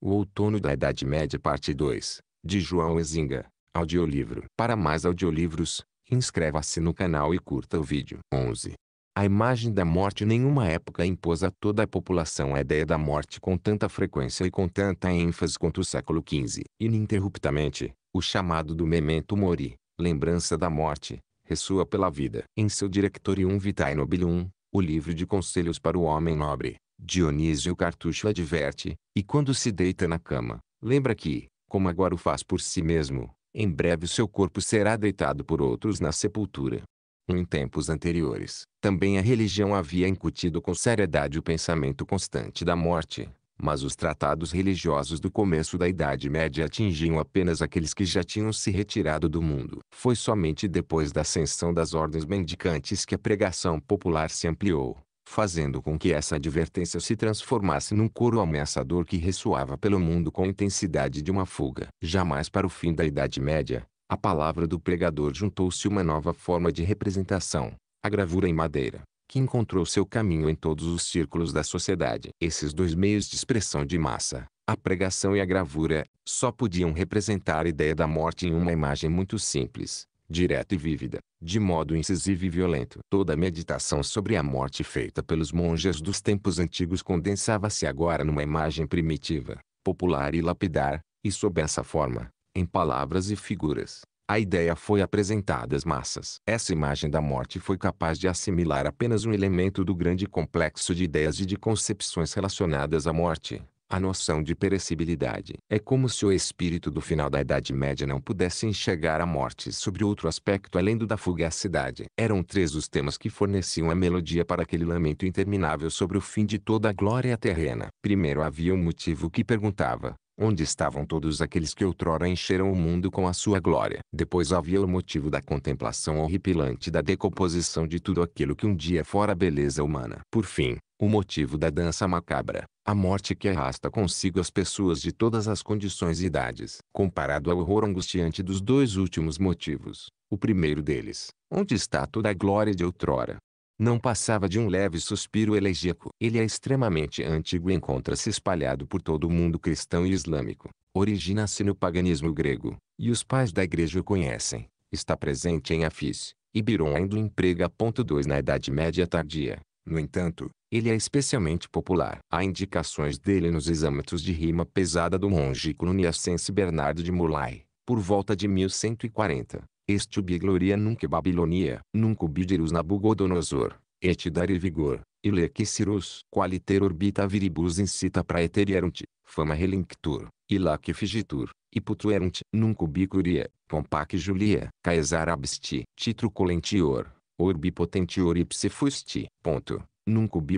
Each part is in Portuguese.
O Outono da Idade Média Parte 2, de João Ezinga, audiolivro. Para mais audiolivros, inscreva-se no canal e curta o vídeo. 11. A imagem da morte nenhuma época impôs a toda a população a ideia da morte com tanta frequência e com tanta ênfase quanto o século XV. Ininterruptamente, o chamado do memento mori, lembrança da morte, ressoa pela vida. Em seu Directorium Vitae Nobilium, o livro de conselhos para o homem nobre, Dionísio Cartucho adverte, e quando se deita na cama, lembra que, como agora o faz por si mesmo, em breve seu corpo será deitado por outros na sepultura. Em tempos anteriores, também a religião havia incutido com seriedade o pensamento constante da morte, mas os tratados religiosos do começo da Idade Média atingiam apenas aqueles que já tinham se retirado do mundo. Foi somente depois da ascensão das ordens mendicantes que a pregação popular se ampliou, fazendo com que essa advertência se transformasse num coro ameaçador que ressoava pelo mundo com a intensidade de uma fuga. Jamais para o fim da Idade Média, a palavra do pregador juntou-se uma nova forma de representação, a gravura em madeira, que encontrou seu caminho em todos os círculos da sociedade. Esses dois meios de expressão de massa, a pregação e a gravura, só podiam representar a ideia da morte em uma imagem muito simples, direta e vívida, de modo incisivo e violento. Toda a meditação sobre a morte feita pelos monges dos tempos antigos condensava-se agora numa imagem primitiva, popular e lapidar, e sob essa forma, em palavras e figuras, a ideia foi apresentada às massas. Essa imagem da morte foi capaz de assimilar apenas um elemento do grande complexo de ideias e de concepções relacionadas à morte, a noção de perecibilidade é como se o espírito do final da Idade Média não pudesse enxergar a morte sobre outro aspecto além do da fugacidade. Eram três os temas que forneciam a melodia para aquele lamento interminável sobre o fim de toda a glória terrena. Primeiro havia um motivo que perguntava, onde estavam todos aqueles que outrora encheram o mundo com a sua glória. Depois havia o motivo da contemplação horripilante da decomposição de tudo aquilo que um dia fora a beleza humana. Por fim, o motivo da dança macabra, a morte que arrasta consigo as pessoas de todas as condições e idades. Comparado ao horror angustiante dos dois últimos motivos, o primeiro deles, onde está toda a glória de outrora? Não passava de um leve suspiro elegíaco. Ele é extremamente antigo e encontra-se espalhado por todo o mundo cristão e islâmico. Origina-se no paganismo grego, e os pais da igreja o conhecem. Está presente em Afis, Biron ainda o emprega. 2 na Idade Média Tardia. No entanto, ele é especialmente popular. Há indicações dele nos exâmetros de rima pesada do monge cluniacense Bernardo de Mulai, por volta de 1140. Este ubi gloria nunc Babilonia, nunc ubi dirus Nabucodonosor, et dare vigor, ilequicirus, qualiter orbita viribus incita praeterierunt, fama relinctur, ilac figitur, iputuerunt, nunc ubi curia, pompac julia, caesar absti, titro colentior, orbipotentior ipse fusti. Ponto. Nunc ubi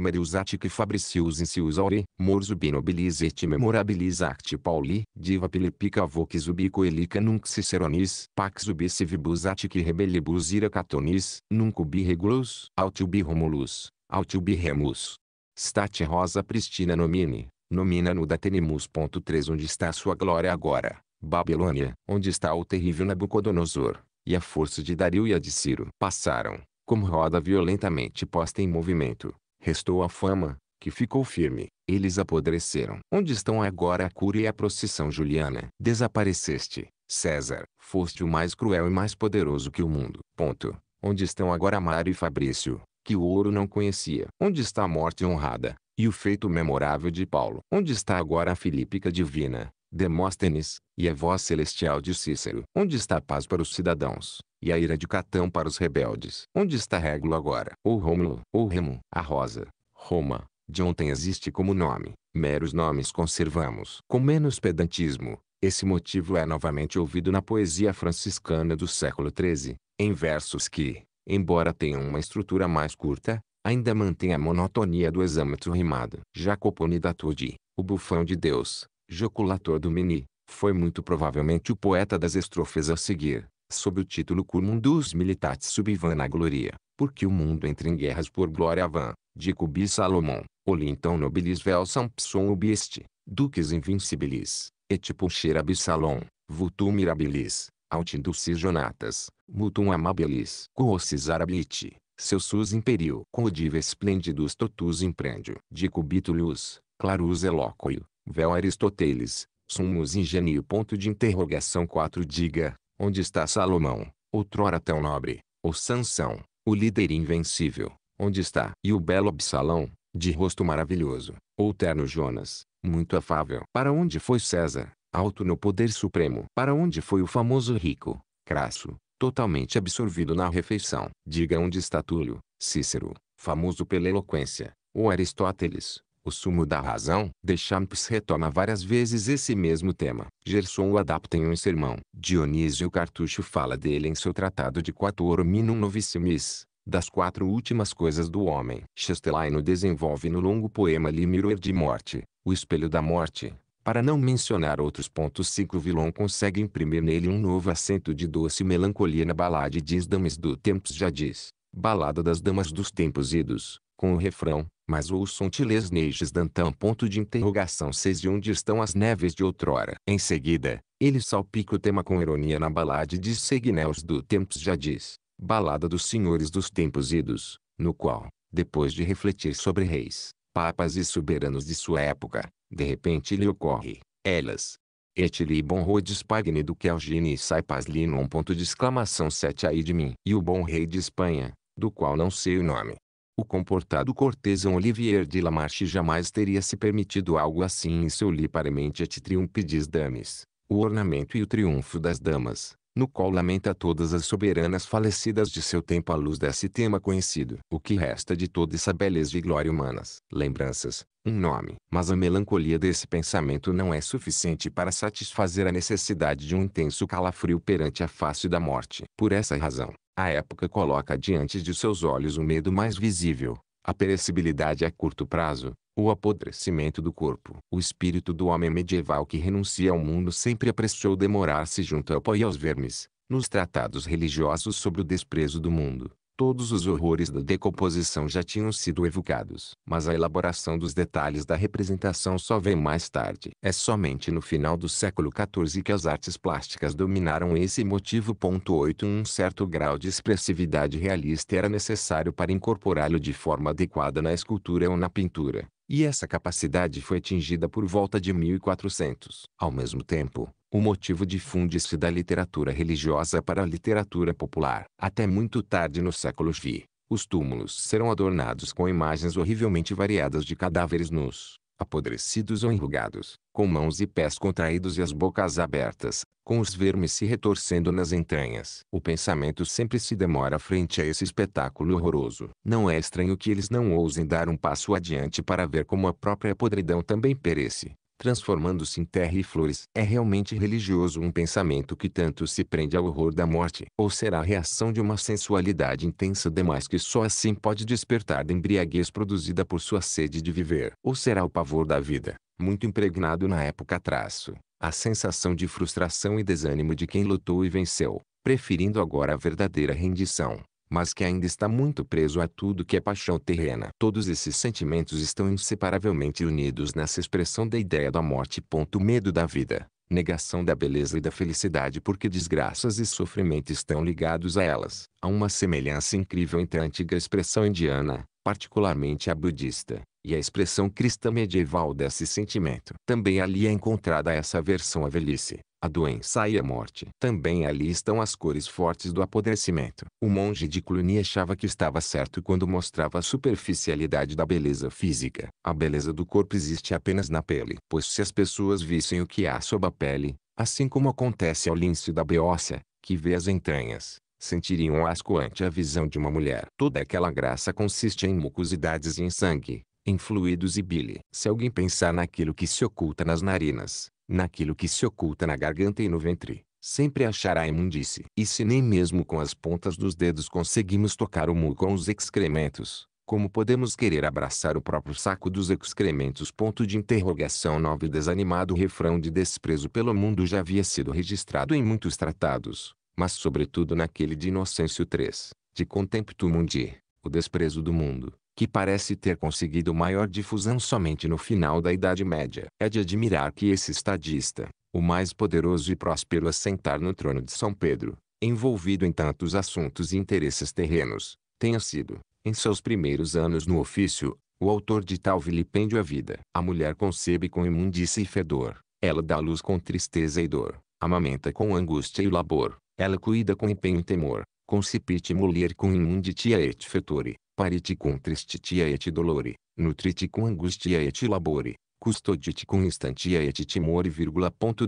que fabricius insius aure, mors ubi nobilis et memorabilis acti Pauli, diva pilipica vocis ubico coelica nunc ciceronis, pax ubi civibus atic rebellibus iracatonis, nunc ubi regulus, aut ubi romulus, aut ubi remus. State rosa pristina nomine, nomina nudatenimus.3 Onde está sua glória agora, Babilônia, onde está o terrível Nabucodonosor, e a força de Dario e a de Ciro passaram como roda violentamente posta em movimento. Restou a fama, que ficou firme. Eles apodreceram. Onde estão agora a cura e a procissão juliana? Desapareceste, César. Foste o mais cruel e mais poderoso que o mundo. Ponto. Onde estão agora Mário e Fabrício, que o ouro não conhecia? Onde está a morte honrada, e o feito memorável de Paulo? Onde está agora a Filípica divina, Demóstenes, e a voz celestial de Cícero? Onde está a paz para os cidadãos? e a ira de Catão para os rebeldes. Onde está Régulo agora? Ou Rômulo, ou Remo, a rosa, Roma, de ontem existe como nome, meros nomes conservamos. Com menos pedantismo, esse motivo é novamente ouvido na poesia franciscana do século XIII, em versos que, embora tenham uma estrutura mais curta, ainda mantém a monotonia do exâmetro rimado. Jacopone da Tudi, o bufão de Deus, joculator do Mini, foi muito provavelmente o poeta das estrofes a seguir, sob o título Curmundus Militat Subvana Gloria, porque o mundo entra em guerras por glória vã, de Cubi Salomão, Oli então nobilis vel sampson Ubiste, duques invincibilis, et bis absalom, vutum mirabilis, autinducis jonatas, mutum amabilis, coossis arabiti, seu sus o diva esplendidus totus imprendio, de cubitulus, clarus eloquio, vel aristoteles, sumus ingenio ponto de interrogação 4 diga, onde está Salomão, outrora tão nobre, ou Sansão, o líder invencível, onde está? E o belo Absalão, de rosto maravilhoso, ou terno Jonas, muito afável. Para onde foi César, alto no poder supremo? Para onde foi o famoso rico, crasso, totalmente absorvido na refeição? Diga onde está Túlio, Cícero, famoso pela eloquência, ou Aristóteles, o sumo da razão, de Champs retoma várias vezes esse mesmo tema. Gerson o adapta em um sermão. Dionísio Cartucho fala dele em seu tratado de Quatuor Minum Novissimis, das quatro últimas coisas do homem. Chastelaino desenvolve no longo poema Limiror de Morte, o espelho da morte. Para não mencionar outros pontos Ciclo Vilon consegue imprimir nele um novo acento de doce melancolia na balade Diz Damas do Tempos já diz, balada das damas dos tempos idos com o refrão, mas ou são neiges dantam ponto de interrogação 6 e onde estão as neves de outrora. Em seguida, ele salpica o tema com ironia na balade de Segneus do Tempos já diz, balada dos senhores dos tempos idos, no qual, depois de refletir sobre reis, papas e soberanos de sua época, de repente lhe ocorre, elas, Et bon rhodes pagne do Kelgine e sai paslino um ponto de exclamação 7 aí de mim. E o bom rei de Espanha, do qual não sei o nome, o comportado cortesão Olivier de Lamarche jamais teria se permitido algo assim em seu Liparement et Triumph des Dames, o ornamento e o triunfo das damas, no qual lamenta todas as soberanas falecidas de seu tempo à luz desse tema conhecido. O que resta de toda essa beleza e glória humanas? Lembranças, um nome. Mas a melancolia desse pensamento não é suficiente para satisfazer a necessidade de um intenso calafrio perante a face da morte. Por essa razão, a época coloca diante de seus olhos o medo mais visível, a perecibilidade a curto prazo, o apodrecimento do corpo. O espírito do homem medieval que renuncia ao mundo sempre apressou demorar-se junto ao pó e aos vermes, nos tratados religiosos sobre o desprezo do mundo. Todos os horrores da decomposição já tinham sido evocados, mas a elaboração dos detalhes da representação só vem mais tarde. É somente no final do século XIV que as artes plásticas dominaram esse motivo. 8 Um certo grau de expressividade realista era necessário para incorporá-lo de forma adequada na escultura ou na pintura e essa capacidade foi atingida por volta de 1400. Ao mesmo tempo, o motivo difunde-se da literatura religiosa para a literatura popular. Até muito tarde no século XX, os túmulos serão adornados com imagens horrivelmente variadas de cadáveres nus apodrecidos ou enrugados, com mãos e pés contraídos e as bocas abertas, com os vermes se retorcendo nas entranhas. O pensamento sempre se demora frente a esse espetáculo horroroso. Não é estranho que eles não ousem dar um passo adiante para ver como a própria podridão também perece transformando-se em terra e flores. É realmente religioso um pensamento que tanto se prende ao horror da morte? Ou será a reação de uma sensualidade intensa demais que só assim pode despertar da embriaguez produzida por sua sede de viver? Ou será o pavor da vida, muito impregnado na época traço, a sensação de frustração e desânimo de quem lutou e venceu, preferindo agora a verdadeira rendição? mas que ainda está muito preso a tudo que é paixão terrena. Todos esses sentimentos estão inseparavelmente unidos nessa expressão da ideia da morte. O medo da vida, negação da beleza e da felicidade porque desgraças e sofrimento estão ligados a elas. Há uma semelhança incrível entre a antiga expressão indiana, particularmente a budista, e a expressão cristã medieval desse sentimento. Também ali é encontrada essa aversão à velhice, à doença e à morte. Também ali estão as cores fortes do apodrecimento. O monge de Cluny achava que estava certo quando mostrava a superficialidade da beleza física. A beleza do corpo existe apenas na pele. Pois se as pessoas vissem o que há sob a pele, assim como acontece ao lince da beócia, que vê as entranhas, sentiriam asco ante a visão de uma mulher. Toda aquela graça consiste em mucosidades e em sangue, em fluidos e bile. Se alguém pensar naquilo que se oculta nas narinas, naquilo que se oculta na garganta e no ventre, sempre achará imundície. E se nem mesmo com as pontas dos dedos conseguimos tocar o mu com os excrementos, como podemos querer abraçar o próprio saco dos excrementos? Ponto de interrogação 9 Desanimado refrão de desprezo pelo mundo já havia sido registrado em muitos tratados, mas sobretudo naquele de Inocêncio III, de Contemptu Mundi, o desprezo do mundo, que parece ter conseguido maior difusão somente no final da Idade Média. É de admirar que esse estadista, o mais poderoso e próspero a sentar no trono de São Pedro, envolvido em tantos assuntos e interesses terrenos, tenha sido, em seus primeiros anos no ofício, o autor de tal vilipêndio à vida. A mulher concebe com imundícia e fedor, ela dá luz com tristeza e dor, amamenta com angústia e labor, ela cuida com empenho e temor, concipite mulher com imunditia et fetore, parite com tristitia et dolore, nutrite com angústia et labore, custodite com instantia et timore.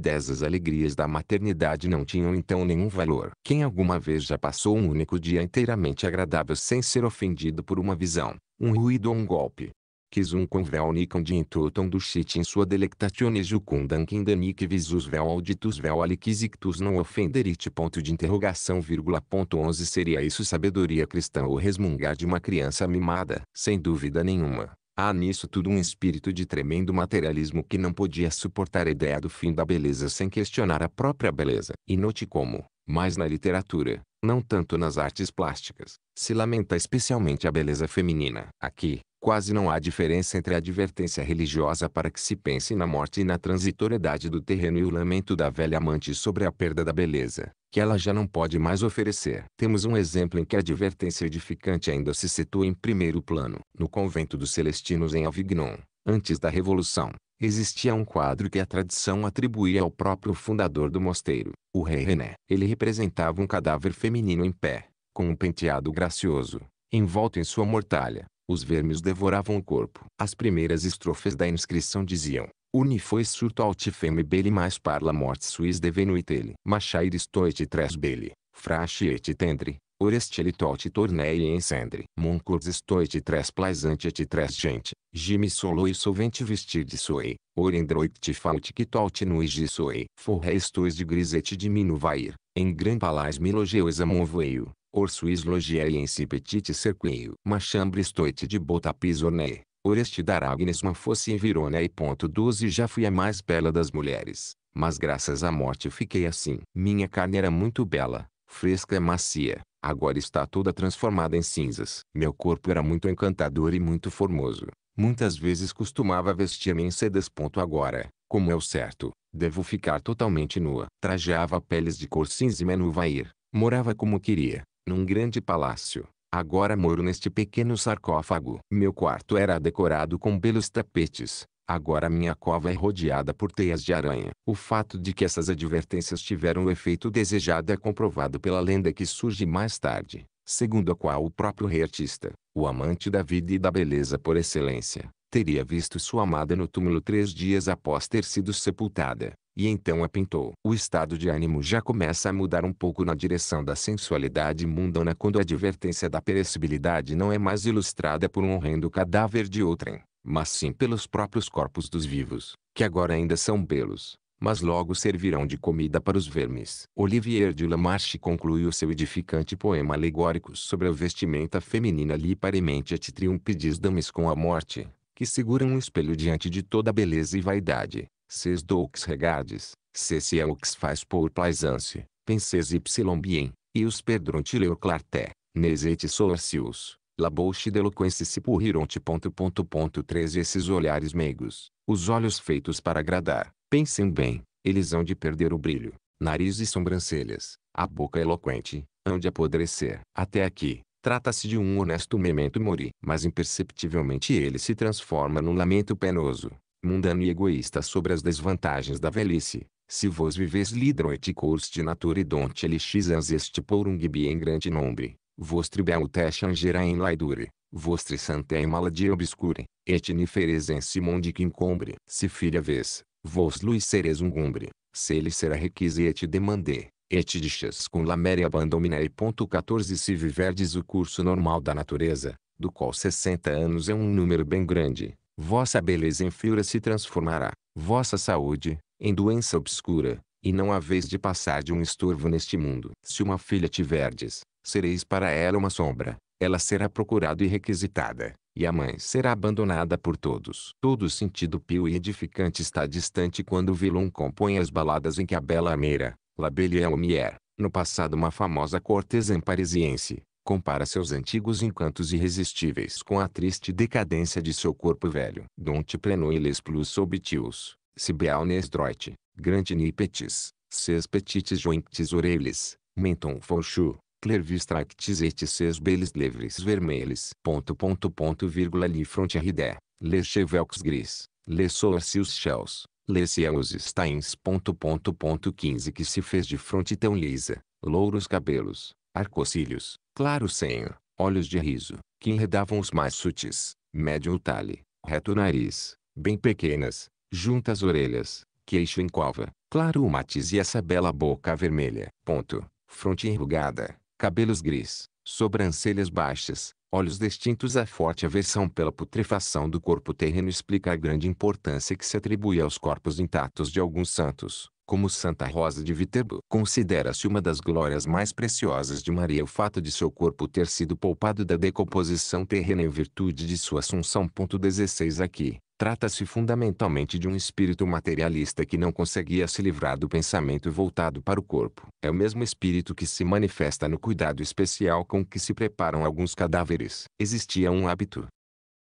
10 As alegrias da maternidade não tinham então nenhum valor. Quem alguma vez já passou um único dia inteiramente agradável sem ser ofendido por uma visão, um ruído ou um golpe, Kizun convelnicam chit in sua delectatione jucundam quindanique visus vel auditus vel aliquisictus não ofenderit ponto de interrogação vírgula ponto 11 seria isso sabedoria cristã ou resmungar de uma criança mimada? Sem dúvida nenhuma. Há nisso tudo um espírito de tremendo materialismo que não podia suportar a ideia do fim da beleza sem questionar a própria beleza. E note como, mais na literatura, não tanto nas artes plásticas, se lamenta especialmente a beleza feminina. Aqui, quase não há diferença entre a advertência religiosa para que se pense na morte e na transitoriedade do terreno e o lamento da velha amante sobre a perda da beleza, que ela já não pode mais oferecer. Temos um exemplo em que a advertência edificante ainda se situa em primeiro plano. No convento dos Celestinos em Avignon, antes da Revolução, existia um quadro que a tradição atribuía ao próprio fundador do mosteiro, o rei René. Ele representava um cadáver feminino em pé, com um penteado gracioso, envolto em sua mortalha os vermes devoravam o corpo. As primeiras estrofes da inscrição diziam, Uni foi surto altifeme beli mais parla morte suis devenuit ele. Machair stoit tres beli, frache et tendre, oreste ele tornei encendre, cendre. Moncurs stoit tres plaisante et tres gente, gime solo e solvente vestir de soe, orendroit te que tolte nuis de soe. Forré estois de grisete diminu vair, em gran palais milogeus amonvoeio, Orsuis logieriense petit cerqueio. Machambrestoite de botapis orné. Orestidar agnes uma fosse em virona e ponto 12 já fui a mais bela das mulheres. Mas graças à morte fiquei assim. Minha carne era muito bela, fresca e macia. Agora está toda transformada em cinzas. Meu corpo era muito encantador e muito formoso. Muitas vezes costumava vestir-me em sedas. Agora, como é o certo, devo ficar totalmente nua. Trajava peles de cor cinza e menuvair. Morava como queria num grande palácio. Agora moro neste pequeno sarcófago. Meu quarto era decorado com belos tapetes. Agora minha cova é rodeada por teias de aranha. O fato de que essas advertências tiveram o efeito desejado é comprovado pela lenda que surge mais tarde, segundo a qual o próprio rei artista, o amante da vida e da beleza por excelência, teria visto sua amada no túmulo três dias após ter sido sepultada. E então a pintou. O estado de ânimo já começa a mudar um pouco na direção da sensualidade mundana quando a advertência da perecibilidade não é mais ilustrada por um horrendo cadáver de outrem, mas sim pelos próprios corpos dos vivos, que agora ainda são belos, mas logo servirão de comida para os vermes. Olivier de Lamarche conclui o seu edificante poema alegórico sobre a vestimenta feminina liparemente et triumpidis dames com a morte, que segura um espelho diante de toda a beleza e vaidade, ses dox regardes, ceci é o que faz por plaisance, penses y bien, e os pedrontileu clarté, nes et sorcius, la bouche d'eloquence se pourrironte. Ponto, ponto, ponto, 13 Esses olhares meigos, os olhos feitos para agradar, pensem bem, eles hão de perder o brilho, nariz e sobrancelhas, a boca eloquente, hão de apodrecer. Até aqui, trata-se de um honesto memento mori, mas imperceptivelmente ele se transforma num lamento penoso mundano e egoísta sobre as desvantagens da velhice. Se vos vives lidro et curs de nature dont elixisans este porungibi em grande nombre, vostri beute changera em laidure, vostri santa em maladie obscure, et niferes em simon de quimcombre. Se filha vez, vos luis seres gumbre, se ele será requise et demande, et dixas com lamere abandomina e 14 Se viverdes o curso normal da natureza, do qual 60 anos é um número bem grande, vossa beleza em fiura se transformará, vossa saúde, em doença obscura, e não vez de passar de um estorvo neste mundo. Se uma filha tiverdes, sereis para ela uma sombra, ela será procurada e requisitada, e a mãe será abandonada por todos. Todo sentido pio e edificante está distante quando o vilão compõe as baladas em que a bela ameira, La Belle et no passado uma famosa cortesã parisiense, compara seus antigos encantos irresistíveis com a triste decadência de seu corpo velho. Dont preno les plus subtils, sibealnes droit, nipetis, ses petites jointes orelhas, menton forchu, clervis tractis et ses beles levres vermelhos. Ponto, ponto, ponto, vírgula, li fronte ridé, les chevelques gris, les sourcils shells, les cielos stains. Ponto, ponto, ponto, 15 que se fez de fronte tão lisa, louros cabelos, arcocílios, claro senho, olhos de riso, que enredavam os mais sutis, médio o talhe, reto o nariz, bem pequenas, juntas orelhas, queixo em cova, claro o matiz e essa bela boca vermelha, ponto, fronte enrugada, cabelos gris, sobrancelhas baixas, olhos distintos à forte aversão pela putrefação do corpo terreno explica a grande importância que se atribui aos corpos intactos de alguns santos, como Santa Rosa de Viterbo, considera-se uma das glórias mais preciosas de Maria o fato de seu corpo ter sido poupado da decomposição terrena em virtude de sua assunção. 16 Aqui, trata-se fundamentalmente de um espírito materialista que não conseguia se livrar do pensamento voltado para o corpo. É o mesmo espírito que se manifesta no cuidado especial com que se preparam alguns cadáveres. Existia um hábito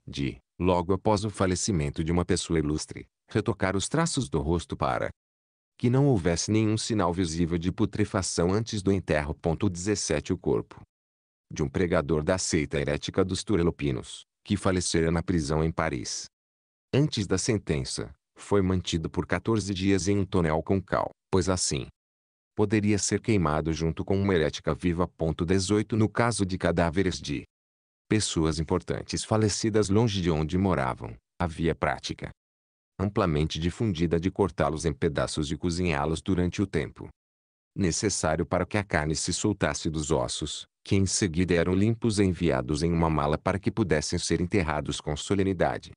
de, logo após o falecimento de uma pessoa ilustre, retocar os traços do rosto para, que não houvesse nenhum sinal visível de putrefação antes do enterro. 17 O corpo de um pregador da seita herética dos Turelopinos, que falecera na prisão em Paris. Antes da sentença, foi mantido por 14 dias em um tonel com cal, pois assim poderia ser queimado junto com uma herética viva. 18 No caso de cadáveres de pessoas importantes falecidas longe de onde moravam, havia prática amplamente difundida de cortá-los em pedaços e cozinhá-los durante o tempo necessário para que a carne se soltasse dos ossos, que em seguida eram limpos e enviados em uma mala para que pudessem ser enterrados com solenidade.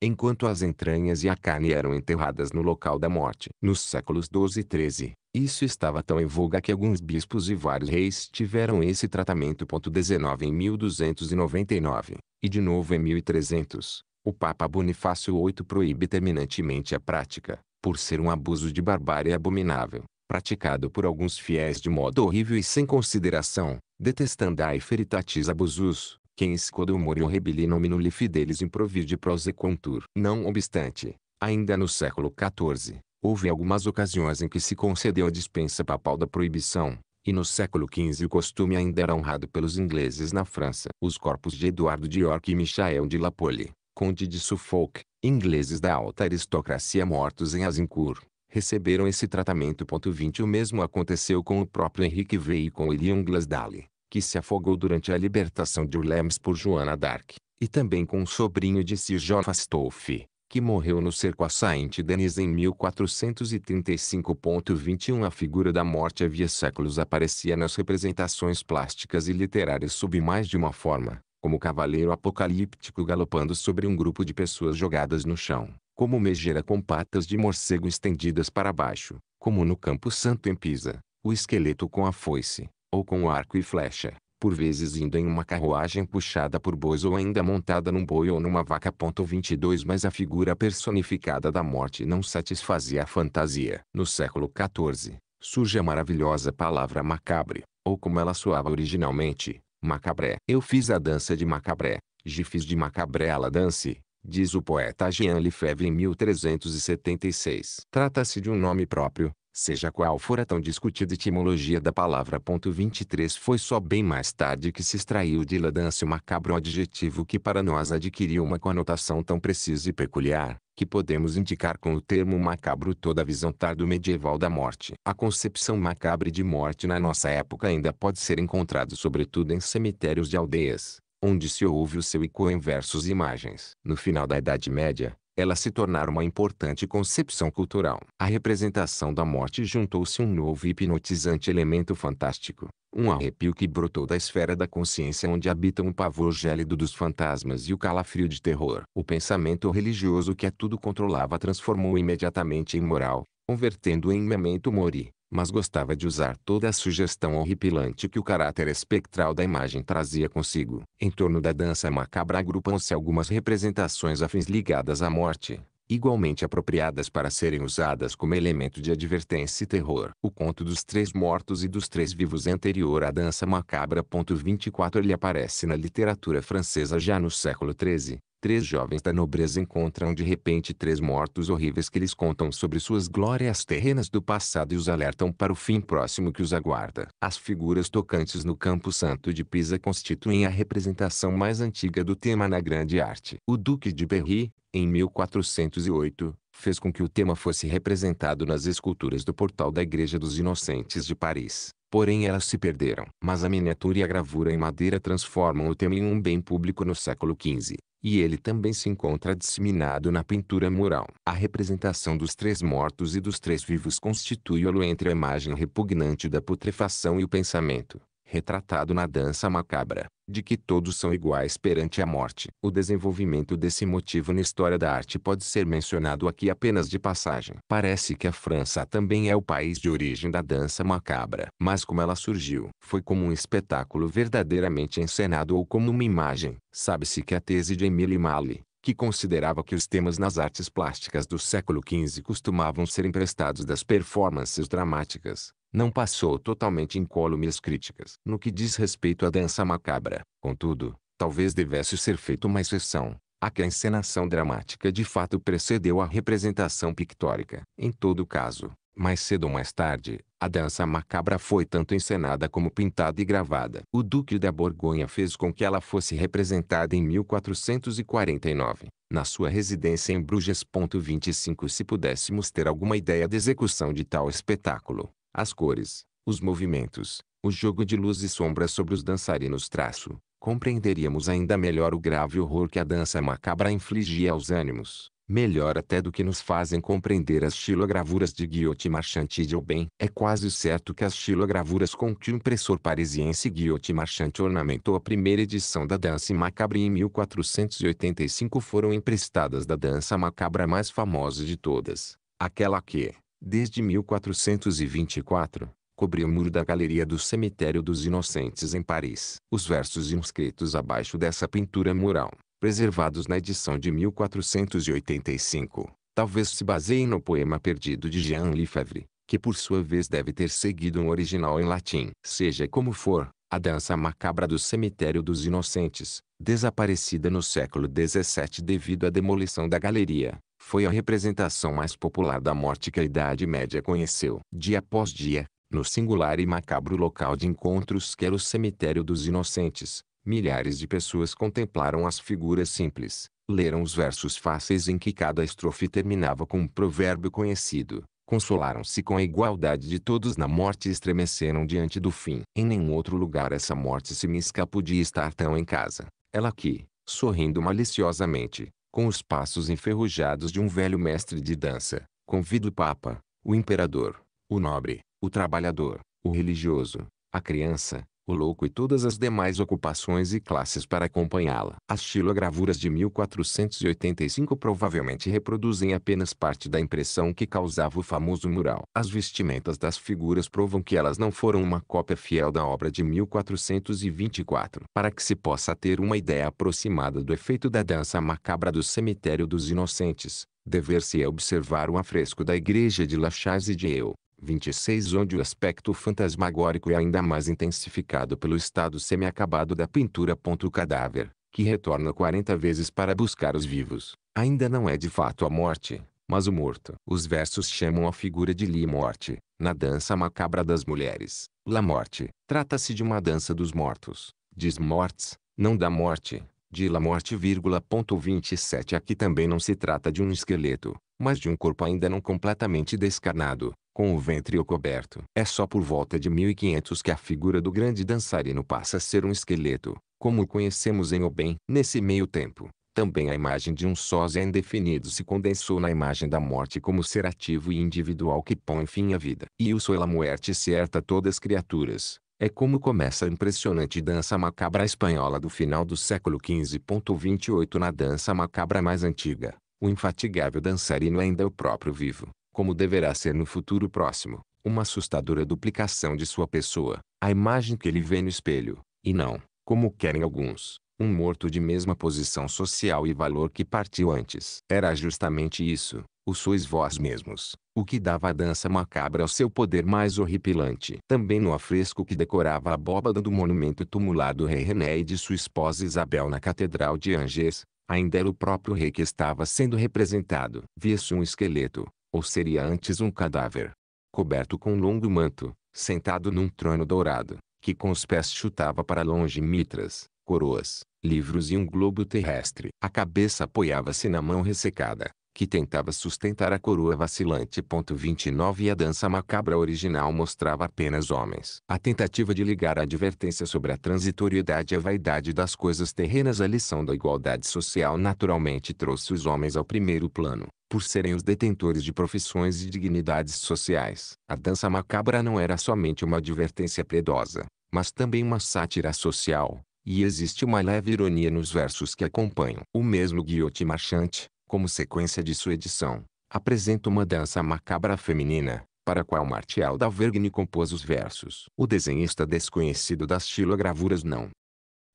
Enquanto as entranhas e a carne eram enterradas no local da morte, nos séculos XII e XIII, isso estava tão em voga que alguns bispos e vários reis tiveram esse tratamento. 19 em 1299, e de novo em 1300, o Papa Bonifácio VIII proíbe terminantemente a prática, por ser um abuso de barbárie abominável, praticado por alguns fiéis de modo horrível e sem consideração, detestando a feritatis abusus, quem escodo morio rebili nominuli fidelis improvide prosequantur. Não obstante, ainda no século XIV, houve algumas ocasiões em que se concedeu a dispensa papal da proibição, e no século XV o costume ainda era honrado pelos ingleses na França. Os corpos de Eduardo de York e Michael de Lapole, conde de Suffolk, ingleses da alta aristocracia mortos em Azincourt, receberam esse tratamento. 20 O mesmo aconteceu com o próprio Henrique V e com William Glasdale, que se afogou durante a libertação de Ulems por Joana d'Arc, e também com o sobrinho de Sir John Fastolfe, que morreu no cerco a Saint Denis em 1435.21 A figura da morte havia séculos aparecia nas representações plásticas e literárias sob mais de uma forma, como o cavaleiro apocalíptico galopando sobre um grupo de pessoas jogadas no chão, como megera com patas de morcego estendidas para baixo, como no Campo Santo em Pisa, o esqueleto com a foice, ou com o arco e flecha, por vezes indo em uma carruagem puxada por bois ou ainda montada num boi ou numa vaca. 22 Mas a figura personificada da morte não satisfazia a fantasia. No século XIV, surge a maravilhosa palavra macabre, ou como ela soava originalmente, Macabré. Eu fiz a dança de Macabré, gifs de Macabré à la dance, diz o poeta Jean Lefebvre em 1376. Trata-se de um nome próprio, seja qual for a tão discutida etimologia da palavra. 23 Foi só bem mais tarde que se extraiu de Ladance o macabro adjetivo que para nós adquiriu uma conotação tão precisa e peculiar, que podemos indicar com o termo macabro toda a visão tardo medieval da morte. A concepção macabra de morte na nossa época ainda pode ser encontrada sobretudo em cemitérios de aldeias, onde se ouve o seu eco em versos e imagens. No final da Idade Média, ela se tornar uma importante concepção cultural. A representação da morte juntou-se um novo e hipnotizante elemento fantástico, um arrepio que brotou da esfera da consciência onde habitam o pavor gélido dos fantasmas e o calafrio de terror. O pensamento religioso que a tudo controlava transformou imediatamente em moral, convertendo em memento mori mas gostava de usar toda a sugestão horripilante que o caráter espectral da imagem trazia consigo. Em torno da dança macabra agrupam-se algumas representações afins ligadas à morte, igualmente apropriadas para serem usadas como elemento de advertência e terror. O conto dos três mortos e dos três vivos anterior à dança macabra. 24 Ele aparece na literatura francesa já no século XIII, Três jovens da nobreza encontram de repente três mortos horríveis que lhes contam sobre suas glórias terrenas do passado e os alertam para o fim próximo que os aguarda. As figuras tocantes no Campo Santo de Pisa constituem a representação mais antiga do tema na grande arte. O Duque de Berry, em 1408, fez com que o tema fosse representado nas esculturas do portal da Igreja dos Inocentes de Paris porém elas se perderam. Mas a miniatura e a gravura em madeira transformam o tema em um bem público no século XV, e ele também se encontra disseminado na pintura mural. A representação dos três mortos e dos três vivos constitui o elo entre a imagem repugnante da putrefação e o pensamento retratado na dança macabra, de que todos são iguais perante a morte. O desenvolvimento desse motivo na história da arte pode ser mencionado aqui apenas de passagem. Parece que a França também é o país de origem da dança macabra. Mas como ela surgiu? Foi como um espetáculo verdadeiramente encenado ou como uma imagem? Sabe-se que a tese de Emile Mali, que considerava que os temas nas artes plásticas do século XV costumavam ser emprestados das performances dramáticas, não passou totalmente incólume as críticas. No que diz respeito à dança macabra, contudo, talvez devesse ser feita uma exceção, a que a encenação dramática de fato precedeu a representação pictórica. Em todo caso, mais cedo ou mais tarde, a dança macabra foi tanto encenada como pintada e gravada. O Duque da Borgonha fez com que ela fosse representada em 1449, na sua residência em Bruges. 25 Se pudéssemos ter alguma ideia da execução de tal espetáculo, as cores, os movimentos, o jogo de luz e sombra sobre os dançarinos traço, compreenderíamos ainda melhor o grave horror que a dança macabra infligia aos ânimos, melhor até do que nos fazem compreender as xilogravuras de Guillot Marchand de Aubin. É quase certo que as xilogravuras com que o impressor parisiense Guillot Marchand ornamentou a primeira edição da Dança Macabra em 1485 foram emprestadas da dança macabra mais famosa de todas, aquela que, desde 1424, cobriu o muro da galeria do Cemitério dos Inocentes em Paris. Os versos inscritos abaixo dessa pintura mural, preservados na edição de 1485, talvez se baseiem no poema perdido de Jean Lefebvre, que por sua vez deve ter seguido um original em latim. Seja como for, a dança macabra do Cemitério dos Inocentes, desaparecida no século XVII devido à demolição da galeria, foi a representação mais popular da morte que a Idade Média conheceu. Dia após dia, no singular e macabro local de encontros que era o cemitério dos inocentes, milhares de pessoas contemplaram as figuras simples, leram os versos fáceis em que cada estrofe terminava com um provérbio conhecido, consolaram-se com a igualdade de todos na morte e estremeceram diante do fim. Em nenhum outro lugar essa morte se me escapou de estar tão em casa. Ela que, sorrindo maliciosamente, com os passos enferrujados de um velho mestre de dança, convido o Papa, o imperador, o nobre, o trabalhador, o religioso, a criança, o louco e todas as demais ocupações e classes para acompanhá-la. As xilogravuras de 1485 provavelmente reproduzem apenas parte da impressão que causava o famoso mural. As vestimentas das figuras provam que elas não foram uma cópia fiel da obra de 1424. Para que se possa ter uma ideia aproximada do efeito da dança macabra do cemitério dos inocentes, dever-se-á observar o afresco da igreja de La Chaise de Eu, 26 onde o aspecto fantasmagórico é ainda mais intensificado pelo estado semi-acabado da pintura. O cadáver, que retorna 40 vezes para buscar os vivos, ainda não é de fato a morte, mas o morto. Os versos chamam a figura de Li morte, na dança macabra das mulheres. La morte, trata-se de uma dança dos mortos, diz mortes, não da morte, de la morte, 27 Aqui também não se trata de um esqueleto, mas de um corpo ainda não completamente descarnado, com o ventre coberto. É só por volta de 1500 que a figura do grande dançarino passa a ser um esqueleto, como o conhecemos em Oben. Nesse meio tempo, também a imagem de um sósia indefinido se condensou na imagem da morte como ser ativo e individual que põe fim à vida. E o Soela Muerte certa todas as criaturas. É como começa a impressionante dança macabra espanhola do final do século XV. 28 Na dança macabra mais antiga, o infatigável dançarino ainda é o próprio vivo como deverá ser no futuro próximo, uma assustadora duplicação de sua pessoa, a imagem que ele vê no espelho, e não, como querem alguns, um morto de mesma posição social e valor que partiu antes. Era justamente isso, o sois vós mesmos, o que dava a dança macabra ao seu poder mais horripilante. Também no afresco que decorava a abóbada do monumento tumular do rei René e de sua esposa Isabel na Catedral de Angers, ainda era o próprio rei que estava sendo representado. Via-se um esqueleto, ou seria antes um cadáver, coberto com um longo manto, sentado num trono dourado, que com os pés chutava para longe mitras, coroas, livros e um globo terrestre. A cabeça apoiava-se na mão ressecada, que tentava sustentar a coroa vacilante. 29 E a dança macabra original mostrava apenas homens. A tentativa de ligar a advertência sobre a transitoriedade e a vaidade das coisas terrenas à lição da igualdade social naturalmente trouxe os homens ao primeiro plano, por serem os detentores de profissões e dignidades sociais. A dança macabra não era somente uma advertência piedosa, mas também uma sátira social. E existe uma leve ironia nos versos que acompanham. O mesmo Guillotin Marchante, como sequência de sua edição, apresenta uma dança macabra feminina, para a qual Martial da Vergne compôs os versos. O desenhista desconhecido das xilogravuras não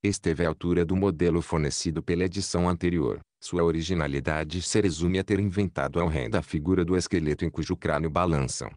esteve à altura do modelo fornecido pela edição anterior. Sua originalidade se resume a ter inventado a horrenda figura do esqueleto em cujo crânio balançam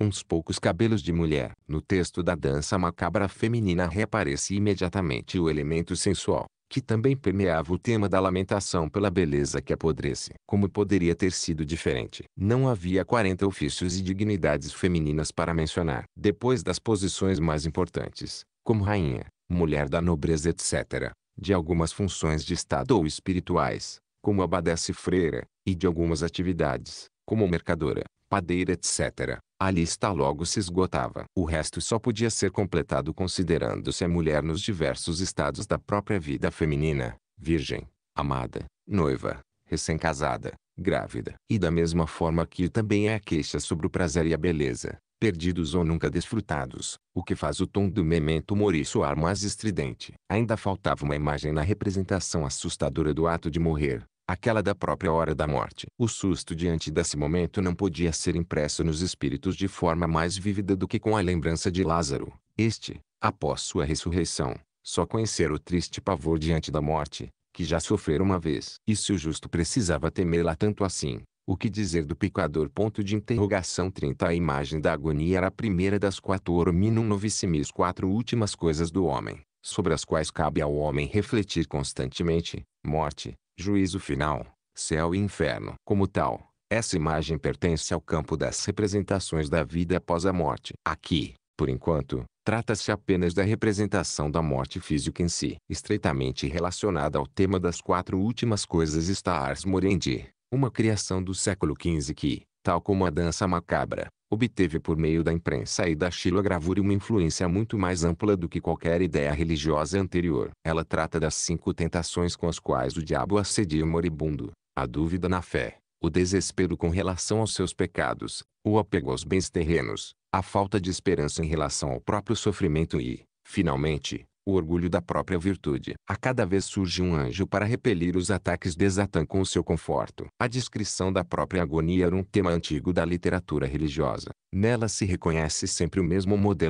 uns poucos cabelos de mulher. No texto da dança macabra feminina reaparece imediatamente o elemento sensual, que também permeava o tema da lamentação pela beleza que apodrece. Como poderia ter sido diferente? Não havia 40 ofícios e dignidades femininas para mencionar. Depois das posições mais importantes, como rainha, mulher da nobreza etc., de algumas funções de Estado ou espirituais, como abadessa e freira, e de algumas atividades, como mercadora, padeira etc., a lista logo se esgotava. O resto só podia ser completado considerando-se a mulher nos diversos estados da própria vida feminina, virgem, amada, noiva, recém-casada, grávida. E da mesma forma que também é a queixa sobre o prazer e a beleza, perdidos ou nunca desfrutados, o que faz o tom do memento mori soar mais estridente. Ainda faltava uma imagem na representação assustadora do ato de morrer, aquela da própria hora da morte. O susto diante desse momento não podia ser impresso nos espíritos de forma mais vívida do que com a lembrança de Lázaro. Este, após sua ressurreição, só conhecer o triste pavor diante da morte, que já sofreu uma vez. E se o justo precisava temê-la tanto assim, o que dizer do picador Ponto de interrogação 30 A imagem da agonia era a primeira das quatro Orminum novissimis quatro últimas coisas do homem, sobre as quais cabe ao homem refletir constantemente, morte, juízo final, céu e inferno. Como tal, essa imagem pertence ao campo das representações da vida após a morte. Aqui, por enquanto, trata-se apenas da representação da morte física em si. Estreitamente relacionada ao tema das quatro últimas coisas está Ars Moriendi, uma criação do século XV que, tal como a dança macabra, obteve por meio da imprensa e da xilogravura uma influência muito mais ampla do que qualquer ideia religiosa anterior. Ela trata das cinco tentações com as quais o diabo assedia o moribundo, a dúvida na fé, o desespero com relação aos seus pecados, o apego aos bens terrenos, a falta de esperança em relação ao próprio sofrimento e, finalmente, o orgulho da própria virtude. A cada vez surge um anjo para repelir os ataques de Satã com o seu conforto. A descrição da própria agonia era um tema antigo da literatura religiosa. Nela se reconhece sempre o mesmo modelo.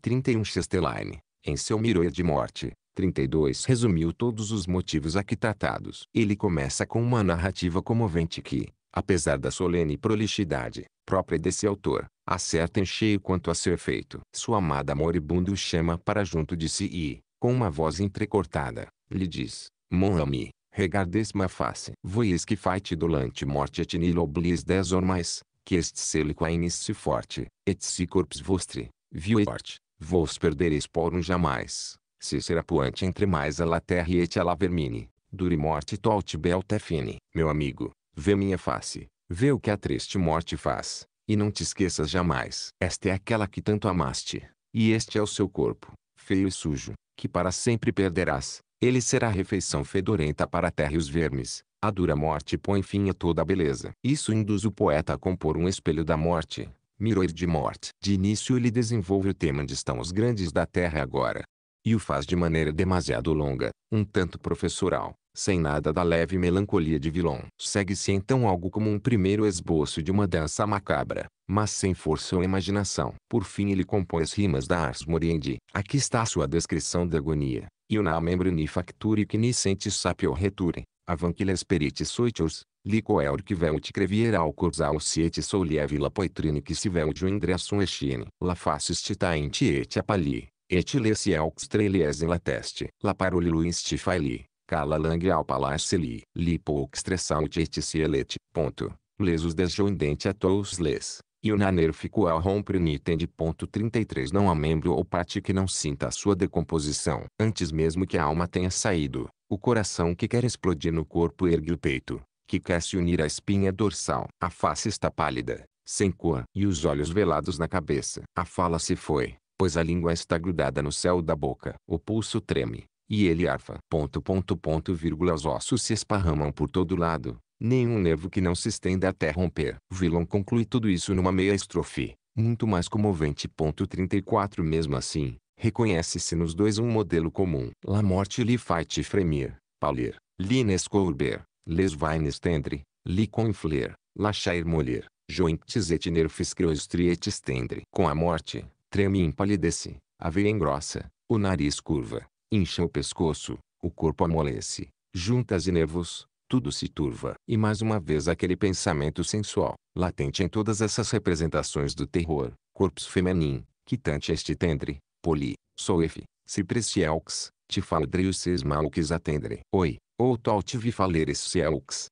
31 Chesterline, em seu Miroia de Morte, 32 resumiu todos os motivos aqui tratados. Ele começa com uma narrativa comovente que, apesar da solene prolixidade própria desse autor, acerta em cheio quanto a seu efeito. Sua amada moribunda o chama para junto de si e, com uma voz entrecortada, lhe diz, Mon ami, regardes ma face. Vois que fight dolante morte et nil oblis des ormais, que est seliquaenis é si forte, et si corpus vostri, viort, vos perdereis por um jamais, se será poante entre mais a la terra et a la vermine, dure morte tolte bel fine, Meu amigo, vê minha face, vê o que a triste morte faz. E não te esqueças jamais. Esta é aquela que tanto amaste. E este é o seu corpo, feio e sujo, que para sempre perderás. Ele será refeição fedorenta para a terra e os vermes. A dura morte põe fim a toda a beleza. Isso induz o poeta a compor um espelho da morte, mirror de morte. De início ele desenvolve o tema onde estão os grandes da terra agora. E o faz de maneira demasiado longa, um tanto professoral, sem nada da leve melancolia de Villon. Segue-se então algo como um primeiro esboço de uma dança macabra, mas sem força ou imaginação. Por fim ele compõe as rimas da Ars Moriendi. Aqui está sua descrição da agonia. Iuna ni facturi que sente sapio reture, avanquiles perite soitius, licoeur que veut creviera al cursal siete lieve la poitrine que se de indressum echine. la facis titaente et apali, et lesiaux trelies in la teste, la paroliluins tifali, Cala langue ao palaceli, li pouco estressante et cielete, ponto. Les os desjoindente a tous les. E o naner ficou ao rompre nitende. 33 Não há membro ou parte que não sinta a sua decomposição. Antes mesmo que a alma tenha saído, o coração que quer explodir no corpo ergue o peito, que quer se unir à espinha dorsal. A face está pálida, sem cor, e os olhos velados na cabeça. A fala se foi, pois a língua está grudada no céu da boca. O pulso treme, e ele arfa. Ponto, ponto, ponto, vírgula, os ossos se esparramam por todo lado. Nenhum nervo que não se estenda até romper. Villon conclui tudo isso numa meia estrofe. Muito mais comovente. Ponto 34 Mesmo assim, reconhece-se nos dois um modelo comum. La morte li fait fremir, palir, li nescourber, les vines tendre, li confler, lachar molir, jointes et nerfes creostriet tendre. Com a morte, treme e empalidece, a veia engrossa, o nariz curva, Incha o pescoço, o corpo amolece, juntas e nervos, tudo se turva. E mais uma vez aquele pensamento sensual, latente em todas essas representações do terror, corpus feminino, quitante este tendre, poli, soef, elx, te faldrius malquis malques atendre. Oi, ou tal te vi faler esse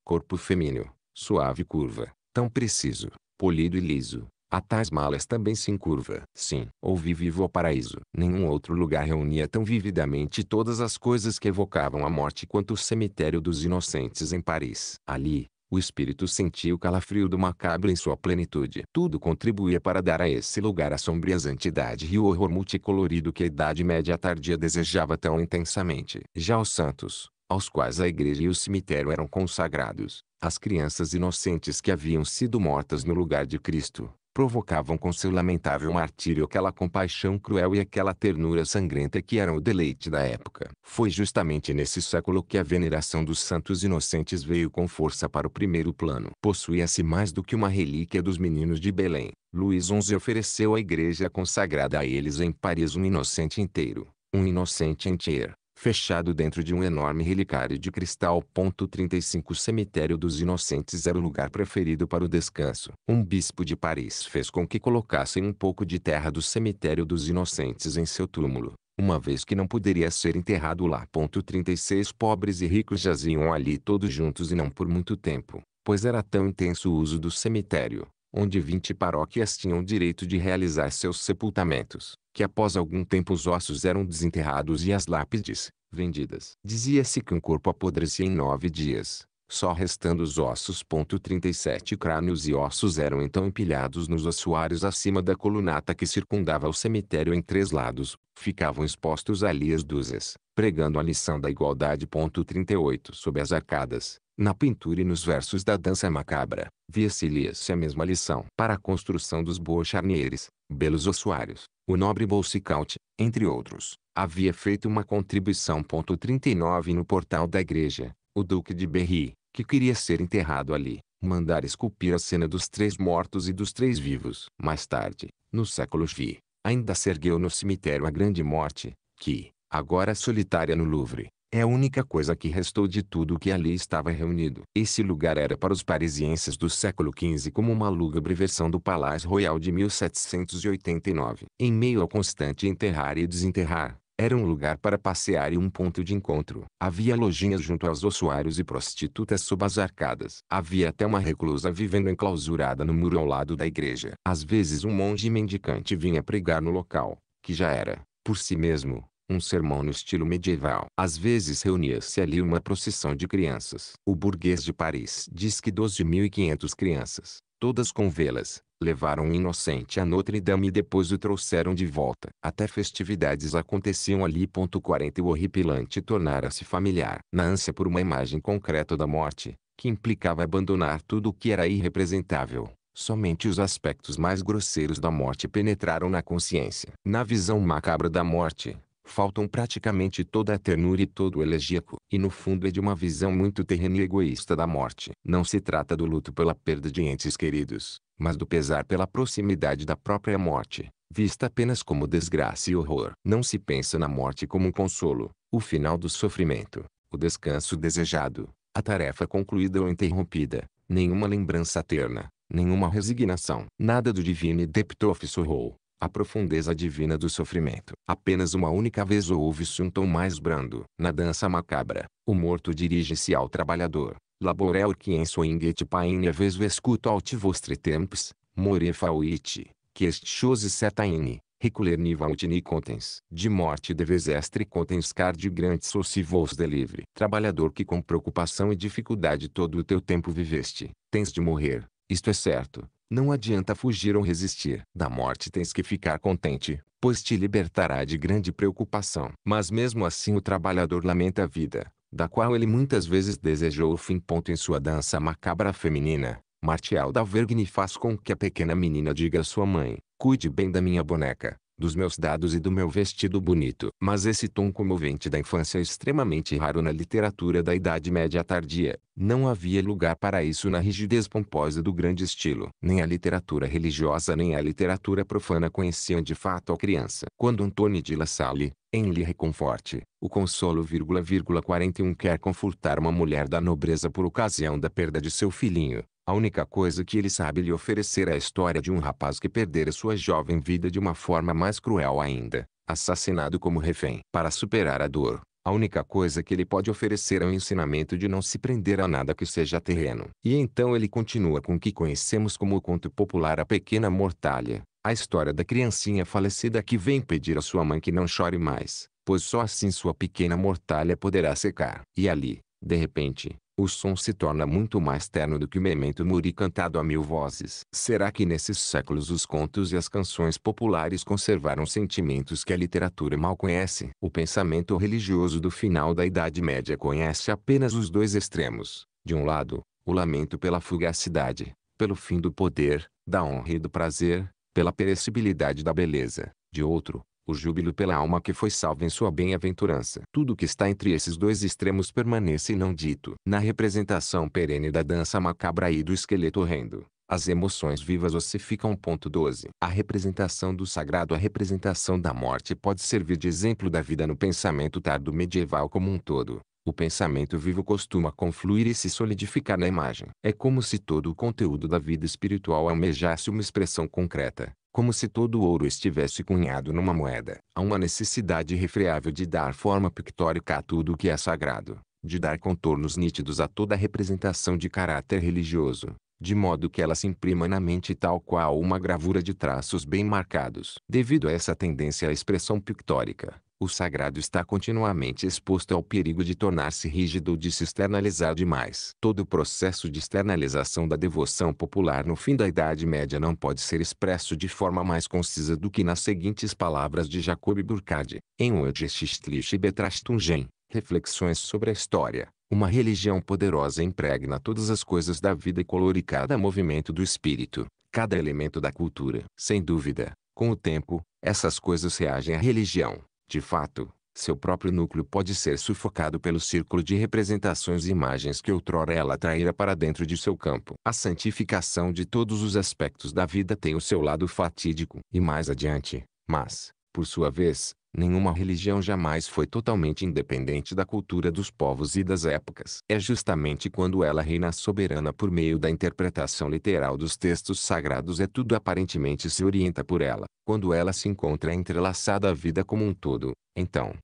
corpo feminino, suave curva, tão preciso, polido e liso, a tais malas também se encurva. Sim, ouvi vivo o paraíso. Nenhum outro lugar reunia tão vividamente todas as coisas que evocavam a morte quanto o cemitério dos inocentes em Paris. Ali, o espírito sentia o calafrio do macabro em sua plenitude. Tudo contribuía para dar a esse lugar a sombria idade e o horror multicolorido que a Idade Média tardia desejava tão intensamente. Já os santos, aos quais a igreja e o cemitério eram consagrados, as crianças inocentes que haviam sido mortas no lugar de Cristo, provocavam com seu lamentável martírio aquela compaixão cruel e aquela ternura sangrenta que eram o deleite da época. Foi justamente nesse século que a veneração dos santos inocentes veio com força para o primeiro plano. Possuía-se mais do que uma relíquia dos meninos de Belém. Luís XI ofereceu à igreja consagrada a eles em Paris um inocente inteiro, um inocente entier, fechado dentro de um enorme relicário de cristal. 35 Cemitério dos Inocentes era o lugar preferido para o descanso. Um bispo de Paris fez com que colocassem um pouco de terra do Cemitério dos Inocentes em seu túmulo, uma vez que não poderia ser enterrado lá. 36 Pobres e ricos jaziam ali todos juntos e não por muito tempo, pois era tão intenso o uso do cemitério, onde 20 paróquias tinham direito de realizar seus sepultamentos que após algum tempo os ossos eram desenterrados e as lápides, vendidas. Dizia-se que um corpo apodrecia em nove dias, só restando os ossos. 37 crânios e ossos eram então empilhados nos ossuários acima da colunata que circundava o cemitério em três lados, ficavam expostos ali as dúzias, pregando a lição da igualdade. 38 Sob as arcadas, na pintura e nos versos da dança macabra, via-se-lhes a mesma lição para a construção dos boas charnieres, belos ossuários, o nobre Bolsicaute, entre outros, havia feito uma contribuição. 39 no portal da igreja, o duque de Berry, que queria ser enterrado ali, mandar esculpir a cena dos três mortos e dos três vivos. Mais tarde, no século XX, ainda se ergueu no cemitério a Grande Morte, que, agora solitária no Louvre, é a única coisa que restou de tudo o que ali estava reunido. Esse lugar era para os parisienses do século XV como uma lúgubre versão do Palácio Royal de 1789. Em meio ao constante enterrar e desenterrar, era um lugar para passear e um ponto de encontro. Havia lojinhas junto aos ossuários e prostitutas sob as arcadas. Havia até uma reclusa vivendo enclausurada no muro ao lado da igreja. Às vezes um monge mendicante vinha pregar no local, que já era, por si mesmo, um sermão no estilo medieval. Às vezes reunia-se ali uma procissão de crianças. O burguês de Paris diz que 12.500 crianças, todas com velas, levaram o um inocente a Notre-Dame e depois o trouxeram de volta. Até festividades aconteciam ali. 40 O horripilante tornara-se familiar. Na ânsia por uma imagem concreta da morte, que implicava abandonar tudo o que era irrepresentável, somente os aspectos mais grosseiros da morte penetraram na consciência. Na visão macabra da morte, faltam praticamente toda a ternura e todo o elegíaco. E no fundo é de uma visão muito terrena e egoísta da morte. Não se trata do luto pela perda de entes queridos, mas do pesar pela proximidade da própria morte, vista apenas como desgraça e horror. Não se pensa na morte como um consolo, o final do sofrimento, o descanso desejado, a tarefa concluída ou interrompida, nenhuma lembrança terna, nenhuma resignação. Nada do divino e deptofis a profundeza divina do sofrimento. Apenas uma única vez ouve-se um tom mais brando. Na dança macabra, o morto dirige-se ao trabalhador. Laborel que em sua inget paine ves vescuto alti vostri tempos, more fauiti, que est chose in, reculer-ni contens. De morte deves estre contens cardi grande so vos delivre. Trabalhador que com preocupação e dificuldade todo o teu tempo viveste, tens de morrer, isto é certo não adianta fugir ou resistir. Da morte tens que ficar contente, pois te libertará de grande preocupação. Mas mesmo assim o trabalhador lamenta a vida, da qual ele muitas vezes desejou o fim. Ponto em sua dança macabra feminina, Martial da Vergne faz com que a pequena menina diga à sua mãe, cuide bem da minha boneca, dos meus dados e do meu vestido bonito. Mas esse tom comovente da infância é extremamente raro na literatura da Idade Média tardia. Não havia lugar para isso na rigidez pomposa do grande estilo. Nem a literatura religiosa nem a literatura profana conheciam de fato a criança. Quando Antônio de La Salle, em lhe reconforte. O consolo 41 quer confortar uma mulher da nobreza por ocasião da perda de seu filhinho. A única coisa que ele sabe lhe oferecer é a história de um rapaz que perdera sua jovem vida de uma forma mais cruel ainda, assassinado como refém. Para superar a dor, a única coisa que ele pode oferecer é o ensinamento de não se prender a nada que seja terreno. E então ele continua com o que conhecemos como o conto popular A Pequena Mortalha, a história da criancinha falecida que vem pedir a sua mãe que não chore mais, pois só assim sua pequena mortalha poderá secar. E ali, de repente, o som se torna muito mais terno do que o memento mori cantado a mil vozes. Será que nesses séculos os contos e as canções populares conservaram sentimentos que a literatura mal conhece? O pensamento religioso do final da Idade Média conhece apenas os dois extremos. De um lado, o lamento pela fugacidade, pelo fim do poder, da honra e do prazer, pela perecibilidade da beleza. De outro, o júbilo pela alma que foi salva em sua bem-aventurança. Tudo que está entre esses dois extremos permanece não dito. Na representação perene da dança macabra e do esqueleto horrendo, as emoções vivas ossificam. Ponto 12. A representação do sagrado A representação da morte pode servir de exemplo da vida no pensamento tardo medieval como um todo. O pensamento vivo costuma confluir e se solidificar na imagem. É como se todo o conteúdo da vida espiritual almejasse uma expressão concreta, como se todo o ouro estivesse cunhado numa moeda. Há uma necessidade irrefreável de dar forma pictórica a tudo o que é sagrado, de dar contornos nítidos a toda representação de caráter religioso, de modo que ela se imprima na mente tal qual uma gravura de traços bem marcados. Devido a essa tendência à expressão pictórica, o sagrado está continuamente exposto ao perigo de tornar-se rígido ou de se externalizar demais. Todo o processo de externalização da devoção popular no fim da Idade Média não pode ser expresso de forma mais concisa do que nas seguintes palavras de Jacob Burckhardt, em Urgeschichtliche Betrachtungen, Reflexões sobre a História. Uma religião poderosa impregna todas as coisas da vida e colore cada movimento do espírito, cada elemento da cultura. Sem dúvida, com o tempo, essas coisas reagem à religião, de fato, seu próprio núcleo pode ser sufocado pelo círculo de representações e imagens que outrora ela atraíra para dentro de seu campo. A santificação de todos os aspectos da vida tem o seu lado fatídico. E mais adiante, mas, por sua vez, Nenhuma religião jamais foi totalmente independente da cultura dos povos e das épocas. É justamente quando ela reina soberana por meio da interpretação literal dos textos sagrados é tudo aparentemente se orienta por ela. Quando ela se encontra entrelaçada à vida como um todo, então,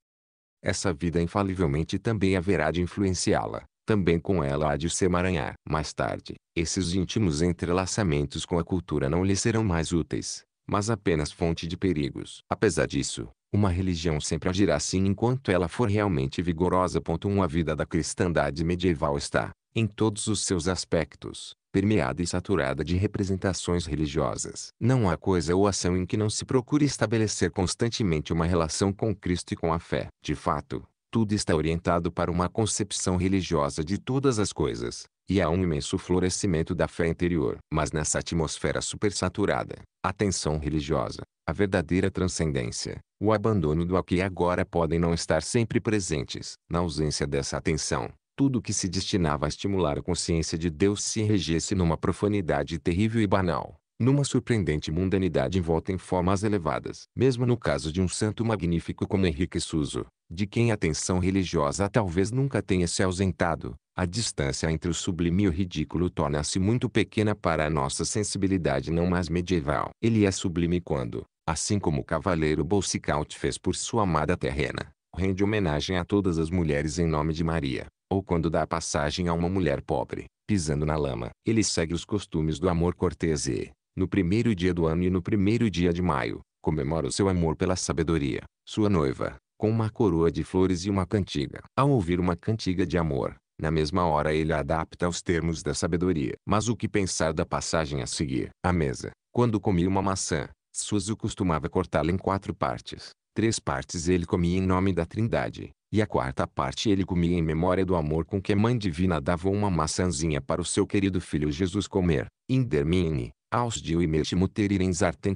essa vida infalivelmente também haverá de influenciá-la também com ela há de se emaranhar. Mais tarde, esses íntimos entrelaçamentos com a cultura não lhe serão mais úteis, mas apenas fonte de perigos. Apesar disso, uma religião sempre agirá assim enquanto ela for realmente vigorosa. Uma vida da cristandade medieval está, em todos os seus aspectos, permeada e saturada de representações religiosas. Não há coisa ou ação em que não se procure estabelecer constantemente uma relação com Cristo e com a fé. De fato, tudo está orientado para uma concepção religiosa de todas as coisas, e há um imenso florescimento da fé interior. Mas nessa atmosfera supersaturada, a tensão religiosa, a verdadeira transcendência, o abandono do aqui e agora podem não estar sempre presentes. Na ausência dessa atenção, tudo que se destinava a estimular a consciência de Deus se regesse numa profanidade terrível e banal, numa surpreendente mundanidade envolta em formas elevadas. Mesmo no caso de um santo magnífico como Henrique Suso, de quem a atenção religiosa talvez nunca tenha se ausentado, a distância entre o sublime e o ridículo torna-se muito pequena para a nossa sensibilidade não mais medieval. Ele é sublime quando, Assim como o cavaleiro Bolsicaut fez por sua amada terrena, rende homenagem a todas as mulheres em nome de Maria, ou quando dá passagem a uma mulher pobre, pisando na lama. Ele segue os costumes do amor cortês e, no primeiro dia do ano e no primeiro dia de maio, comemora o seu amor pela sabedoria, sua noiva, com uma coroa de flores e uma cantiga. Ao ouvir uma cantiga de amor, na mesma hora ele adapta aos termos da sabedoria. Mas o que pensar da passagem a seguir? A mesa, quando comi uma maçã, Suzu costumava cortá-la em quatro partes. Três partes ele comia em nome da Trindade, e a quarta parte ele comia em memória do amor com que a Mãe Divina dava uma maçãzinha para o seu querido filho Jesus comer. Indermine, ausdio e metimutteriren zarten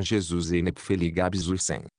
Jesus e nepfeligabs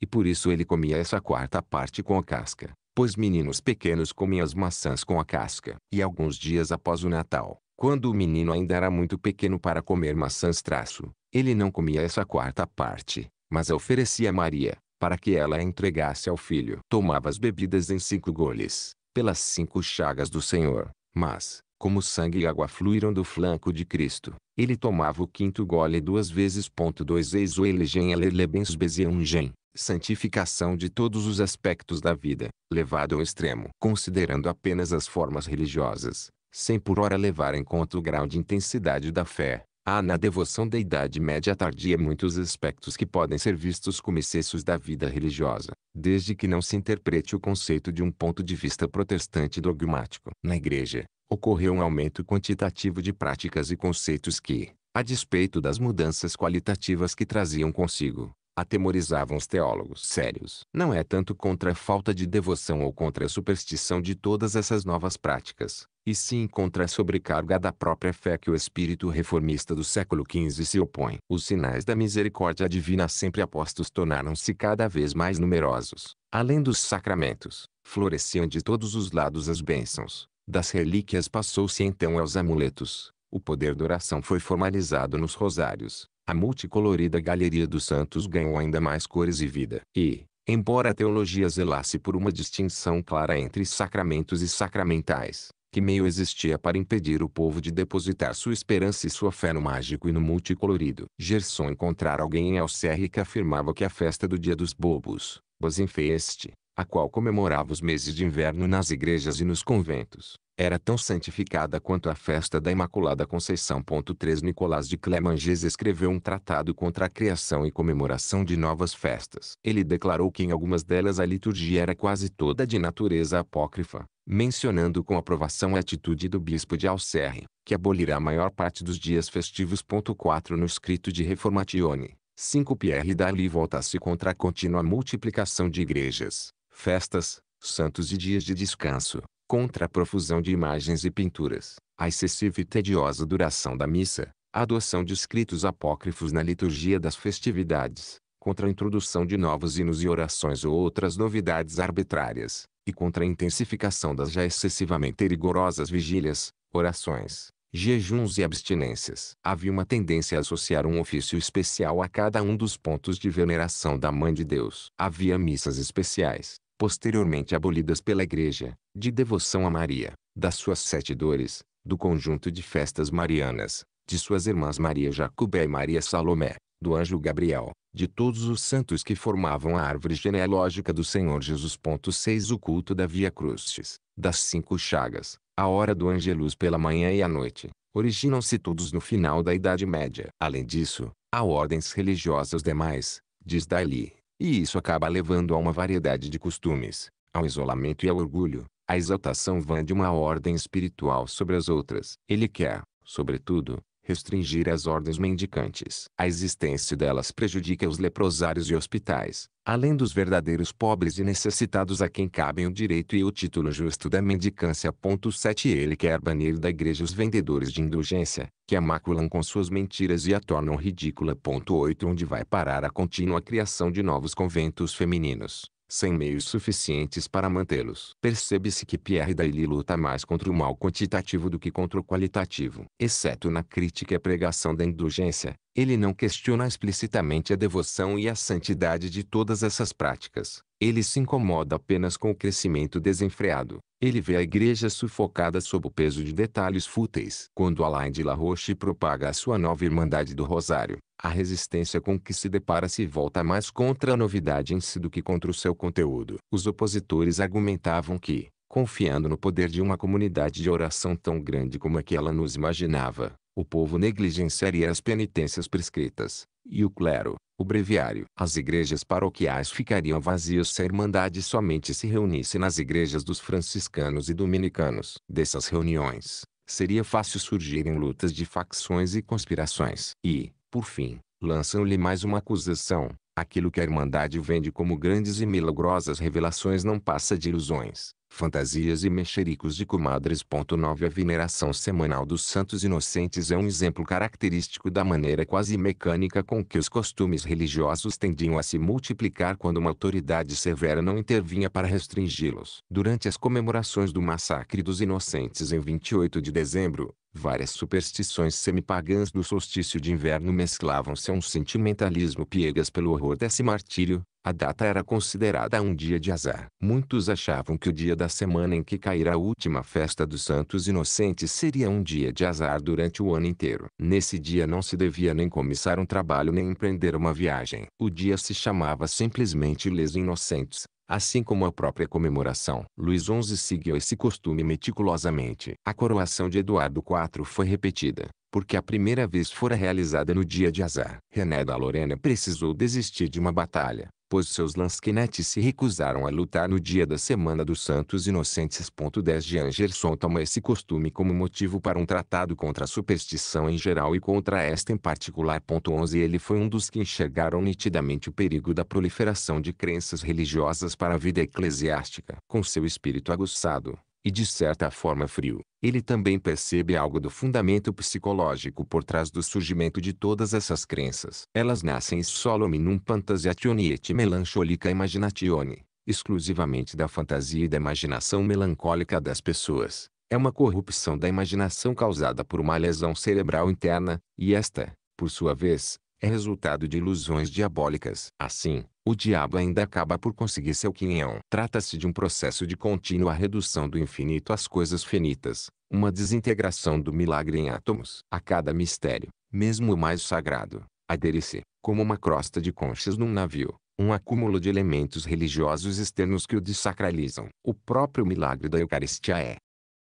E por isso ele comia essa quarta parte com a casca, pois meninos pequenos comiam as maçãs com a casca. E alguns dias após o Natal, quando o menino ainda era muito pequeno para comer maçãs traço, ele não comia essa quarta parte, mas a oferecia a Maria, para que ela a entregasse ao filho. Tomava as bebidas em cinco goles, pelas cinco chagas do Senhor, mas, como sangue e água fluíram do flanco de Cristo, ele tomava o quinto gole duas vezes. Ponto dois eis o elegem elebens bezeungen, santificação de todos os aspectos da vida, levado ao extremo, considerando apenas as formas religiosas, sem por hora levar em conta o grau de intensidade da fé, Há ah, na devoção da Idade Média Tardia muitos aspectos que podem ser vistos como excessos da vida religiosa, desde que não se interprete o conceito de um ponto de vista protestante dogmático. Na Igreja, ocorreu um aumento quantitativo de práticas e conceitos que, a despeito das mudanças qualitativas que traziam consigo, atemorizavam os teólogos sérios. Não é tanto contra a falta de devoção ou contra a superstição de todas essas novas práticas, e se encontra a sobrecarga da própria fé que o espírito reformista do século XV se opõe. Os sinais da misericórdia divina sempre apostos tornaram-se cada vez mais numerosos. Além dos sacramentos, floresciam de todos os lados as bênçãos. Das relíquias passou-se então aos amuletos. O poder da oração foi formalizado nos rosários. A multicolorida galeria dos santos ganhou ainda mais cores e vida. E, embora a teologia zelasse por uma distinção clara entre sacramentos e sacramentais, que meio existia para impedir o povo de depositar sua esperança e sua fé no mágico e no multicolorido. Gerson encontrar alguém em Alcerre que afirmava que a festa do dia dos bobos, Bozenfeste, a qual comemorava os meses de inverno nas igrejas e nos conventos, era tão santificada quanto a festa da Imaculada Conceição. 3 Nicolás de Clemanges escreveu um tratado contra a criação e comemoração de novas festas. Ele declarou que em algumas delas a liturgia era quase toda de natureza apócrifa, mencionando com aprovação a atitude do bispo de Alcerre, que abolirá a maior parte dos dias festivos. 4 No escrito de Reformatione, 5 Pierre Dali volta-se contra a contínua multiplicação de igrejas, festas, santos e dias de descanso, contra a profusão de imagens e pinturas, a excessiva e tediosa duração da missa, a adoção de escritos apócrifos na liturgia das festividades, contra a introdução de novos hinos e orações ou outras novidades arbitrárias, e contra a intensificação das já excessivamente rigorosas vigílias, orações, jejuns e abstinências. Havia uma tendência a associar um ofício especial a cada um dos pontos de veneração da Mãe de Deus. Havia missas especiais, posteriormente abolidas pela Igreja, de devoção a Maria, das suas sete dores, do conjunto de festas marianas, de suas irmãs Maria Jacobé e Maria Salomé, do anjo Gabriel, de todos os santos que formavam a árvore genealógica do Senhor Jesus. 6 O culto da Via Crucis, das cinco chagas, a hora do Angelus pela manhã e à noite, originam-se todos no final da Idade Média. Além disso, há ordens religiosas demais, diz Dali, e isso acaba levando a uma variedade de costumes, ao isolamento e ao orgulho. A exaltação vã de uma ordem espiritual sobre as outras. Ele quer, sobretudo, restringir as ordens mendicantes. A existência delas prejudica os leprosários e hospitais, além dos verdadeiros pobres e necessitados a quem cabem o direito e o título justo da mendicância. 7 Ele quer banir da igreja os vendedores de indulgência, que a maculam com suas mentiras e a tornam ridícula. 8 Onde vai parar a contínua criação de novos conventos femininos, sem meios suficientes para mantê-los. Percebe-se que Pierre Daly luta mais contra o mal quantitativo do que contra o qualitativo. Exceto na crítica e a pregação da indulgência, ele não questiona explicitamente a devoção e a santidade de todas essas práticas. Ele se incomoda apenas com o crescimento desenfreado. Ele vê a igreja sufocada sob o peso de detalhes fúteis. Quando Alain de La Roche propaga a sua nova Irmandade do Rosário, a resistência com que se depara se volta mais contra a novidade em si do que contra o seu conteúdo. Os opositores argumentavam que, confiando no poder de uma comunidade de oração tão grande como a que ela nos imaginava, o povo negligenciaria as penitências prescritas, e o clero, o breviário. As igrejas paroquiais ficariam vazias se a Irmandade somente se reunisse nas igrejas dos franciscanos e dominicanos. Dessas reuniões, seria fácil surgirem lutas de facções e conspirações. E, por fim, lançam-lhe mais uma acusação. Aquilo que a Irmandade vende como grandes e milagrosas revelações não passa de ilusões, fantasias e mexericos de comadres. 9 A veneração semanal dos santos inocentes é um exemplo característico da maneira quase mecânica com que os costumes religiosos tendiam a se multiplicar quando uma autoridade severa não intervinha para restringi-los. Durante as comemorações do massacre dos inocentes em 28 de dezembro, Várias superstições semipagãs do solstício de inverno mesclavam-se a um sentimentalismo piegas pelo horror desse martírio. A data era considerada um dia de azar. Muitos achavam que o dia da semana em que caíra a última festa dos santos inocentes seria um dia de azar durante o ano inteiro. Nesse dia não se devia nem começar um trabalho nem empreender uma viagem. O dia se chamava simplesmente Les Inocentes, assim como a própria comemoração. Luís XI seguiu esse costume meticulosamente. A coroação de Eduardo IV foi repetida, porque a primeira vez fora realizada no dia de azar. René da Lorena precisou desistir de uma batalha, pois seus lansquenetes se recusaram a lutar no dia da Semana dos Santos Inocentes. 10 de Angerson toma esse costume como motivo para um tratado contra a superstição em geral e contra esta em particular. 11 Ele foi um dos que enxergaram nitidamente o perigo da proliferação de crenças religiosas para a vida eclesiástica. Com seu espírito aguçado, e de certa forma frio, ele também percebe algo do fundamento psicológico por trás do surgimento de todas essas crenças. Elas nascem solum num fantasiatione et melancholica imaginatione, exclusivamente da fantasia e da imaginação melancólica das pessoas. É uma corrupção da imaginação causada por uma lesão cerebral interna, e esta, por sua vez, é resultado de ilusões diabólicas. Assim, o diabo ainda acaba por conseguir seu quinhão. Trata-se de um processo de contínua redução do infinito às coisas finitas, uma desintegração do milagre em átomos. A cada mistério, mesmo o mais sagrado, adere-se, como uma crosta de conchas num navio, um acúmulo de elementos religiosos externos que o desacralizam. O próprio milagre da Eucaristia é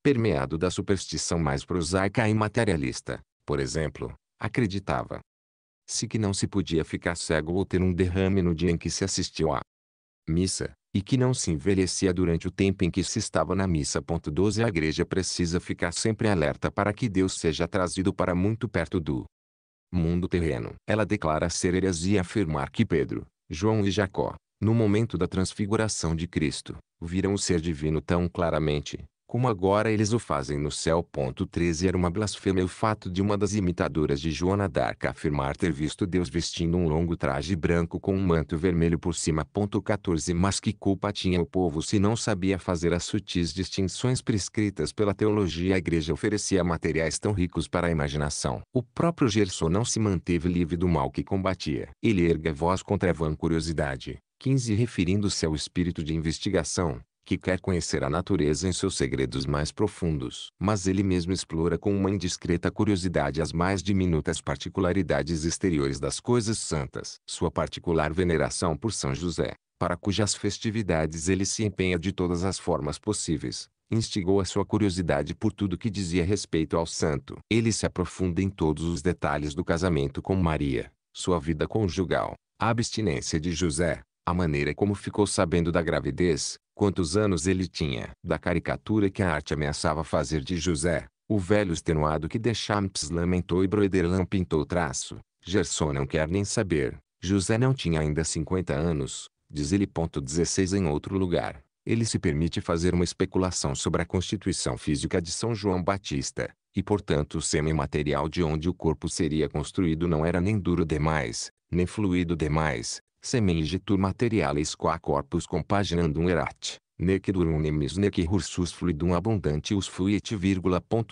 permeado da superstição mais prosaica e materialista. Por exemplo, acreditava se que não se podia ficar cego ou ter um derrame no dia em que se assistiu à missa, e que não se envelhecia durante o tempo em que se estava na missa. 12 A igreja precisa ficar sempre alerta para que Deus seja trazido para muito perto do mundo terreno. Ela declara ser heresia afirmar que Pedro, João e Jacó, no momento da transfiguração de Cristo, viram o ser divino tão claramente, como agora eles o fazem no céu. 13 Era uma blasfêmia o fato de uma das imitadoras de Joana d'Arc afirmar ter visto Deus vestindo um longo traje branco com um manto vermelho por cima. 14 Mas que culpa tinha o povo se não sabia fazer as sutis distinções prescritas pela teologia? A igreja oferecia materiais tão ricos para a imaginação. O próprio Gerson não se manteve livre do mal que combatia. Ele erga voz contra a van curiosidade. 15 Referindo-se ao espírito de investigação, que quer conhecer a natureza em seus segredos mais profundos. Mas ele mesmo explora com uma indiscreta curiosidade as mais diminutas particularidades exteriores das coisas santas. Sua particular veneração por São José, para cujas festividades ele se empenha de todas as formas possíveis, instigou a sua curiosidade por tudo que dizia respeito ao santo. Ele se aprofunda em todos os detalhes do casamento com Maria, sua vida conjugal, a abstinência de José, a maneira como ficou sabendo da gravidez, quantos anos ele tinha. Da caricatura que a arte ameaçava fazer de José, o velho extenuado que Deschamps lamentou e Broederlan pintou traço. Gerson não quer nem saber. José não tinha ainda 50 anos, diz ele. 16 em outro lugar. Ele se permite fazer uma especulação sobre a constituição física de São João Batista, e portanto o semimaterial de onde o corpo seria construído não era nem duro demais, nem fluido demais, semegitur materialis qua corpus compaginandum erat, nec durum nemis nec rursus fluidum abundantius fuit.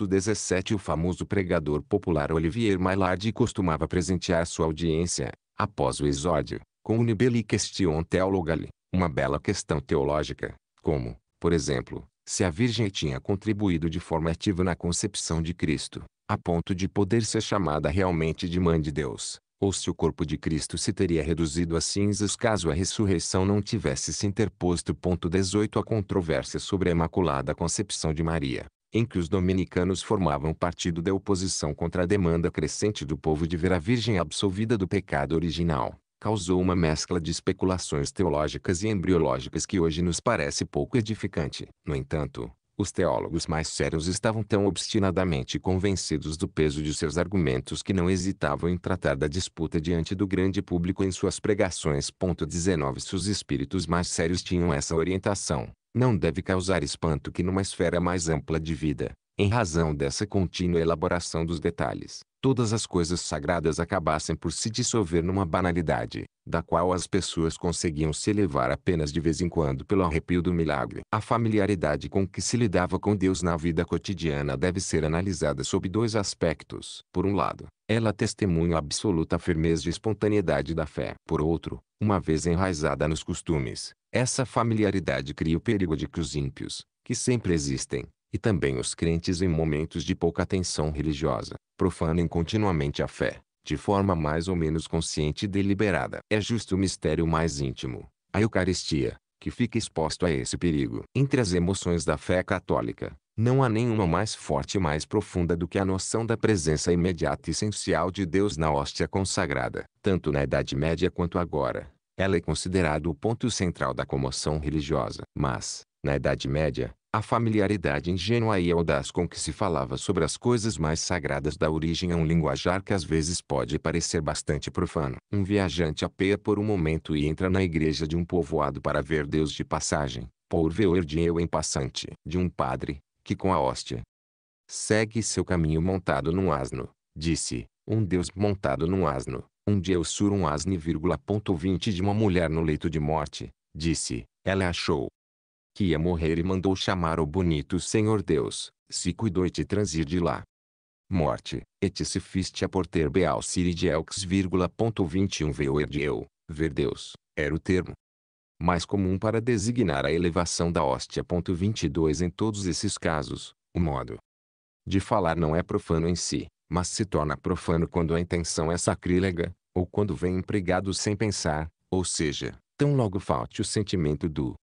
17 O famoso pregador popular Olivier Maillard costumava presentear sua audiência, após o exódio, com une question theologali, uma bela questão teológica, como, por exemplo, se a Virgem tinha contribuído de forma ativa na concepção de Cristo, a ponto de poder ser chamada realmente de Mãe de Deus ou se o corpo de Cristo se teria reduzido a cinzas caso a ressurreição não tivesse se interposto. Ponto 18 A controvérsia sobre a Imaculada Concepção de Maria, em que os dominicanos formavam partido da oposição contra a demanda crescente do povo de ver a Virgem absolvida do pecado original, causou uma mescla de especulações teológicas e embriológicas que hoje nos parece pouco edificante. No entanto, os teólogos mais sérios estavam tão obstinadamente convencidos do peso de seus argumentos que não hesitavam em tratar da disputa diante do grande público em suas pregações. 19 Se os espíritos mais sérios tinham essa orientação, não deve causar espanto que numa esfera mais ampla de vida, em razão dessa contínua elaboração dos detalhes, todas as coisas sagradas acabassem por se dissolver numa banalidade, da qual as pessoas conseguiam se elevar apenas de vez em quando pelo arrepio do milagre. A familiaridade com que se lidava com Deus na vida cotidiana deve ser analisada sob dois aspectos. Por um lado, ela testemunha a absoluta firmeza e espontaneidade da fé. Por outro, uma vez enraizada nos costumes, essa familiaridade cria o perigo de que os ímpios, que sempre existem, e também os crentes em momentos de pouca atenção religiosa, profanem continuamente a fé, de forma mais ou menos consciente e deliberada. É justo o mistério mais íntimo, a Eucaristia, que fica exposto a esse perigo. Entre as emoções da fé católica, não há nenhuma mais forte e mais profunda do que a noção da presença imediata e essencial de Deus na hóstia consagrada. Tanto na Idade Média quanto agora, ela é considerada o ponto central da comoção religiosa. Mas, na Idade Média, a familiaridade ingênua e audaz com que se falava sobre as coisas mais sagradas da origem é um linguajar que às vezes pode parecer bastante profano. Um viajante apeia por um momento e entra na igreja de um povoado para ver Deus de passagem, por ver de eu em passante, de um padre, que com a hóstia segue seu caminho montado num asno, disse, um Deus montado num asno. Um dia eu sur um asne, vírgula, ponto 20 de uma mulher no leito de morte, disse, ela achou, que ia morrer e mandou chamar o bonito Senhor Deus, se cuidou e te transir de lá. Morte, et se fiste a porter beal siridielx, ponto 21 veoerdeu, ver Deus, era o termo mais comum para designar a elevação da hóstia. Ponto 22 em todos esses casos, o modo de falar não é profano em si, mas se torna profano quando a intenção é sacrílega, ou quando vem empregado sem pensar, ou seja, tão logo falte o sentimento do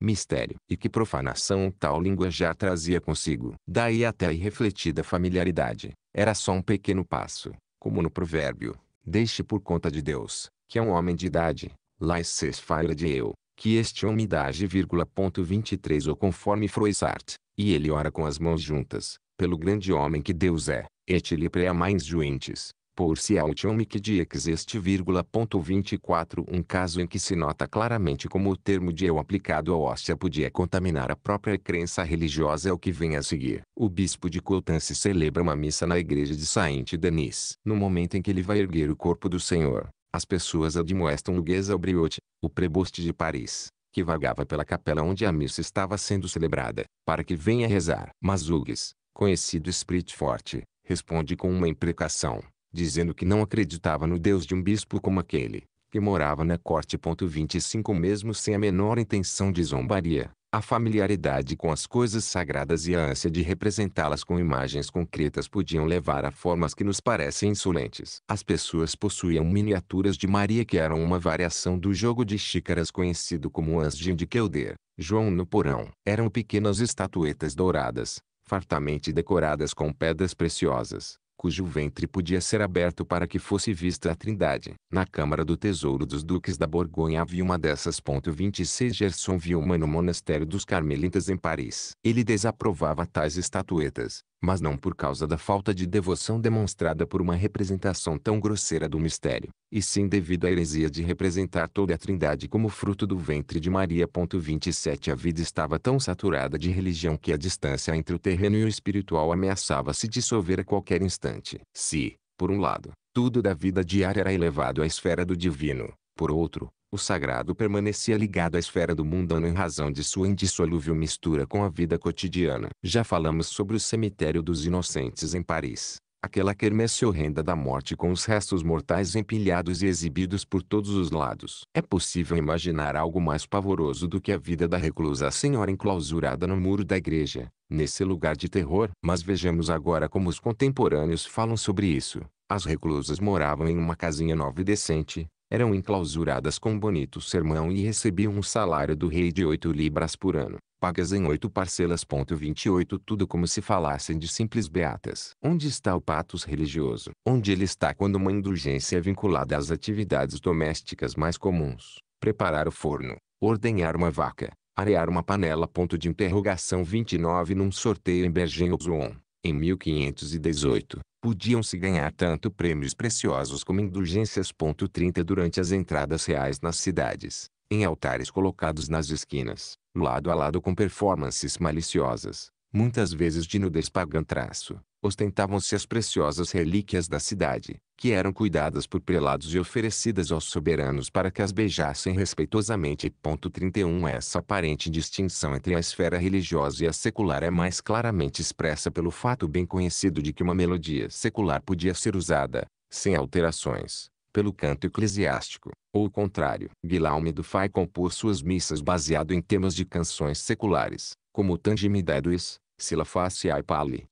mistério, e que profanação tal já trazia consigo. Daí até a irrefletida familiaridade, era só um pequeno passo, como no provérbio, deixe por conta de Deus, que é um homem de idade, laisses faire de eu, que este homem idade vírgula ponto 23 ou conforme Froissart, e ele ora com as mãos juntas, pelo grande homem que Deus é, et lhe prea mais juentes por si ao Xiaomic DX este vírgula ponto 24 um caso em que se nota claramente como o termo de eu aplicado à hóstia podia contaminar a própria crença religiosa é o que vem a seguir. O bispo de Coutance celebra uma missa na igreja de Saint-Denis. No momento em que ele vai erguer o corpo do Senhor, as pessoas admoestam o briot o preboste de Paris, que vagava pela capela onde a missa estava sendo celebrada, para que venha rezar. Mas Hugues, conhecido espírito forte, responde com uma imprecação dizendo que não acreditava no Deus de um bispo como aquele, que morava na corte. 25 Mesmo sem a menor intenção de zombaria, a familiaridade com as coisas sagradas e a ânsia de representá-las com imagens concretas podiam levar a formas que nos parecem insolentes. As pessoas possuíam miniaturas de Maria que eram uma variação do jogo de xícaras conhecido como Ansjin de Kelder, João no Porão. Eram pequenas estatuetas douradas, fartamente decoradas com pedras preciosas, cujo ventre podia ser aberto para que fosse vista a Trindade. Na Câmara do Tesouro dos Duques da Borgonha havia uma dessas. 26 Gerson viu uma no Monastério dos Carmelitas em Paris. Ele desaprovava tais estatuetas, mas não por causa da falta de devoção demonstrada por uma representação tão grosseira do mistério, e sim devido à heresia de representar toda a Trindade como fruto do ventre de Maria. 27 A vida estava tão saturada de religião que a distância entre o terreno e o espiritual ameaçava se dissolver a qualquer instante. Se, por um lado, tudo da vida diária era elevado à esfera do divino, por outro, o sagrado permanecia ligado à esfera do mundano em razão de sua indissolúvel mistura com a vida cotidiana. Já falamos sobre o cemitério dos inocentes em Paris. Aquela quermesse horrenda da morte com os restos mortais empilhados e exibidos por todos os lados. É possível imaginar algo mais pavoroso do que a vida da reclusa senhora enclausurada no muro da igreja, nesse lugar de terror. Mas vejamos agora como os contemporâneos falam sobre isso. As reclusas moravam em uma casinha nova e decente, eram enclausuradas com bonito sermão e recebiam um salário do rei de oito libras por ano, pagas em oito parcelas. 28 Tudo como se falassem de simples beatas. Onde está o patos religioso? Onde ele está quando uma indulgência é vinculada às atividades domésticas mais comuns? Preparar o forno, ordenhar uma vaca, arear uma panela. Ponto de interrogação 29 Num sorteio em Bergen-Belzon, em 1518 podiam-se ganhar tanto prêmios preciosos como indulgências. 30 Durante as entradas reais nas cidades, em altares colocados nas esquinas, lado a lado com performances maliciosas, muitas vezes de nudez pagã traço, ostentavam-se as preciosas relíquias da cidade, que eram cuidadas por prelados e oferecidas aos soberanos para que as beijassem respeitosamente. Ponto 31 Essa aparente distinção entre a esfera religiosa e a secular é mais claramente expressa pelo fato bem conhecido de que uma melodia secular podia ser usada, sem alterações, pelo canto eclesiástico, ou o contrário. Guilherme do Fai compôs suas missas baseado em temas de canções seculares, como Tangimideduis, Sila face ai pali,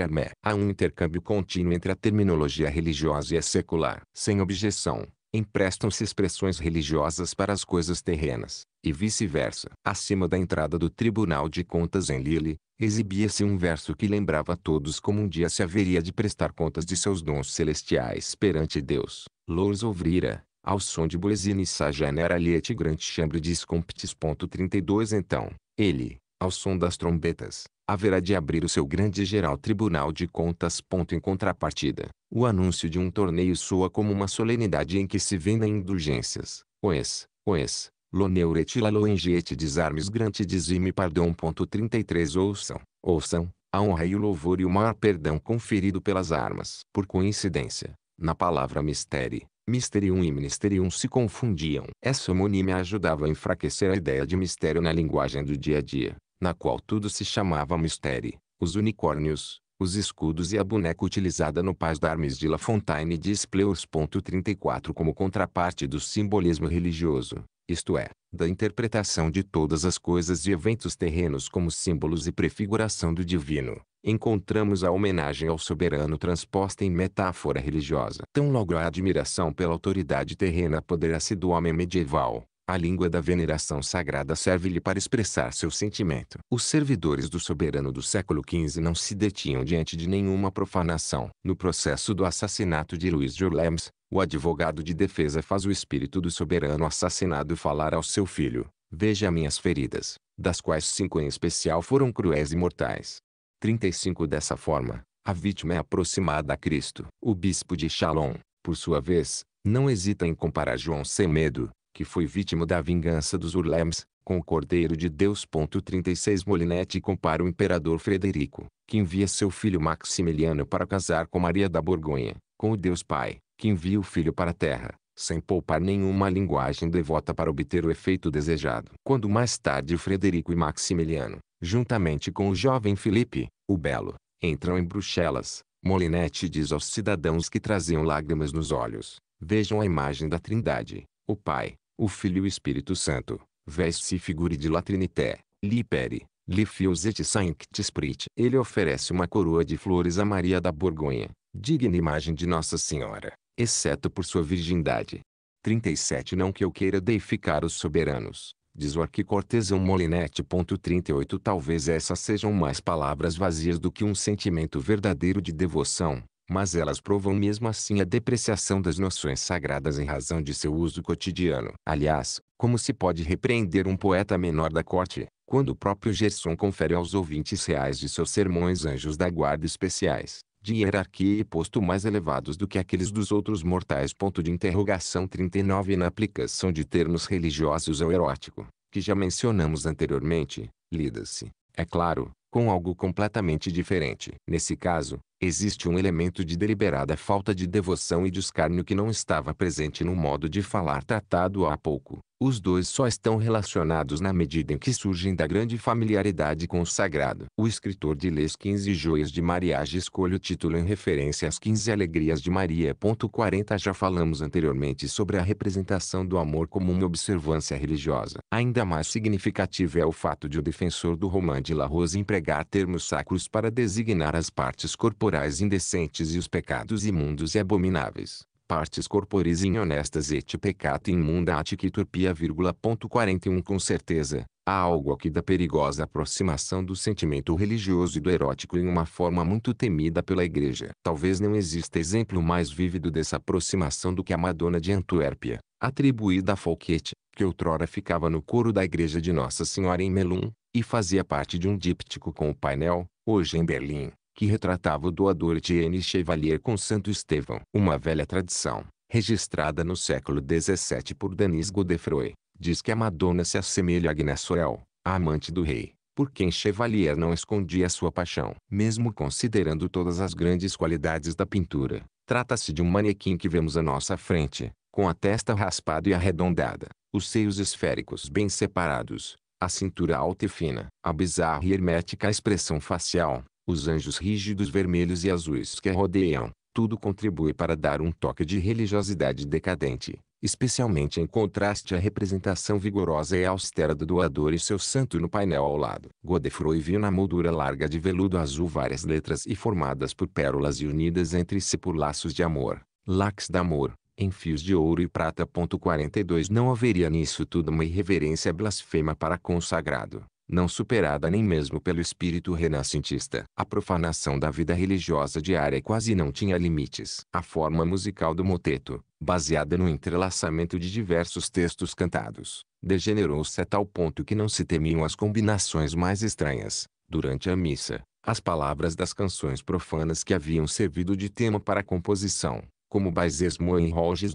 armé. Há um intercâmbio contínuo entre a terminologia religiosa e a secular. Sem objeção, emprestam-se expressões religiosas para as coisas terrenas, e vice-versa. Acima da entrada do Tribunal de Contas em Lille, exibia-se um verso que lembrava a todos como um dia se haveria de prestar contas de seus dons celestiais perante Deus. Lourdes ouvrira, ao som de e Sagenera Liet Grande Chambre de Scomptes. 32 Então, ele, ao som das trombetas, haverá de abrir o seu grande geral tribunal de contas. ponto Em contrapartida, o anúncio de um torneio soa como uma solenidade em que se vendem indulgências. Oes, oes, loneuretila loengiete desarmes grante dizime pardon. 33 Ouçam, ouçam, a honra e o louvor e o maior perdão conferido pelas armas. Por coincidência, na palavra mistério, Mysterium e Ministerium se confundiam. Essa homonímia ajudava a enfraquecer a ideia de mistério na linguagem do dia a dia na qual tudo se chamava mistério, os unicórnios, os escudos e a boneca utilizada no Paz d'Armes de La Fontaine de Spleus. 34 como contraparte do simbolismo religioso, isto é, da interpretação de todas as coisas e eventos terrenos como símbolos e prefiguração do divino, encontramos a homenagem ao soberano transposta em metáfora religiosa. Tão logo a admiração pela autoridade terrena poderá se do homem medieval, a língua da veneração sagrada serve-lhe para expressar seu sentimento. Os servidores do soberano do século XV não se detinham diante de nenhuma profanação. No processo do assassinato de Luís de Orleans, o advogado de defesa faz o espírito do soberano assassinado falar ao seu filho, veja minhas feridas, das quais cinco em especial foram cruéis e mortais. 35 Dessa forma, a vítima é aproximada a Cristo. O bispo de Shalom, por sua vez, não hesita em comparar João sem medo, que foi vítima da vingança dos Urlems, com o Cordeiro de Deus. 36 Molinetti compara o imperador Frederico, que envia seu filho Maximiliano para casar com Maria da Borgonha, com o Deus Pai, que envia o filho para a terra, sem poupar nenhuma linguagem devota para obter o efeito desejado. Quando mais tarde Frederico e Maximiliano, juntamente com o jovem Felipe, o Belo, entram em Bruxelas, Molinetti diz aos cidadãos que traziam lágrimas nos olhos, vejam a imagem da Trindade, o Pai, o Filho e o Espírito Santo, veste figure de latrinité, Trinité, li pere, li fios et sancti sprit. Ele oferece uma coroa de flores a Maria da Borgonha, digna imagem de Nossa Senhora, exceto por sua virgindade. 37 Não que eu queira deificar os soberanos, diz o arquicortesão Molinete. 38 Talvez essas sejam mais palavras vazias do que um sentimento verdadeiro de devoção, mas elas provam mesmo assim a depreciação das noções sagradas em razão de seu uso cotidiano. Aliás, como se pode repreender um poeta menor da corte, quando o próprio Gerson confere aos ouvintes reais de seus sermões anjos da guarda especiais, de hierarquia e posto mais elevados do que aqueles dos outros mortais. Ponto de interrogação 39 na aplicação de termos religiosos ao erótico, que já mencionamos anteriormente, lida-se, é claro, com algo completamente diferente. Nesse caso, existe um elemento de deliberada falta de devoção e de escárnio que não estava presente no modo de falar tratado há pouco os dois só estão relacionados na medida em que surgem da grande familiaridade com o sagrado. O escritor de Les 15 Joias de Mariage escolhe o título em referência às 15 Alegrias de Maria. 40 Já falamos anteriormente sobre a representação do amor como uma observância religiosa. Ainda mais significativo é o fato de o defensor do Romain de La Rose empregar termos sacros para designar as partes corporais indecentes e os pecados imundos e abomináveis partes corporis honestas et peccata imunda at turpia vírgula ponto 41 com certeza, há algo aqui da perigosa aproximação do sentimento religioso e do erótico em uma forma muito temida pela igreja. Talvez não exista exemplo mais vívido dessa aproximação do que a Madonna de Antuérpia, atribuída a Folquete, que outrora ficava no coro da igreja de Nossa Senhora em Melun, e fazia parte de um díptico com o painel, hoje em Berlim, que retratava o doador de Etienne Chevalier com Santo Estevão. Uma velha tradição, registrada no século XVII por Denis Godefroy, diz que a Madonna se assemelha a Agnes Sorel, a amante do rei, por quem Chevalier não escondia sua paixão. Mesmo considerando todas as grandes qualidades da pintura, trata-se de um manequim que vemos à nossa frente, com a testa raspada e arredondada, os seios esféricos bem separados, a cintura alta e fina, a bizarra e hermética expressão facial, os anjos rígidos vermelhos e azuis que a rodeiam, tudo contribui para dar um toque de religiosidade decadente, especialmente em contraste à representação vigorosa e austera do doador e seu santo no painel ao lado. Godefroy viu na moldura larga de veludo azul várias letras e formadas por pérolas e unidas entre si por laços de amor, lax d'amor, em fios de ouro e prata. 42 Não haveria nisso tudo uma irreverência blasfema para consagrado, não superada nem mesmo pelo espírito renascentista. A profanação da vida religiosa diária quase não tinha limites. A forma musical do moteto, baseada no entrelaçamento de diversos textos cantados, degenerou-se a tal ponto que não se temiam as combinações mais estranhas. Durante a missa, as palavras das canções profanas que haviam servido de tema para a composição, como Baisesmo e Roges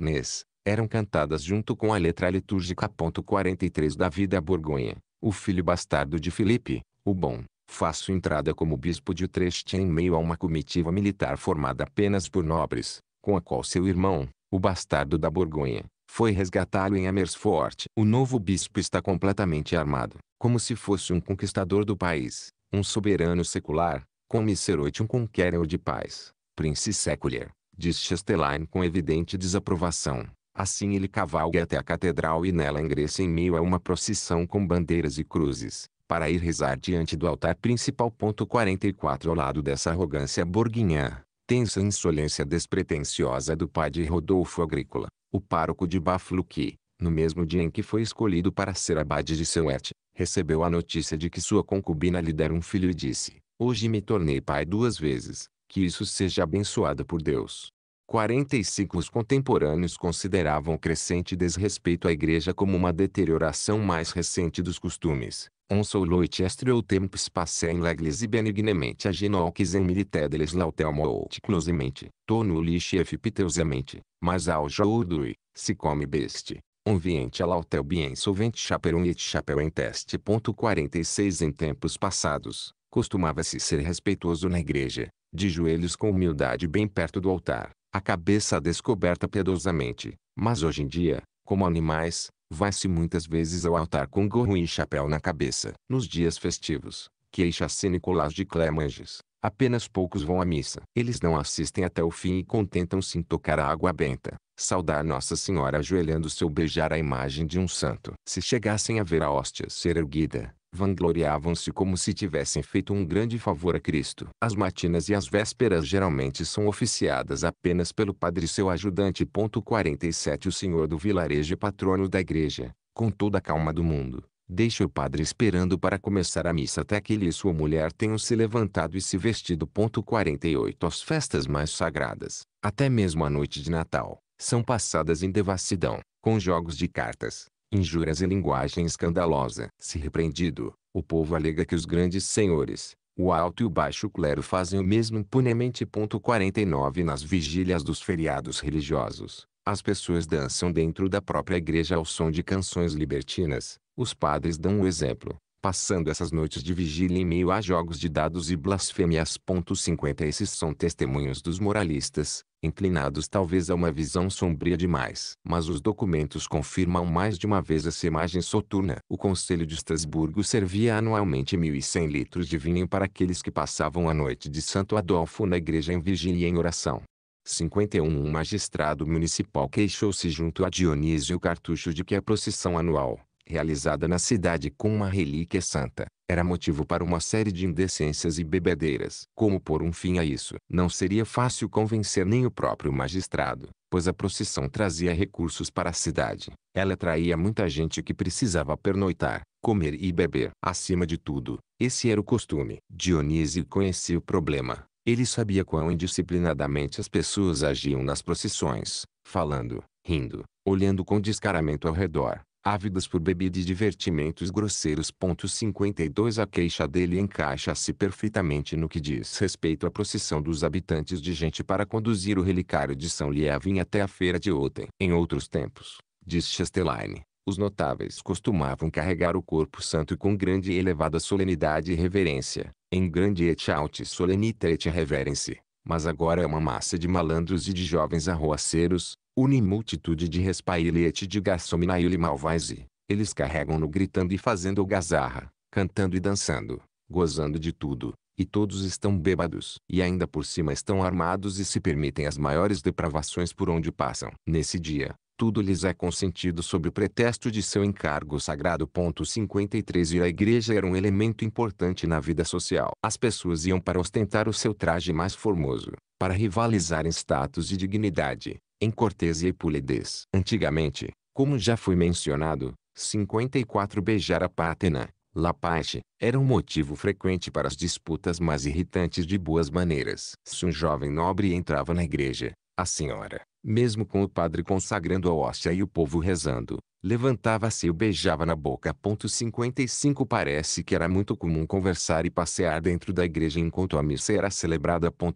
eram cantadas junto com a letra litúrgica. 43 da Vida Borgonha o filho bastardo de Filipe, o Bom, faço entrada como bispo de Utrecht em meio a uma comitiva militar formada apenas por nobres, com a qual seu irmão, o bastardo da Borgonha, foi resgatá-lo em Amersfoort. O novo bispo está completamente armado, como se fosse um conquistador do país, um soberano secular, com miseroit um conqueror de paz, prince secular, diz Chastelain com evidente desaprovação. Assim ele cavalga até a catedral e nela ingressa em meio a uma procissão com bandeiras e cruzes, para ir rezar diante do altar principal. 44 Ao lado dessa arrogância borguinhã, tensa insolência despretensiosa do pai de Rodolfo Agrícola, o pároco de que, no mesmo dia em que foi escolhido para ser abade de Seuete, recebeu a notícia de que sua concubina lhe dera um filho e disse, Hoje me tornei pai duas vezes, que isso seja abençoado por Deus. 45 os contemporâneos consideravam crescente desrespeito à igreja como uma deterioração mais recente dos costumes. On soloit estreu tempus passem leglis e benignemente agenoques en milité deles lautelmo out closemente, tonu lichef piteusamente, mas ao joudui, se come beste. Onviente alautel bien solvente chaperon et chapéu em teste. 46 Em tempos passados, costumava-se ser respeitoso na igreja, de joelhos com humildade bem perto do altar a cabeça descoberta piedosamente. Mas hoje em dia, como animais, vai-se muitas vezes ao altar com gorro e chapéu na cabeça. Nos dias festivos, queixa-se Nicolás de Clemanges, apenas poucos vão à missa. Eles não assistem até o fim e contentam-se em tocar a água benta, saudar Nossa Senhora ajoelhando-se ou beijar a imagem de um santo. Se chegassem a ver a hóstia ser erguida, vangloriavam-se como se tivessem feito um grande favor a Cristo. As matinas e as vésperas geralmente são oficiadas apenas pelo padre e seu ajudante. 47 O senhor do vilarejo é patrono da igreja, com toda a calma do mundo. Deixa o padre esperando para começar a missa até que ele e sua mulher tenham se levantado e se vestido. 48 As festas mais sagradas, até mesmo a noite de Natal, são passadas em devassidão, com jogos de cartas, injúrias e linguagem escandalosa. Se repreendido, o povo alega que os grandes senhores, o alto e o baixo clero fazem o mesmo impunemente. 49 Nas vigílias dos feriados religiosos, as pessoas dançam dentro da própria igreja ao som de canções libertinas. Os padres dão o exemplo, passando essas noites de vigília em meio a jogos de dados e blasfêmias. 50 Esses são testemunhos dos moralistas, inclinados talvez a uma visão sombria demais. Mas os documentos confirmam mais de uma vez essa imagem soturna. O Conselho de Estrasburgo servia anualmente 1.100 litros de vinho para aqueles que passavam a noite de Santo Adolfo na igreja em vigília e em oração. 51 Um magistrado municipal queixou-se junto a Dionísio Cartucho de que a procissão anual, realizada na cidade com uma relíquia santa, era motivo para uma série de indecências e bebedeiras. Como pôr um fim a isso? Não seria fácil convencer nem o próprio magistrado, pois a procissão trazia recursos para a cidade. Ela atraía muita gente que precisava pernoitar, comer e beber. Acima de tudo, esse era o costume. Dionísio conhecia o problema. Ele sabia quão indisciplinadamente as pessoas agiam nas procissões, falando, rindo, olhando com descaramento ao redor, ávidas por bebida e divertimentos grosseiros. 52 A queixa dele encaixa-se perfeitamente no que diz respeito à procissão dos habitantes de gente para conduzir o relicário de São Lievin até a feira de ontem. Em outros tempos, diz Chastelaine, os notáveis costumavam carregar o corpo santo com grande e elevada solenidade e reverência, em grande et aut solenite et reverence, mas agora é uma massa de malandros e de jovens arroaceiros, une multitude de respailete de gassominaile malvaise, eles carregam-no gritando e fazendo gazarra, cantando e dançando, gozando de tudo, e todos estão bêbados, e ainda por cima estão armados e se permitem as maiores depravações por onde passam. Nesse dia, tudo lhes é consentido sob o pretexto de seu encargo sagrado. 53 E a igreja era um elemento importante na vida social. As pessoas iam para ostentar o seu traje mais formoso, para rivalizar em status e dignidade, em cortesia e polidez. Antigamente, como já foi mencionado, 54 beijar a pátena, la paz, era um motivo frequente para as disputas mais irritantes de boas maneiras. Se um jovem nobre entrava na igreja, a senhora, mesmo com o padre consagrando a hóstia e o povo rezando, levantava-se e o beijava na boca. 55 Parece que era muito comum conversar e passear dentro da igreja enquanto a missa era celebrada.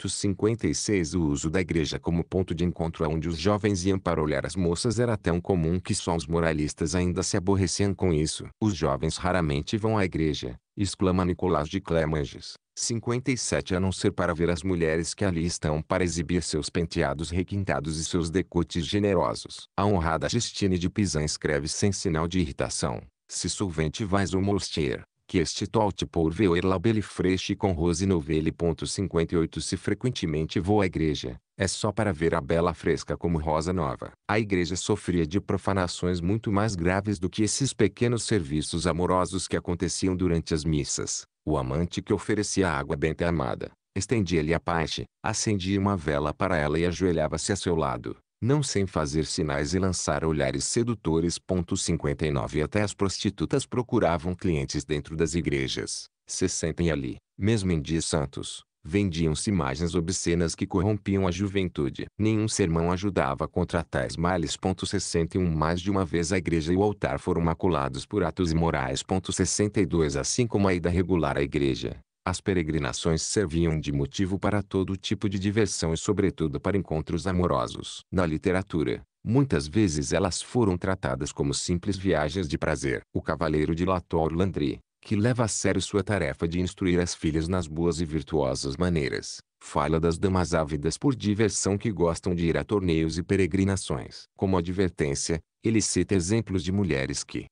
56 O uso da igreja como ponto de encontro aonde os jovens iam para olhar as moças era tão comum que só os moralistas ainda se aborreciam com isso. Os jovens raramente vão à igreja, exclama Nicolás de Clemanges. 57 a não ser para ver as mulheres que ali estão para exibir seus penteados requintados e seus decotes generosos. A honrada Justine de Pisan escreve sem sinal de irritação. Se solvente vais o mostier, que este tolte por ver la belle freche com rose novele. 58 Se frequentemente vou à igreja, é só para ver a bela fresca como rosa nova. A igreja sofria de profanações muito mais graves do que esses pequenos serviços amorosos que aconteciam durante as missas. O amante que oferecia água benta à amada, estendia-lhe a paixe, acendia uma vela para ela e ajoelhava-se a seu lado, não sem fazer sinais e lançar olhares sedutores. 59 Até as prostitutas procuravam clientes dentro das igrejas, se sentem ali, mesmo em dias santos, vendiam-se imagens obscenas que corrompiam a juventude. Nenhum sermão ajudava contra tais males. 61 Mais de uma vez a igreja e o altar foram maculados por atos imorais. 62 Assim como a ida regular à igreja, as peregrinações serviam de motivo para todo tipo de diversão e sobretudo para encontros amorosos. Na literatura, muitas vezes elas foram tratadas como simples viagens de prazer. O cavaleiro de Latour Landry, que leva a sério sua tarefa de instruir as filhas nas boas e virtuosas maneiras, fala das damas ávidas por diversão que gostam de ir a torneios e peregrinações. Como advertência, ele cita exemplos de mulheres que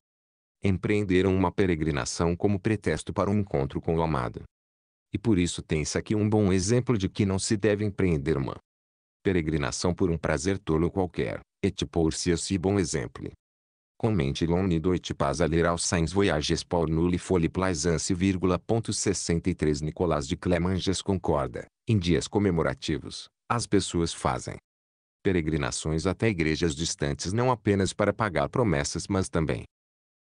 empreenderam uma peregrinação como pretexto para um encontro com o amado. E por isso tem-se aqui um bom exemplo de que não se deve empreender uma peregrinação por um prazer tolo qualquer, etipor-se-se bom exemplo. Comente l'onne doit pas aller aux saints voyages pour nulli folie plaisance, 63 Nicolas de Clemanges concorda. Em dias comemorativos, as pessoas fazem peregrinações até igrejas distantes não apenas para pagar promessas mas também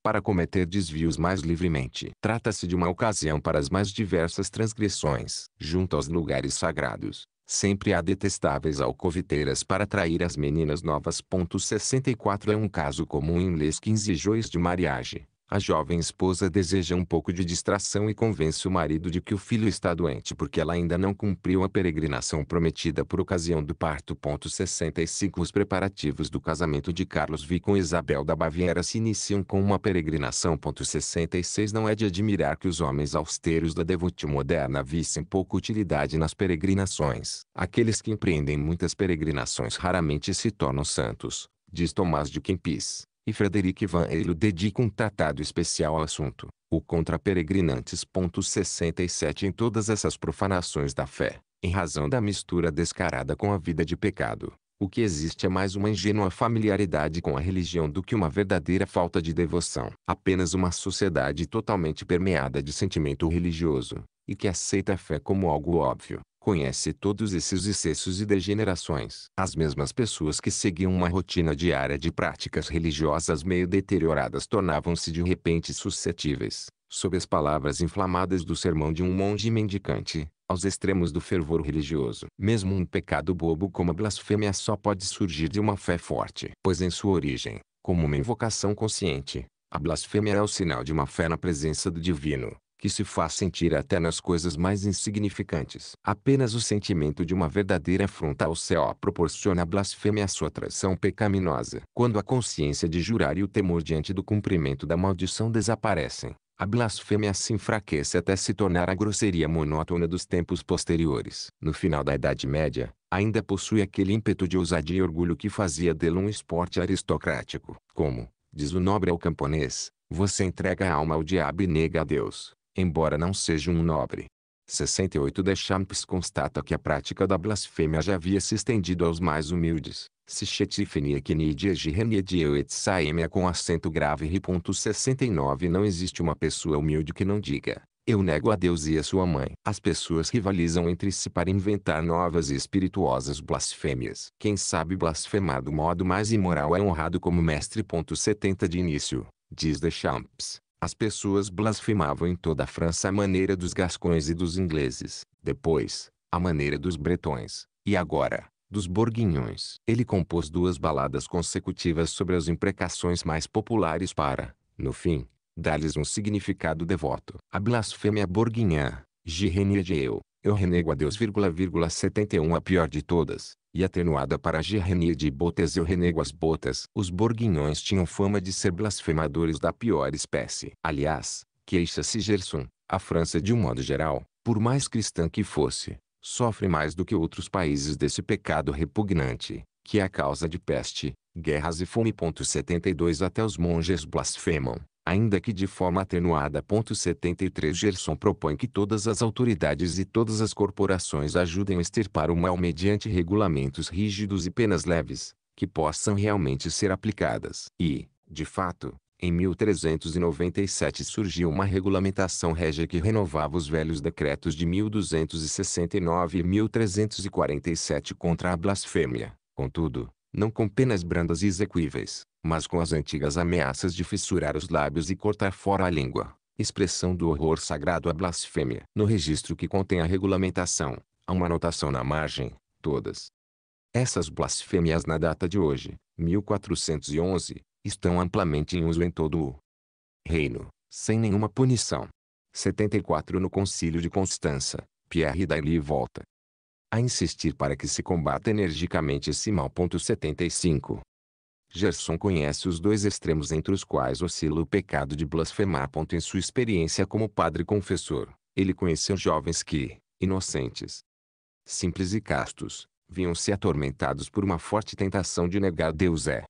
para cometer desvios mais livremente. Trata-se de uma ocasião para as mais diversas transgressões. Junto aos lugares sagrados, Sempre há detestáveis alcoviteiras para atrair as meninas novas. 64 é um caso comum em les 15 joias de mariage. A jovem esposa deseja um pouco de distração e convence o marido de que o filho está doente porque ela ainda não cumpriu a peregrinação prometida por ocasião do parto. 65 Os preparativos do casamento de Carlos V com Isabel da Baviera se iniciam com uma peregrinação. 66 Não é de admirar que os homens austeros da devote moderna vissem pouca utilidade nas peregrinações. Aqueles que empreendem muitas peregrinações raramente se tornam santos, diz Tomás de Kempis e Frederic Van Eylo dedica um tratado especial ao assunto, o Contra Peregrinantes. 67 Em todas essas profanações da fé, em razão da mistura descarada com a vida de pecado, o que existe é mais uma ingênua familiaridade com a religião do que uma verdadeira falta de devoção. Apenas uma sociedade totalmente permeada de sentimento religioso, e que aceita a fé como algo óbvio, conhece todos esses excessos e degenerações. As mesmas pessoas que seguiam uma rotina diária de práticas religiosas meio deterioradas tornavam-se de repente suscetíveis, sob as palavras inflamadas do sermão de um monge mendicante, aos extremos do fervor religioso. Mesmo um pecado bobo como a blasfêmia só pode surgir de uma fé forte, pois em sua origem, como uma invocação consciente, a blasfêmia é o sinal de uma fé na presença do divino que se faz sentir até nas coisas mais insignificantes. Apenas o sentimento de uma verdadeira afronta ao céu proporciona a blasfêmia à sua atração pecaminosa. Quando a consciência de jurar e o temor diante do cumprimento da maldição desaparecem, a blasfêmia se enfraquece até se tornar a grosseria monótona dos tempos posteriores. No final da Idade Média, ainda possui aquele ímpeto de ousadia e orgulho que fazia dele um esporte aristocrático. Como, diz o nobre ao camponês, você entrega a alma ao diabo e nega a Deus embora não seja um nobre. 68 Deschamps constata que a prática da blasfêmia já havia se estendido aos mais humildes. Sichetifenia Kenidiege Renedieu et Saemia com acento grave. 69 Não existe uma pessoa humilde que não diga, eu nego a Deus e a sua mãe. As pessoas rivalizam entre si para inventar novas e espirituosas blasfêmias. Quem sabe blasfemar do modo mais imoral é honrado como mestre. 70 De início, diz Deschamps, as pessoas blasfemavam em toda a França a maneira dos gascões e dos ingleses, depois, a maneira dos bretões, e agora, dos borguinhões. Ele compôs duas baladas consecutivas sobre as imprecações mais populares para, no fim, dar-lhes um significado devoto. A blasfêmia borguinha, Girrenia de eu, eu renego a Deus, 71 a pior de todas, e atenuada para Gerrenie de Botas eu renego as botas. Os borguinhões tinham fama de ser blasfemadores da pior espécie. Aliás, queixa-se Gerson, a França de um modo geral, por mais cristã que fosse, sofre mais do que outros países desse pecado repugnante, que é a causa de peste, guerras e fome. 72 Até os monges blasfemam, ainda que de forma atenuada. 73 Gerson propõe que todas as autoridades e todas as corporações ajudem a extirpar o mal mediante regulamentos rígidos e penas leves, que possam realmente ser aplicadas. E, de fato, em 1397 surgiu uma regulamentação régia que renovava os velhos decretos de 1269 e 1347 contra a blasfêmia, contudo, não com penas brandas e exequíveis, mas com as antigas ameaças de fissurar os lábios e cortar fora a língua, expressão do horror sagrado à blasfêmia. No registro que contém a regulamentação, há uma anotação na margem, todas. Essas blasfêmias na data de hoje, 1411, estão amplamente em uso em todo o reino, sem nenhuma punição. 74 No Concílio de Constança, Pierre Dailly volta a insistir para que se combata energicamente esse mal. 75 Gerson conhece os dois extremos entre os quais oscila o pecado de blasfemar. Em sua experiência como padre confessor, ele conheceu jovens que, inocentes, simples e castos, vinham-se atormentados por uma forte tentação de negar Deus é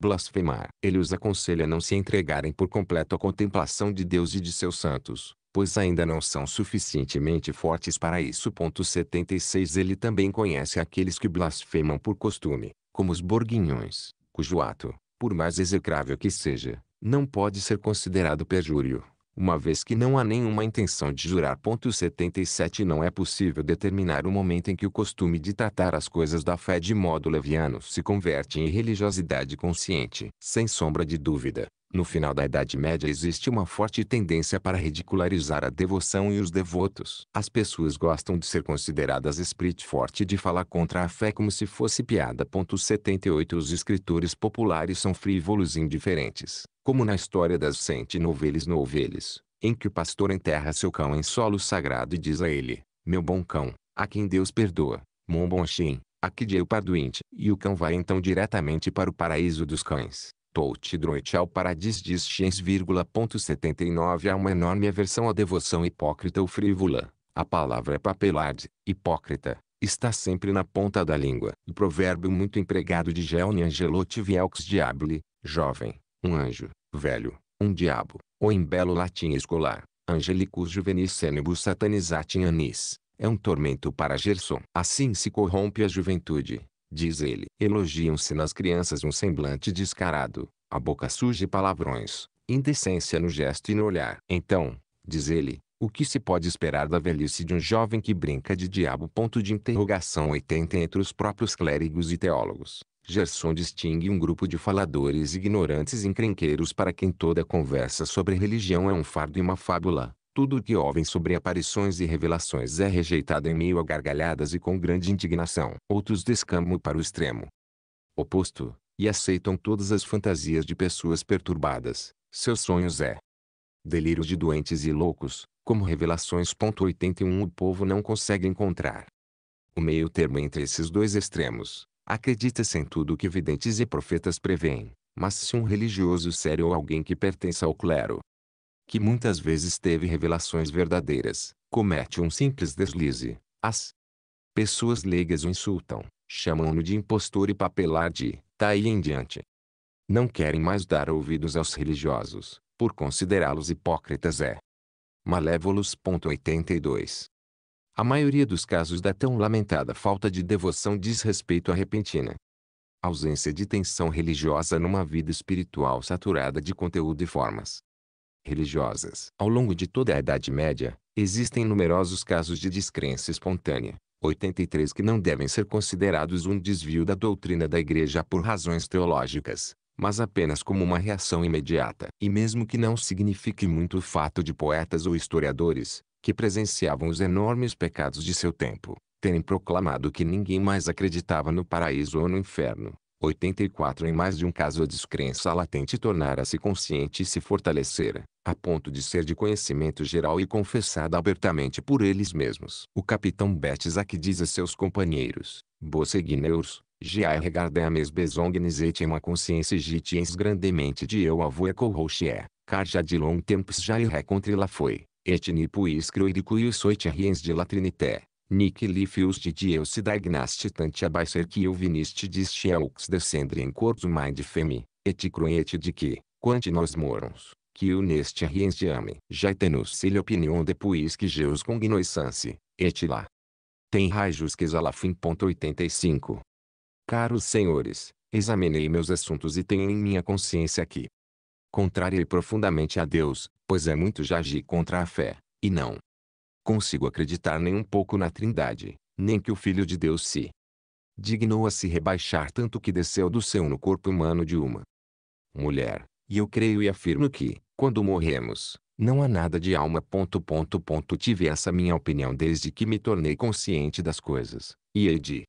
blasfemar. Ele os aconselha a não se entregarem por completo à contemplação de Deus e de seus santos, pois ainda não são suficientemente fortes para isso. Ponto 76 Ele também conhece aqueles que blasfemam por costume, como os borguinhões, cujo ato, por mais execrável que seja, não pode ser considerado perjúrio, uma vez que não há nenhuma intenção de jurar. 77 Não é possível determinar o momento em que o costume de tratar as coisas da fé de modo leviano se converte em religiosidade consciente. Sem sombra de dúvida, no final da Idade Média existe uma forte tendência para ridicularizar a devoção e os devotos. As pessoas gostam de ser consideradas esprit forte e de falar contra a fé como se fosse piada. 78 Os escritores populares são frívolos e indiferentes, como na história das cento noveles noveles, em que o pastor enterra seu cão em solo sagrado e diz a ele, meu bom cão, a quem Deus perdoa, mon bon chien, aqui de eu parduinte, E o cão vai então diretamente para o paraíso dos cães. Touti Droitel Paradis diz Ponto X,79 há é uma enorme aversão à devoção hipócrita ou frívola. A palavra é papelade, hipócrita, está sempre na ponta da língua. O provérbio muito empregado de Geone Angelotti Vielx Diabli, jovem, um anjo, velho, um diabo, ou em belo latim escolar, Angelicus juvenis senibus satanizati anis, é um tormento para Gerson. Assim se corrompe a juventude, diz ele. Elogiam-se nas crianças um semblante descarado, a boca suja e palavrões, indecência no gesto e no olhar. Então, diz ele, o que se pode esperar da velhice de um jovem que brinca de diabo? Ponto de interrogação 80 entre os próprios clérigos e teólogos. Gerson distingue um grupo de faladores ignorantes e encrenqueiros para quem toda conversa sobre religião é um fardo e uma fábula, tudo o que ouvem sobre aparições e revelações é rejeitado em meio a gargalhadas e com grande indignação. Outros descamam para o extremo oposto, e aceitam todas as fantasias de pessoas perturbadas. Seus sonhos é delírio de doentes e loucos, como revelações. 81 O povo não consegue encontrar o meio termo entre esses dois extremos. Acredita-se em tudo o que videntes e profetas preveem, mas se um religioso sério ou alguém que pertence ao clero que muitas vezes teve revelações verdadeiras, comete um simples deslize. As pessoas leigas o insultam, chamam-no de impostor e papelar de daí tá em diante. Não querem mais dar ouvidos aos religiosos, por considerá-los hipócritas é malévolos. 82. A maioria dos casos da tão lamentada falta de devoção diz respeito à repentina ausência de tensão religiosa numa vida espiritual saturada de conteúdo e formas religiosas. Ao longo de toda a Idade Média, existem numerosos casos de descrença espontânea, 83 que não devem ser considerados um desvio da doutrina da Igreja por razões teológicas, mas apenas como uma reação imediata. E mesmo que não signifique muito o fato de poetas ou historiadores, que presenciavam os enormes pecados de seu tempo, terem proclamado que ninguém mais acreditava no paraíso ou no inferno, 84 Em mais de um caso a descrença latente tornara-se consciente e se fortalecera a ponto de ser de conhecimento geral e confessada abertamente por eles mesmos. O capitão que diz a seus companheiros, Bosseguineurs, Gai regardem besongnes et uma consciência gitiens grandemente de eu avô corrochié, car já de long tempos já irré contra la foi, et ni puis croiricuius soit riens de la trinité. Nic fius de Deus se dagnaste tante abaixer que eu viniste diste aux descendre em mãe mind femi, et cruente de que, quante nós morons, que eu neste rienziame, já tenus ele opinião depois que Jeus cognoscence, et lá. Tem rajus que exalafim. 85. Caros senhores, examinei meus assuntos e tenho em minha consciência que, contrariei e profundamente a Deus, pois é muito já contra a fé, e não consigo acreditar nem um pouco na trindade, nem que o Filho de Deus se dignou a se rebaixar tanto que desceu do céu no corpo humano de uma mulher, e eu creio e afirmo que, quando morremos, não há nada de alma. Ponto, ponto, ponto. Tive essa minha opinião desde que me tornei consciente das coisas, e hei de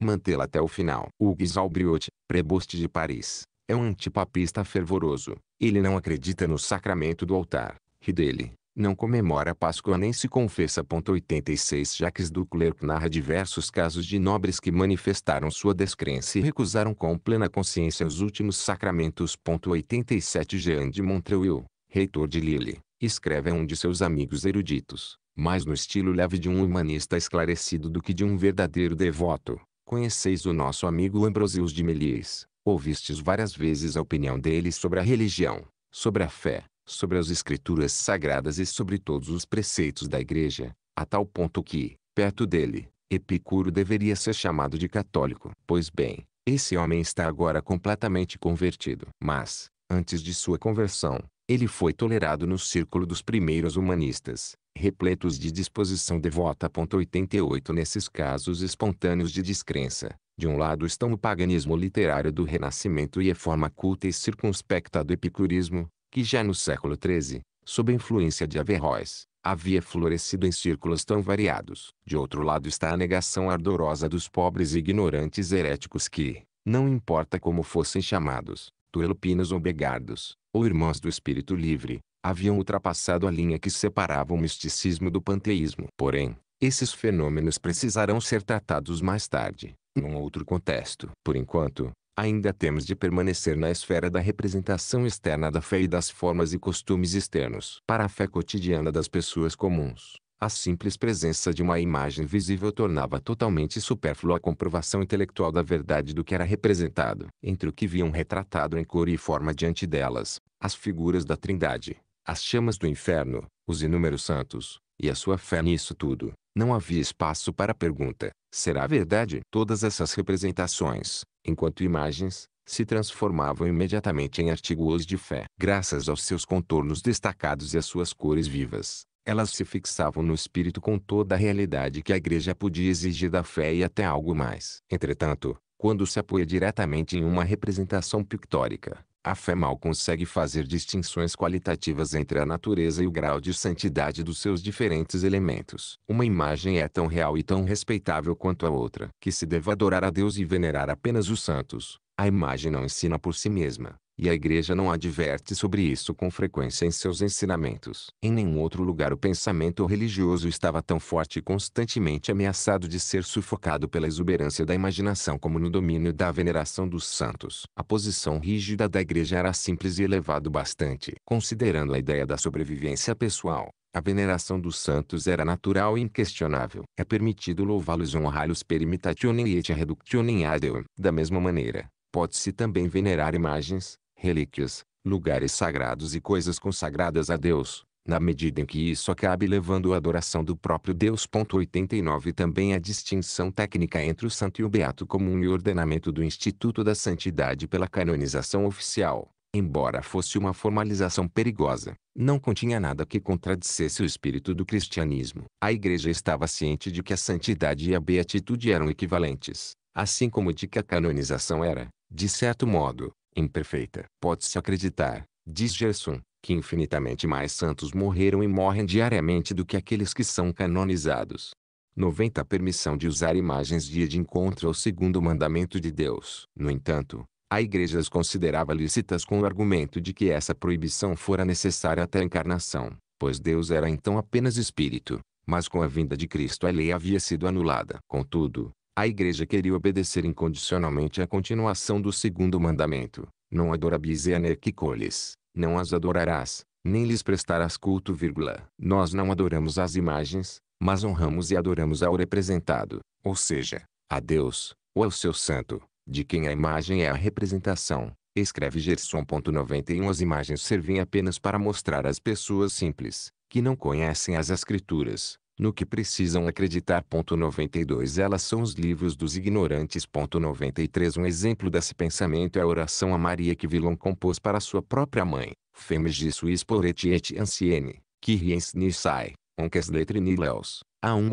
mantê-la até o final. O Albriot, preboste de Paris, é um antipapista fervoroso. Ele não acredita no sacramento do altar, e dele, não comemora a Páscoa nem se confessa. 86 Jacques Duclerc narra diversos casos de nobres que manifestaram sua descrença e recusaram com plena consciência os últimos sacramentos. 87 Jean de Montreuil, reitor de Lille, escreve a um de seus amigos eruditos, mais no estilo leve de um humanista esclarecido do que de um verdadeiro devoto. Conheceis o nosso amigo Ambrosius de Melies, ouvistes várias vezes a opinião dele sobre a religião, sobre a fé, sobre as Escrituras Sagradas e sobre todos os preceitos da Igreja, a tal ponto que, perto dele, Epicuro deveria ser chamado de católico. Pois bem, esse homem está agora completamente convertido. Mas, antes de sua conversão, ele foi tolerado no círculo dos primeiros humanistas, repletos de disposição devota. 88 Nesses casos espontâneos de descrença, de um lado estão o paganismo literário do Renascimento e a forma culta e circunspecta do epicurismo, que já no século XIII, sob a influência de Averroes, havia florescido em círculos tão variados. De outro lado está a negação ardorosa dos pobres e ignorantes heréticos que, não importa como fossem chamados, tuelopinos ou begardos, ou irmãos do espírito livre, haviam ultrapassado a linha que separava o misticismo do panteísmo. Porém, esses fenômenos precisarão ser tratados mais tarde, num outro contexto. Por enquanto, ainda temos de permanecer na esfera da representação externa da fé e das formas e costumes externos. Para a fé cotidiana das pessoas comuns, a simples presença de uma imagem visível tornava totalmente supérflua a comprovação intelectual da verdade do que era representado. Entre o que viam retratado em cor e forma diante delas, as figuras da Trindade, as chamas do inferno, os inúmeros santos, e a sua fé nisso tudo, não havia espaço para a pergunta: será verdade? Todas essas representações, enquanto imagens, se transformavam imediatamente em artigos de fé. Graças aos seus contornos destacados e às suas cores vivas, elas se fixavam no espírito com toda a realidade que a igreja podia exigir da fé e até algo mais. Entretanto, quando se apoia diretamente em uma representação pictórica, a fé mal consegue fazer distinções qualitativas entre a natureza e o grau de santidade dos seus diferentes elementos. Uma imagem é tão real e tão respeitável quanto a outra que se deva adorar a Deus e venerar apenas os santos. A imagem não ensina por si mesma, e a igreja não adverte sobre isso com frequência em seus ensinamentos. Em nenhum outro lugar o pensamento religioso estava tão forte e constantemente ameaçado de ser sufocado pela exuberância da imaginação como no domínio da veneração dos santos. A posição rígida da igreja era simples e elevado bastante. Considerando a ideia da sobrevivência pessoal, a veneração dos santos era natural e inquestionável. É permitido louvá-los e honrá-los per et reductionem ad Da mesma maneira, pode-se também venerar imagens, relíquias, lugares sagrados e coisas consagradas a Deus, na medida em que isso acabe levando à adoração do próprio Deus. 89 Também a distinção técnica entre o santo e o beato comum e o ordenamento do Instituto da Santidade pela canonização oficial, embora fosse uma formalização perigosa, não continha nada que contradissesse o espírito do cristianismo. A igreja estava ciente de que a santidade e a beatitude eram equivalentes, assim como de que a canonização era, de certo modo, imperfeita. Pode-se acreditar, diz Gerson, que infinitamente mais santos morreram e morrem diariamente do que aqueles que são canonizados. 90 A permissão de usar imagens dia de encontro ao segundo mandamento de Deus. No entanto, a igreja as considerava lícitas com o argumento de que essa proibição fora necessária até a encarnação, pois Deus era então apenas espírito, mas com a vinda de Cristo a lei havia sido anulada. Contudo, a igreja queria obedecer incondicionalmente à continuação do segundo mandamento. Não adorabis e anerquicolis. não as adorarás, nem lhes prestarás culto, vírgula. Nós não adoramos as imagens, mas honramos e adoramos ao representado, ou seja, a Deus, ou ao seu santo, de quem a imagem é a representação. Escreve Gerson.91 As imagens servem apenas para mostrar às pessoas simples, que não conhecem as escrituras, no que precisam acreditar. 92 Elas são os livros dos ignorantes. 93 Um exemplo desse pensamento é a oração a Maria que Villon compôs para sua própria mãe, Femes de Suis Poret et Ancienne, qui riens nissai, onques letrinilleus, a um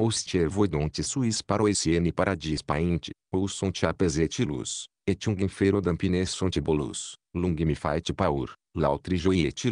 voidonte suis paro SN paradis paente, ou sunt luz et ung infero dampines sunt bolus, lung me fait paur, lautri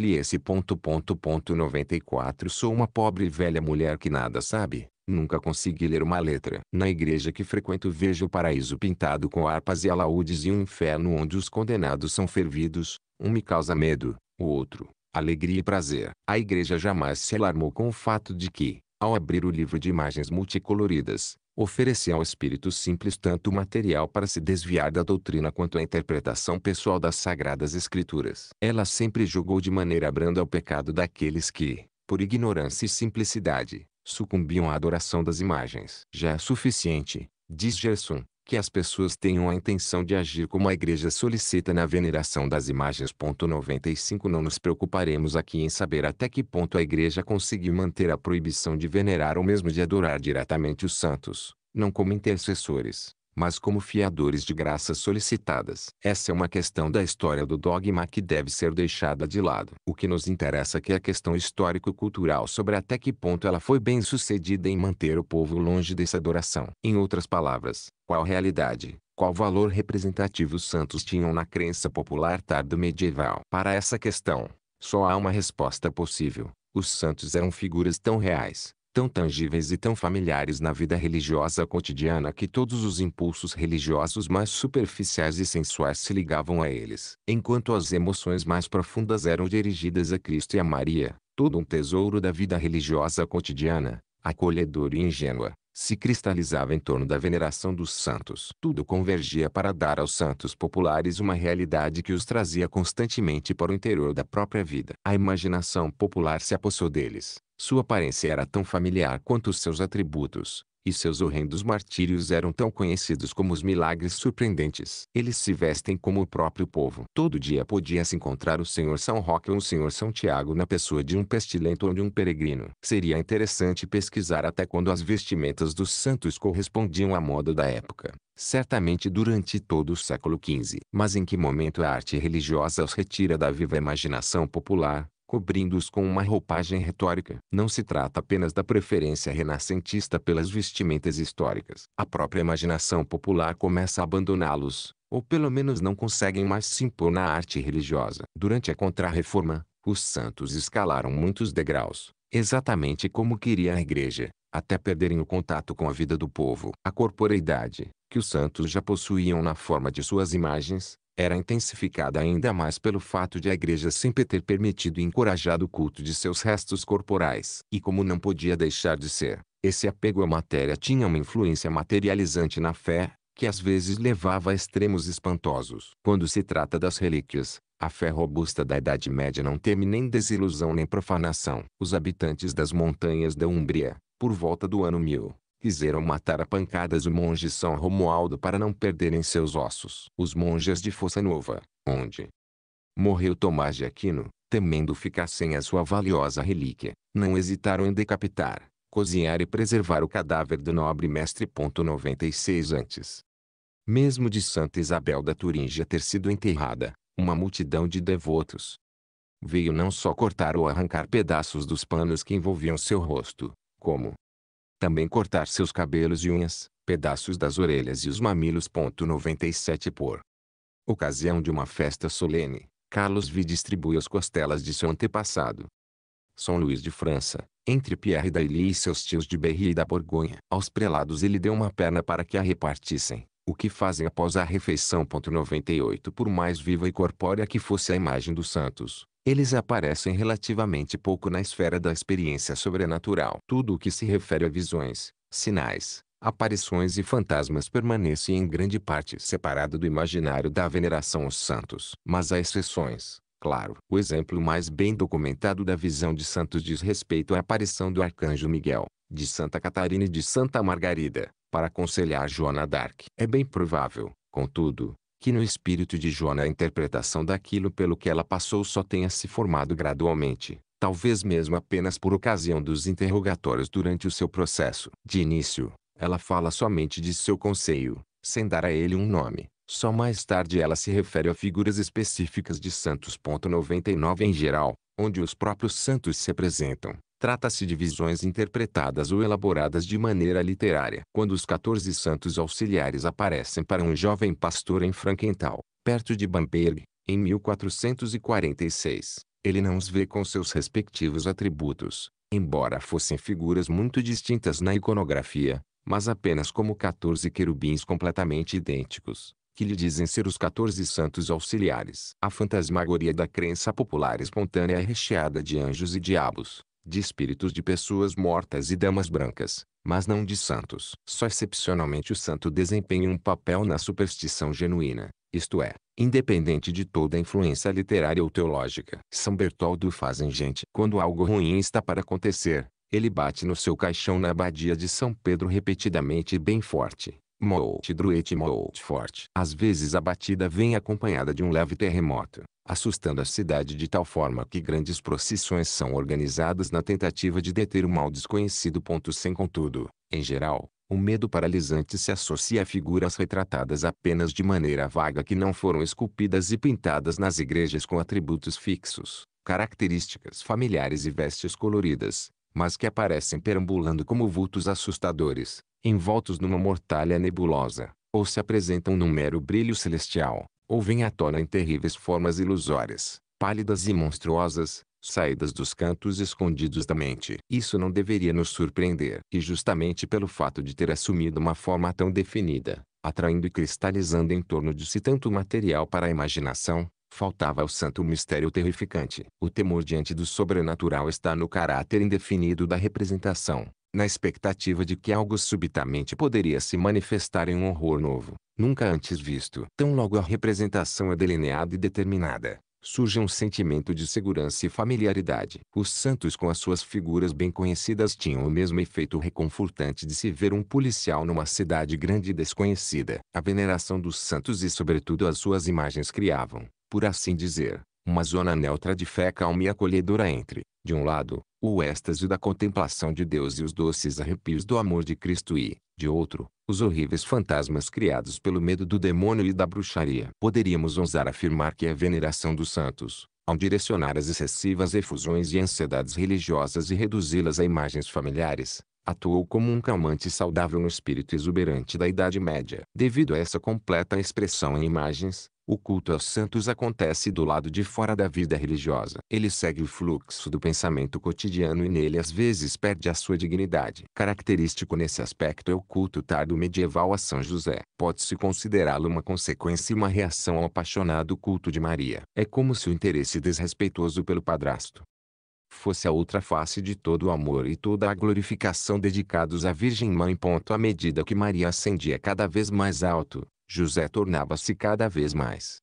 li esse ponto ponto ponto 94 Sou uma pobre velha mulher que nada sabe, nunca consegui ler uma letra. Na igreja que frequento vejo o paraíso pintado com harpas e alaúdes e um inferno onde os condenados são fervidos, um me causa medo, o outro, alegria e prazer. A igreja jamais se alarmou com o fato de que, ao abrir o livro de imagens multicoloridas, oferecia ao espírito simples tanto material para se desviar da doutrina quanto a interpretação pessoal das sagradas escrituras. Ela sempre julgou de maneira branda o pecado daqueles que, por ignorância e simplicidade, sucumbiam à adoração das imagens. Já é suficiente, diz Gerson, que as pessoas tenham a intenção de agir como a igreja solicita na veneração das imagens. 95 Não nos preocuparemos aqui em saber até que ponto a igreja conseguiu manter a proibição de venerar ou mesmo de adorar diretamente os santos, não como intercessores, mas como fiadores de graças solicitadas. Essa é uma questão da história do dogma que deve ser deixada de lado. O que nos interessa aqui é a questão histórico-cultural sobre até que ponto ela foi bem sucedida em manter o povo longe dessa adoração. Em outras palavras, qual realidade, qual valor representativo os santos tinham na crença popular tardo-medieval. Para essa questão, só há uma resposta possível. Os santos eram figuras tão reais, tão tangíveis e tão familiares na vida religiosa cotidiana que todos os impulsos religiosos mais superficiais e sensuais se ligavam a eles, enquanto as emoções mais profundas eram dirigidas a Cristo e a Maria, todo um tesouro da vida religiosa cotidiana, acolhedor e ingênua, se cristalizava em torno da veneração dos santos. Tudo convergia para dar aos santos populares uma realidade que os trazia constantemente para o interior da própria vida. A imaginação popular se apossou deles, sua aparência era tão familiar quanto os seus atributos, e seus horrendos martírios eram tão conhecidos como os milagres surpreendentes. Eles se vestem como o próprio povo. Todo dia podia-se encontrar o Senhor São Roque ou o Senhor São Tiago na pessoa de um pestilento ou de um peregrino. Seria interessante pesquisar até quando as vestimentas dos santos correspondiam à moda da época. Certamente durante todo o século XV. Mas em que momento a arte religiosa os retira da viva imaginação popular, cobrindo-os com uma roupagem retórica. Não se trata apenas da preferência renascentista pelas vestimentas históricas. A própria imaginação popular começa a abandoná-los, ou pelo menos não conseguem mais se impor na arte religiosa. Durante a Contra-Reforma, os santos escalaram muitos degraus, exatamente como queria a igreja, até perderem o contato com a vida do povo. A corporeidade, que os santos já possuíam na forma de suas imagens, era intensificada ainda mais pelo fato de a igreja sempre ter permitido e encorajado o culto de seus restos corporais. E como não podia deixar de ser, esse apego à matéria tinha uma influência materializante na fé, que às vezes levava a extremos espantosos. Quando se trata das relíquias, a fé robusta da Idade Média não teme nem desilusão nem profanação. Os habitantes das montanhas da Umbria, por volta do ano 1000, quiseram matar a pancadas o monge São Romualdo para não perderem seus ossos. Os monges de Fossa Nova, onde morreu Tomás de Aquino, temendo ficar sem a sua valiosa relíquia, não hesitaram em decapitar, cozinhar e preservar o cadáver do nobre mestre. 96 antes. Mesmo de Santa Isabel da Turíngia ter sido enterrada, uma multidão de devotos veio não só cortar ou arrancar pedaços dos panos que envolviam seu rosto, como, também cortar seus cabelos e unhas, pedaços das orelhas e os mamilos. 97 Por ocasião de uma festa solene, Carlos V distribui as costelas de seu antepassado. São Luís de França, entre Pierre da Ilha e seus tios de Berry e da Borgonha. Aos prelados ele deu uma perna para que a repartissem, o que fazem após a refeição. 98 Por mais viva e corpórea que fosse a imagem dos santos, eles aparecem relativamente pouco na esfera da experiência sobrenatural. Tudo o que se refere a visões, sinais, aparições e fantasmas permanece em grande parte separado do imaginário da veneração aos santos. Mas há exceções, claro. O exemplo mais bem documentado da visão de santos diz respeito à aparição do arcanjo Miguel, de Santa Catarina e de Santa Margarida, para aconselhar Joana d'Arc. É bem provável, contudo, que no espírito de Joana a interpretação daquilo pelo que ela passou só tenha se formado gradualmente, talvez mesmo apenas por ocasião dos interrogatórios durante o seu processo. De início, ela fala somente de seu conselho, sem dar a ele um nome. Só mais tarde ela se refere a figuras específicas de Santos.99 em geral, onde os próprios santos se apresentam, Trata-se de visões interpretadas ou elaboradas de maneira literária. Quando os 14 santos auxiliares aparecem para um jovem pastor em Frankenthal, perto de Bamberg, em 1446, ele não os vê com seus respectivos atributos, embora fossem figuras muito distintas na iconografia, mas apenas como 14 querubins completamente idênticos que lhe dizem ser os 14 santos auxiliares. A fantasmagoria da crença popular espontânea é recheada de anjos e diabos, de espíritos de pessoas mortas e damas brancas, mas não de santos. Só excepcionalmente o santo desempenha um papel na superstição genuína, isto é, independente de toda influência literária ou teológica. São Bertoldo faz em gente. Quando algo ruim está para acontecer, ele bate no seu caixão na abadia de São Pedro repetidamente e bem forte molte druete molte forte. Às vezes a batida vem acompanhada de um leve terremoto, assustando a cidade de tal forma que grandes procissões são organizadas na tentativa de deter o mal desconhecido. Sem contudo, em geral, o medo paralisante se associa a figuras retratadas apenas de maneira vaga que não foram esculpidas e pintadas nas igrejas com atributos fixos, características familiares e vestes coloridas, mas que aparecem perambulando como vultos assustadores, envoltos numa mortalha nebulosa, ou se apresentam num mero brilho celestial, ou vêm à tona em terríveis formas ilusórias, pálidas e monstruosas, saídas dos cantos escondidos da mente. Isso não deveria nos surpreender. E justamente pelo fato de ter assumido uma forma tão definida, atraindo e cristalizando em torno de si tanto material para a imaginação, faltava ao santo mistério terrificante. O temor diante do sobrenatural está no caráter indefinido da representação, na expectativa de que algo subitamente poderia se manifestar em um horror novo, nunca antes visto. Tão logo a representação é delineada e determinada, surge um sentimento de segurança e familiaridade. Os santos com as suas figuras bem conhecidas tinham o mesmo efeito reconfortante de se ver um policial numa cidade grande e desconhecida. A veneração dos santos e sobretudo as suas imagens criavam, por assim dizer, uma zona neutra de fé calma e acolhedora entre, de um lado, o êxtase da contemplação de Deus e os doces arrepios do amor de Cristo e, de outro, os horríveis fantasmas criados pelo medo do demônio e da bruxaria. Poderíamos ousar afirmar que a veneração dos santos, ao direcionar as excessivas efusões e ansiedades religiosas e reduzi-las a imagens familiares, atuou como um calmante saudável no espírito exuberante da Idade Média. Devido a essa completa expressão em imagens, o culto aos santos acontece do lado de fora da vida religiosa. Ele segue o fluxo do pensamento cotidiano e nele às vezes perde a sua dignidade. Característico nesse aspecto é o culto tardo medieval a São José. Pode-se considerá-lo uma consequência e uma reação ao apaixonado culto de Maria. É como se o interesse desrespeitoso pelo padrasto fosse a outra face de todo o amor e toda a glorificação dedicados à Virgem Mãe. À medida que Maria ascendia cada vez mais alto, José tornava-se cada vez mais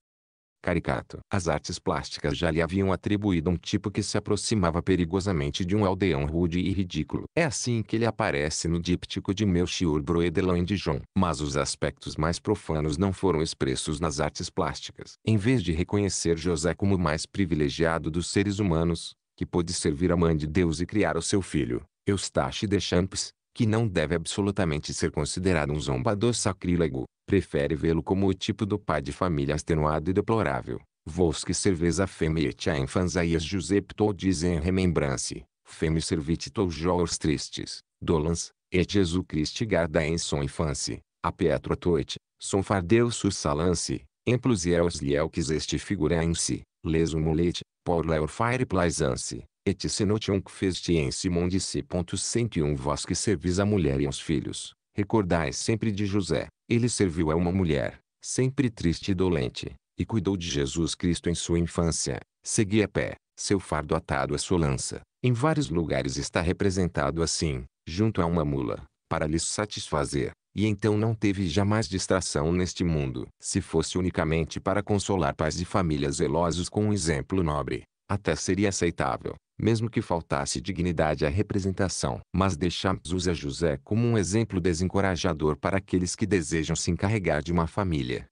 caricato. As artes plásticas já lhe haviam atribuído um tipo que se aproximava perigosamente de um aldeão rude e ridículo. É assim que ele aparece no díptico de Melchior Broedelin de Dijon. Mas os aspectos mais profanos não foram expressos nas artes plásticas. Em vez de reconhecer José como o mais privilegiado dos seres humanos, que pôde servir a mãe de Deus e criar o seu filho, Eustache de que não deve absolutamente ser considerado um zombador sacrílego, prefere vê-lo como o tipo do pai de família extenuado e deplorável. Vos que a cerveza fêmea tia infanzaias Giusepto dizem remembrance, feme servite servititou jors tristes, dolans, et Jesu Christ garda em son infância, a Pietro toit, son fardeu sus salance, emplus lielques este figura em si, les humulete, por leur fire plaisance, Et se notionc feste em Simon de si. 101 Vós que servis a mulher e aos filhos, recordai sempre de José. Ele serviu a uma mulher, sempre triste e dolente, e cuidou de Jesus Cristo em sua infância. Seguia a pé, seu fardo atado à sua lança. Em vários lugares está representado assim, junto a uma mula, para lhes satisfazer e então não teve jamais distração neste mundo. Se fosse unicamente para consolar pais e famílias zelosos com um exemplo nobre, até seria aceitável, mesmo que faltasse dignidade à representação. Mas deixamos a José como um exemplo desencorajador para aqueles que desejam se encarregar de uma família.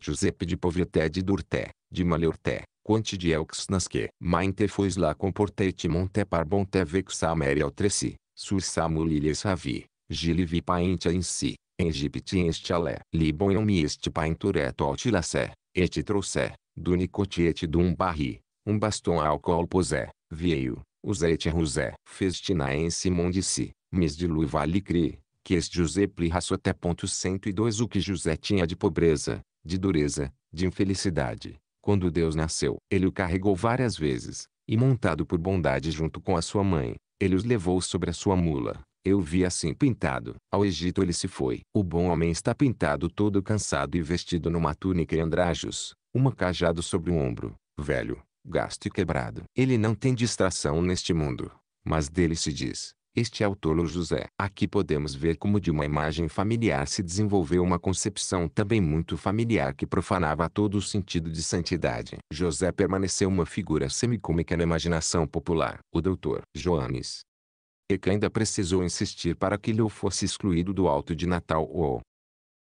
José de povreté de durté, de maleurté, quanti de elxnasque. Mainte foi lá comportete monte parbonte vexa ao treci, sursa mulilha savi, gilivi paentia in si, engipti estialé. Libon eu me este paintureto altilacé, et trouxé, dunicotiete dum barri um bastão álcool colo posé, veio, usete rusé, festinaen simon disse, mis de Luivali cri, que este José plirraço até ponto 102 o que José tinha de pobreza, de dureza, de infelicidade. Quando Deus nasceu, ele o carregou várias vezes, e montado por bondade junto com a sua mãe, ele os levou sobre a sua mula. Eu vi assim pintado. Ao Egito ele se foi. O bom homem está pintado todo cansado e vestido numa túnica e andrajos, uma cajado sobre o ombro, velho, gasto e quebrado. Ele não tem distração neste mundo, mas dele se diz, este é o tolo José. Aqui podemos ver como de uma imagem familiar se desenvolveu uma concepção também muito familiar que profanava todo o sentido de santidade. José permaneceu uma figura semicômica na imaginação popular. O doutor Joanes Eca ainda precisou insistir para que ele o fosse excluído do alto de Natal ou,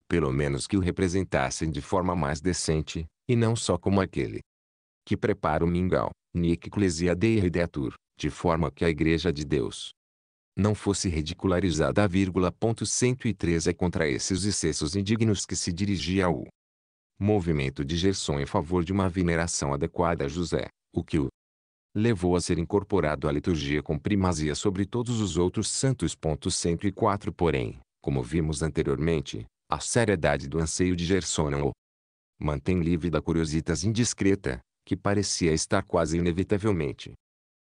pelo menos que o representassem de forma mais decente, e não só como aquele que prepara o mingau, ni Ecclesia Dei Redetur, de forma que a Igreja de Deus não fosse ridicularizada a vírgula. Ponto 103 é contra esses excessos indignos que se dirigia o movimento de Gerson em favor de uma veneração adequada a José, o que o levou a ser incorporado à liturgia com primazia sobre todos os outros santos. Ponto 104 Porém, como vimos anteriormente, a seriedade do anseio de Gerson não o mantém livre da curiositas indiscreta, que parecia estar quase inevitavelmente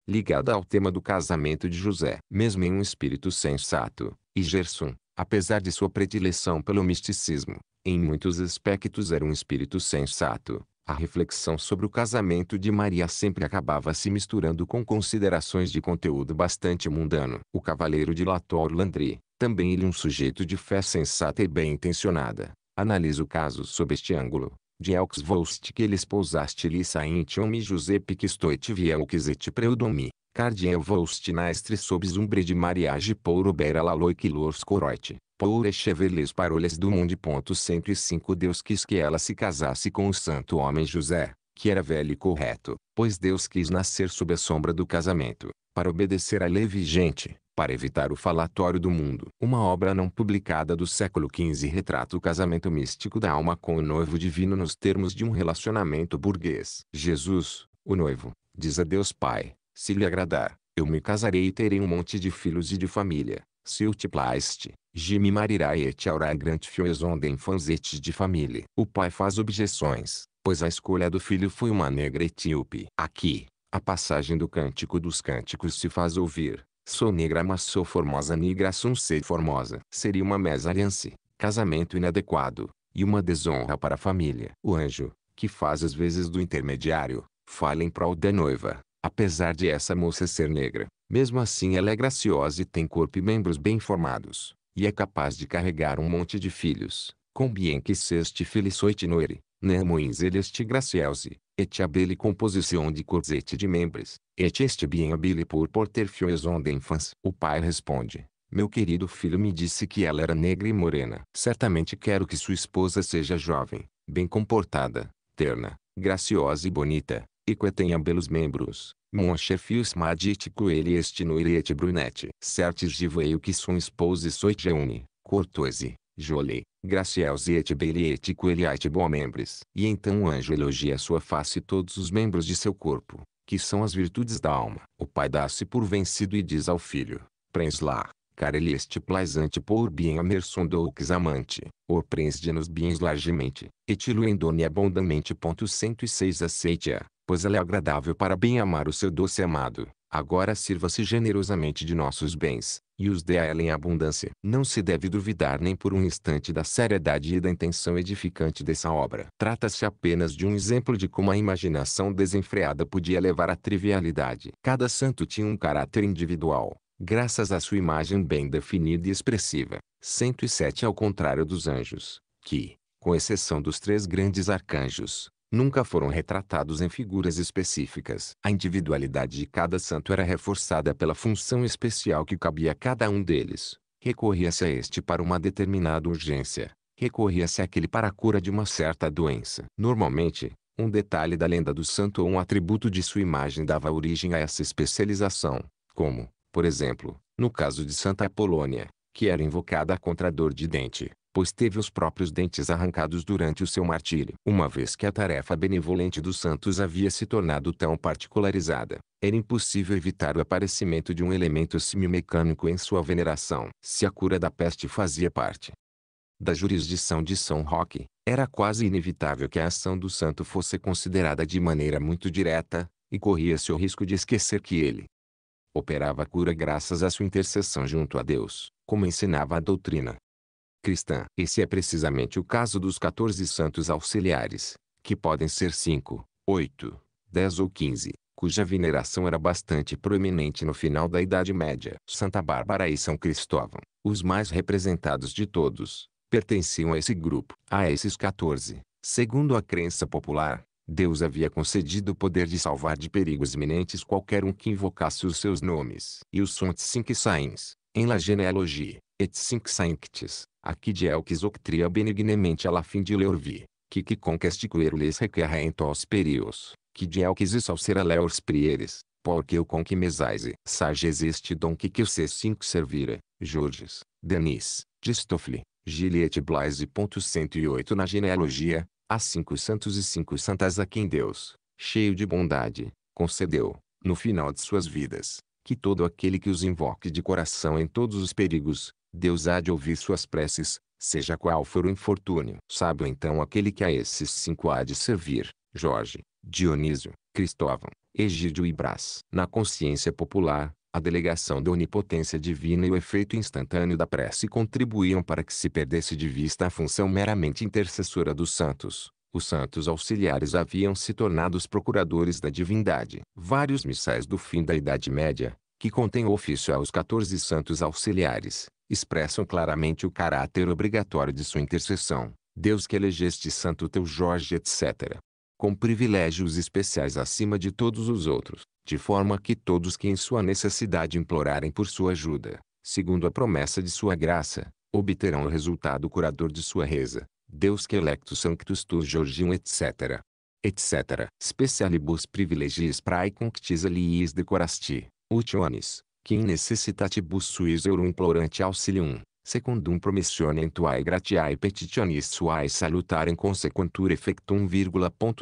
ligada ao tema do casamento de José. Mesmo em um espírito sensato, e Gerson, apesar de sua predileção pelo misticismo, em muitos aspectos era um espírito sensato. A reflexão sobre o casamento de Maria sempre acabava se misturando com considerações de conteúdo bastante mundano. O cavaleiro de Latour Landry, também ele um sujeito de fé sensata e bem intencionada, analisa o caso sob este ângulo de elx voust que eles pousaste lissa intium Giuseppe que Piquistoit via uxet preudomi, cardiel voust naestre sob zumbre de mariage pouro bera laloi quilors coroit, poure cheveles paroles do mundo. 105 Deus quis que ela se casasse com o santo homem José, que era velho e correto, pois Deus quis nascer sob a sombra do casamento, para obedecer à lei vigente para evitar o falatório do mundo. Uma obra não publicada do século XV retrata o casamento místico da alma com o noivo divino nos termos de um relacionamento burguês. Jesus, o noivo, diz a Deus Pai, se lhe agradar, eu me casarei e terei um monte de filhos e de família. Se eu te plaste, Jimmy marirai et aura grande de fanzete de família. O pai faz objeções, pois a escolha do filho foi uma negra etíope. Aqui, a passagem do Cântico dos Cânticos se faz ouvir, Sou negra mas sou formosa negra sum ser formosa. Seria uma mesariance, casamento inadequado, e uma desonra para a família. O anjo, que faz as vezes do intermediário, fala em prol da noiva. Apesar de essa moça ser negra, mesmo assim ela é graciosa e tem corpo e membros bem formados, e é capaz de carregar um monte de filhos. bien que seste soit noire, né, moins eleste gracielse, et abele composição de corsete de membros, Et est bien habile pour porter fioison infans. O pai responde, meu querido filho me disse que ela era negra e morena. Certamente quero que sua esposa seja jovem, bem comportada, terna, graciosa e bonita, e que tenha belos membros. Mon cher fils m'a dit que ele est noir et brunette. Certes je veio que son esposa soit jeune, courtoise, jolie, gracieuse et belle et que ele bons membres. E então o anjo elogia sua face e todos os membros de seu corpo que são as virtudes da alma. O pai dá-se por vencido e diz ao filho, prens lá, ele este plaisante por bien amerson do amante, o prens de nos biens largamente, e te luendone abundamente. 106 Aceite-a, pois ela é agradável para bem amar o seu doce amado. Agora sirva-se generosamente de nossos bens, e os dê a ela em abundância. Não se deve duvidar nem por um instante da seriedade e da intenção edificante dessa obra. Trata-se apenas de um exemplo de como a imaginação desenfreada podia levar à trivialidade. Cada santo tinha um caráter individual, graças à sua imagem bem definida e expressiva. 107 Ao contrário dos anjos, que, com exceção dos três grandes arcanjos, nunca foram retratados em figuras específicas. A individualidade de cada santo era reforçada pela função especial que cabia a cada um deles. Recorria-se a este para uma determinada urgência, recorria-se àquele para a cura de uma certa doença. Normalmente, um detalhe da lenda do santo ou um atributo de sua imagem dava origem a essa especialização, como, por exemplo, no caso de Santa Apolônia, que era invocada contra a dor de dente pois teve os próprios dentes arrancados durante o seu martírio. Uma vez que a tarefa benevolente dos santos havia se tornado tão particularizada, era impossível evitar o aparecimento de um elemento semi-mecânico em sua veneração. Se a cura da peste fazia parte da jurisdição de São Roque, era quase inevitável que a ação do santo fosse considerada de maneira muito direta, e corria-se o risco de esquecer que ele operava a cura graças à sua intercessão junto a Deus, como ensinava a doutrina cristã. Esse é precisamente o caso dos 14 santos auxiliares, que podem ser 5, 8, 10 ou 15, cuja veneração era bastante proeminente no final da Idade Média. Santa Bárbara e São Cristóvão, os mais representados de todos, pertenciam a esse grupo. A esses 14, segundo a crença popular, Deus havia concedido o poder de salvar de perigos iminentes qualquer um que invocasse os seus nomes. E os Sontes Cinque Sainz, em La Genealogie, et a sanctis, de elquis octria benignemente la fin de que qui qui conquestiquer les requerrentos perios, que de elquis e salsera leurs prieres, porque o com que mesaise. Sages este dom que que o C5 servira, Jorges, Denis, Distofle, Juliette Blaise. 108 Na genealogia, a cinco santos e cinco santas a quem Deus, cheio de bondade, concedeu, no final de suas vidas, que todo aquele que os invoque de coração em todos os perigos, Deus há de ouvir suas preces, seja qual for o infortúnio. Sábio então aquele que a esses cinco há de servir, Jorge, Dionísio, Cristóvão, Egídio e Brás. Na consciência popular, a delegação da onipotência divina e o efeito instantâneo da prece contribuíam para que se perdesse de vista a função meramente intercessora dos santos. Os santos auxiliares haviam se tornado os procuradores da divindade. Vários missais do fim da Idade Média, que contém o ofício aos 14 santos auxiliares, expressam claramente o caráter obrigatório de sua intercessão. Deus que elegeste santo teu Jorge, etc. Com privilégios especiais acima de todos os outros, de forma que todos que em sua necessidade implorarem por sua ajuda, segundo a promessa de sua graça, obterão o resultado curador de sua reza. Deus que electus sanctus tu Georgium etc. etc. Specialibus privilegis prae conctis aliis decorasti, utionis, qui in necessitatibus suis euro implorante auxilium, secundum promissionem tuae gratiae petitionis suae salutarem consequentur effectum,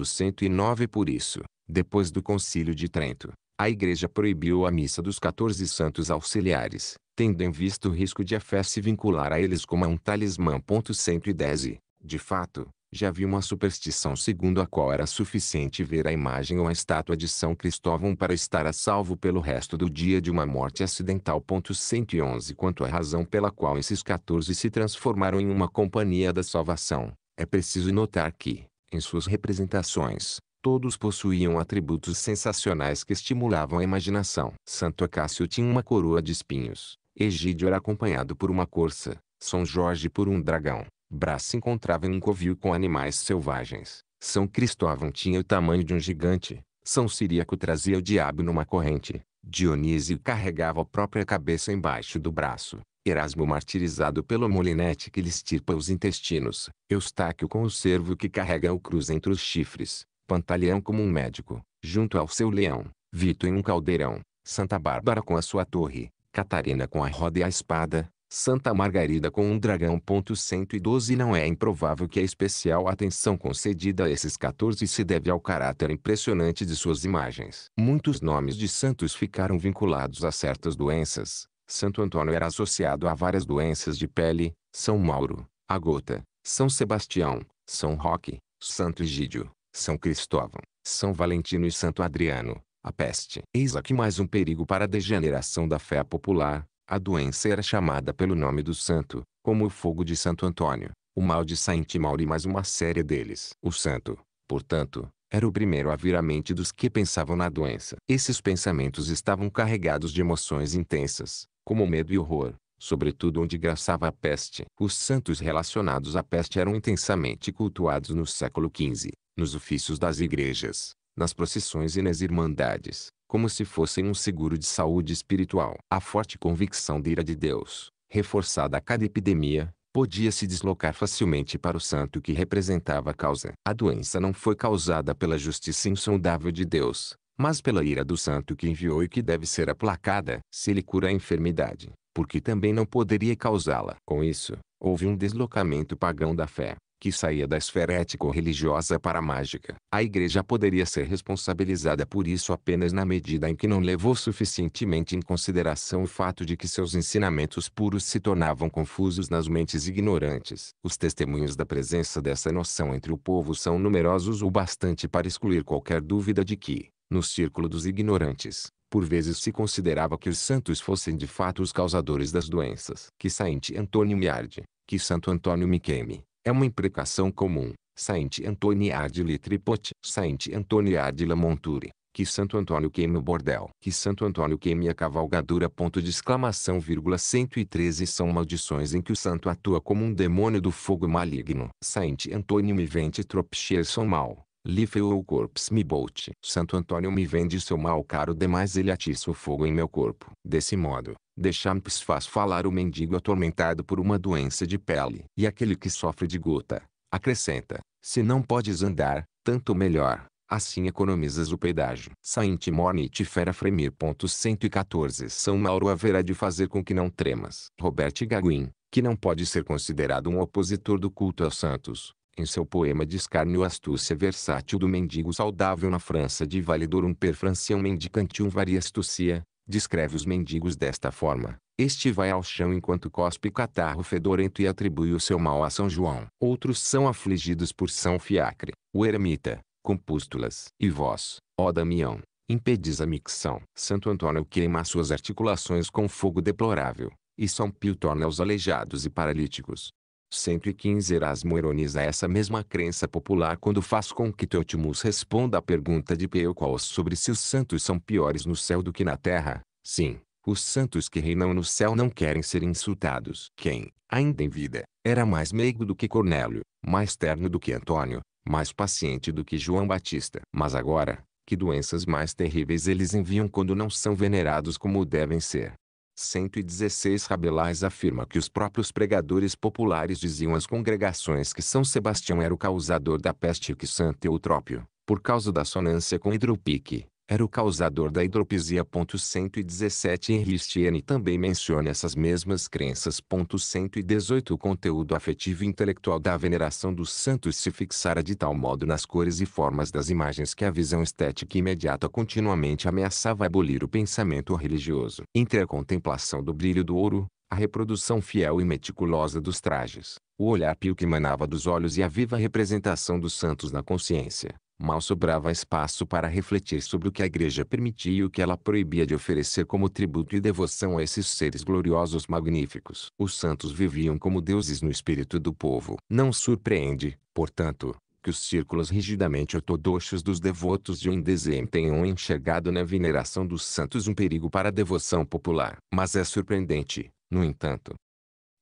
109 Por isso, depois do concílio de Trento, a igreja proibiu a missa dos 14 santos auxiliares, tendo em vista o risco de a fé se vincular a eles como a um talismã. 110 de fato, já havia uma superstição segundo a qual era suficiente ver a imagem ou a estátua de São Cristóvão para estar a salvo pelo resto do dia de uma morte acidental. 111 Quanto à razão pela qual esses 14 se transformaram em uma companhia da salvação, é preciso notar que, em suas representações, todos possuíam atributos sensacionais que estimulavam a imaginação. Santo Acácio tinha uma coroa de espinhos, Egídio era acompanhado por uma corça, São Jorge por um dragão, Brás se encontrava em um covil com animais selvagens. São Cristóvão tinha o tamanho de um gigante. São Ciríaco trazia o diabo numa corrente. Dionísio carregava a própria cabeça embaixo do braço. Erasmo martirizado pelo molinete que lhe estirpa os intestinos. Eustáquio com o cervo que carrega o cruz entre os chifres. Pantaleão como um médico, junto ao seu leão. Vito em um caldeirão. Santa Bárbara com a sua torre. Catarina com a roda e a espada. Santa Margarida com um dragão. 112 Não é improvável que a especial atenção concedida a esses 14 se deve ao caráter impressionante de suas imagens. Muitos nomes de santos ficaram vinculados a certas doenças. Santo Antônio era associado a várias doenças de pele, São Mauro, a gota, São Sebastião, São Roque, Santo Egídio, São Cristóvão, São Valentino e Santo Adriano, a peste. Eis aqui mais um perigo para a degeneração da fé popular, a doença era chamada pelo nome do santo, como o fogo de Santo Antônio, o mal de Saint Mauro e mais uma série deles. O santo, portanto, era o primeiro a vir à mente dos que pensavam na doença. Esses pensamentos estavam carregados de emoções intensas, como medo e horror, sobretudo onde graçava a peste. Os santos relacionados à peste eram intensamente cultuados no século XV, nos ofícios das igrejas, nas procissões e nas irmandades como se fossem um seguro de saúde espiritual. A forte convicção da ira de Deus, reforçada a cada epidemia, podia se deslocar facilmente para o santo que representava a causa. A doença não foi causada pela justiça insondável de Deus, mas pela ira do santo que enviou e que deve ser aplacada, se ele cura a enfermidade, porque também não poderia causá-la. Com isso, houve um deslocamento pagão da fé, que saía da esfera ético-religiosa para a mágica. A igreja poderia ser responsabilizada por isso apenas na medida em que não levou suficientemente em consideração o fato de que seus ensinamentos puros se tornavam confusos nas mentes ignorantes. Os testemunhos da presença dessa noção entre o povo são numerosos o bastante para excluir qualquer dúvida de que, no círculo dos ignorantes, por vezes se considerava que os santos fossem de fato os causadores das doenças. Que Saint Antônio me arde, que Santo Antônio me queime é uma imprecação comum, Saint Antoniade de Tripot, Saint Antoniade la Monture, que Santo Antônio queime o bordel, que Santo Antônio queime a cavalgadura, ponto de exclamação, vírgula 113 são maldições em que o santo atua como um demônio do fogo maligno. Saint Antônio me vende tropchier são mal, li o corpus me bolt. Santo Antônio me vende seu mal caro demais ele atiça o fogo em meu corpo. Desse modo, Deschamps faz falar o mendigo atormentado por uma doença de pele. E aquele que sofre de gota, acrescenta, se não podes andar, tanto melhor, assim economizas o pedágio. Saint-Morne e Tifera Fremir. 114 São Mauro haverá de fazer com que não tremas. Robert Gaguin, que não pode ser considerado um opositor do culto aos santos, em seu poema de escárnio Astúcia Versátil do Mendigo Saudável na França de Validorum per Francião Mendicante um Varia Astúcia, Descreve os mendigos desta forma. Este vai ao chão enquanto cospe catarro fedorento e atribui o seu mal a São João. Outros são afligidos por São Fiacre, o eremita, com pústulas. E vós, ó Damião, impedis a micção. Santo Antônio queima suas articulações com fogo deplorável, e São Pio torna os aleijados e paralíticos. 115 quinze Erasmo ironiza é essa mesma crença popular quando faz com que Teotimus responda à pergunta de Peucos sobre se os santos são piores no céu do que na terra. Sim, os santos que reinam no céu não querem ser insultados. Quem, ainda em vida, era mais meigo do que Cornélio, mais terno do que Antônio, mais paciente do que João Batista. Mas agora, que doenças mais terríveis eles enviam quando não são venerados como devem ser. 116 Rabelais afirma que os próprios pregadores populares diziam às congregações que São Sebastião era o causador da peste e que Santo Eutrópio, por causa da sonância com hidropique, era o causador da hidropisia. 117 Stiene também menciona essas mesmas crenças. 118 O conteúdo afetivo e intelectual da veneração dos santos se fixara de tal modo nas cores e formas das imagens que a visão estética imediata continuamente ameaçava abolir o pensamento religioso. Entre a contemplação do brilho do ouro, a reprodução fiel e meticulosa dos trajes, o olhar pio que emanava dos olhos e a viva representação dos santos na consciência mal sobrava espaço para refletir sobre o que a igreja permitia e o que ela proibia de oferecer como tributo e devoção a esses seres gloriosos magníficos. Os santos viviam como deuses no espírito do povo. Não surpreende, portanto, que os círculos rigidamente ortodoxos dos devotos de Undezem tenham enxergado na veneração dos santos um perigo para a devoção popular. Mas é surpreendente, no entanto,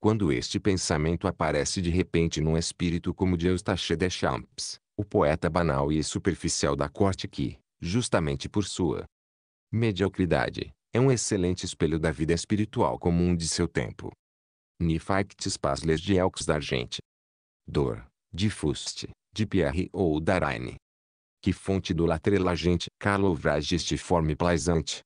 quando este pensamento aparece de repente num espírito como de Eustache Champs, o poeta banal e superficial da corte que, justamente por sua mediocridade, é um excelente espelho da vida espiritual comum de seu tempo. Nifactis factis pasles de elx d'argente. Dor, de Fuste, de Pierre ou d'Araine. Que fonte do latrelagente, calovras forme plaisante,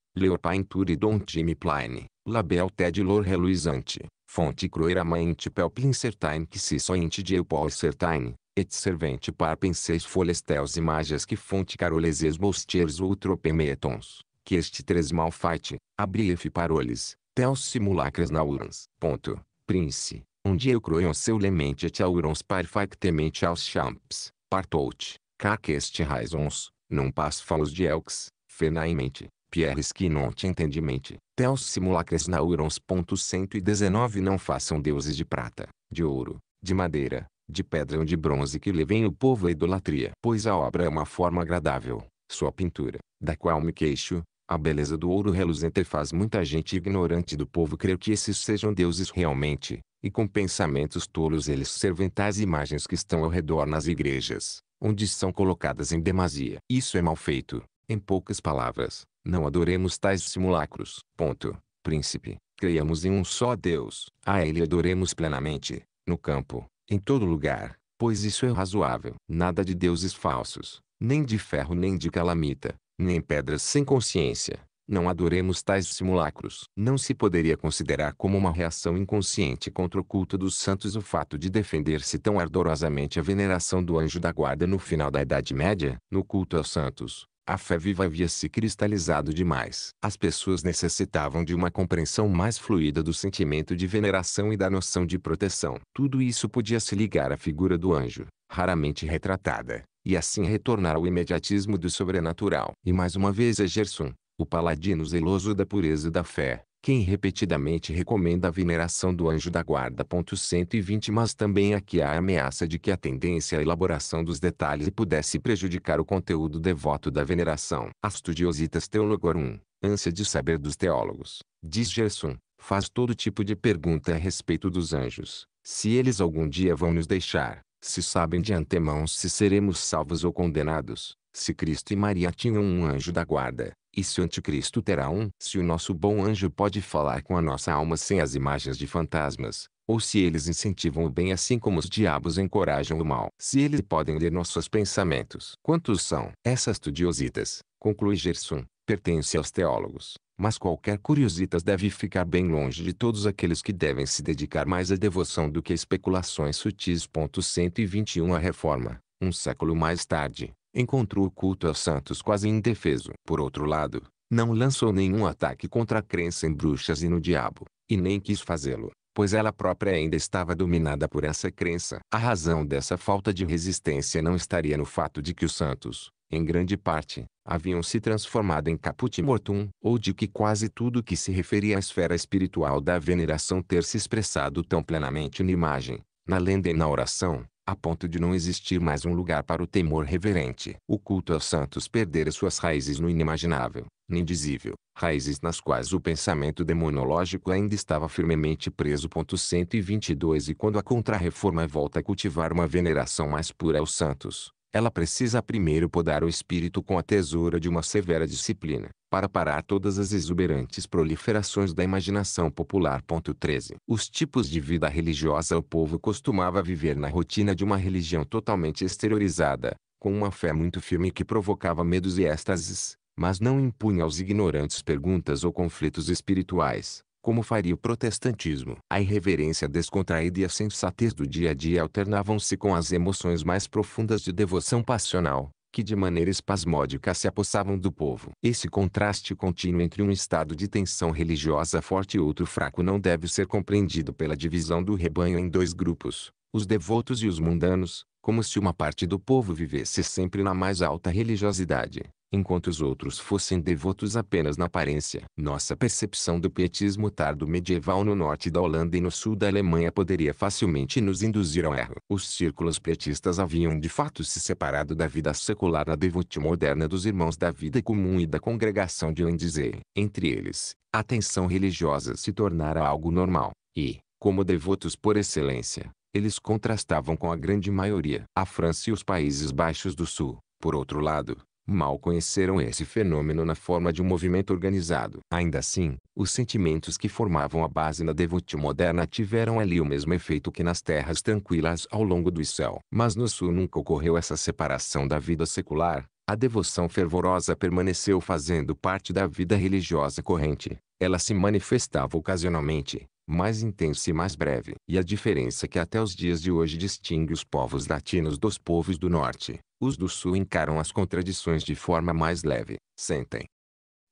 Don Jimmy plaine, label ted lor reluisante, fonte crueiramente pelpin certain que se sointe de eupol certain, et servente parpem seis folhas tels imagens que fonte caroleses mostiers ultropemetons, que este tres malfate, abrief paroles, teus simulacres naurans. Ponto. Prince, onde eu croion seu lemente et aurons parfactemente aos champs, partout, que este raisons, não pas falos de elks fenaimente, pierres que non te entendimente, teus simulacres naurons. 119 Não façam deuses de prata, de ouro, de madeira, de pedra ou de bronze que levem o povo à idolatria. Pois a obra é uma forma agradável, sua pintura, da qual me queixo, a beleza do ouro reluzente faz muita gente ignorante do povo crer que esses sejam deuses realmente, e com pensamentos tolos eles servem tais imagens que estão ao redor nas igrejas, onde são colocadas em demasia. Isso é mal feito, em poucas palavras, não adoremos tais simulacros. Ponto. Príncipe, creiamos em um só Deus. A ele adoremos plenamente, no campo, em todo lugar, pois isso é razoável. Nada de deuses falsos, nem de ferro nem de calamita, nem pedras sem consciência. Não adoremos tais simulacros. Não se poderia considerar como uma reação inconsciente contra o culto dos santos o fato de defender-se tão ardorosamente a veneração do anjo da guarda no final da Idade Média, no culto aos santos. A fé viva havia se cristalizado demais. As pessoas necessitavam de uma compreensão mais fluida do sentimento de veneração e da noção de proteção. Tudo isso podia se ligar à figura do anjo, raramente retratada, e assim retornar ao imediatismo do sobrenatural. E mais uma vez é Gerson, o paladino zeloso da pureza da fé, quem repetidamente recomenda a veneração do anjo da guarda. 120 Mas também aqui há a ameaça de que a tendência à elaboração dos detalhes pudesse prejudicar o conteúdo devoto da veneração. Astudiositas theologorum, ânsia de saber dos teólogos, diz Gerson, faz todo tipo de pergunta a respeito dos anjos, se eles algum dia vão nos deixar, se sabem de antemão se seremos salvos ou condenados, se Cristo e Maria tinham um anjo da guarda e se o anticristo terá um? Se o nosso bom anjo pode falar com a nossa alma sem as imagens de fantasmas, ou se eles incentivam o bem assim como os diabos encorajam o mal. Se eles podem ler nossos pensamentos. Quantos são? Essas estudiositas, conclui Gerson, pertence aos teólogos. Mas qualquer curiositas deve ficar bem longe de todos aqueles que devem se dedicar mais à devoção do que a especulações sutis. 121 A reforma, um século mais tarde, encontrou o culto aos santos quase indefeso. Por outro lado, não lançou nenhum ataque contra a crença em bruxas e no diabo, e nem quis fazê-lo, pois ela própria ainda estava dominada por essa crença. A razão dessa falta de resistência não estaria no fato de que os santos, em grande parte, haviam se transformado em caput mortum, ou de que quase tudo que se referia à esfera espiritual da veneração ter se expressado tão plenamente na imagem, na lenda e na oração, a ponto de não existir mais um lugar para o temor reverente. O culto aos santos perdera suas raízes no inimaginável, no indizível, raízes nas quais o pensamento demonológico ainda estava firmemente preso. 122 E quando a contrarreforma volta a cultivar uma veneração mais pura aos santos, ela precisa primeiro podar o espírito com a tesoura de uma severa disciplina para parar todas as exuberantes proliferações da imaginação popular. 13. Os tipos de vida religiosa O povo costumava viver na rotina de uma religião totalmente exteriorizada, com uma fé muito firme que provocava medos e êxtases, mas não impunha aos ignorantes perguntas ou conflitos espirituais, como faria o protestantismo. A irreverência descontraída e a sensatez do dia a dia alternavam-se com as emoções mais profundas de devoção passional, que de maneira espasmódica se apossavam do povo. Esse contraste contínuo entre um estado de tensão religiosa forte e outro fraco não deve ser compreendido pela divisão do rebanho em dois grupos, os devotos e os mundanos, como se uma parte do povo vivesse sempre na mais alta religiosidade, enquanto os outros fossem devotos apenas na aparência. Nossa percepção do pietismo tardo-medieval no norte da Holanda e no sul da Alemanha poderia facilmente nos induzir ao erro. Os círculos pietistas haviam de fato se separado da vida secular na devote moderna dos irmãos da vida comum e da congregação de Lindsay. Entre eles, a tensão religiosa se tornara algo normal, e, como devotos por excelência, eles contrastavam com a grande maioria. A França e os Países Baixos do Sul, por outro lado, mal conheceram esse fenômeno na forma de um movimento organizado. Ainda assim, os sentimentos que formavam a base na devote moderna tiveram ali o mesmo efeito que nas terras tranquilas ao longo do céu. Mas no sul nunca ocorreu essa separação da vida secular. A devoção fervorosa permaneceu fazendo parte da vida religiosa corrente. Ela se manifestava ocasionalmente, mais intensa e mais breve. E a diferença é que até os dias de hoje distingue os povos latinos dos povos do norte, os do sul encaram as contradições de forma mais leve, sentem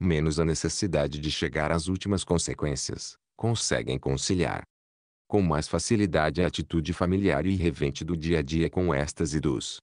menos a necessidade de chegar às últimas consequências, conseguem conciliar com mais facilidade a atitude familiar e revente do dia a dia com estas e dos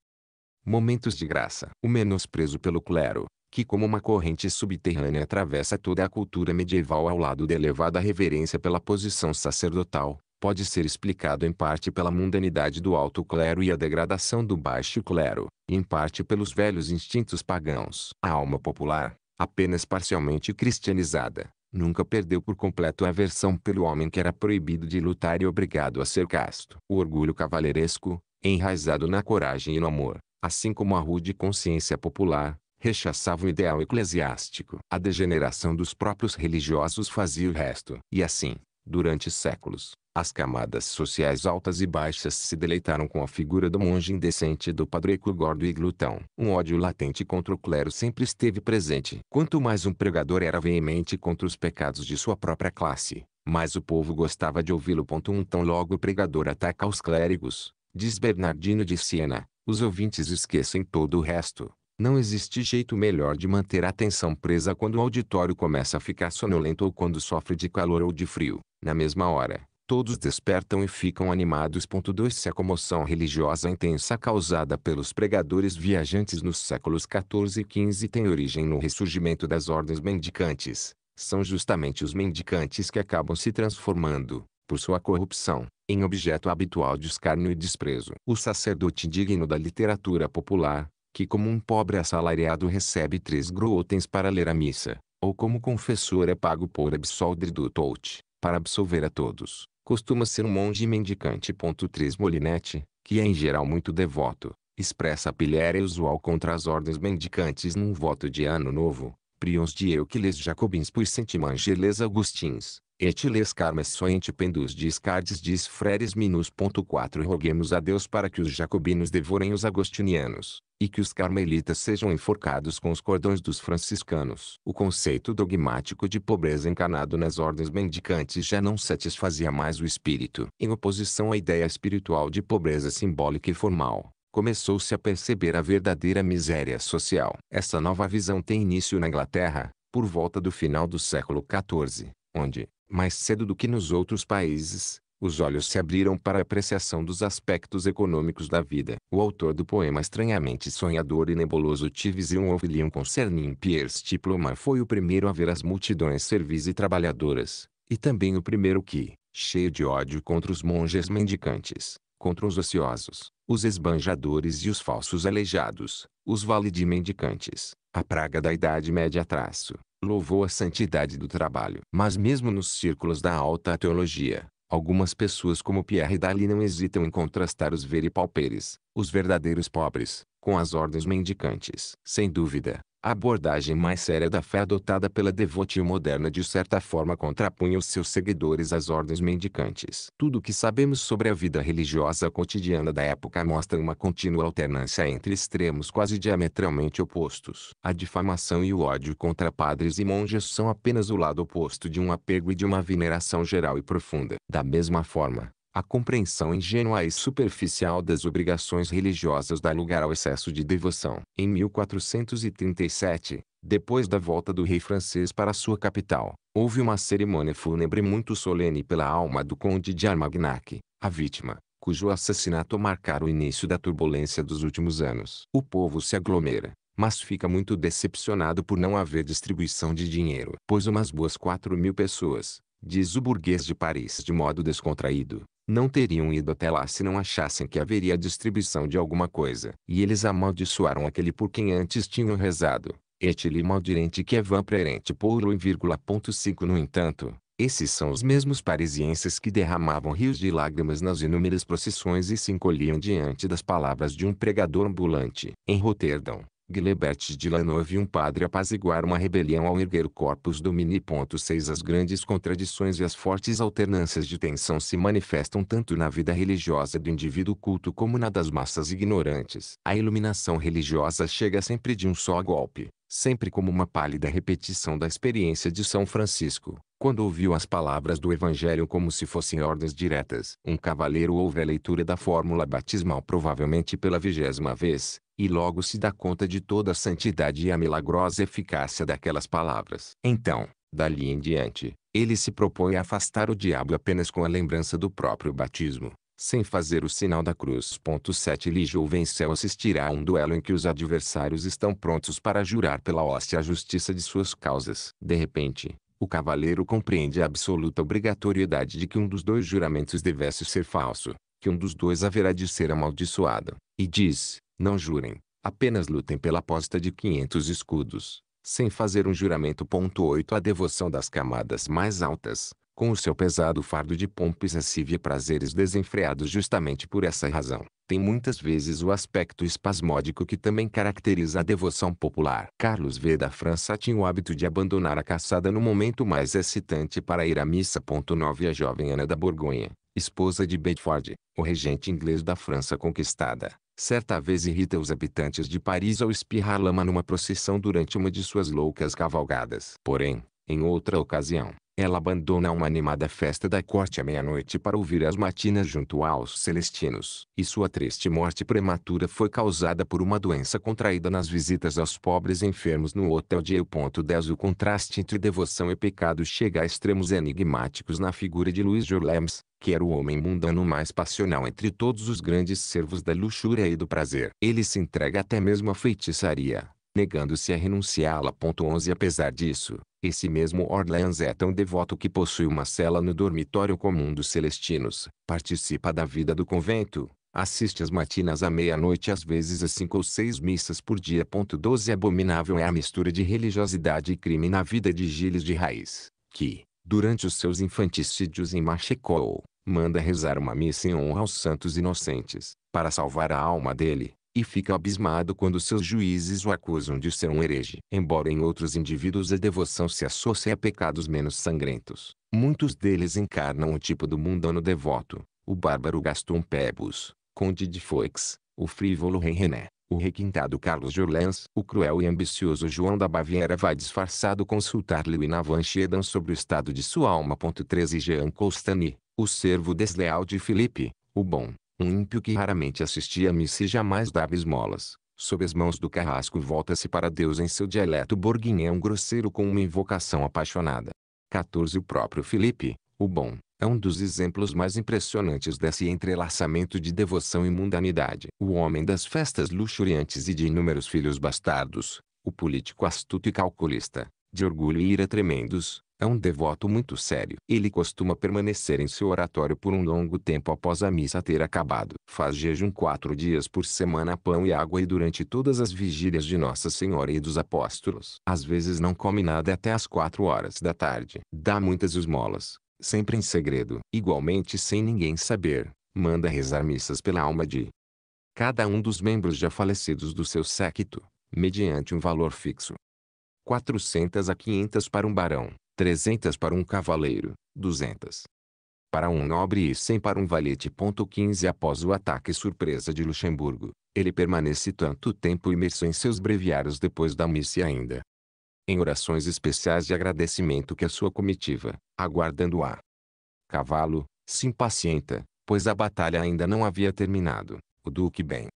momentos de graça. O menosprezo pelo clero, que como uma corrente subterrânea atravessa toda a cultura medieval ao lado da elevada reverência pela posição sacerdotal, pode ser explicado em parte pela mundanidade do alto clero e a degradação do baixo clero, e em parte pelos velhos instintos pagãos. A alma popular, apenas parcialmente cristianizada, nunca perdeu por completo a aversão pelo homem que era proibido de lutar e obrigado a ser casto. O orgulho cavaleiresco, enraizado na coragem e no amor, assim como a rude consciência popular, rechaçava o ideal eclesiástico. A degeneração dos próprios religiosos fazia o resto. E assim, durante séculos, as camadas sociais altas e baixas se deleitaram com a figura do monge indecente do padreco gordo e glutão. Um ódio latente contra o clero sempre esteve presente. Quanto mais um pregador era veemente contra os pecados de sua própria classe, mais o povo gostava de ouvi-lo. Um tão logo o pregador ataca os clérigos, diz Bernardino de Siena, os ouvintes esquecem todo o resto, não existe jeito melhor de manter a atenção presa quando o auditório começa a ficar sonolento ou quando sofre de calor ou de frio. Na mesma hora, todos despertam e ficam animados. 2 Se a comoção religiosa intensa causada pelos pregadores viajantes nos séculos XIV e XV tem origem no ressurgimento das ordens mendicantes, são justamente os mendicantes que acabam se transformando, por sua corrupção, em objeto habitual de escárnio e desprezo. O sacerdote digno da literatura popular, que como um pobre assalariado recebe três grootens para ler a missa, ou como confessor é pago por absolder do tout, para absolver a todos, costuma ser um monge mendicante. 3 Molinete, que é em geral muito devoto, expressa a pilhéria usual contra as ordens mendicantes num voto de ano novo, prions de Euclides Jacobins por Sentimangeles Augustins, Et les carmes soente pendus discardes dis freres minus. 4 Roguemos a Deus para que os jacobinos devorem os agostinianos, e que os carmelitas sejam enforcados com os cordões dos franciscanos. O conceito dogmático de pobreza encarnado nas ordens mendicantes já não satisfazia mais o espírito. Em oposição à ideia espiritual de pobreza simbólica e formal, começou-se a perceber a verdadeira miséria social. Essa nova visão tem início na Inglaterra, por volta do final do século XIV, onde, mais cedo do que nos outros países, os olhos se abriram para a apreciação dos aspectos econômicos da vida. O autor do poema estranhamente sonhador e nebuloso Tives e um Ophilion Concerning Pierce Diploma foi o primeiro a ver as multidões servis e trabalhadoras, e também o primeiro que, cheio de ódio contra os monges mendicantes, contra os ociosos, os esbanjadores e os falsos aleijados, os vale de mendicantes, a praga da Idade Média traço, louvou a santidade do trabalho. Mas mesmo nos círculos da alta teologia, algumas pessoas como Pierre Dali não hesitam em contrastar os veripauperes, os verdadeiros pobres, com as ordens mendicantes. Sem dúvida, a abordagem mais séria da fé adotada pela devotia moderna de certa forma contrapunha os seus seguidores às ordens mendicantes. Tudo o que sabemos sobre a vida religiosa cotidiana da época mostra uma contínua alternância entre extremos quase diametralmente opostos. A difamação e o ódio contra padres e monges são apenas o lado oposto de um apego e de uma veneração geral e profunda. Da mesma forma, a compreensão ingênua e superficial das obrigações religiosas dá lugar ao excesso de devoção. Em 1437, depois da volta do rei francês para sua capital, houve uma cerimônia fúnebre muito solene pela alma do conde de Armagnac, a vítima, cujo assassinato marcara o início da turbulência dos últimos anos. O povo se aglomera, mas fica muito decepcionado por não haver distribuição de dinheiro, pois umas boas 4 mil pessoas, diz o burguês de Paris de modo descontraído, não teriam ido até lá se não achassem que haveria distribuição de alguma coisa. E eles amaldiçoaram aquele por quem antes tinham rezado. Et limaldirente que evan é prerente por 1,5. vírgula No entanto, esses são os mesmos parisienses que derramavam rios de lágrimas nas inúmeras procissões e se encolhiam diante das palavras de um pregador ambulante. Em Roterdão, Guilebert de Lanov e um padre apaziguar uma rebelião ao erguer o corpus domini. 6 As grandes contradições e as fortes alternâncias de tensão se manifestam tanto na vida religiosa do indivíduo culto como na das massas ignorantes. A iluminação religiosa chega sempre de um só golpe, sempre como uma pálida repetição da experiência de São Francisco, quando ouviu as palavras do Evangelho como se fossem ordens diretas. Um cavaleiro ouve a leitura da fórmula batismal provavelmente pela vigésima vez, e logo se dá conta de toda a santidade e a milagrosa eficácia daquelas palavras. Então, dali em diante, ele se propõe a afastar o diabo apenas com a lembrança do próprio batismo, sem fazer o sinal da cruz. 7 Li Jouvencel assistirá a um duelo em que os adversários estão prontos para jurar pela hóstia a justiça de suas causas. De repente, o cavaleiro compreende a absoluta obrigatoriedade de que um dos dois juramentos devesse ser falso, que um dos dois haverá de ser amaldiçoado, e diz, não jurem, apenas lutem pela aposta de 500 escudos, sem fazer um juramento. 8 A devoção das camadas mais altas, com o seu pesado fardo de pompa excessiva e prazeres desenfreados justamente por essa razão, tem muitas vezes o aspecto espasmódico que também caracteriza a devoção popular. Carlos V da França tinha o hábito de abandonar a caçada no momento mais excitante para ir à missa. 9 A jovem Ana da Borgonha, esposa de Bedford, o regente inglês da França conquistada, certa vez irrita os habitantes de Paris ao espirrar lama numa procissão durante uma de suas loucas cavalgadas. Porém, em outra ocasião, ela abandona uma animada festa da corte à meia-noite para ouvir as matinas junto aos celestinos. E sua triste morte prematura foi causada por uma doença contraída nas visitas aos pobres enfermos no hotel de Eu. 10 O contraste entre devoção e pecado chega a extremos enigmáticos na figura de Luiz Jorlems, que era o homem mundano mais passional entre todos os grandes servos da luxúria e do prazer. Ele se entrega até mesmo à feitiçaria negando-se a renunciá-la. 11 Apesar disso, esse mesmo Orleans é tão devoto que possui uma cela no dormitório comum dos celestinos, participa da vida do convento, assiste às matinas à meia-noite às vezes a cinco ou seis missas por dia. 12 Abominável é a mistura de religiosidade e crime na vida de Giles de Raiz, que, durante os seus infanticídios em Machecol, manda rezar uma missa em honra aos santos inocentes, para salvar a alma dele, e fica abismado quando seus juízes o acusam de ser um herege. Embora em outros indivíduos a devoção se associe a pecados menos sangrentos, muitos deles encarnam o tipo do mundano devoto, o bárbaro Gaston Pebus, conde de Foix, o frívolo Rei René, o requintado Carlos Jolens, o cruel e ambicioso João da Baviera vai disfarçado consultar Van Navanchedan sobre o estado de sua alma. 13 Jean Costani, o servo desleal de Felipe, o bom, um ímpio que raramente assistia a missa e jamais dava esmolas, sob as mãos do carrasco volta-se para Deus em seu dialeto borguinhão grosseiro com uma invocação apaixonada. 14 O próprio Felipe, o bom, é um dos exemplos mais impressionantes desse entrelaçamento de devoção e mundanidade. O homem das festas luxuriantes e de inúmeros filhos bastardos, o político astuto e calculista, de orgulho e ira tremendos, é um devoto muito sério. Ele costuma permanecer em seu oratório por um longo tempo após a missa ter acabado. Faz jejum quatro dias por semana pão e água e durante todas as vigílias de Nossa Senhora e dos Apóstolos. Às vezes não come nada até as quatro horas da tarde. Dá muitas esmolas, sempre em segredo. Igualmente sem ninguém saber, manda rezar missas pela alma de cada um dos membros já falecidos do seu séquito, mediante um valor fixo. 400 a 500 para um barão, 300 para um cavaleiro, 200 para um nobre e 100 para um valete. 15 Após o ataque surpresa de Luxemburgo, ele permanece tanto tempo imerso em seus breviários depois da missa ainda. Em orações especiais de agradecimento que a sua comitiva, aguardando a cavalo, se impacienta, pois a batalha ainda não havia terminado. O duque bem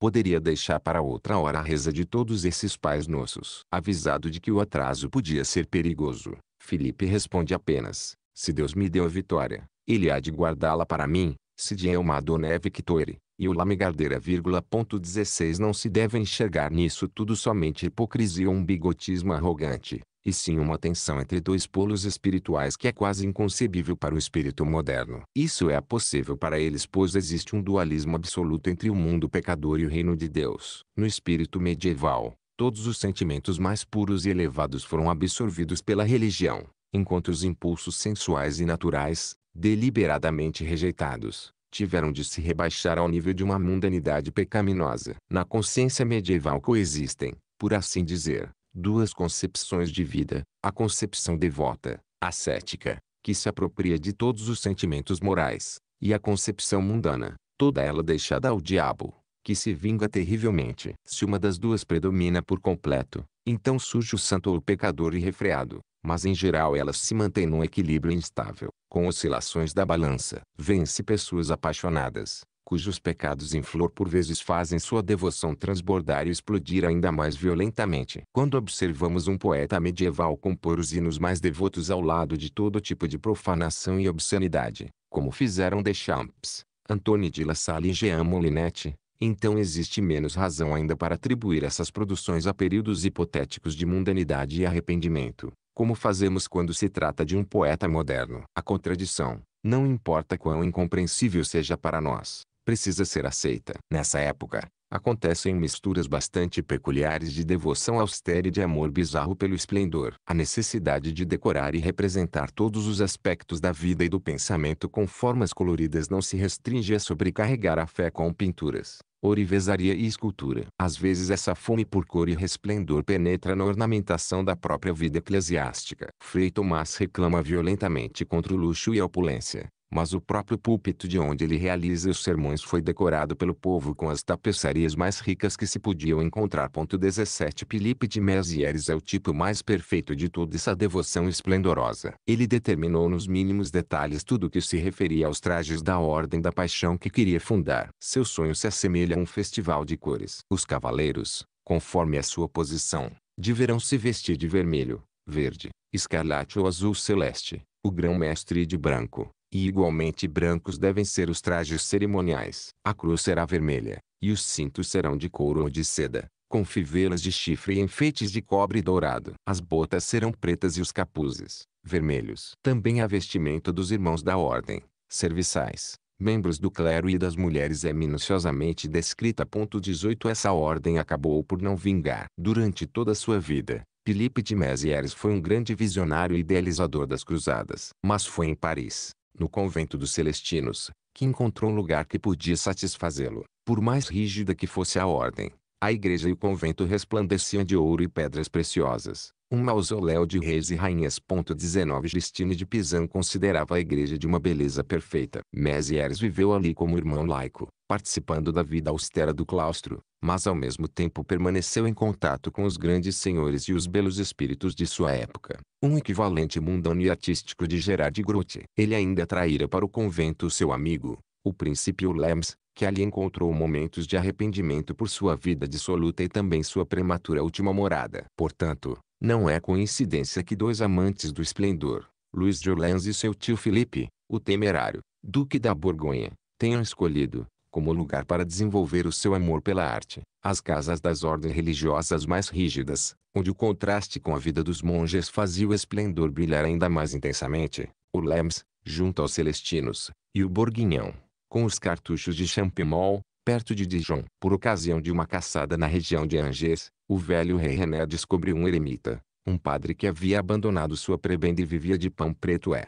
poderia deixar para outra hora a reza de todos esses pais nossos, avisado de que o atraso podia ser perigoso, Felipe responde apenas: Se Deus me deu a vitória, ele há de guardá-la para mim, se de eu é victoire, e o Lamegardeira vírgula ponto 16 não se deve enxergar nisso tudo somente hipocrisia ou um bigotismo arrogante, e sim uma tensão entre dois polos espirituais que é quase inconcebível para o espírito moderno. Isso é possível para eles pois existe um dualismo absoluto entre o mundo pecador e o reino de Deus. No espírito medieval, Todos os sentimentos mais puros e elevados foram absorvidos pela religião, enquanto os impulsos sensuais e naturais, deliberadamente rejeitados, tiveram de se rebaixar ao nível de uma mundanidade pecaminosa. Na consciência medieval coexistem, por assim dizer, duas concepções de vida: a concepção devota, ascética, que se apropria de todos os sentimentos morais, e a concepção mundana, toda ela deixada ao diabo que se vinga terrivelmente. Se uma das duas predomina por completo, então surge o santo ou o pecador irrefreado, mas em geral elas se mantêm num equilíbrio instável, com oscilações da balança. se pessoas apaixonadas, cujos pecados em flor por vezes fazem sua devoção transbordar e explodir ainda mais violentamente. Quando observamos um poeta medieval compor os hinos mais devotos ao lado de todo tipo de profanação e obscenidade, como fizeram Deschamps, Antoine de La Salle e Jean Molinetti, então existe menos razão ainda para atribuir essas produções a períodos hipotéticos de mundanidade e arrependimento, como fazemos quando se trata de um poeta moderno. A contradição, não importa quão incompreensível seja para nós, precisa ser aceita. Nessa época, acontecem misturas bastante peculiares de devoção austera e de amor bizarro pelo esplendor. A necessidade de decorar e representar todos os aspectos da vida e do pensamento com formas coloridas não se restringe a sobrecarregar a fé com pinturas orivesaria e escultura. Às vezes essa fome por cor e resplendor penetra na ornamentação da própria vida eclesiástica. Frei Tomás reclama violentamente contra o luxo e a opulência mas o próprio púlpito de onde ele realiza os sermões foi decorado pelo povo com as tapeçarias mais ricas que se podiam encontrar. 17 Filipe de Mézières é o tipo mais perfeito de toda essa devoção esplendorosa. Ele determinou nos mínimos detalhes tudo o que se referia aos trajes da ordem da paixão que queria fundar. Seu sonho se assemelha a um festival de cores. Os cavaleiros, conforme a sua posição, deverão se vestir de vermelho, verde, escarlate ou azul celeste, o grão-mestre de branco, e igualmente brancos devem ser os trajes cerimoniais. A cruz será vermelha, e os cintos serão de couro ou de seda, com fivelas de chifre e enfeites de cobre dourado. As botas serão pretas e os capuzes, vermelhos. Também a vestimenta dos irmãos da ordem, serviçais, membros do clero e das mulheres é minuciosamente descrita. 18 Essa ordem acabou por não vingar. Durante toda a sua vida, Filipe de Mézières foi um grande visionário e idealizador das cruzadas, mas foi em Paris, no convento dos Celestinos, que encontrou um lugar que podia satisfazê-lo, por mais rígida que fosse a ordem. A igreja e o convento resplandeciam de ouro e pedras preciosas. Um mausoléu de reis e rainhas. 19 Justine de Pizan considerava a igreja de uma beleza perfeita. Mesieres viveu ali como irmão laico, participando da vida austera do claustro, mas ao mesmo tempo permaneceu em contato com os grandes senhores e os belos espíritos de sua época. Um equivalente mundano e artístico de Gerard Grote. Ele ainda traíra para o convento seu amigo, o príncipe Lems, que ali encontrou momentos de arrependimento por sua vida dissoluta e também sua prematura última morada. Portanto, não é coincidência que dois amantes do esplendor, Luiz de Orleans e seu tio Felipe, o temerário, duque da Borgonha, tenham escolhido, como lugar para desenvolver o seu amor pela arte, as casas das ordens religiosas mais rígidas, onde o contraste com a vida dos monges fazia o esplendor brilhar ainda mais intensamente, o Lems, junto aos Celestinos, e o Borguinhão, com os cartuchos de Champimol, perto de Dijon. Por ocasião de uma caçada na região de Angers, o velho rei René descobriu um eremita, um padre que havia abandonado sua prebenda e vivia de pão preto é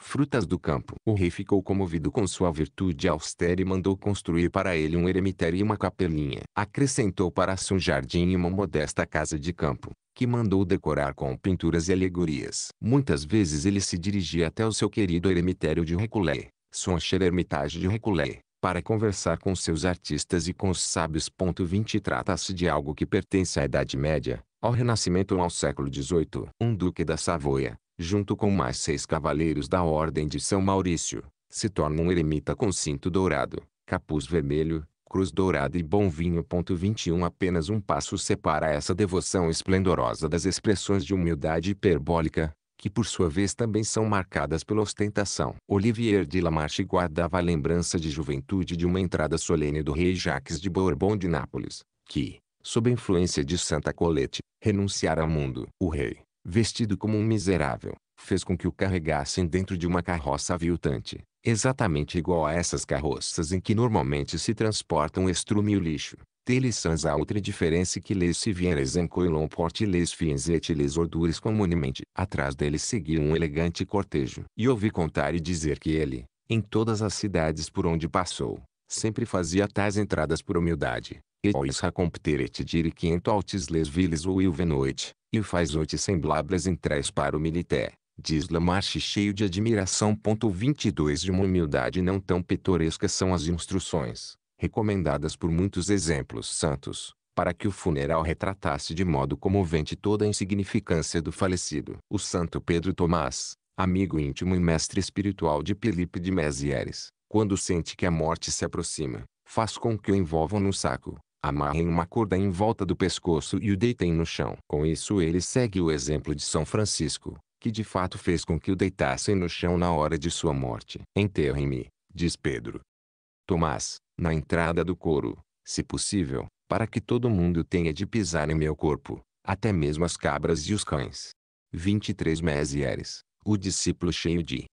frutas do campo. O rei ficou comovido com sua virtude austera e mandou construir para ele um eremitério e uma capelinha. Acrescentou para si um jardim e uma modesta casa de campo, que mandou decorar com pinturas e alegorias. Muitas vezes ele se dirigia até o seu querido eremitério de Reculé, Soncher ermitage de Reculé, para conversar com seus artistas e com os sábios. 20 Trata-se de algo que pertence à Idade Média, ao Renascimento ou ao século XVIII. Um duque da Savoia, junto com mais seis cavaleiros da Ordem de São Maurício, se torna um eremita com cinto dourado, capuz vermelho, cruz dourada e bom vinho. 21 Apenas um passo separa essa devoção esplendorosa das expressões de humildade hiperbólica, que por sua vez também são marcadas pela ostentação. Olivier de Lamarche guardava a lembrança de juventude de uma entrada solene do rei Jacques de Bourbon de Nápoles, que, sob a influência de Santa Colette, renunciara ao mundo. O rei, vestido como um miserável, fez com que o carregassem dentro de uma carroça aviltante, exatamente igual a essas carroças em que normalmente se transportam estrume e o lixo. Deles sans a outra diferença que les vieres encoilon porte les fins et les ordures comunemente. Atrás deles seguia um elegante cortejo. E ouvi contar e dizer que ele, em todas as cidades por onde passou, sempre fazia tais entradas por humildade. Et ois racompteret dire que en altis les viles ou ilvenoite e o faz oito semblables em três para o milité, diz Lamarche cheio de admiração. 22 De uma humildade não tão pitoresca são as instruções, recomendadas por muitos exemplos santos, para que o funeral retratasse de modo comovente toda a insignificância do falecido. O santo Pedro Tomás, amigo íntimo e mestre espiritual de Felipe de Mézières, quando sente que a morte se aproxima, faz com que o envolvam no saco, amarrem uma corda em volta do pescoço e o deitem no chão. Com isso ele segue o exemplo de São Francisco, que de fato fez com que o deitassem no chão na hora de sua morte. Enterrem-me, diz Pedro. Tomás, na entrada do couro, se possível, para que todo mundo tenha de pisar em meu corpo, até mesmo as cabras e os cães. 23 Mesieres, o discípulo cheio de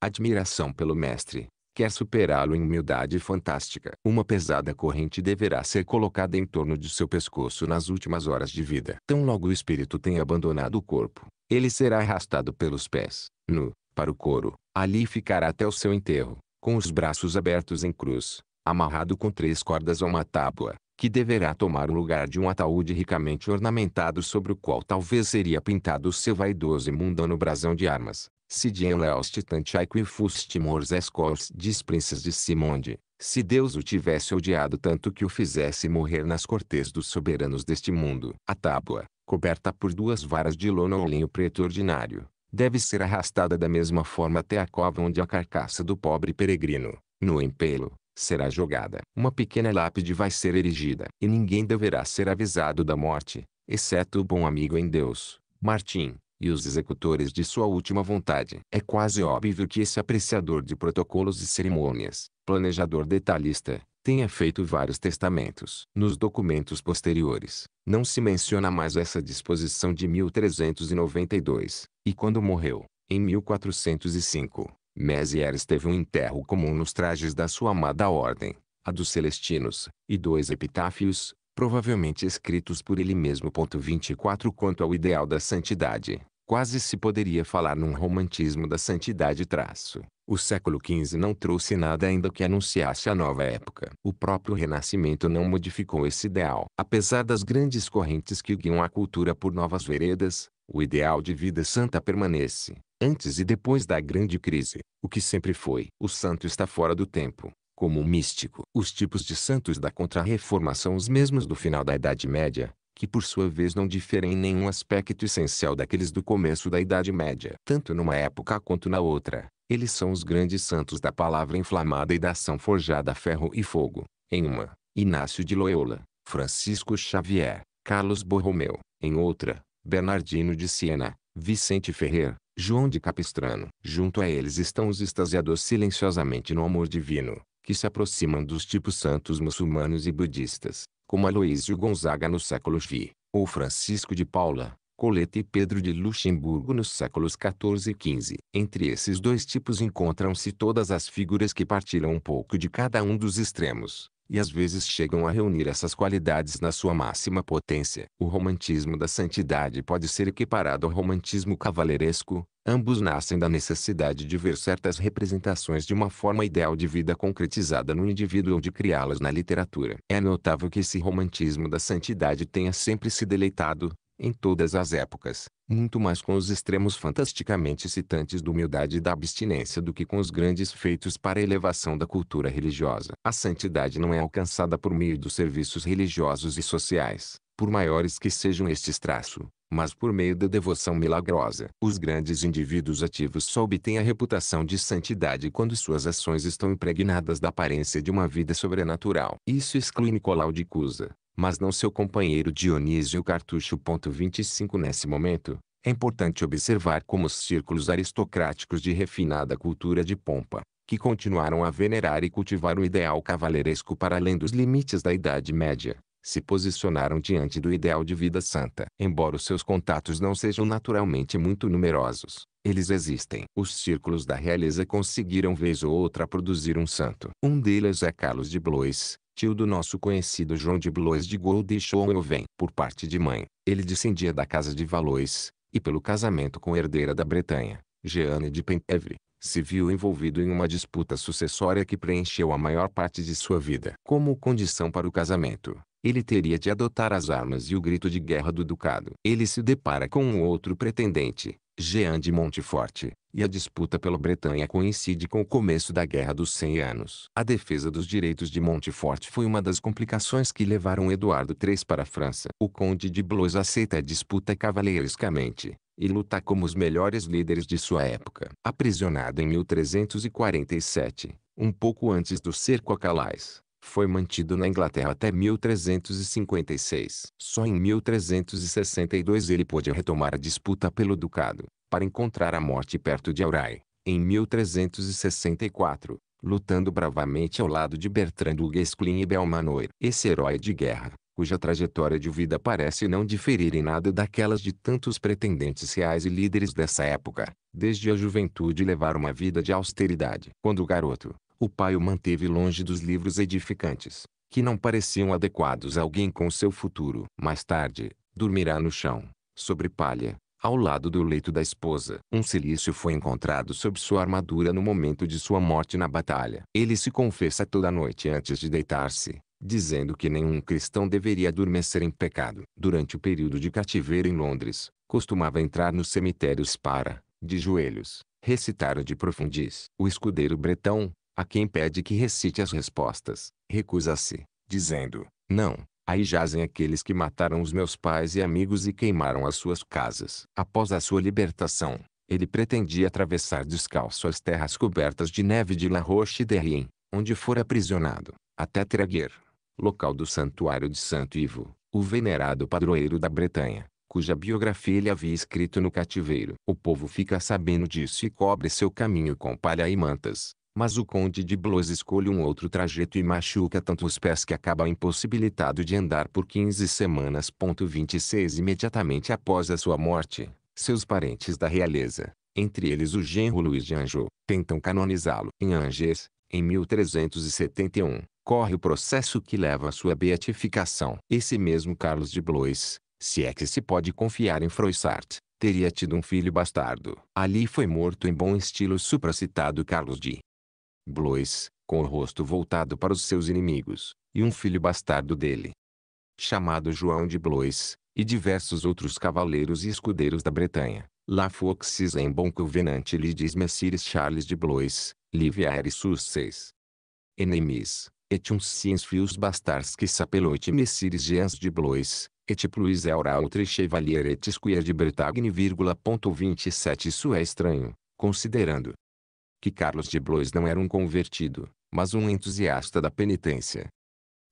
admiração pelo mestre, quer superá-lo em humildade fantástica. Uma pesada corrente deverá ser colocada em torno de seu pescoço nas últimas horas de vida. Tão logo o espírito tenha abandonado o corpo, ele será arrastado pelos pés, nu, para o couro. Ali ficará até o seu enterro, com os braços abertos em cruz, amarrado com três cordas a uma tábua, que deverá tomar o lugar de um ataúde ricamente ornamentado sobre o qual talvez seria pintado o seu vaidoso e mundano brasão de armas. Se dienleost tantiae fuste morsescors disprinces de Simonde, se Deus o tivesse odiado tanto que o fizesse morrer nas cortes dos soberanos deste mundo. A tábua, coberta por duas varas de lona ou linho preto ordinário, deve ser arrastada da mesma forma até a cova onde a carcaça do pobre peregrino, no empelo, será jogada. Uma pequena lápide vai ser erigida e ninguém deverá ser avisado da morte, exceto o bom amigo em Deus. Martim e os executores de sua última vontade. É quase óbvio que esse apreciador de protocolos e cerimônias, planejador detalhista, tenha feito vários testamentos. Nos documentos posteriores, não se menciona mais essa disposição de 1392, e quando morreu, em 1405, Mézières teve um enterro comum nos trajes da sua amada ordem, a dos Celestinos, e dois epitáfios, provavelmente escritos por ele mesmo. 24 Quanto ao ideal da santidade, quase se poderia falar num romantismo da santidade traço. O século XV não trouxe nada ainda que anunciasse a nova época. O próprio Renascimento não modificou esse ideal. Apesar das grandes correntes que guiam a cultura por novas veredas, o ideal de vida santa permanece, antes e depois da grande crise, o que sempre foi. O santo está fora do tempo, como místico. Os tipos de santos da Contra-Reforma são os mesmos do final da Idade Média, que por sua vez não diferem em nenhum aspecto essencial daqueles do começo da Idade Média. Tanto numa época quanto na outra, eles são os grandes santos da palavra inflamada e da ação forjada a ferro e fogo. Em uma, Inácio de Loyola, Francisco Xavier, Carlos Borromeu. Em outra, Bernardino de Siena, Vicente Ferrer, João de Capistrano. Junto a eles estão os extasiados silenciosamente no amor divino, que se aproximam dos tipos santos muçulmanos e budistas, como Aloísio Gonzaga no século XI, ou Francisco de Paula, Coleta e Pedro de Luxemburgo nos séculos XIV e XV. Entre esses dois tipos encontram-se todas as figuras que partilham um pouco de cada um dos extremos, e às vezes chegam a reunir essas qualidades na sua máxima potência. O romantismo da santidade pode ser equiparado ao romantismo cavaleresco, ambos nascem da necessidade de ver certas representações de uma forma ideal de vida concretizada no indivíduo ou de criá-las na literatura. É notável que esse romantismo da santidade tenha sempre se deleitado, em todas as épocas, muito mais com os extremos fantasticamente excitantes da humildade e da abstinência do que com os grandes feitos para a elevação da cultura religiosa. A santidade não é alcançada por meio dos serviços religiosos e sociais, por maiores que sejam estes traços, mas por meio da devoção milagrosa. Os grandes indivíduos ativos só obtêm a reputação de santidade quando suas ações estão impregnadas da aparência de uma vida sobrenatural. Isso exclui Nicolau de Cusa, mas não seu companheiro Dionísio Cartucho. 25 Nesse momento, é importante observar como os círculos aristocráticos de refinada cultura de pompa, que continuaram a venerar e cultivar o ideal cavaleiresco para além dos limites da Idade Média, se posicionaram diante do ideal de vida santa. Embora os seus contatos não sejam naturalmente muito numerosos, eles existem. Os círculos da realeza conseguiram vez ou outra produzir um santo. Um deles é Carlos de Blois, Tio do nosso conhecido João de Blois de Gaulle deixou Oven. Por parte de mãe, ele descendia da casa de Valois, e pelo casamento com a herdeira da Bretanha, Jeanne de Pentevre, se viu envolvido em uma disputa sucessória que preencheu a maior parte de sua vida. Como condição para o casamento, ele teria de adotar as armas e o grito de guerra do ducado. Ele se depara com um outro pretendente, Jean de Monteforte, e a disputa pela Bretanha coincide com o começo da Guerra dos Cem Anos. A defesa dos direitos de Monteforte foi uma das complicações que levaram Eduardo III para a França. O conde de Blois aceita a disputa cavaleiriscamente e luta como os melhores líderes de sua época. Aprisionado em 1347, um pouco antes do cerco a Calais, foi mantido na Inglaterra até 1356. Só em 1362 ele pôde retomar a disputa pelo ducado, para encontrar a morte perto de Auray. Em 1364, lutando bravamente ao lado de Bertrand du Guesclin e Belmanoir. Esse herói de guerra, cuja trajetória de vida parece não diferir em nada daquelas de tantos pretendentes reais e líderes dessa época, desde a juventude levar uma vida de austeridade. Quando o garoto, o pai o manteve longe dos livros edificantes, que não pareciam adequados a alguém com seu futuro. Mais tarde, dormirá no chão, sobre palha, ao lado do leito da esposa. Um silício foi encontrado sob sua armadura no momento de sua morte na batalha. Ele se confessa toda noite antes de deitar-se, dizendo que nenhum cristão deveria adormecer em pecado. Durante o período de cativeiro em Londres, costumava entrar nos cemitérios para, de joelhos, recitar de profundis. O escudeiro bretão, a quem pede que recite as respostas, recusa-se, dizendo, não, aí jazem aqueles que mataram os meus pais e amigos e queimaram as suas casas. Após a sua libertação, ele pretendia atravessar descalço as terras cobertas de neve de La Roche de Rien, onde fora aprisionado, até Traguer, local do santuário de Santo Ivo, o venerado padroeiro da Bretanha, cuja biografia ele havia escrito no cativeiro. O povo fica sabendo disso e cobre seu caminho com palha e mantas mas o conde de Blois escolhe um outro trajeto e machuca tanto os pés que acaba impossibilitado de andar por 15 semanas. 26 Imediatamente após a sua morte, seus parentes da realeza, entre eles o genro Luís de Anjou, tentam canonizá-lo. Em Angers, em 1371, corre o processo que leva à sua beatificação. Esse mesmo Carlos de Blois, se é que se pode confiar em Froissart, teria tido um filho bastardo. Ali foi morto em bom estilo supracitado Carlos de Blois, com o rosto voltado para os seus inimigos, e um filho bastardo dele, chamado João de Blois, e diversos outros cavaleiros e escudeiros da Bretanha. La Foxis em bon covenant lhe diz Messires Charles de Blois, Liviaire Sussex. Enemis, et uns ciens fios bastards que sapeloite Messires Jean de Blois, et pluis aura outre chevalier et squier de Bretagne. 27 Isso é estranho, considerando que Carlos de Blois não era um convertido, mas um entusiasta da penitência.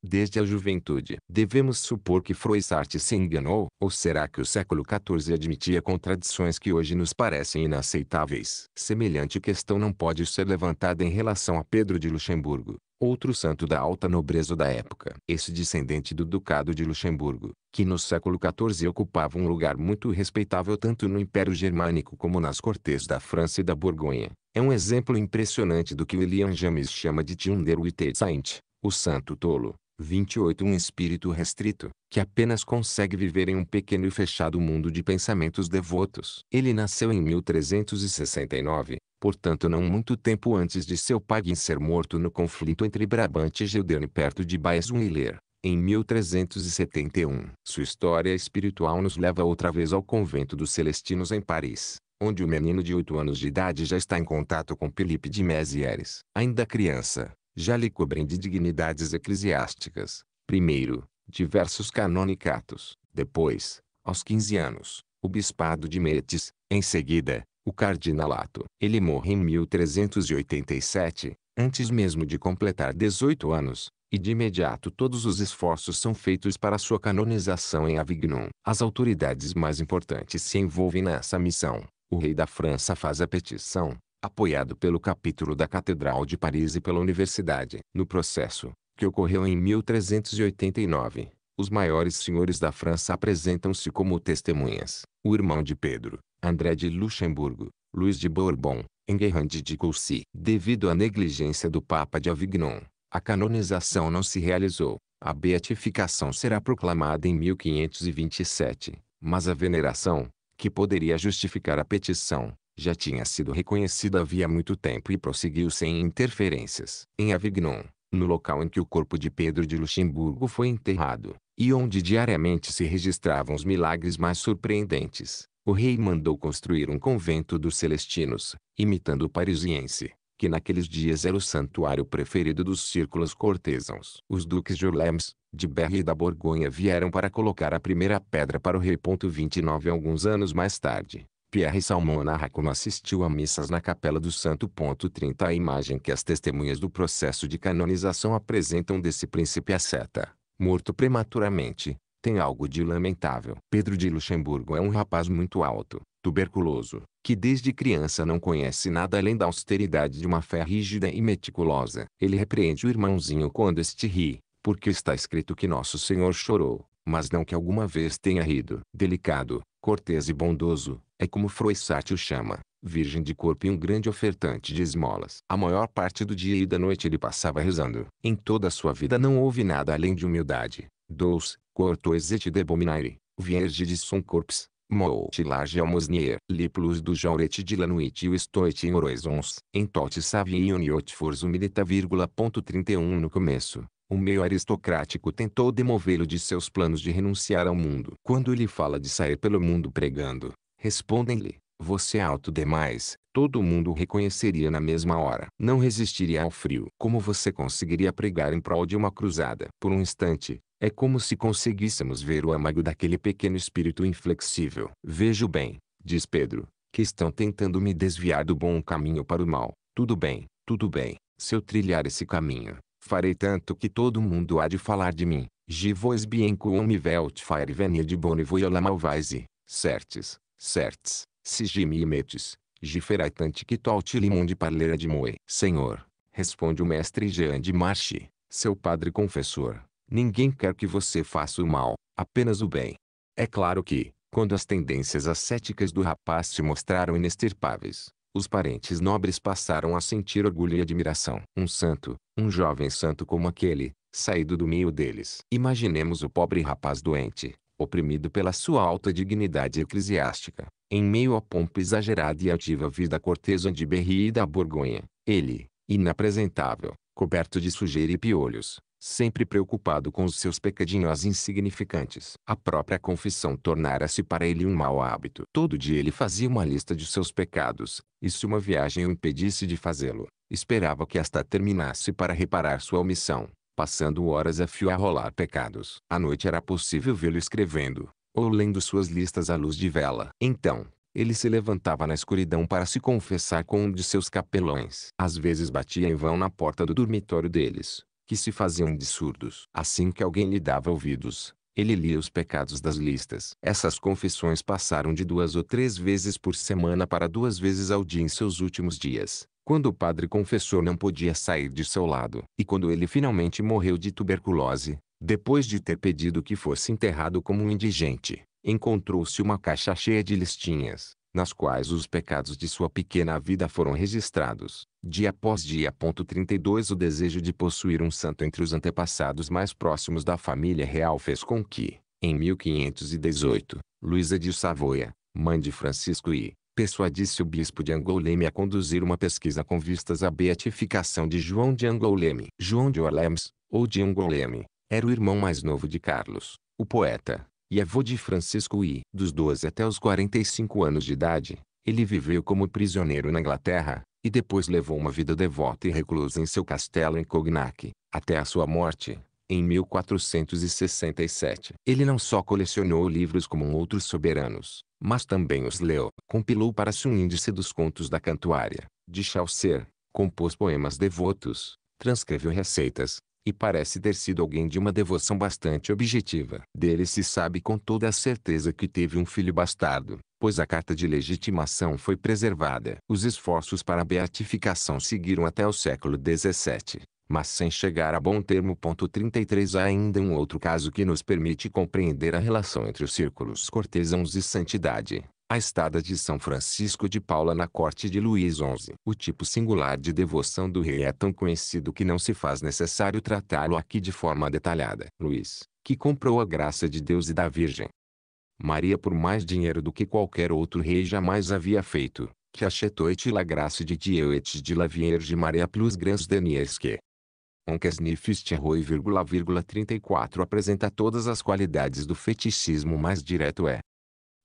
Desde a juventude, devemos supor que Froissart se enganou, ou será que o século XIV admitia contradições que hoje nos parecem inaceitáveis? Semelhante questão não pode ser levantada em relação a Pedro de Luxemburgo, outro santo da alta nobreza da época. Esse descendente do Ducado de Luxemburgo, que no século XIV ocupava um lugar muito respeitável tanto no Império Germânico como nas cortes da França e da Borgonha, é um exemplo impressionante do que William James chama de Tunderuite Saint, o santo tolo. 28 Um espírito restrito, que apenas consegue viver em um pequeno e fechado mundo de pensamentos devotos. Ele nasceu em 1369, portanto não muito tempo antes de seu pai em ser morto no conflito entre Brabante e Gelderne perto de Baeswiller, em 1371. Sua história espiritual nos leva outra vez ao convento dos Celestinos em Paris onde o menino de 8 anos de idade já está em contato com Filipe de Mézières. Ainda criança, já lhe cobrem de dignidades eclesiásticas. Primeiro, diversos canonicatos. Depois, aos 15 anos, o bispado de Metis. Em seguida, o cardinalato. Ele morre em 1387, antes mesmo de completar 18 anos, e de imediato todos os esforços são feitos para sua canonização em Avignon. As autoridades mais importantes se envolvem nessa missão o rei da França faz a petição, apoiado pelo capítulo da Catedral de Paris e pela Universidade. No processo, que ocorreu em 1389, os maiores senhores da França apresentam-se como testemunhas. O irmão de Pedro, André de Luxemburgo, Luís de Bourbon, Enguerrand de Coucy. Devido à negligência do Papa de Avignon, a canonização não se realizou. A beatificação será proclamada em 1527, mas a veneração, que poderia justificar a petição, já tinha sido reconhecida havia muito tempo e prosseguiu sem interferências. Em Avignon, no local em que o corpo de Pedro de Luxemburgo foi enterrado, e onde diariamente se registravam os milagres mais surpreendentes, o rei mandou construir um convento dos celestinos, imitando o parisiense, que naqueles dias era o santuário preferido dos círculos cortesãos. Os duques de Orleans, de Berry e da Borgonha vieram para colocar a primeira pedra para o rei. 29 Alguns anos mais tarde, Pierre Salmon como assistiu a missas na Capela do Santo. 30 A imagem que as testemunhas do processo de canonização apresentam desse príncipe aceta, é morto prematuramente, tem algo de lamentável. Pedro de Luxemburgo é um rapaz muito alto, tuberculoso, que desde criança não conhece nada além da austeridade de uma fé rígida e meticulosa. Ele repreende o irmãozinho quando este ri, porque está escrito que nosso Senhor chorou, mas não que alguma vez tenha rido. Delicado, cortês e bondoso, é como Froissart o chama, virgem de corpo e um grande ofertante de esmolas. A maior parte do dia e da noite ele passava rezando. Em toda a sua vida não houve nada além de humildade. 2. Cortois et debominaire, vierge de son corps, Mootilage Almosnier, Liplus du Jauret de Lanuit e o Stoit em Horizons, em Tote Savion e ponto um no começo. O meio aristocrático tentou demovê-lo de seus planos de renunciar ao mundo. Quando ele fala de sair pelo mundo pregando, respondem-lhe, você é alto demais, todo mundo o reconheceria na mesma hora. Não resistiria ao frio. Como você conseguiria pregar em prol de uma cruzada? Por um instante, é como se conseguíssemos ver o âmago daquele pequeno espírito inflexível. Vejo bem, diz Pedro, que estão tentando me desviar do bom caminho para o mal. Tudo bem, tudo bem. Se eu trilhar esse caminho, farei tanto que todo mundo há de falar de mim. Givois me velt fire venia de bonivoiola malvaise, certes, certes, sigimi metes, giferatante que tolte limon de parleira de moe. Senhor, responde o mestre Jean de Marche, seu padre confessor, Ninguém quer que você faça o mal, apenas o bem. É claro que, quando as tendências ascéticas do rapaz se mostraram inextirpáveis, os parentes nobres passaram a sentir orgulho e admiração. Um santo, um jovem santo como aquele, saído do meio deles. Imaginemos o pobre rapaz doente, oprimido pela sua alta dignidade eclesiástica, em meio à pompa exagerada e ativa vida cortesã de Berri e da Borgonha. Ele, inapresentável, coberto de sujeira e piolhos, sempre preocupado com os seus pecadinhos insignificantes. A própria confissão tornara-se para ele um mau hábito. Todo dia ele fazia uma lista de seus pecados, e se uma viagem o impedisse de fazê-lo, esperava que esta terminasse para reparar sua omissão, passando horas a fio a rolar pecados. À noite era possível vê-lo escrevendo, ou lendo suas listas à luz de vela. Então, ele se levantava na escuridão para se confessar com um de seus capelões. Às vezes batia em vão na porta do dormitório deles, que se faziam de surdos. Assim que alguém lhe dava ouvidos, ele lia os pecados das listas. Essas confissões passaram de duas ou três vezes por semana para duas vezes ao dia em seus últimos dias, quando o padre confessor não podia sair de seu lado. E quando ele finalmente morreu de tuberculose, depois de ter pedido que fosse enterrado como um indigente, encontrou-se uma caixa cheia de listinhas nas quais os pecados de sua pequena vida foram registrados, dia após dia. 32 O desejo de possuir um santo entre os antepassados mais próximos da família real fez com que, em 1518, Luísa de Savoia, mãe de Francisco I, persuadisse o bispo de Angoulême a conduzir uma pesquisa com vistas à beatificação de João de Angoulême. João de Orlemes, ou de Angoulême, era o irmão mais novo de Carlos, o poeta, e avô é de Francisco I. Dos 12 até os 45 anos de idade, ele viveu como prisioneiro na Inglaterra, e depois levou uma vida devota e reclusa em seu castelo em Cognac, até a sua morte, em 1467. Ele não só colecionou livros como outros soberanos, mas também os leu. Compilou para si um índice dos contos da Cantuária, de Chaucer, compôs poemas devotos, transcreveu receitas, e parece ter sido alguém de uma devoção bastante objetiva. Dele se sabe com toda a certeza que teve um filho bastardo, pois a carta de legitimação foi preservada. Os esforços para a beatificação seguiram até o século XVII, mas sem chegar a bom termo. 33 Há ainda um outro caso que nos permite compreender a relação entre os círculos cortesãos e santidade. A estada de São Francisco de Paula na corte de Luís XI. O tipo singular de devoção do rei é tão conhecido que não se faz necessário tratá-lo aqui de forma detalhada. Luís, que comprou a graça de Deus e da Virgem Maria por mais dinheiro do que qualquer outro rei jamais havia feito, que achetou achetoite la graça de Dieu et de la Vierge Maria plus grands deniers que 34 apresenta todas as qualidades do feticismo mais direto é,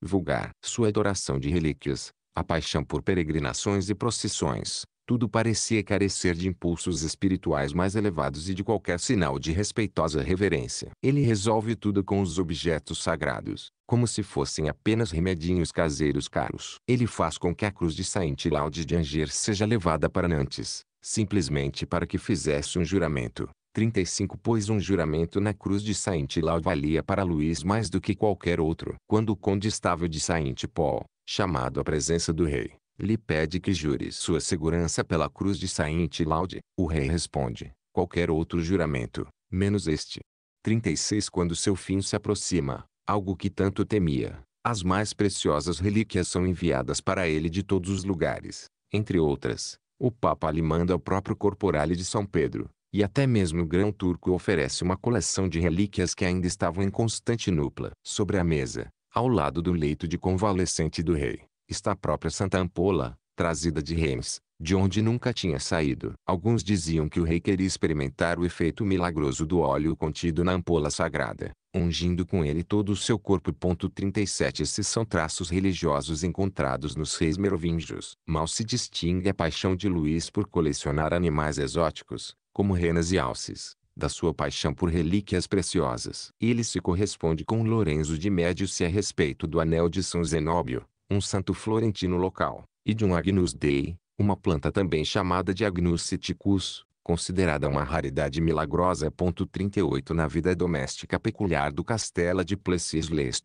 vulgar, sua adoração de relíquias, a paixão por peregrinações e procissões, tudo parecia carecer de impulsos espirituais mais elevados e de qualquer sinal de respeitosa reverência. Ele resolve tudo com os objetos sagrados, como se fossem apenas remedinhos caseiros caros. Ele faz com que a cruz de Saint Laude de Angers seja levada para Nantes, simplesmente para que fizesse um juramento, 35 Pois um juramento na cruz de Saint-Lau valia para Luís mais do que qualquer outro. Quando o conde estável de Saint-Paul, chamado à presença do rei, lhe pede que jure sua segurança pela cruz de saint laud o rei responde, qualquer outro juramento, menos este. 36 Quando seu fim se aproxima, algo que tanto temia, as mais preciosas relíquias são enviadas para ele de todos os lugares, entre outras, o Papa lhe manda o próprio corporale de São Pedro, e até mesmo o grão turco oferece uma coleção de relíquias que ainda estavam em Constantinopla. Sobre a mesa, ao lado do leito de convalescente do rei, está a própria Santa Ampola, trazida de Reims, de onde nunca tinha saído. Alguns diziam que o rei queria experimentar o efeito milagroso do óleo contido na ampola sagrada, ungindo com ele todo o seu corpo. 37 Esses são traços religiosos encontrados nos reis merovingios. Mal se distingue a paixão de Luís por colecionar animais exóticos, como renas e alces, da sua paixão por relíquias preciosas. Ele se corresponde com Lorenzo de Médici a respeito do anel de São Zenóbio, um santo florentino local, e de um Agnus Dei, uma planta também chamada de Agnus citicus, considerada uma raridade milagrosa. 38 Na vida doméstica peculiar do Castela de plessis les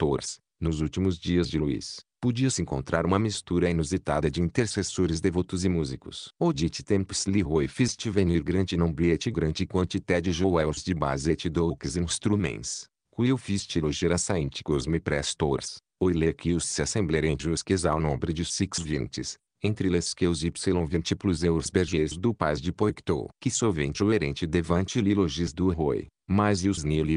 nos últimos dias de Luís, podia-se encontrar uma mistura inusitada de intercessores devotos e músicos. Odite tempus liroi fiste venir grande nombre et grande quantité de joels de base et doux instruments, quil fiste logera saint me prestors, oilequius se assemblerendios que ao nombre de six vintes, entre les que os y20 plus eurs berges do paz de poictou, que sovente o erente devante lilogis do roi, mas e os nil e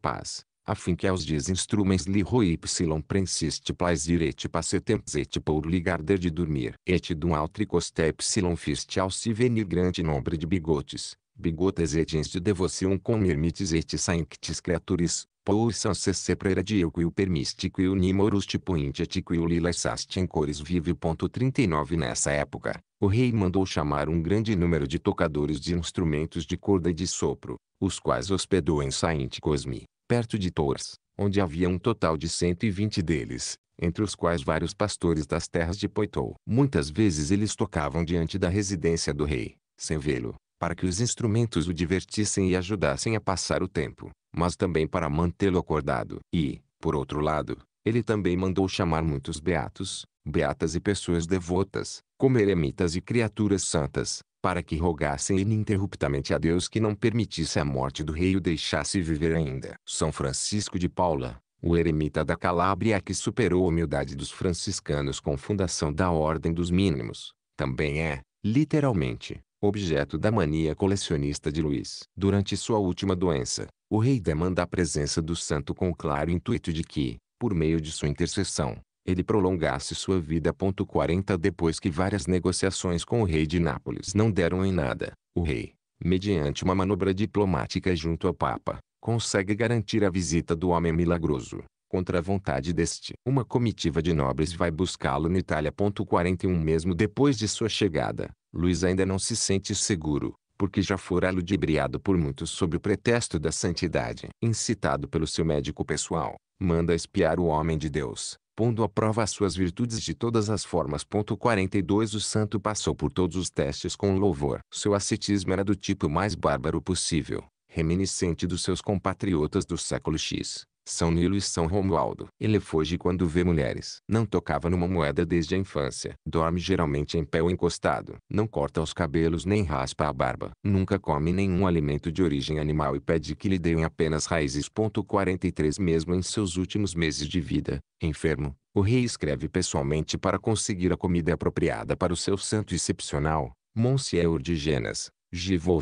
paz afim que aos dias desinstrumens li roi y prensiste plaisirete pacetempes et por ligarder de dormir. Et dum altricoste y fiste ao se grande nombre de bigotes, bigotes et gens de devotion com ermites et sanctis creaturis, Poussam se seprera de eu quil permiste quil nimorus tipuinte et quil lilaçaste em cores vive. 39 Nessa época, o rei mandou chamar um grande número de tocadores de instrumentos de corda e de sopro, os quais hospedou em Sainte Cosme, perto de Tours, onde havia um total de 120 deles, entre os quais vários pastores das terras de Poitou. Muitas vezes eles tocavam diante da residência do rei, sem vê-lo, para que os instrumentos o divertissem e ajudassem a passar o tempo, mas também para mantê-lo acordado. E, por outro lado, ele também mandou chamar muitos beatos, beatas e pessoas devotas, como eremitas e criaturas santas, para que rogassem ininterruptamente a Deus que não permitisse a morte do rei e o deixasse viver ainda. São Francisco de Paula, o eremita da Calábria que superou a humildade dos franciscanos com fundação da Ordem dos Mínimos, também é, literalmente, objeto da mania colecionista de Luís. Durante sua última doença, o rei demanda a presença do santo com o claro intuito de que, por meio de sua intercessão, ele prolongasse sua vida. 40 Depois que várias negociações com o rei de Nápoles não deram em nada, o rei, mediante uma manobra diplomática junto ao Papa, consegue garantir a visita do homem milagroso, contra a vontade deste. Uma comitiva de nobres vai buscá-lo na Itália. 41 Mesmo depois de sua chegada, Luís ainda não se sente seguro, porque já fora ludibriado por muitos sob o pretexto da santidade. Incitado pelo seu médico pessoal, manda espiar o homem de Deus, pondo à prova as suas virtudes de todas as formas. 42 O santo passou por todos os testes com louvor. Seu ascetismo era do tipo mais bárbaro possível, reminiscente dos seus compatriotas do século X. São Nilo e São Romualdo. Ele foge quando vê mulheres. Não tocava numa moeda desde a infância. Dorme geralmente em pé ou encostado. Não corta os cabelos nem raspa a barba. Nunca come nenhum alimento de origem animal e pede que lhe deem apenas raízes. 43 Mesmo em seus últimos meses de vida, enfermo, o rei escreve pessoalmente para conseguir a comida apropriada para o seu santo excepcional, Monsieur de Genas. Je vos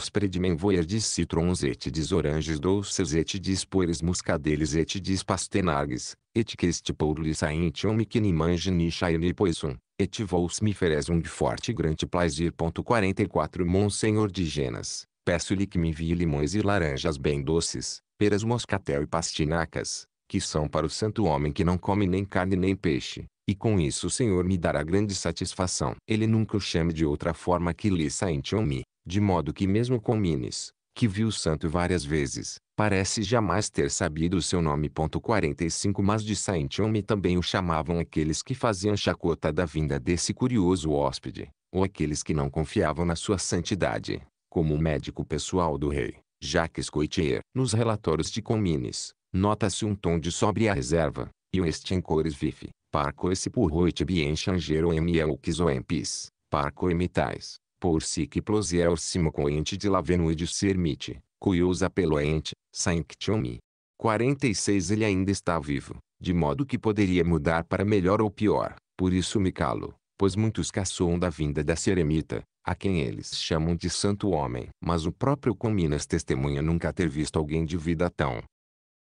de citrons et des oranges doces et des poires muscadeles et des pastenagues, et queste poudre saint homme que ni mange ni chai ni poisson, et vos me feres um forte grande plaisir. 44 Monsenhor de Genas, peço-lhe que me envie limões e laranjas bem doces, peras moscatel e pastinacas, que são para o santo homem que não come nem carne nem peixe, e com isso o Senhor me dará grande satisfação. Ele nunca o chame de outra forma que lhe sainte homme, de modo que mesmo Comines, que viu o santo várias vezes, parece jamais ter sabido o seu nome. 45 Mas de saint homme também o chamavam aqueles que faziam chacota da vinda desse curioso hóspede, ou aqueles que não confiavam na sua santidade, como o médico pessoal do rei, Jacques Coitier. Nos relatórios de Comines, nota-se um tom de sóbria reserva, e o este em cores vif, parco esse por roit bien changer ou miel ou quis ou empis, parco imitais si que plosielssimo coente de lavenuidis sermite, cuius apeloente, sanctiumi. 46 Ele ainda está vivo, de modo que poderia mudar para melhor ou pior, por isso me calo, pois muitos caçoam da vinda da eremita, a quem eles chamam de santo homem. Mas o próprio Cominas testemunha nunca ter visto alguém de vida tão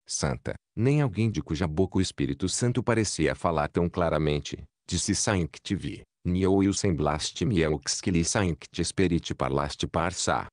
santa, nem alguém de cuja boca o Espírito Santo parecia falar tão claramente, disse Saint-Tivi, Nioiu semblaste mieuxquilis sancti esperite parlaste parsa.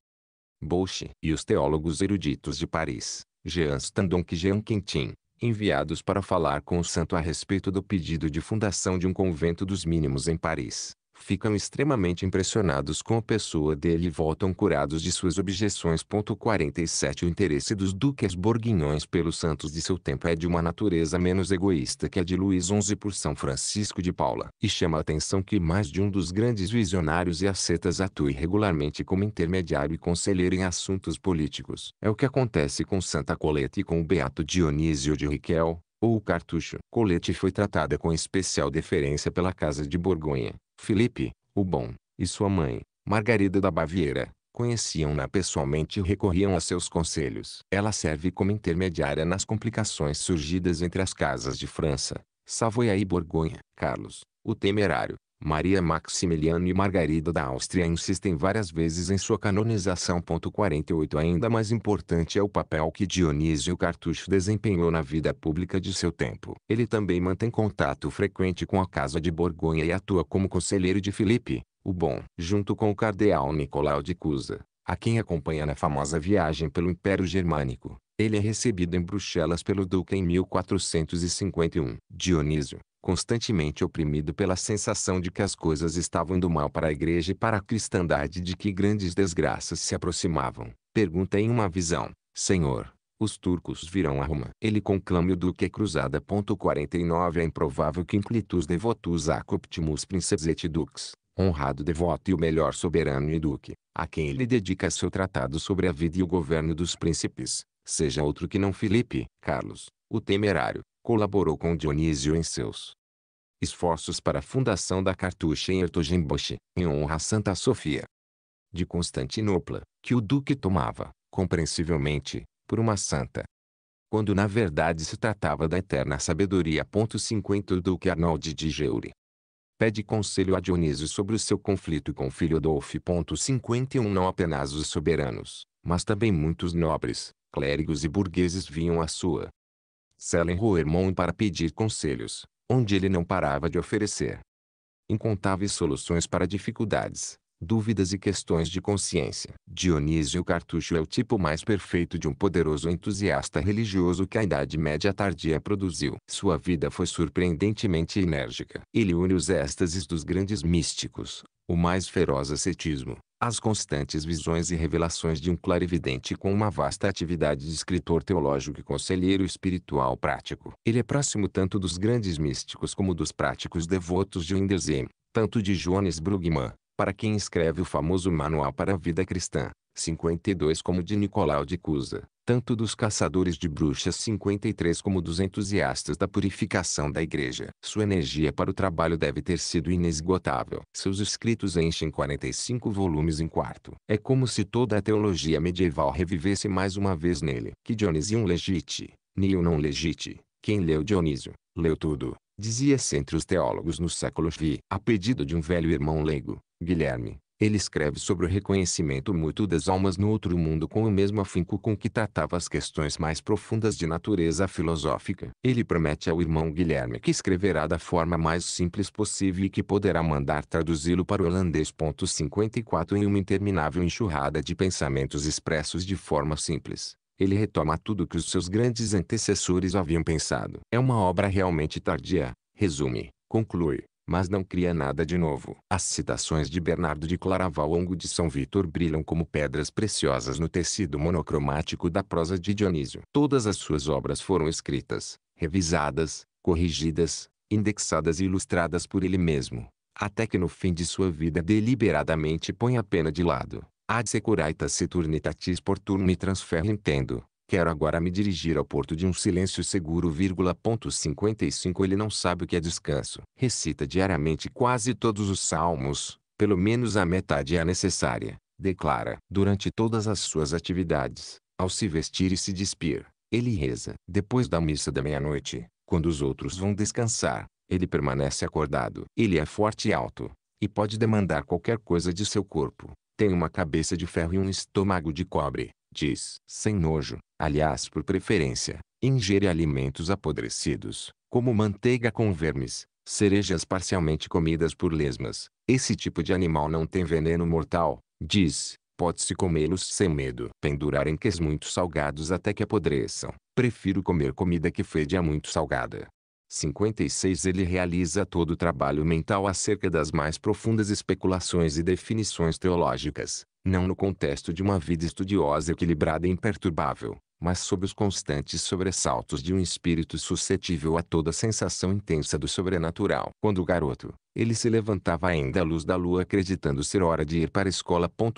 Bolche e os teólogos eruditos de Paris, Jean Standon e Jean Quintin, enviados para falar com o santo a respeito do pedido de fundação de um convento dos mínimos em Paris, ficam extremamente impressionados com a pessoa dele e voltam curados de suas objeções. 47 O interesse dos duques borguinhões pelos santos de seu tempo é de uma natureza menos egoísta que a de Luís XI por São Francisco de Paula. E chama a atenção que mais de um dos grandes visionários e acetas atue regularmente como intermediário e conselheiro em assuntos políticos. É o que acontece com Santa Coleta e com o Beato Dionísio de Riquel, ou o cartucho. Colete foi tratada com especial deferência pela Casa de Borgonha, Felipe, o Bom, e sua mãe, Margarida da Baviera, conheciam-na pessoalmente e recorriam a seus conselhos. Ela serve como intermediária nas complicações surgidas entre as casas de França, Savoia e Borgonha. Carlos, o temerário, Maria Maximiliano e Margarida da Áustria insistem várias vezes em sua canonização. 48 Ainda mais importante é o papel que Dionísio Cartucho desempenhou na vida pública de seu tempo. Ele também mantém contato frequente com a Casa de Borgonha e atua como conselheiro de Filipe, o Bom, junto com o cardeal Nicolau de Cusa, a quem acompanha na famosa viagem pelo Império Germânico. Ele é recebido em Bruxelas pelo Duque em 1451. Dionísio, constantemente oprimido pela sensação de que as coisas estavam indo mal para a igreja e para a cristandade de que grandes desgraças se aproximavam, pergunta em uma visão: Senhor, os turcos virão a Roma. Ele conclama o duque cruzada. 49 É improvável que inclitus devotus acoptimus princeps et dux, honrado devoto e o melhor soberano e duque, a quem ele dedica seu tratado sobre a vida e o governo dos príncipes, seja outro que não Felipe, Carlos, o temerário, colaborou com Dionísio em seus esforços para a fundação da cartucha em Ertogenbosch, em honra a Santa Sofia de Constantinopla, que o duque tomava, compreensivelmente, por uma santa. Quando na verdade se tratava da eterna sabedoria. 50 O duque Arnold de Geure pede conselho a Dionísio sobre o seu conflito com o filho Adolfo. 51 Não apenas os soberanos, mas também muitos nobres, clérigos e burgueses vinham à sua Selen Roermond para pedir conselhos, onde ele não parava de oferecer incontáveis soluções para dificuldades, dúvidas e questões de consciência. Dionísio Cartucho é o tipo mais perfeito de um poderoso entusiasta religioso que a Idade Média tardia produziu. Sua vida foi surpreendentemente enérgica. Ele une os êxtases dos grandes místicos o mais feroz ascetismo, as constantes visões e revelações de um clarividente com uma vasta atividade de escritor teológico e conselheiro espiritual prático. Ele é próximo tanto dos grandes místicos como dos práticos devotos de Windesheim, tanto de Johannes Brugman, para quem escreve o famoso Manual para a Vida Cristã, 52 como de Nicolau de Cusa, tanto dos caçadores de bruxas 53 como dos entusiastas da purificação da igreja. Sua energia para o trabalho deve ter sido inesgotável. Seus escritos enchem 45 volumes em quarto. É como se toda a teologia medieval revivesse mais uma vez nele. Que Dionisium legite, nio não legite. Quem leu Dionísio, leu tudo, dizia-se entre os teólogos no século vi, A pedido de um velho irmão leigo, Guilherme, ele escreve sobre o reconhecimento mútuo das almas no outro mundo com o mesmo afinco com que tratava as questões mais profundas de natureza filosófica. Ele promete ao irmão Guilherme que escreverá da forma mais simples possível e que poderá mandar traduzi-lo para o holandês. 54 Em uma interminável enxurrada de pensamentos expressos de forma simples, ele retoma tudo que os seus grandes antecessores haviam pensado. É uma obra realmente tardia, resume, conclui mas não cria nada de novo. As citações de Bernardo de Claraval Ongo de São Vítor brilham como pedras preciosas no tecido monocromático da prosa de Dionísio. Todas as suas obras foram escritas, revisadas, corrigidas, indexadas e ilustradas por ele mesmo, até que no fim de sua vida deliberadamente põe a pena de lado. Ad securaitas se turnitatis por turni entendo. Quero agora me dirigir ao porto de um silêncio seguro, 55 Ele não sabe o que é descanso. Recita diariamente quase todos os salmos, pelo menos a metade é necessária. Declara, durante todas as suas atividades, ao se vestir e se despir, ele reza. Depois da missa da meia-noite, quando os outros vão descansar, ele permanece acordado. Ele é forte e alto, e pode demandar qualquer coisa de seu corpo. Tem uma cabeça de ferro e um estômago de cobre diz, sem nojo, aliás por preferência, ingere alimentos apodrecidos, como manteiga com vermes, cerejas parcialmente comidas por lesmas. Esse tipo de animal não tem veneno mortal, diz, pode-se comê-los sem medo. Pendurar em ques muito salgados até que apodreçam. Prefiro comer comida que fede a muito salgada. 56 Ele realiza todo o trabalho mental acerca das mais profundas especulações e definições teológicas, não no contexto de uma vida estudiosa equilibrada e imperturbável, mas sob os constantes sobressaltos de um espírito suscetível a toda sensação intensa do sobrenatural. Quando o garoto, ele se levantava ainda à luz da lua acreditando ser hora de ir para a escola.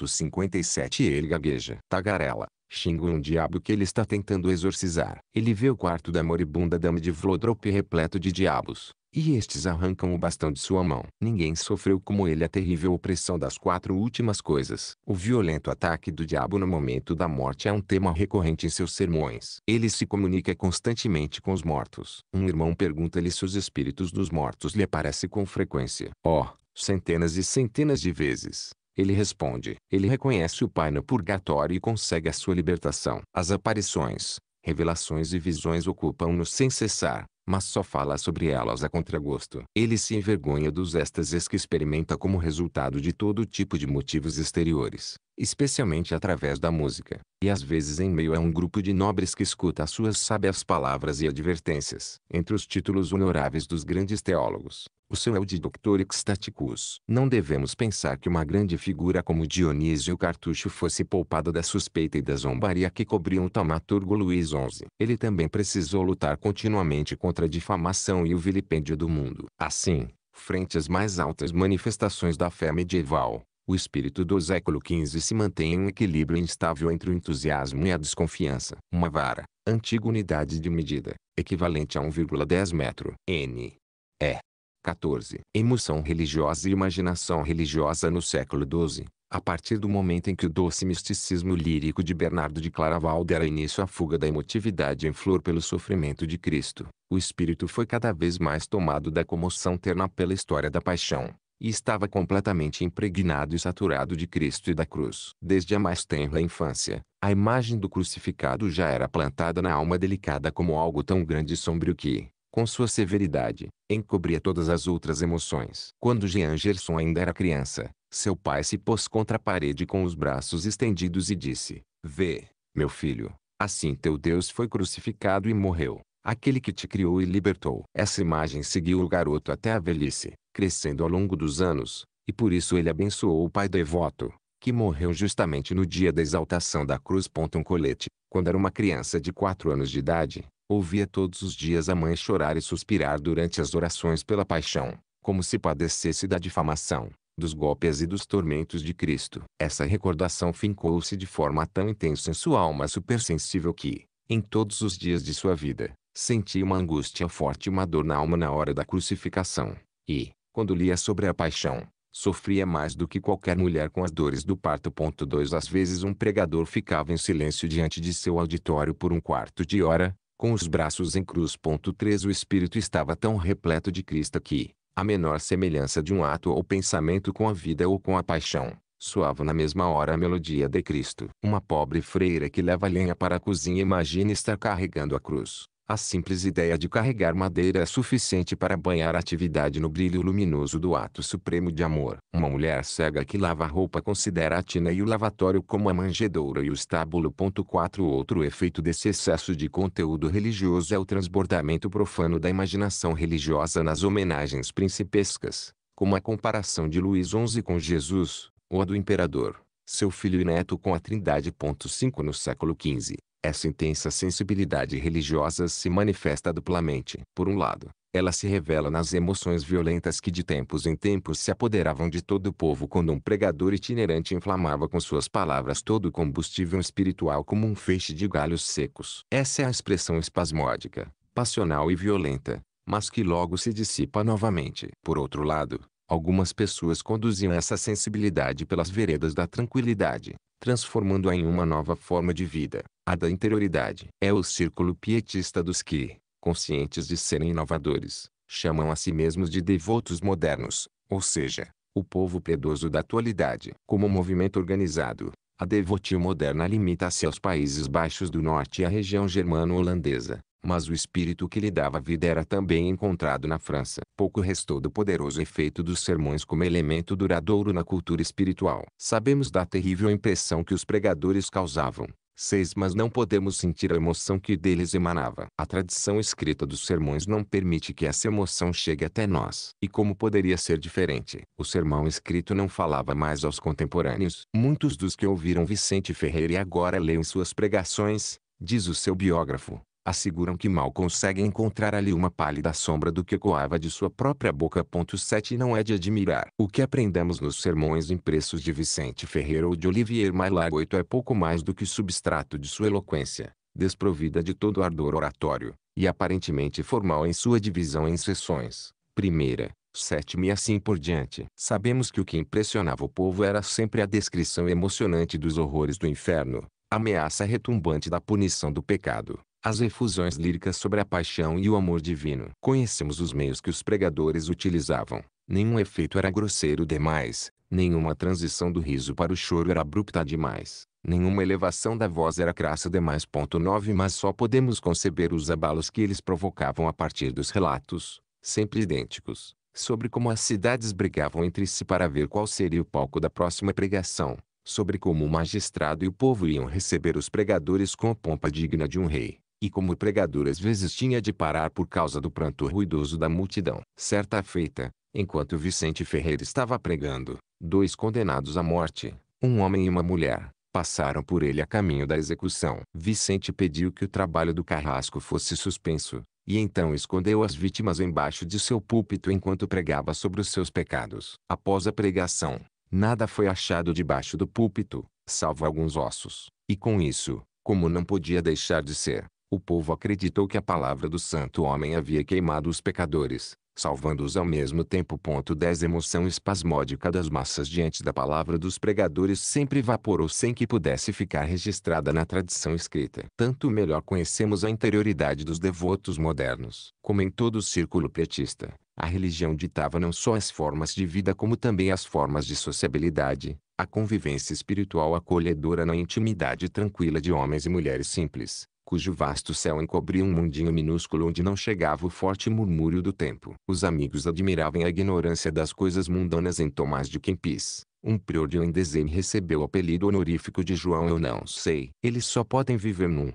57 Ele gagueja, tagarela, Xingu é um diabo que ele está tentando exorcizar. Ele vê o quarto da moribunda dama de Vlodrop repleto de diabos, e estes arrancam o bastão de sua mão. Ninguém sofreu como ele a terrível opressão das quatro últimas coisas. O violento ataque do diabo no momento da morte é um tema recorrente em seus sermões. Ele se comunica constantemente com os mortos. Um irmão pergunta-lhe se os espíritos dos mortos lhe aparecem com frequência. Oh, centenas e centenas de vezes. Ele responde. Ele reconhece o Pai no purgatório e consegue a sua libertação. As aparições, revelações e visões ocupam-nos sem cessar, mas só fala sobre elas a contragosto. Ele se envergonha dos êxtases que experimenta como resultado de todo tipo de motivos exteriores, especialmente através da música, e às vezes em meio a um grupo de nobres que escuta as suas sábias palavras e advertências. Entre os títulos honoráveis dos grandes teólogos, o seu é o de Dr. Ecstaticus. Não devemos pensar que uma grande figura como Dionísio Cartucho fosse poupada da suspeita e da zombaria que cobriam o taumaturgo Luís XI. Ele também precisou lutar continuamente contra a difamação e o vilipêndio do mundo. Assim, frente às mais altas manifestações da fé medieval, o espírito do século XV se mantém em um equilíbrio instável entre o entusiasmo e a desconfiança. Uma vara, antiga unidade de medida, equivalente a 1,10 metro, n, é 14. Emoção religiosa e imaginação religiosa no século XII. A partir do momento em que o doce misticismo lírico de Bernardo de Claraval dera início à fuga da emotividade em flor pelo sofrimento de Cristo, o espírito foi cada vez mais tomado da comoção terna pela história da paixão, e estava completamente impregnado e saturado de Cristo e da cruz. Desde a mais tenra infância, a imagem do crucificado já era plantada na alma delicada como algo tão grande e sombrio que, com sua severidade, encobria todas as outras emoções. Quando Jean Gerson ainda era criança, seu pai se pôs contra a parede com os braços estendidos e disse: Vê, meu filho, assim teu Deus foi crucificado e morreu, aquele que te criou e libertou. Essa imagem seguiu o garoto até a velhice, crescendo ao longo dos anos, e por isso ele abençoou o pai devoto, que morreu justamente no dia da exaltação da cruz. Um colete, quando era uma criança de quatro anos de idade, Ouvia todos os dias a mãe chorar e suspirar durante as orações pela paixão, como se padecesse da difamação, dos golpes e dos tormentos de Cristo. Essa recordação fincou-se de forma tão intensa em sua alma supersensível que, em todos os dias de sua vida, sentia uma angústia forte e uma dor na alma na hora da crucificação. E, quando lia sobre a paixão, sofria mais do que qualquer mulher com as dores do parto. 2 Às vezes um pregador ficava em silêncio diante de seu auditório por um quarto de hora, com os braços em cruz. 3 O espírito estava tão repleto de Cristo que, a menor semelhança de um ato ou pensamento com a vida ou com a paixão, soava na mesma hora a melodia de Cristo. Uma pobre freira que leva lenha para a cozinha imagina estar carregando a cruz. A simples ideia de carregar madeira é suficiente para banhar a atividade no brilho luminoso do ato supremo de amor. Uma mulher cega que lava roupa considera a tina e o lavatório como a manjedoura e o estábulo. 4 Outro efeito desse excesso de conteúdo religioso é o transbordamento profano da imaginação religiosa nas homenagens principescas, como a comparação de Luís XI com Jesus, ou a do imperador, seu filho e neto com a Trindade. 5 No século XV, essa intensa sensibilidade religiosa se manifesta duplamente. Por um lado, ela se revela nas emoções violentas que de tempos em tempos se apoderavam de todo o povo quando um pregador itinerante inflamava com suas palavras todo o combustível espiritual como um feixe de galhos secos. Essa é a expressão espasmódica, passional e violenta, mas que logo se dissipa novamente. Por outro lado, algumas pessoas conduziam essa sensibilidade pelas veredas da tranquilidade, transformando-a em uma nova forma de vida. A da interioridade é o círculo pietista dos que, conscientes de serem inovadores, chamam a si mesmos de devotos modernos, ou seja, o povo piedoso da atualidade. Como movimento organizado, a devotio moderna limita-se aos Países Baixos do Norte e à região germano-holandesa, mas o espírito que lhe dava vida era também encontrado na França. Pouco restou do poderoso efeito dos sermões como elemento duradouro na cultura espiritual. Sabemos da terrível impressão que os pregadores causavam, 6. Mas não podemos sentir a emoção que deles emanava. A tradição escrita dos sermões não permite que essa emoção chegue até nós. E como poderia ser diferente? O sermão escrito não falava mais aos contemporâneos. Muitos dos que ouviram Vicente Ferreira e agora leem suas pregações, diz o seu biógrafo, asseguram que mal conseguem encontrar ali uma pálida sombra do que ecoava de sua própria boca. Ponto 7 Não é de admirar. O que aprendemos nos sermões impressos de Vicente Ferreira ou de Olivier Maillard 8 é pouco mais do que substrato de sua eloquência, desprovida de todo ardor oratório, e aparentemente formal em sua divisão em sessões. Primeira, sétima e assim por diante. Sabemos que o que impressionava o povo era sempre a descrição emocionante dos horrores do inferno, ameaça retumbante da punição do pecado, as efusões líricas sobre a paixão e o amor divino. Conhecemos os meios que os pregadores utilizavam. Nenhum efeito era grosseiro demais, nenhuma transição do riso para o choro era abrupta demais, nenhuma elevação da voz era crassa demais. 9 Mas só podemos conceber os abalos que eles provocavam a partir dos relatos, sempre idênticos, sobre como as cidades brigavam entre si para ver qual seria o palco da próxima pregação, sobre como o magistrado e o povo iam receber os pregadores com a pompa digna de um rei. E como o pregador às vezes tinha de parar por causa do pranto ruidoso da multidão. Certa feita, enquanto Vicente Ferreira estava pregando, dois condenados à morte, um homem e uma mulher, passaram por ele a caminho da execução. Vicente pediu que o trabalho do carrasco fosse suspenso, e então escondeu as vítimas embaixo de seu púlpito enquanto pregava sobre os seus pecados. Após a pregação, nada foi achado debaixo do púlpito, salvo alguns ossos, e com isso, como não podia deixar de ser, o povo acreditou que a palavra do santo homem havia queimado os pecadores, salvando-os ao mesmo tempo. 10 Emoção espasmódica das massas diante da palavra dos pregadores sempre evaporou sem que pudesse ficar registrada na tradição escrita. Tanto melhor conhecemos a interioridade dos devotos modernos, como em todo o círculo pretista. A religião ditava não só as formas de vida como também as formas de sociabilidade, a convivência espiritual acolhedora na intimidade tranquila de homens e mulheres simples, cujo vasto céu encobria um mundinho minúsculo onde não chegava o forte murmúrio do tempo. Os amigos admiravam a ignorância das coisas mundanas em Tomás de Kempis. Um prior de Lendezeme recebeu o apelido honorífico de João eu não sei. Eles só podem viver num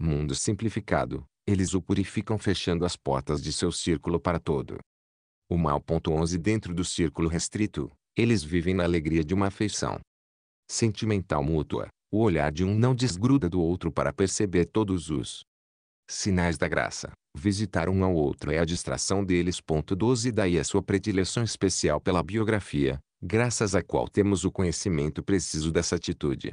mundo simplificado. Eles o purificam fechando as portas de seu círculo para todo. O mal. 11 Dentro do círculo restrito, eles vivem na alegria de uma afeição sentimental mútua. O olhar de um não desgruda do outro para perceber todos os sinais da graça. Visitar um ao outro é a distração deles. 12 Daí a sua predileção especial pela biografia, graças à qual temos o conhecimento preciso dessa atitude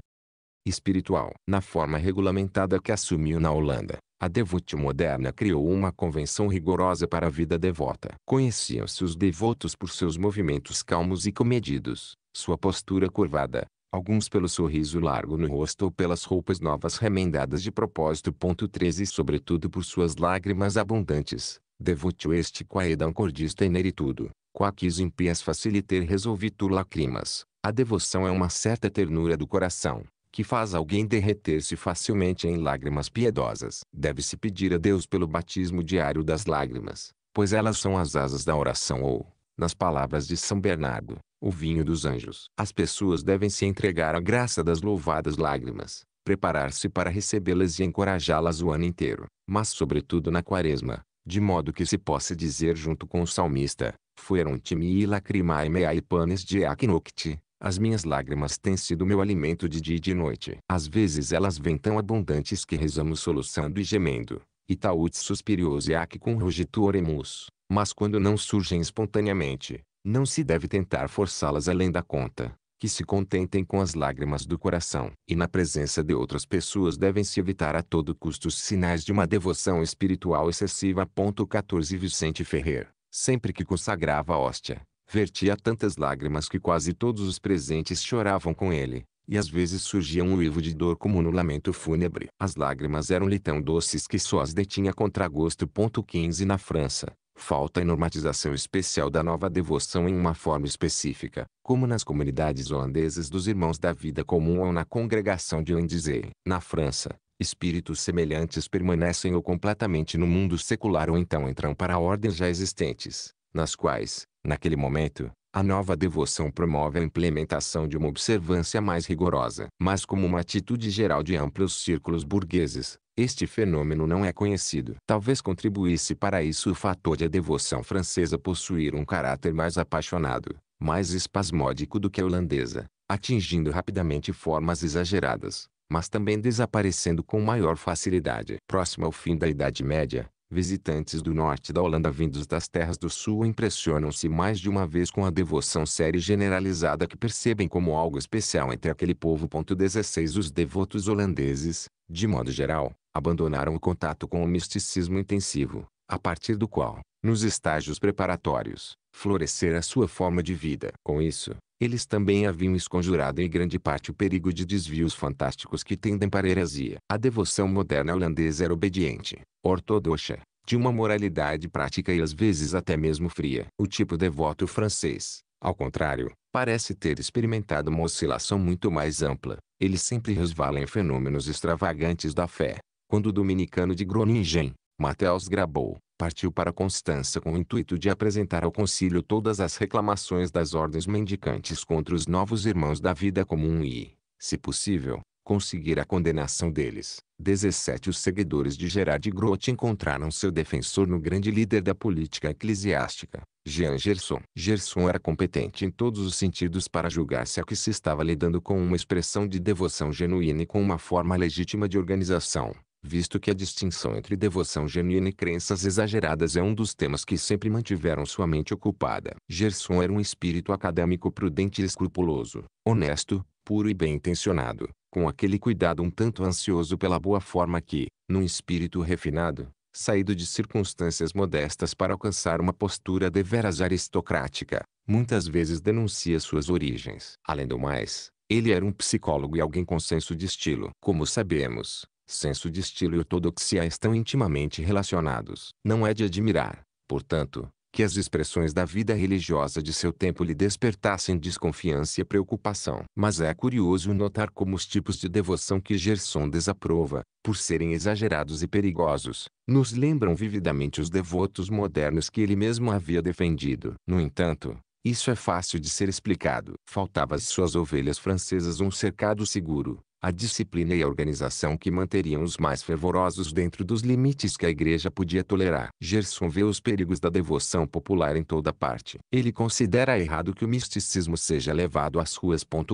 espiritual. Na forma regulamentada que assumiu na Holanda, a devote moderna criou uma convenção rigorosa para a vida devota. Conheciam-se os devotos por seus movimentos calmos e comedidos, sua postura curvada, alguns pelo sorriso largo no rosto ou pelas roupas novas remendadas de propósito. 13 Sobretudo por suas lágrimas abundantes, devotio este quaedam cordis tudo, quaquis impias faciliter resolvitur lacrimas. A devoção é uma certa ternura do coração, que faz alguém derreter-se facilmente em lágrimas piedosas. Deve-se pedir a Deus pelo batismo diário das lágrimas, pois elas são as asas da oração ou, nas palavras de São Bernardo, o vinho dos anjos. As pessoas devem se entregar à graça das louvadas lágrimas, preparar-se para recebê-las e encorajá-las o ano inteiro, mas sobretudo na quaresma, de modo que se possa dizer junto com o salmista, Fueron timi lacrimae meae panes de acnocti, as minhas lágrimas têm sido meu alimento de dia e de noite. Às vezes elas vêm tão abundantes que rezamos soluçando e gemendo. Itaúd suspiriosi ac com rogitu oremus. Mas quando não surgem espontaneamente, não se deve tentar forçá-las além da conta, que se contentem com as lágrimas do coração. E na presença de outras pessoas devem-se evitar a todo custo os sinais de uma devoção espiritual excessiva. Ponto 14 Vicente Ferrer, sempre que consagrava a hóstia, vertia tantas lágrimas que quase todos os presentes choravam com ele, e às vezes surgia um uivo de dor como no lamento fúnebre. As lágrimas eram-lhe tão doces que só as detinha contra gosto. 15 Na França, Falta a normatização especial da nova devoção em uma forma específica, como nas comunidades holandesas dos Irmãos da Vida Comum ou na congregação de Lindsay. Na França, espíritos semelhantes permanecem ou completamente no mundo secular ou então entram para ordens já existentes, nas quais, naquele momento, a nova devoção promove a implementação de uma observância mais rigorosa. Mas como uma atitude geral de amplos círculos burgueses, este fenômeno não é conhecido. Talvez contribuísse para isso o fator de a devoção francesa possuir um caráter mais apaixonado, mais espasmódico do que a holandesa, atingindo rapidamente formas exageradas, mas também desaparecendo com maior facilidade. Próximo ao fim da Idade Média, visitantes do norte da Holanda vindos das terras do sul impressionam-se mais de uma vez com a devoção séria e generalizada que percebem como algo especial entre aquele povo. 16 Os devotos holandeses, de modo geral, abandonaram o contato com o misticismo intensivo, a partir do qual, nos estágios preparatórios, florescer a sua forma de vida. Com isso, eles também haviam esconjurado em grande parte o perigo de desvios fantásticos que tendem para a heresia. A devoção moderna holandesa era obediente, ortodoxa, de uma moralidade prática e às vezes até mesmo fria. O tipo devoto francês, ao contrário, parece ter experimentado uma oscilação muito mais ampla. eles sempre resvalam em fenômenos extravagantes da fé, quando o dominicano de Groningen, Mateus Grabou, partiu para Constança com o intuito de apresentar ao concílio todas as reclamações das ordens mendicantes contra os novos irmãos da vida comum e, se possível, conseguir a condenação deles. 17 Os seguidores de Gerard Grote encontraram seu defensor no grande líder da política eclesiástica, Jean Gerson. Gerson era competente em todos os sentidos para julgar se a é que se estava lidando com uma expressão de devoção genuína e com uma forma legítima de organização visto que a distinção entre devoção genuína e crenças exageradas é um dos temas que sempre mantiveram sua mente ocupada. Gerson era um espírito acadêmico prudente e escrupuloso, honesto, puro e bem intencionado, com aquele cuidado um tanto ansioso pela boa forma que, num espírito refinado, saído de circunstâncias modestas para alcançar uma postura deveras aristocrática, muitas vezes denuncia suas origens. Além do mais, ele era um psicólogo e alguém com senso de estilo. Como sabemos, senso de estilo e ortodoxia estão intimamente relacionados. Não é de admirar, portanto, que as expressões da vida religiosa de seu tempo lhe despertassem desconfiança e preocupação. Mas é curioso notar como os tipos de devoção que Gerson desaprova, por serem exagerados e perigosos, nos lembram vividamente os devotos modernos que ele mesmo havia defendido. No entanto, isso é fácil de ser explicado. Faltava às suas ovelhas francesas um cercado seguro, a disciplina e a organização que manteriam os mais fervorosos dentro dos limites que a igreja podia tolerar. Gerson vê os perigos da devoção popular em toda parte. Ele considera errado que o misticismo seja levado às ruas.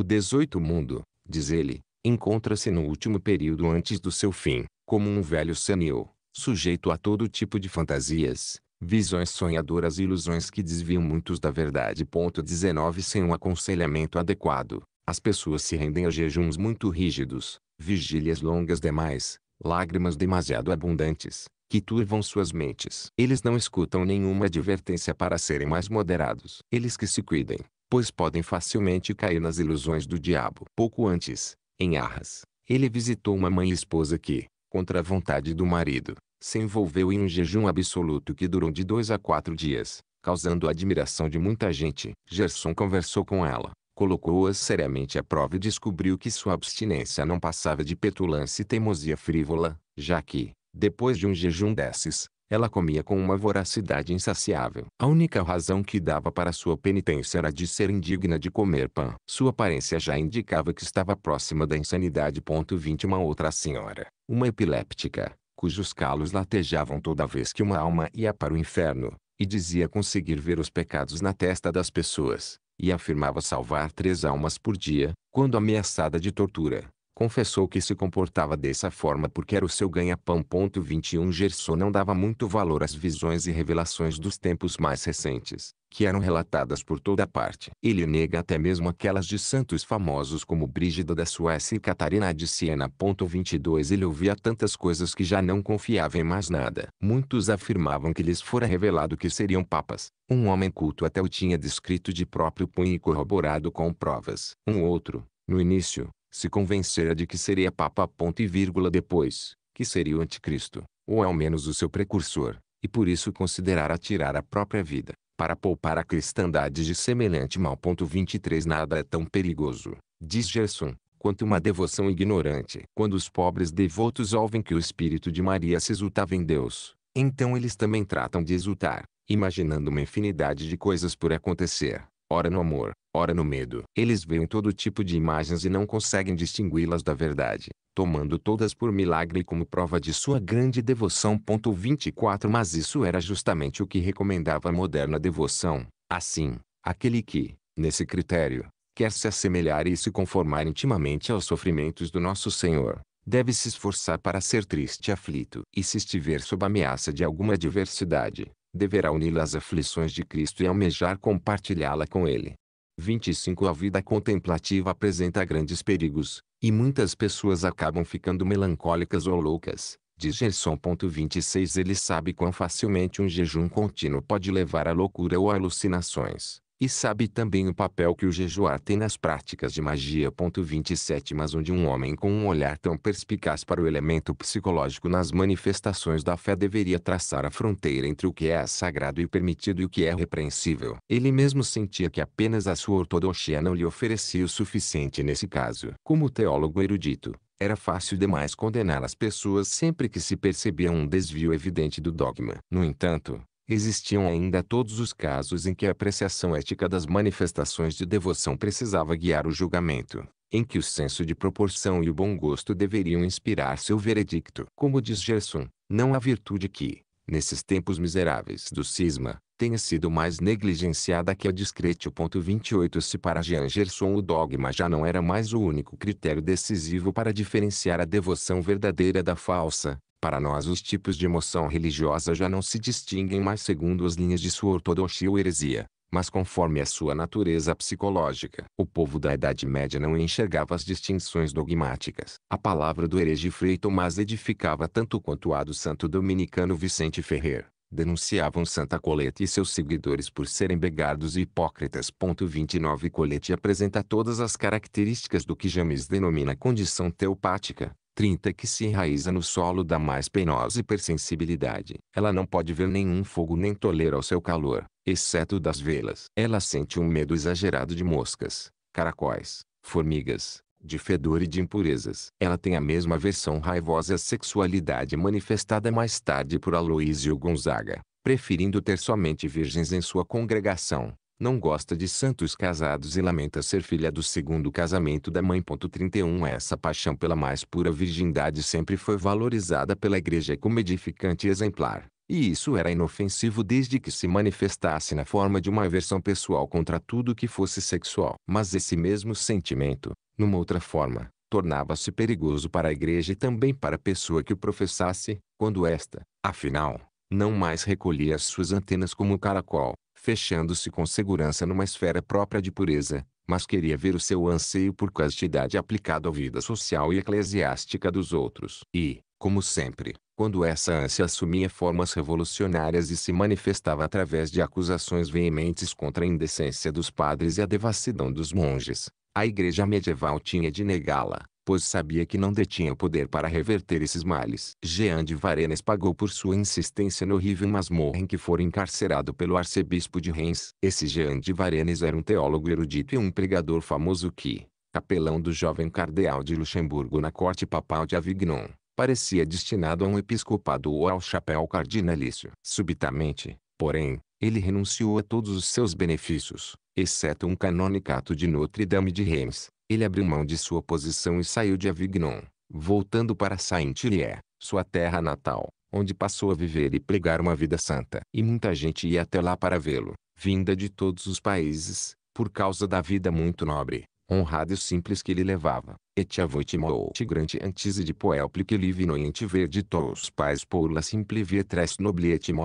18 mundo, diz ele, encontra-se no último período antes do seu fim, como um velho senil, sujeito a todo tipo de fantasias, visões sonhadoras e ilusões que desviam muitos da verdade. 19 Sem um aconselhamento adequado, as pessoas se rendem a jejuns muito rígidos, vigílias longas demais, lágrimas demasiado abundantes, que turvam suas mentes. Eles não escutam nenhuma advertência para serem mais moderados. Eles que se cuidem, pois podem facilmente cair nas ilusões do diabo. Pouco antes, em Arras, ele visitou uma mãe e esposa que, contra a vontade do marido, se envolveu em um jejum absoluto que durou de dois a quatro dias, causando a admiração de muita gente. Gerson conversou com ela, colocou-as seriamente à prova e descobriu que sua abstinência não passava de petulância e teimosia frívola, já que, depois de um jejum desses, ela comia com uma voracidade insaciável. A única razão que dava para sua penitência era de ser indigna de comer pão. Sua aparência já indicava que estava próxima da insanidade. 20 Uma outra senhora, uma epiléptica, cujos calos latejavam toda vez que uma alma ia para o inferno, e dizia conseguir ver os pecados na testa das pessoas, e afirmava salvar três almas por dia, quando ameaçada de tortura confessou que se comportava dessa forma porque era o seu ganha-pão. 21 Gerson não dava muito valor às visões e revelações dos tempos mais recentes, que eram relatadas por toda parte. Ele nega até mesmo aquelas de santos famosos como Brígida da Suécia e Catarina de Siena. 22 Ele ouvia tantas coisas que já não confiava em mais nada. Muitos afirmavam que lhes fora revelado que seriam papas. Um homem culto até o tinha descrito de próprio punho e corroborado com provas. Um outro, no início, se convencera de que seria Papa ponto e vírgula depois, que seria o anticristo, ou ao menos o seu precursor, e por isso considerara tirar a própria vida, para poupar a cristandade de semelhante mal. 23 Nada é tão perigoso, diz Gerson, quanto uma devoção ignorante. Quando os pobres devotos ouvem que o Espírito de Maria se exultava em Deus, então eles também tratam de exultar, imaginando uma infinidade de coisas por acontecer, ora no amor, Ora no medo, eles veem todo tipo de imagens e não conseguem distingui-las da verdade, tomando todas por milagre como prova de sua grande devoção. 24 Mas isso era justamente o que recomendava a moderna devoção. Assim, aquele que, nesse critério, quer se assemelhar e se conformar intimamente aos sofrimentos do nosso Senhor, deve se esforçar para ser triste e aflito, e se estiver sob ameaça de alguma adversidade, deverá unir as aflições de Cristo e almejar compartilhá-la com Ele. 25 A vida contemplativa apresenta grandes perigos, e muitas pessoas acabam ficando melancólicas ou loucas. Diz Gerson. 26 Ele sabe quão facilmente um jejum contínuo pode levar à loucura ou a alucinações. E sabe também o papel que o jejuar tem nas práticas de magia. 27 Mas onde um homem com um olhar tão perspicaz para o elemento psicológico nas manifestações da fé deveria traçar a fronteira entre o que é sagrado e permitido e o que é repreensível. Ele mesmo sentia que apenas a sua ortodoxia não lhe oferecia o suficiente nesse caso. Como teólogo erudito, era fácil demais condenar as pessoas sempre que se percebia um desvio evidente do dogma. No entanto, existiam ainda todos os casos em que a apreciação ética das manifestações de devoção precisava guiar o julgamento, em que o senso de proporção e o bom gosto deveriam inspirar seu veredicto. Como diz Gerson, não há virtude que, nesses tempos miseráveis do cisma, tenha sido mais negligenciada que a discrete. 28 Se para Jean Gerson o dogma já não era mais o único critério decisivo para diferenciar a devoção verdadeira da falsa, para nós os tipos de emoção religiosa já não se distinguem mais segundo as linhas de sua ortodoxia ou heresia, mas conforme a sua natureza psicológica. O povo da Idade Média não enxergava as distinções dogmáticas. A palavra do herege Frei Tomás edificava tanto quanto a do santo dominicano Vicente Ferrer. Denunciavam Santa Colete e seus seguidores por serem begardos e hipócritas. 29 Colete apresenta todas as características do que James denomina condição teopática, 30 que se enraiza no solo da mais penosa hipersensibilidade. Ela não pode ver nenhum fogo nem tolera o seu calor, exceto das velas. Ela sente um medo exagerado de moscas, caracóis, formigas, de fedor e de impurezas. Ela tem a mesma versão raivosa à sexualidade manifestada mais tarde por Aloísio Gonzaga, preferindo ter somente virgens em sua congregação não gosta de santos casados e lamenta ser filha do segundo casamento da mãe. 31 Essa paixão pela mais pura virgindade sempre foi valorizada pela igreja como edificante e exemplar, e isso era inofensivo desde que se manifestasse na forma de uma aversão pessoal contra tudo que fosse sexual. Mas esse mesmo sentimento, numa outra forma, tornava-se perigoso para a igreja e também para a pessoa que o professasse, quando esta, afinal, não mais recolhia as suas antenas como o caracol, fechando-se com segurança numa esfera própria de pureza, mas queria ver o seu anseio por castidade aplicado à vida social e eclesiástica dos outros. E, como sempre, quando essa ânsia assumia formas revolucionárias e se manifestava através de acusações veementes contra a indecência dos padres e a devassidão dos monges, a igreja medieval tinha de negá-la, pois sabia que não detinha o poder para reverter esses males. Jean de Varenes pagou por sua insistência no horrível masmorra em que fora encarcerado pelo arcebispo de Reims. Esse Jean de Varenes era um teólogo erudito e um pregador famoso que, capelão do jovem cardeal de Luxemburgo na corte papal de Avignon, parecia destinado a um episcopado ou ao chapéu cardinalício. Subitamente, porém, ele renunciou a todos os seus benefícios, exceto um canonicato de Notre Dame de Reims, ele abriu mão de sua posição e saiu de Avignon, voltando para Saint-Thierry, sua terra natal, onde passou a viver e pregar uma vida santa. E muita gente ia até lá para vê-lo, vinda de todos os países, por causa da vida muito nobre, honrada e simples que ele levava. Et avoitimo tigrante antise de poelple que live noente verde tous pais por la simple via tres nobletimo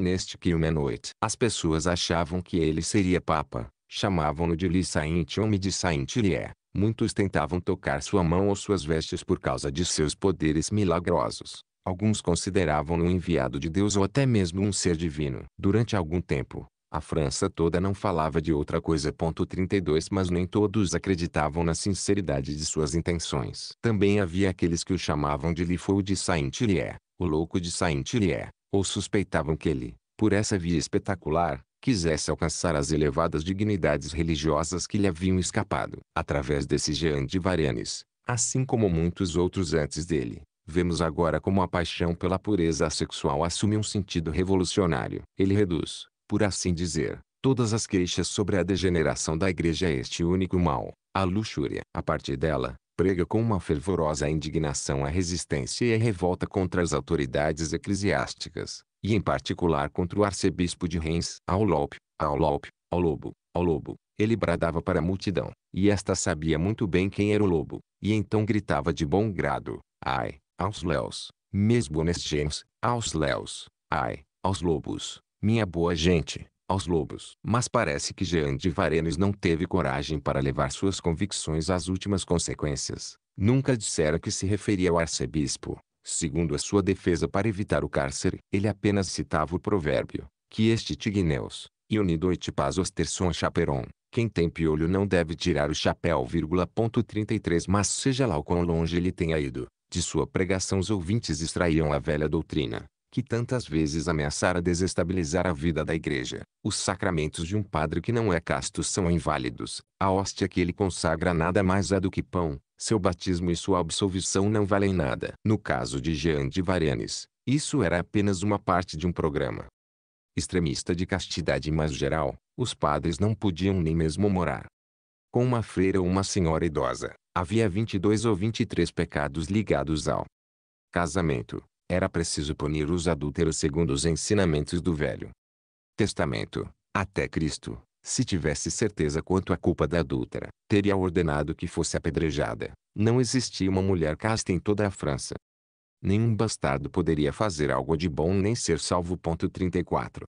neste que uma noite. As pessoas achavam que ele seria papa, chamavam-no de Li Saint-Homme de Saint-Lier, Muitos tentavam tocar sua mão ou suas vestes por causa de seus poderes milagrosos. Alguns consideravam-no um enviado de Deus ou até mesmo um ser divino. Durante algum tempo, a França toda não falava de outra coisa. 32 Mas nem todos acreditavam na sinceridade de suas intenções. Também havia aqueles que o chamavam de Lifou de Saint-Hilaire, o louco de Saint-Hilaire, ou suspeitavam que ele, por essa via espetacular, quisesse alcançar as elevadas dignidades religiosas que lhe haviam escapado. Através desse Jean de Varenes, assim como muitos outros antes dele, vemos agora como a paixão pela pureza sexual assume um sentido revolucionário. Ele reduz, por assim dizer, todas as queixas sobre a degeneração da igreja a este único mal, a luxúria. A partir dela, prega com uma fervorosa indignação a resistência e a revolta contra as autoridades eclesiásticas, e em particular contra o arcebispo de Reims. Ao Lope, ao Lope, ao Lobo, ao Lobo, ele bradava para a multidão, e esta sabia muito bem quem era o Lobo, e então gritava de bom grado, ai, aos léus, mesmo gens, aos léus, ai, aos lobos, minha boa gente, aos lobos. Mas parece que Jean de Varenes não teve coragem para levar suas convicções às últimas consequências. Nunca dissera que se referia ao arcebispo, Segundo a sua defesa para evitar o cárcere, ele apenas citava o provérbio, que este tigneus, e unidoite paz osterson chaperon, quem tem piolho não deve tirar o chapéu, ponto 33 mas seja lá o quão longe ele tenha ido, de sua pregação os ouvintes extraíam a velha doutrina, que tantas vezes ameaçara desestabilizar a vida da igreja. Os sacramentos de um padre que não é casto são inválidos. A hóstia que ele consagra nada mais é do que pão. Seu batismo e sua absolvição não valem nada. No caso de Jean de Varennes, isso era apenas uma parte de um programa extremista de castidade mais geral, os padres não podiam nem mesmo morar com uma freira ou uma senhora idosa. Havia 22 ou 23 pecados ligados ao casamento, era preciso punir os adúlteros segundo os ensinamentos do Velho Testamento. Até Cristo, se tivesse certeza quanto à culpa da adúltera, teria ordenado que fosse apedrejada. Não existia uma mulher casta em toda a França. Nenhum bastardo poderia fazer algo de bom nem ser salvo. 34.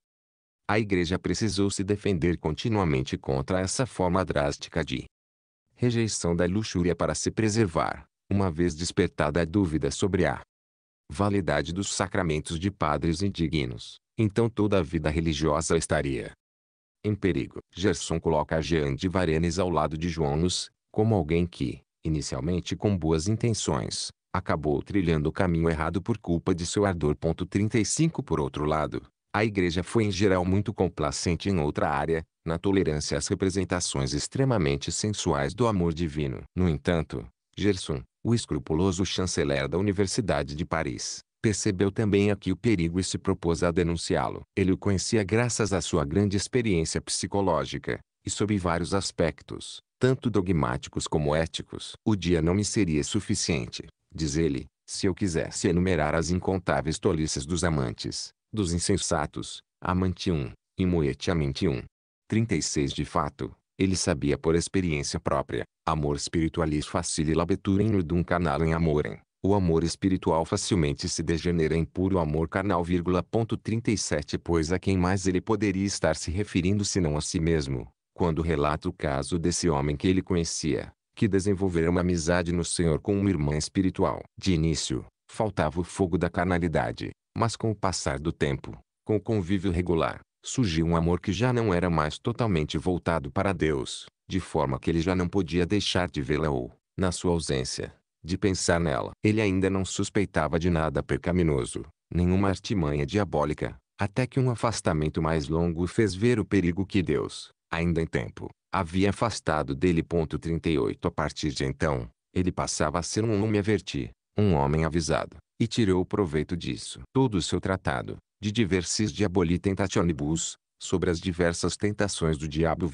A igreja precisou se defender continuamente contra essa forma drástica de rejeição da luxúria para se preservar, uma vez despertada a dúvida sobre a validade dos sacramentos de padres indignos, então toda a vida religiosa estaria em perigo. Gerson coloca Jean de Varennes ao lado de Joanus, como alguém que, inicialmente com boas intenções, acabou trilhando o caminho errado por culpa de seu ardor. 35 Por outro lado, a igreja foi em geral muito complacente em outra área, na tolerância às representações extremamente sensuais do amor divino. No entanto, Gerson, o escrupuloso chanceler da Universidade de Paris, percebeu também aqui o perigo e se propôs a denunciá-lo. Ele o conhecia graças à sua grande experiência psicológica, e sob vários aspectos, tanto dogmáticos como éticos. O dia não me seria suficiente, diz ele, se eu quisesse enumerar as incontáveis tolices dos amantes, dos insensatos, amante 1, e moete amante 1. 36 De fato, ele sabia por experiência própria, amor spiritualis facile labeturem um canal em amorem. O amor espiritual facilmente se degenera em puro amor carnal, 37 pois a quem mais ele poderia estar se referindo senão a si mesmo, quando relata o caso desse homem que ele conhecia, que desenvolvera uma amizade no Senhor com uma irmã espiritual. De início, faltava o fogo da carnalidade, mas com o passar do tempo, com o convívio regular, surgiu um amor que já não era mais totalmente voltado para Deus, de forma que ele já não podia deixar de vê-la ou, na sua ausência, de pensar nela. Ele ainda não suspeitava de nada pecaminoso, nenhuma artimanha diabólica, até que um afastamento mais longo fez ver o perigo que Deus, ainda em tempo, havia afastado dele. 38 A partir de então, ele passava a ser um homem averti, um homem avisado, e tirou proveito disso. Todo o seu tratado, de diversis diaboli tentationibus, sobre as diversas tentações do diabo,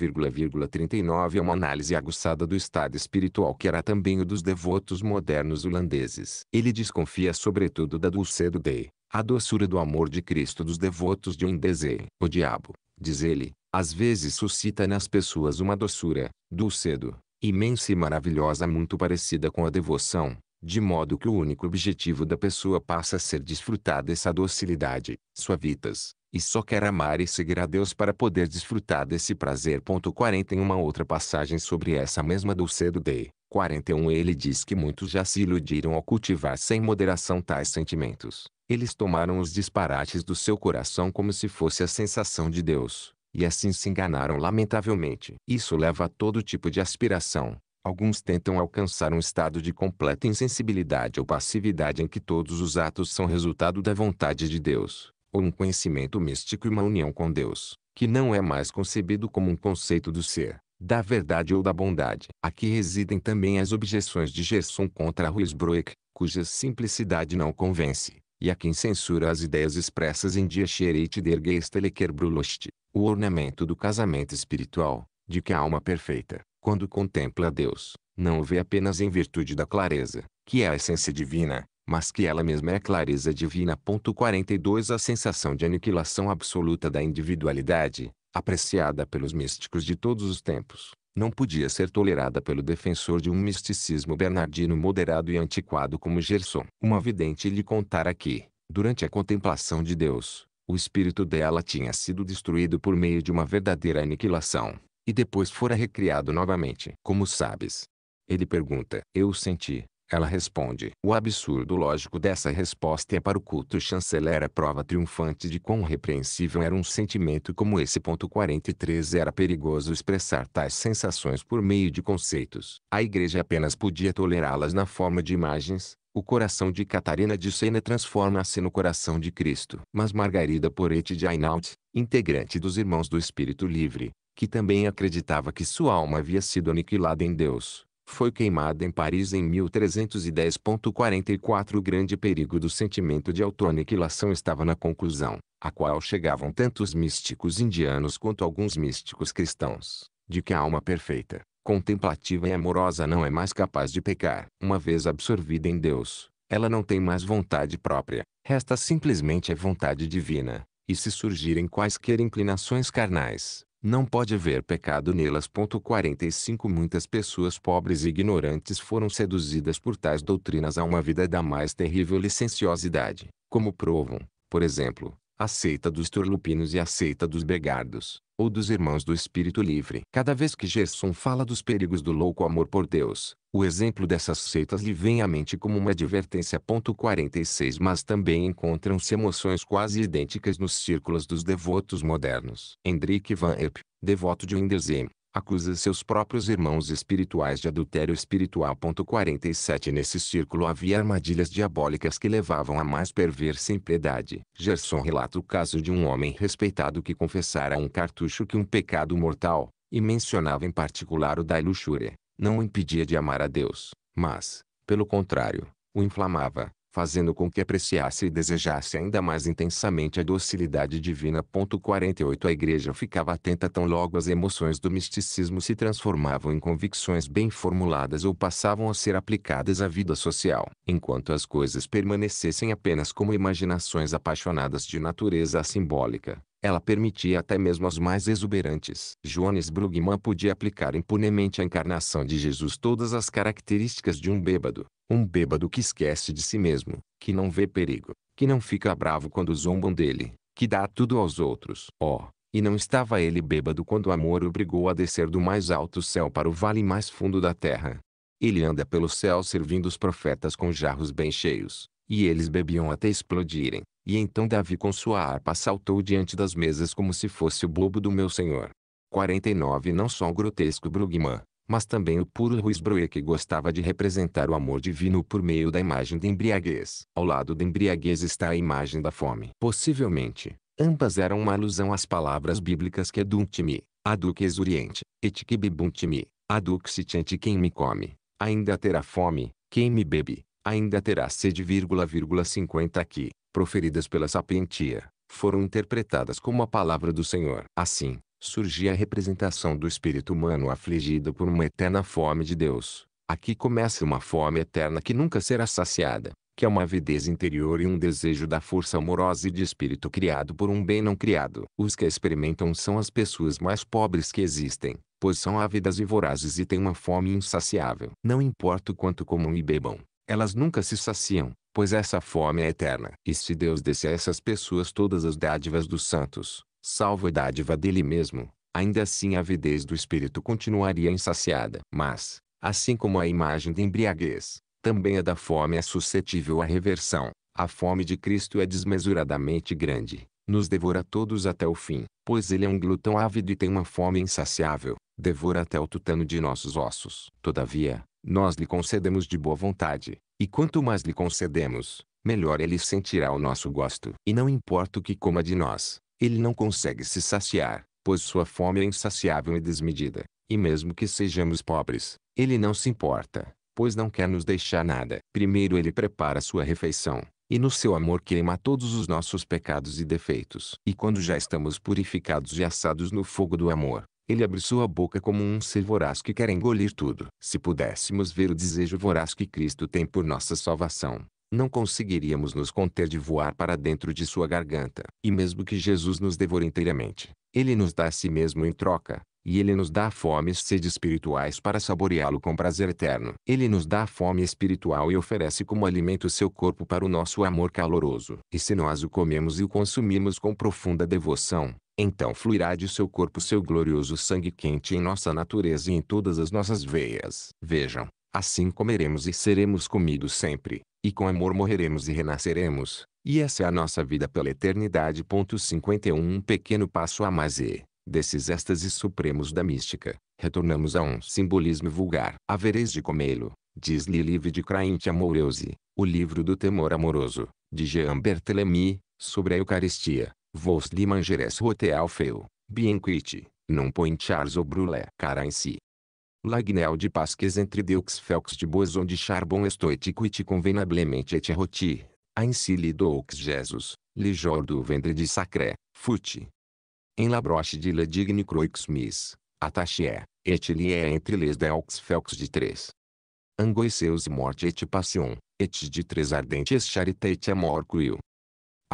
39 é uma análise aguçada do estado espiritual que era também o dos devotos modernos holandeses. Ele desconfia sobretudo da dulcedo de, a doçura do amor de Cristo dos devotos de um desejo. O diabo, diz ele, às vezes suscita nas pessoas uma doçura, dulcedo, imensa e maravilhosa muito parecida com a devoção, de modo que o único objetivo da pessoa passa a ser desfrutar dessa docilidade, suavitas, e só quer amar e seguir a Deus para poder desfrutar desse prazer. 40 Em uma outra passagem sobre essa mesma Dulcedo de 41 ele diz que muitos já se iludiram ao cultivar sem moderação tais sentimentos. Eles tomaram os disparates do seu coração como se fosse a sensação de Deus, e assim se enganaram lamentavelmente. Isso leva a todo tipo de aspiração, Alguns tentam alcançar um estado de completa insensibilidade ou passividade em que todos os atos são resultado da vontade de Deus, ou um conhecimento místico e uma união com Deus, que não é mais concebido como um conceito do ser, da verdade ou da bondade. Aqui residem também as objeções de Gerson contra Ruisbroeck, cuja simplicidade não convence, e a quem censura as ideias expressas em Die Scherit der Geistelecker Brüllust, o ornamento do casamento espiritual, de que a alma perfeita, quando contempla Deus, não o vê apenas em virtude da clareza, que é a essência divina, mas que ela mesma é a clareza divina. 42 A sensação de aniquilação absoluta da individualidade, apreciada pelos místicos de todos os tempos, não podia ser tolerada pelo defensor de um misticismo bernardino moderado e antiquado como Gerson. Uma vidente lhe contara que, durante a contemplação de Deus, o espírito dela tinha sido destruído por meio de uma verdadeira aniquilação e depois fora recriado novamente. Como sabes? Ele pergunta. Eu senti. Ela responde. O absurdo lógico dessa resposta é para o culto chanceler a prova triunfante de quão repreensível era um sentimento como esse. 43 Era perigoso expressar tais sensações por meio de conceitos. A igreja apenas podia tolerá-las na forma de imagens. O coração de Catarina de Sena transforma-se no coração de Cristo. Mas Margarida Porete de Ainaud, integrante dos Irmãos do Espírito Livre, que também acreditava que sua alma havia sido aniquilada em Deus, foi queimada em Paris em 1310.44 O grande perigo do sentimento de autoaniquilação estava na conclusão, a qual chegavam tanto os místicos indianos quanto alguns místicos cristãos, de que a alma perfeita, contemplativa e amorosa não é mais capaz de pecar. Uma vez absorvida em Deus, ela não tem mais vontade própria, resta simplesmente a vontade divina, e se surgirem quaisquer inclinações carnais, não pode haver pecado nelas. 45 Muitas pessoas pobres e ignorantes foram seduzidas por tais doutrinas a uma vida da mais terrível licenciosidade, como provam, por exemplo, a seita dos turlupinos e a seita dos begardos, ou dos irmãos do espírito livre. Cada vez que Gerson fala dos perigos do louco amor por Deus, o exemplo dessas seitas lhe vem à mente como uma advertência. 46 Mas também encontram-se emoções quase idênticas nos círculos dos devotos modernos. Hendrik Van Epp, devoto de Windersheim, acusa seus próprios irmãos espirituais de adultério espiritual. 47 Nesse círculo havia armadilhas diabólicas que levavam a mais perversa impiedade. Gerson relata o caso de um homem respeitado que confessara a um cartucho que um pecado mortal, e mencionava em particular o da luxúria não o impedia de amar a Deus, mas, pelo contrário, o inflamava, fazendo com que apreciasse e desejasse ainda mais intensamente a docilidade divina. 48 A igreja ficava atenta tão logo as emoções do misticismo se transformavam em convicções bem formuladas ou passavam a ser aplicadas à vida social. Enquanto as coisas permanecessem apenas como imaginações apaixonadas de natureza simbólica, ela permitia até mesmo as mais exuberantes. Joanes Brugman podia aplicar impunemente à encarnação de Jesus todas as características de um bêbado. Um bêbado que esquece de si mesmo, que não vê perigo, que não fica bravo quando zombam dele, que dá tudo aos outros. Oh, e não estava ele bêbado quando o amor o obrigou a descer do mais alto céu para o vale mais fundo da terra. Ele anda pelo céu servindo os profetas com jarros bem cheios, e eles bebiam até explodirem. E então Davi com sua harpa saltou diante das mesas como se fosse o bobo do meu senhor. 49 Não só o grotesco Brugman, mas também o puro Ruiz Bruet que gostava de representar o amor divino por meio da imagem de embriaguez. Ao lado da embriaguez está a imagem da fome. Possivelmente, ambas eram uma alusão às palavras bíblicas que eduntimi, aduque exuriente, et qui bebuntimi, aduque sitiante quem me come, ainda terá fome, quem me bebe, ainda terá sede, vírgula, vírgula, 50 aqui proferidas pela sapientia, foram interpretadas como a palavra do Senhor. Assim, surgia a representação do espírito humano afligido por uma eterna fome de Deus. Aqui começa uma fome eterna que nunca será saciada, que é uma avidez interior e um desejo da força amorosa e de espírito criado por um bem não criado. Os que a experimentam são as pessoas mais pobres que existem, pois são ávidas e vorazes e têm uma fome insaciável. Não importa o quanto comam e bebam, elas nunca se saciam, pois essa fome é eterna. E se Deus desse a essas pessoas todas as dádivas dos santos, salvo a dádiva dele mesmo, ainda assim a avidez do espírito continuaria insaciada. Mas, assim como a imagem da embriaguez, também a da fome é suscetível à reversão. A fome de Cristo é desmesuradamente grande, nos devora todos até o fim, pois ele é um glutão ávido e tem uma fome insaciável, devora até o tutano de nossos ossos. Todavia, nós lhe concedemos de boa vontade, e quanto mais lhe concedemos, melhor ele sentirá o nosso gosto. E não importa o que coma de nós, ele não consegue se saciar, pois sua fome é insaciável e desmedida. E mesmo que sejamos pobres, ele não se importa, pois não quer nos deixar nada. Primeiro ele prepara sua refeição, e no seu amor queima todos os nossos pecados e defeitos. E quando já estamos purificados e assados no fogo do amor, ele abre sua boca como um ser voraz que quer engolir tudo. Se pudéssemos ver o desejo voraz que Cristo tem por nossa salvação, não conseguiríamos nos conter de voar para dentro de sua garganta. E mesmo que Jesus nos devore inteiramente, ele nos dá a si mesmo em troca, e ele nos dá fome e sede espirituais para saboreá-lo com prazer eterno. Ele nos dá fome espiritual e oferece como alimento seu corpo para o nosso amor caloroso. E se nós o comemos e o consumimos com profunda devoção, então fluirá de seu corpo seu glorioso sangue quente em nossa natureza e em todas as nossas veias. Vejam, assim comeremos e seremos comidos sempre, e com amor morreremos e renasceremos, e essa é a nossa vida pela eternidade. 51 Um pequeno passo a mais e, desses êxtases supremos da mística, retornamos a um simbolismo vulgar. Havereis de comê-lo, diz-lhe livre de crainte amoroso, o livro do temor amoroso, de Jean Berthelemy, sobre a Eucaristia. Vos de mangeres roteal feu, bien quite, non pointiars o brulé cara em si. Lagnel de pasques entre deux felx de boson de charbon estoite quite convenablemente et roti, a insílido doux Jesus, lijor do ventre de sacré, fute. Em la broche de la digne croix mis, attaché, et lié entre les deux felx de três. Angoisseus morte et passion, et de três ardentes charité et amor cruel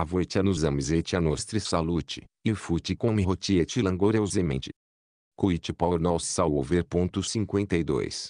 avoetianus amis nostri salute, e fute com mirroti et langoreusemente. Cuite por nós salver. 52.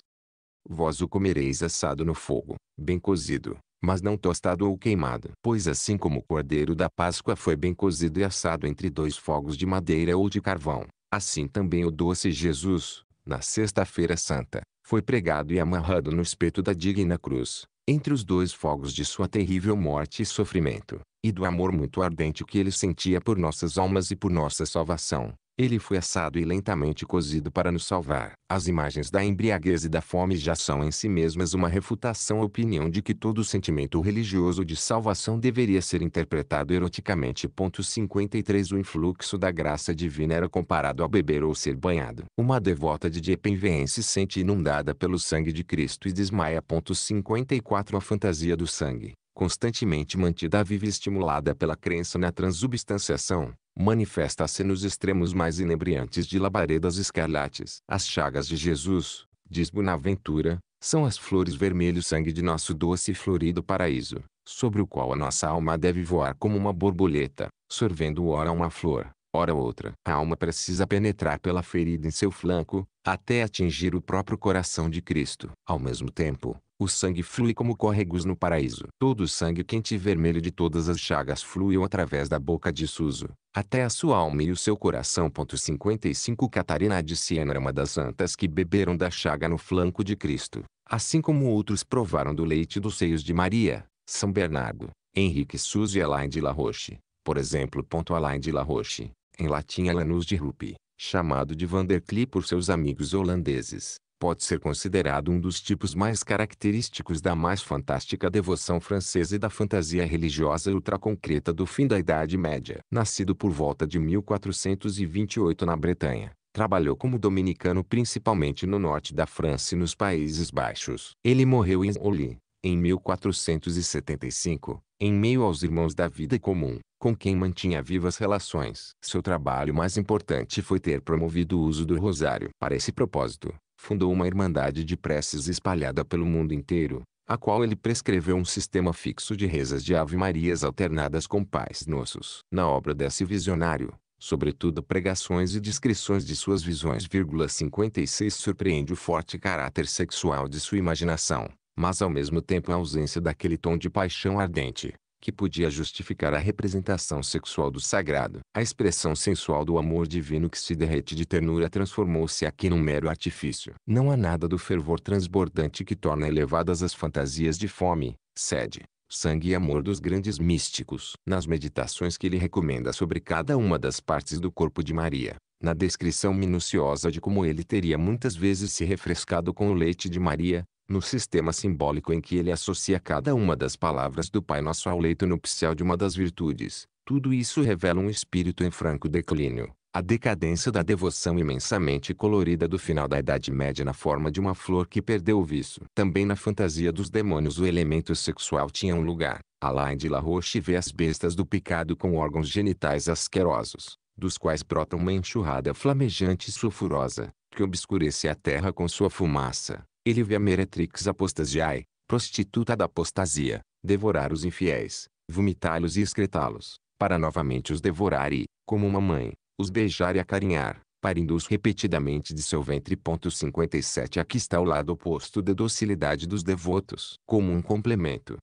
Vós o comereis assado no fogo, bem cozido, mas não tostado ou queimado. Pois assim como o cordeiro da Páscoa foi bem cozido e assado entre dois fogos de madeira ou de carvão, assim também o doce Jesus, na sexta-feira santa, foi pregado e amarrado no espeto da digna cruz, entre os dois fogos de sua terrível morte e sofrimento e do amor muito ardente que ele sentia por nossas almas e por nossa salvação. Ele foi assado e lentamente cozido para nos salvar. As imagens da embriaguez e da fome já são em si mesmas uma refutação à opinião de que todo sentimento religioso de salvação deveria ser interpretado eroticamente. 53 O influxo da graça divina era comparado a beber ou ser banhado. Uma devota de Diepenveen se sente inundada pelo sangue de Cristo e desmaia. 54 A fantasia do sangue constantemente mantida viva e estimulada pela crença na transubstanciação, manifesta-se nos extremos mais inebriantes de labaredas escarlates. As chagas de Jesus, diz Bonaventura, são as flores vermelho sangue de nosso doce e florido paraíso, sobre o qual a nossa alma deve voar como uma borboleta, sorvendo ora uma flor, ora outra. A alma precisa penetrar pela ferida em seu flanco, até atingir o próprio coração de Cristo. Ao mesmo tempo, o sangue flui como córregos no paraíso. Todo o sangue quente e vermelho de todas as chagas fluiu através da boca de Suso, até a sua alma e o seu coração. 55 Catarina de Siena era uma das santas que beberam da chaga no flanco de Cristo, assim como outros provaram do leite dos seios de Maria, São Bernardo, Henrique Suso e Alain de La Roche, por exemplo. Alain de La Roche, em latim Alanus de Rupi, chamado de Vanderklee por seus amigos holandeses, pode ser considerado um dos tipos mais característicos da mais fantástica devoção francesa e da fantasia religiosa ultraconcreta do fim da Idade Média. Nascido por volta de 1428 na Bretanha, trabalhou como dominicano principalmente no norte da França e nos Países Baixos. Ele morreu em Oli, em 1475, em meio aos irmãos da vida comum com quem mantinha vivas relações. Seu trabalho mais importante foi ter promovido o uso do rosário. Para esse propósito, fundou uma irmandade de preces espalhada pelo mundo inteiro, a qual ele prescreveu um sistema fixo de rezas de ave-marias alternadas com pais nossos. Na obra desse visionário, sobretudo pregações e descrições de suas visões. 56 Surpreende o forte caráter sexual de sua imaginação, mas ao mesmo tempo a ausência daquele tom de paixão ardente, que podia justificar a representação sexual do sagrado. A expressão sensual do amor divino que se derrete de ternura transformou-se aqui num mero artifício. Não há nada do fervor transbordante que torna elevadas as fantasias de fome, sede, sangue e amor dos grandes místicos. Nas meditações que ele recomenda sobre cada uma das partes do corpo de Maria, na descrição minuciosa de como ele teria muitas vezes se refrescado com o leite de Maria, no sistema simbólico em que ele associa cada uma das palavras do Pai Nosso ao leito nupcial de uma das virtudes. Tudo isso revela um espírito em franco declínio, a decadência da devoção imensamente colorida do final da Idade Média na forma de uma flor que perdeu o viço. Também na fantasia dos demônios o elemento sexual tinha um lugar. Alain de La Roche vê as bestas do picado com órgãos genitais asquerosos, dos quais brota uma enxurrada flamejante e sulfurosa, que obscurece a terra com sua fumaça. Ele vê a meretrix apostasiae, prostituta da apostasia, devorar os infiéis, vomitá-los e excretá-los, para novamente os devorar e, como uma mãe, os beijar e acarinhar, parindo-os repetidamente de seu ventre. 57 Aqui está o lado oposto da docilidade dos devotos. Como um complemento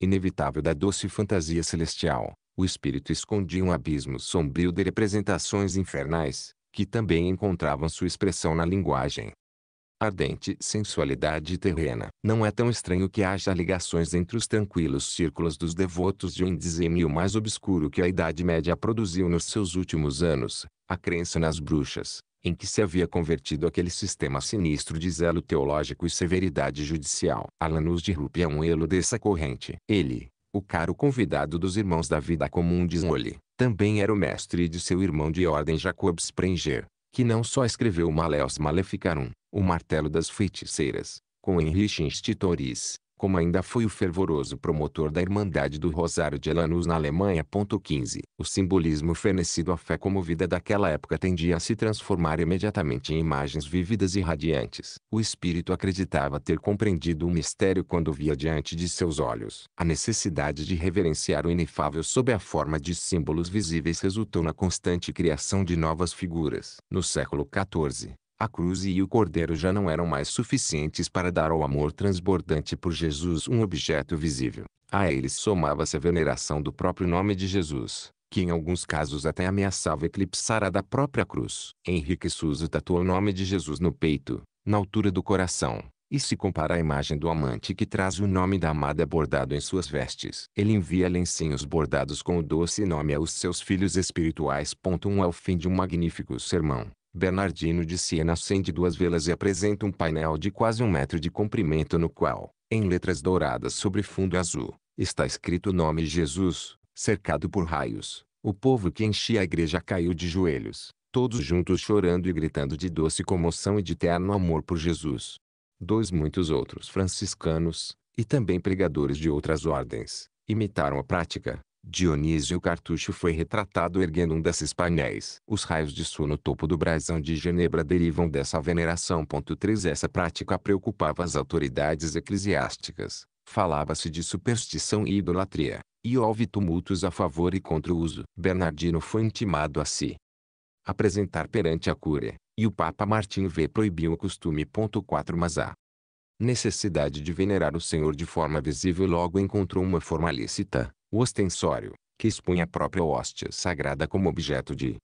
inevitável da doce fantasia celestial, o espírito escondia um abismo sombrio de representações infernais, que também encontravam sua expressão na linguagem ardente sensualidade terrena. Não é tão estranho que haja ligações entre os tranquilos círculos dos devotos de um o mais obscuro que a Idade Média produziu nos seus últimos anos, a crença nas bruxas, em que se havia convertido aquele sistema sinistro de zelo teológico e severidade judicial. Alanus de Rupi é um elo dessa corrente. Ele, o caro convidado dos irmãos da vida comum de Zoli, também era o mestre de seu irmão de ordem Jacob Sprenger, que não só escreveu Maleus Maleficarum, o martelo das feiticeiras, com Henrich Institoris, como ainda foi o fervoroso promotor da Irmandade do Rosário de Lanús na Alemanha. 15. O simbolismo fornecido à fé comovida daquela época tendia a se transformar imediatamente em imagens vívidas e radiantes. O espírito acreditava ter compreendido o mistério quando via diante de seus olhos. A necessidade de reverenciar o inefável sob a forma de símbolos visíveis resultou na constante criação de novas figuras. No século XIV, a cruz e o cordeiro já não eram mais suficientes para dar ao amor transbordante por Jesus um objeto visível. A eles somava-se a veneração do próprio nome de Jesus, que em alguns casos até ameaçava eclipsar a da própria cruz. Henrique Suso tatuou o nome de Jesus no peito, na altura do coração, e se compara à imagem do amante que traz o nome da amada bordado em suas vestes. Ele envia lencinhos bordados com o doce nome aos seus filhos espirituais. Um ao é fim de um magnífico sermão, Bernardino de Siena acende duas velas e apresenta um painel de quase um metro de comprimento no qual, em letras douradas sobre fundo azul, está escrito o nome Jesus, cercado por raios. O povo que enchia a igreja caiu de joelhos, todos juntos chorando e gritando de doce comoção e de terno amor por Jesus. Dois muitos outros franciscanos, e também pregadores de outras ordens, imitaram a prática, Dionísio Cartucho foi retratado erguendo um desses painéis. Os raios de sul no topo do brasão de Genebra derivam dessa veneração. 3 Essa prática preocupava as autoridades eclesiásticas. Falava-se de superstição e idolatria, e houve tumultos a favor e contra o uso. Bernardino foi intimado a se si. apresentar perante a cúria, e o Papa Martim V proibiu o costume. 4 Mas a necessidade de venerar o Senhor de forma visível logo encontrou uma forma lícita o ostensório, que expunha a própria hóstia sagrada como objeto de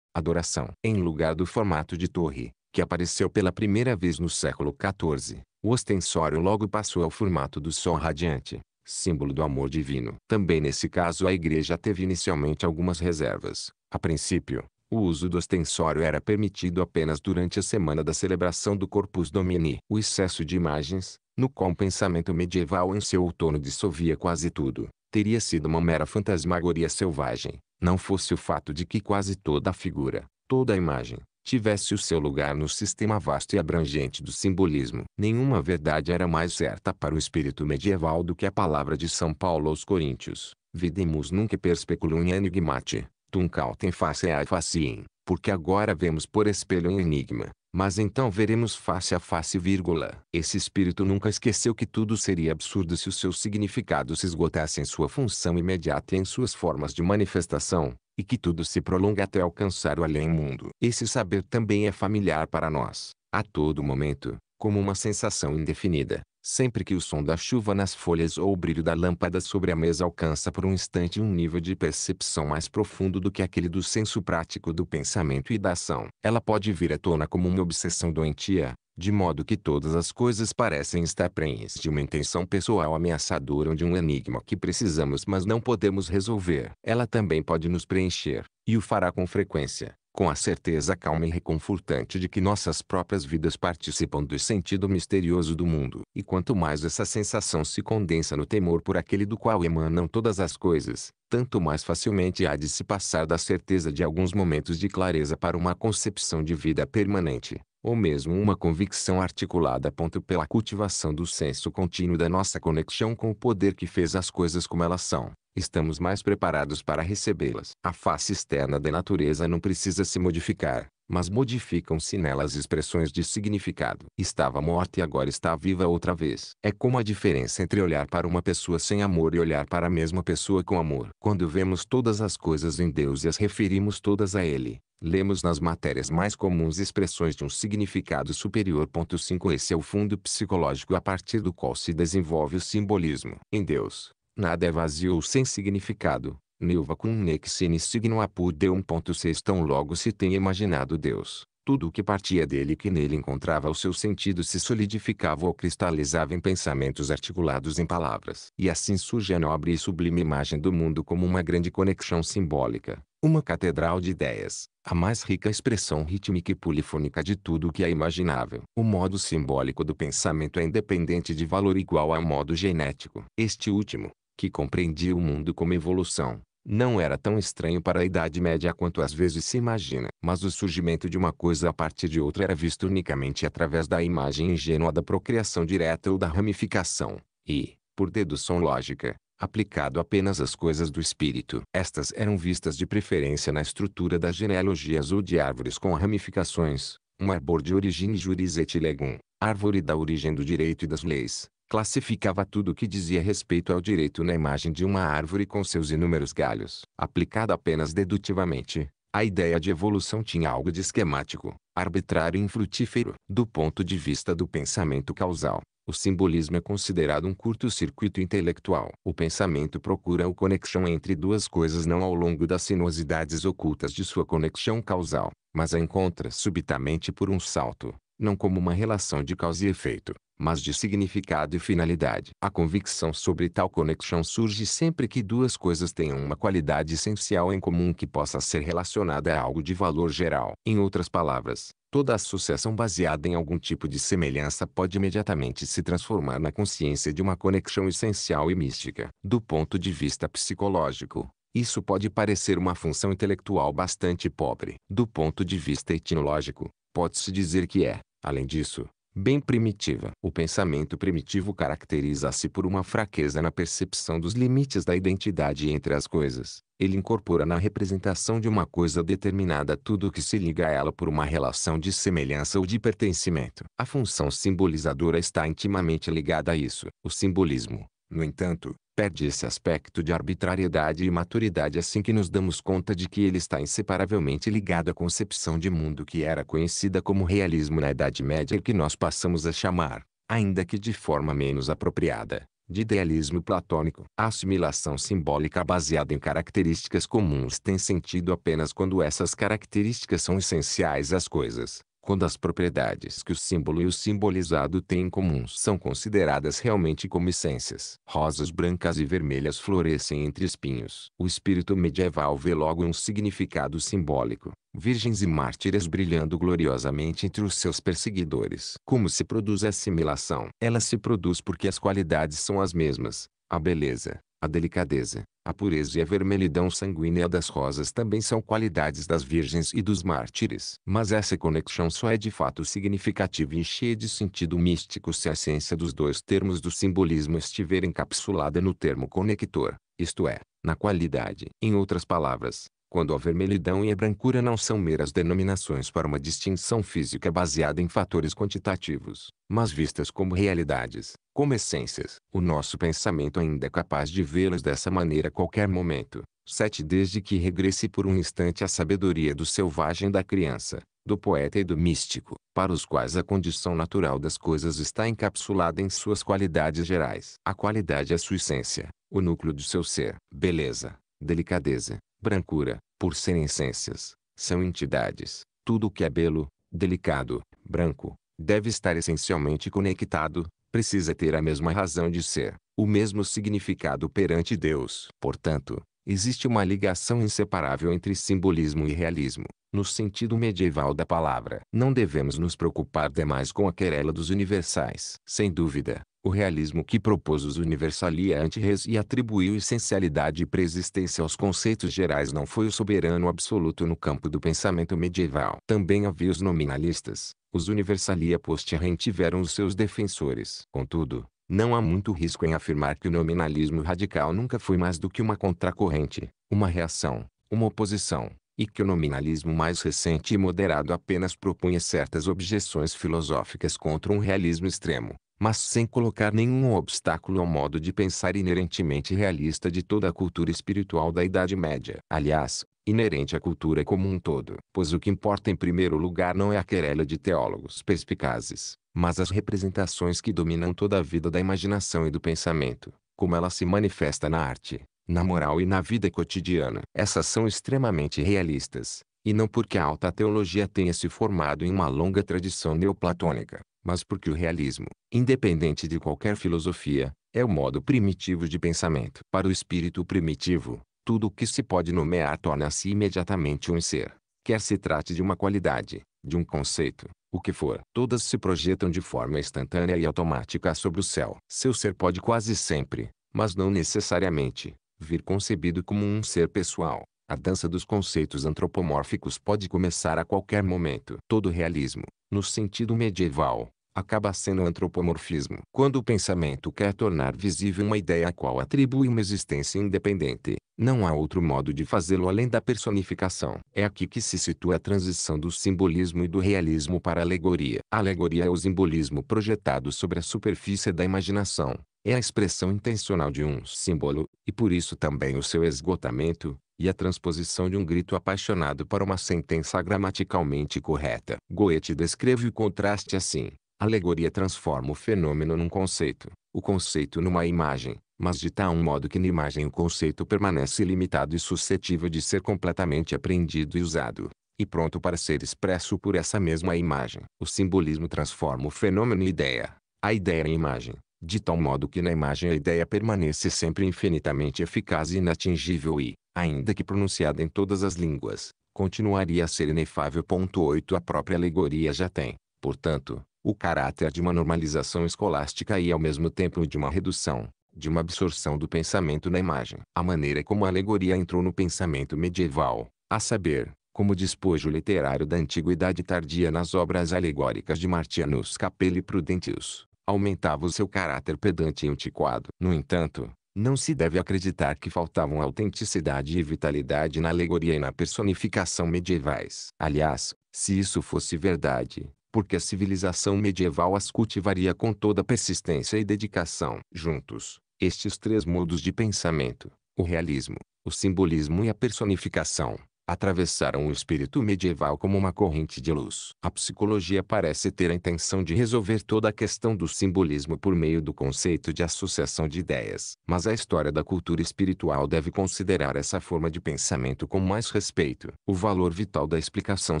adoração. Em lugar do formato de torre, que apareceu pela primeira vez no século XIV, o ostensório logo passou ao formato do sol radiante, símbolo do amor divino. Também nesse caso a igreja teve inicialmente algumas reservas. A princípio, o uso do ostensório era permitido apenas durante a semana da celebração do Corpus Domini. O excesso de imagens, no qual o pensamento medieval em seu outono dissolvia quase tudo, teria sido uma mera fantasmagoria selvagem, não fosse o fato de que quase toda a figura, toda a imagem, tivesse o seu lugar no sistema vasto e abrangente do simbolismo. Nenhuma verdade era mais certa para o espírito medieval do que a palavra de São Paulo aos Coríntios. Videmus nunca perspeculum enigmate, tunc autem faciae faciem porque agora vemos por espelho um enigma, mas então veremos face a face, vírgula. Esse espírito nunca esqueceu que tudo seria absurdo se os seus significados se esgotassem sua função imediata e em suas formas de manifestação, e que tudo se prolonga até alcançar o além-mundo. Esse saber também é familiar para nós, a todo momento, como uma sensação indefinida, sempre que o som da chuva nas folhas ou o brilho da lâmpada sobre a mesa alcança por um instante um nível de percepção mais profundo do que aquele do senso prático do pensamento e da ação. Ela pode vir à tona como uma obsessão doentia, de modo que todas as coisas parecem estar prenhes de uma intenção pessoal ameaçadora ou de um enigma que precisamos mas não podemos resolver. Ela também pode nos preencher, e o fará com frequência com a certeza calma e reconfortante de que nossas próprias vidas participam do sentido misterioso do mundo. E quanto mais essa sensação se condensa no temor por aquele do qual emanam todas as coisas, tanto mais facilmente há de se passar da certeza de alguns momentos de clareza para uma concepção de vida permanente, ou mesmo uma convicção articulada ponto pela cultivação do senso contínuo da nossa conexão com o poder que fez as coisas como elas são estamos mais preparados para recebê-las. A face externa da natureza não precisa se modificar, mas modificam-se nelas expressões de significado. Estava morta e agora está viva outra vez. É como a diferença entre olhar para uma pessoa sem amor e olhar para a mesma pessoa com amor. Quando vemos todas as coisas em Deus e as referimos todas a Ele, lemos nas matérias mais comuns expressões de um significado superior. 5 Esse é o fundo psicológico a partir do qual se desenvolve o simbolismo. Em Deus, Nada é vazio ou sem significado. nec sine signo apudeum. 1.6 tão logo se tem imaginado Deus. Tudo o que partia dele que nele encontrava o seu sentido se solidificava ou cristalizava em pensamentos articulados em palavras. E assim surge a nobre e sublime imagem do mundo como uma grande conexão simbólica, uma catedral de ideias, a mais rica expressão rítmica e polifônica de tudo o que é imaginável. O modo simbólico do pensamento é independente de valor igual ao modo genético. Este último, que compreendia o mundo como evolução, não era tão estranho para a Idade Média quanto às vezes se imagina. Mas o surgimento de uma coisa a partir de outra era visto unicamente através da imagem ingênua da procriação direta ou da ramificação, e, por dedução lógica, aplicado apenas às coisas do espírito. Estas eram vistas de preferência na estrutura das genealogias ou de árvores com ramificações, um arbor de origem juris et legum, árvore da origem do direito e das leis, classificava tudo o que dizia respeito ao direito na imagem de uma árvore com seus inúmeros galhos. Aplicada apenas dedutivamente, a ideia de evolução tinha algo de esquemático, arbitrário e infrutífero. Do ponto de vista do pensamento causal, o simbolismo é considerado um curto-circuito intelectual. O pensamento procura a conexão entre duas coisas não ao longo das sinuosidades ocultas de sua conexão causal, mas a encontra subitamente por um salto não como uma relação de causa e efeito, mas de significado e finalidade. A convicção sobre tal conexão surge sempre que duas coisas tenham uma qualidade essencial em comum que possa ser relacionada a algo de valor geral. Em outras palavras, toda associação baseada em algum tipo de semelhança pode imediatamente se transformar na consciência de uma conexão essencial e mística. Do ponto de vista psicológico, isso pode parecer uma função intelectual bastante pobre. Do ponto de vista etnológico, pode-se dizer que é, além disso, bem primitiva. O pensamento primitivo caracteriza-se por uma fraqueza na percepção dos limites da identidade entre as coisas. Ele incorpora na representação de uma coisa determinada tudo o que se liga a ela por uma relação de semelhança ou de pertencimento. A função simbolizadora está intimamente ligada a isso. O simbolismo, no entanto, perde esse aspecto de arbitrariedade e maturidade assim que nos damos conta de que ele está inseparavelmente ligado à concepção de mundo que era conhecida como realismo na Idade Média e que nós passamos a chamar, ainda que de forma menos apropriada, de idealismo platônico. A assimilação simbólica baseada em características comuns tem sentido apenas quando essas características são essenciais às coisas, quando as propriedades que o símbolo e o simbolizado têm em comum são consideradas realmente como essências. Rosas brancas e vermelhas florescem entre espinhos. O espírito medieval vê logo um significado simbólico. Virgens e mártires brilhando gloriosamente entre os seus perseguidores. Como se produz a assimilação? Ela se produz porque as qualidades são as mesmas. A beleza, a delicadeza, a pureza e a vermelhidão sanguínea das rosas também são qualidades das virgens e dos mártires. Mas essa conexão só é de fato significativa e cheia de sentido místico se a ciência dos dois termos do simbolismo estiver encapsulada no termo conector, isto é, na qualidade. Em outras palavras, quando a vermelhidão e a brancura não são meras denominações para uma distinção física baseada em fatores quantitativos, mas vistas como realidades, como essências. O nosso pensamento ainda é capaz de vê-las dessa maneira a qualquer momento. 7. Desde que regresse por um instante a sabedoria do selvagem da criança, do poeta e do místico, para os quais a condição natural das coisas está encapsulada em suas qualidades gerais. A qualidade é sua essência, o núcleo de seu ser. Beleza, delicadeza, brancura, por serem essências, são entidades. Tudo o que é belo, delicado, branco, deve estar essencialmente conectado, precisa ter a mesma razão de ser, o mesmo significado perante Deus. Portanto, existe uma ligação inseparável entre simbolismo e realismo, no sentido medieval da palavra. Não devemos nos preocupar demais com a querela dos universais. Sem dúvida, o realismo que propôs os universalia anti-res e atribuiu essencialidade e preexistência aos conceitos gerais não foi o soberano absoluto no campo do pensamento medieval. Também havia os nominalistas. Os universalia post-ren tiveram os seus defensores. Contudo, não há muito risco em afirmar que o nominalismo radical nunca foi mais do que uma contracorrente, uma reação, uma oposição, e que o nominalismo mais recente e moderado apenas propunha certas objeções filosóficas contra um realismo extremo mas sem colocar nenhum obstáculo ao modo de pensar inerentemente realista de toda a cultura espiritual da Idade Média. Aliás, inerente à cultura como um todo, pois o que importa em primeiro lugar não é a querela de teólogos perspicazes, mas as representações que dominam toda a vida da imaginação e do pensamento, como ela se manifesta na arte, na moral e na vida cotidiana. Essas são extremamente realistas, e não porque a alta teologia tenha se formado em uma longa tradição neoplatônica, mas porque o realismo, independente de qualquer filosofia, é o modo primitivo de pensamento. Para o espírito primitivo, tudo o que se pode nomear torna-se imediatamente um ser, quer se trate de uma qualidade, de um conceito, o que for. Todas se projetam de forma instantânea e automática sobre o céu. Seu ser pode quase sempre, mas não necessariamente, vir concebido como um ser pessoal, a dança dos conceitos antropomórficos pode começar a qualquer momento. Todo realismo, no sentido medieval, acaba sendo antropomorfismo. Quando o pensamento quer tornar visível uma ideia a qual atribui uma existência independente, não há outro modo de fazê-lo além da personificação. É aqui que se situa a transição do simbolismo e do realismo para a alegoria. A alegoria é o simbolismo projetado sobre a superfície da imaginação. É a expressão intencional de um símbolo, e por isso também o seu esgotamento, e a transposição de um grito apaixonado para uma sentença gramaticalmente correta. Goethe descreve o contraste assim: a alegoria transforma o fenômeno num conceito, o conceito numa imagem, mas de tal modo que na imagem o conceito permanece limitado e suscetível de ser completamente apreendido e usado, e pronto para ser expresso por essa mesma imagem. O simbolismo transforma o fenômeno em ideia, a ideia em imagem, de tal modo que na imagem a ideia permanece sempre infinitamente eficaz e inatingível e, ainda que pronunciada em todas as línguas, continuaria a ser inefável. 8 A própria alegoria já tem, portanto, o caráter de uma normalização escolástica e ao mesmo tempo de uma redução, de uma absorção do pensamento na imagem. A maneira como a alegoria entrou no pensamento medieval, a saber, como despojo literário da antiguidade tardia nas obras alegóricas de Martianus Capelli Prudentius, aumentava o seu caráter pedante e antiquado. No entanto, não se deve acreditar que faltavam autenticidade e vitalidade na alegoria e na personificação medievais. Aliás, se isso fosse verdade, porque a civilização medieval as cultivaria com toda persistência e dedicação. Juntos, estes três modos de pensamento, o realismo, o simbolismo e a personificação, atravessaram o espírito medieval como uma corrente de luz. A psicologia parece ter a intenção de resolver toda a questão do simbolismo por meio do conceito de associação de ideias. Mas a história da cultura espiritual deve considerar essa forma de pensamento com mais respeito. O valor vital da explicação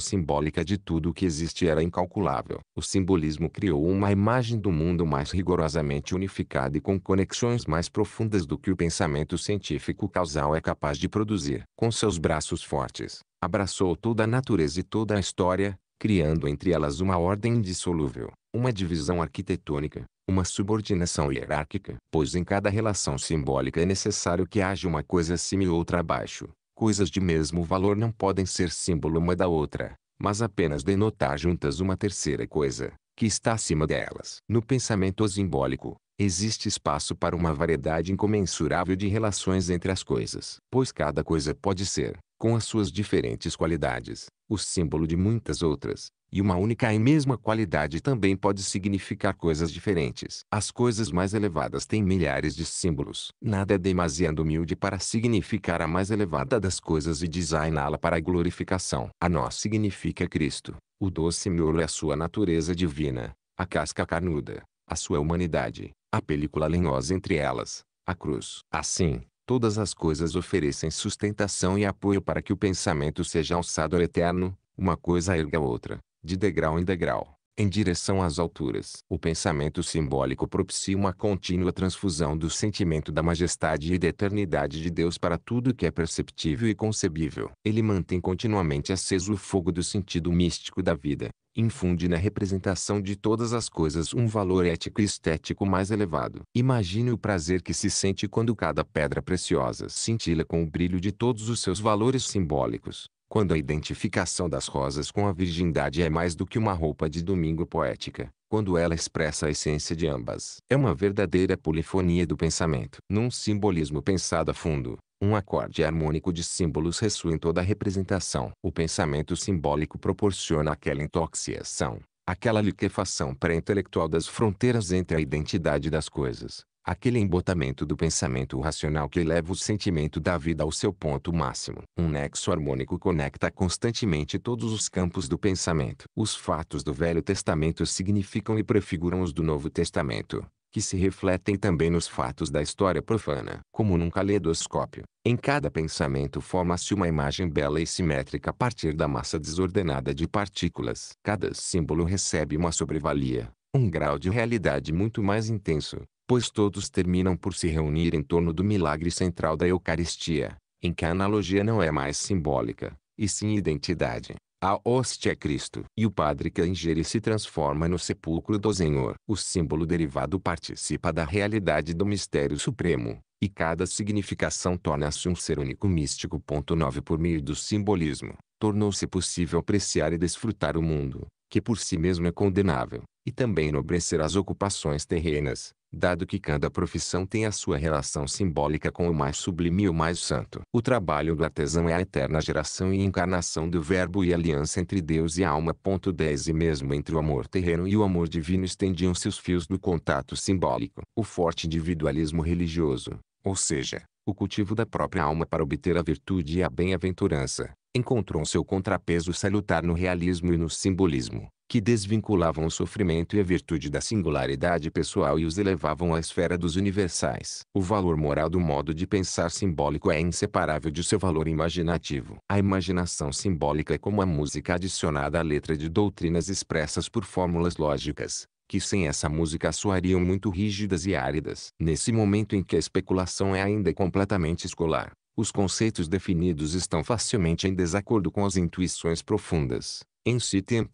simbólica de tudo o que existe era incalculável. O simbolismo criou uma imagem do mundo mais rigorosamente unificada e com conexões mais profundas do que o pensamento científico causal é capaz de produzir. Com seus braços fortes, abraçou toda a natureza e toda a história, criando entre elas uma ordem indissolúvel, uma divisão arquitetônica, uma subordinação hierárquica, pois em cada relação simbólica é necessário que haja uma coisa acima e outra abaixo. Coisas de mesmo valor não podem ser símbolo uma da outra, mas apenas denotar juntas uma terceira coisa, que está acima delas. No pensamento simbólico, existe espaço para uma variedade incomensurável de relações entre as coisas, pois cada coisa pode ser, com as suas diferentes qualidades, o símbolo de muitas outras, e uma única e mesma qualidade também pode significar coisas diferentes. As coisas mais elevadas têm milhares de símbolos. Nada é demasiado humilde para significar a mais elevada das coisas e designá-la para a glorificação. A nós significa Cristo. O doce miolo é a sua natureza divina, a casca carnuda, a sua humanidade, a película lenhosa entre elas, a cruz. Assim, Todas as coisas oferecem sustentação e apoio para que o pensamento seja alçado ao eterno, uma coisa erga a outra, de degrau em degrau, em direção às alturas. O pensamento simbólico propicia uma contínua transfusão do sentimento da majestade e da eternidade de Deus para tudo que é perceptível e concebível. Ele mantém continuamente aceso o fogo do sentido místico da vida, infunde na representação de todas as coisas um valor ético e estético mais elevado. Imagine o prazer que se sente quando cada pedra preciosa cintila com o brilho de todos os seus valores simbólicos, quando a identificação das rosas com a virgindade é mais do que uma roupa de domingo poética, quando ela expressa a essência de ambas. É uma verdadeira polifonia do pensamento. Num simbolismo pensado a fundo, um acorde harmônico de símbolos ressoa em toda a representação. O pensamento simbólico proporciona aquela intoxicação, aquela liquefação pré-intelectual das fronteiras entre a identidade das coisas, aquele embotamento do pensamento racional que leva o sentimento da vida ao seu ponto máximo. Um nexo harmônico conecta constantemente todos os campos do pensamento. Os fatos do Velho Testamento significam e prefiguram os do Novo Testamento que se refletem também nos fatos da história profana. Como num caleidoscópio, em cada pensamento forma-se uma imagem bela e simétrica a partir da massa desordenada de partículas. Cada símbolo recebe uma sobrevalia, um grau de realidade muito mais intenso, pois todos terminam por se reunir em torno do milagre central da Eucaristia, em que a analogia não é mais simbólica, e sim identidade. A hóstia é Cristo. E o padre que a ingere se transforma no sepulcro do Senhor. O símbolo derivado participa da realidade do mistério supremo. E cada significação torna-se um ser único místico. 9 Por meio do simbolismo, tornou-se possível apreciar e desfrutar o mundo, que por si mesmo é condenável, e também enobrecer as ocupações terrenas, dado que cada profissão tem a sua relação simbólica com o mais sublime e o mais santo. O trabalho do artesão é a eterna geração e encarnação do verbo e aliança entre Deus e a alma. 10 E mesmo entre o amor terreno e o amor divino estendiam-se os fios do contato simbólico. O forte individualismo religioso, ou seja, o cultivo da própria alma para obter a virtude e a bem-aventurança, encontrou seu contrapeso salutar no realismo e no simbolismo, que desvinculavam o sofrimento e a virtude da singularidade pessoal e os elevavam à esfera dos universais. O valor moral do modo de pensar simbólico é inseparável de seu valor imaginativo. A imaginação simbólica é como a música adicionada à letra de doutrinas expressas por fórmulas lógicas, que sem essa música soariam muito rígidas e áridas. Nesse momento em que a especulação é ainda completamente escolar, os conceitos definidos estão facilmente em desacordo com as intuições profundas. Em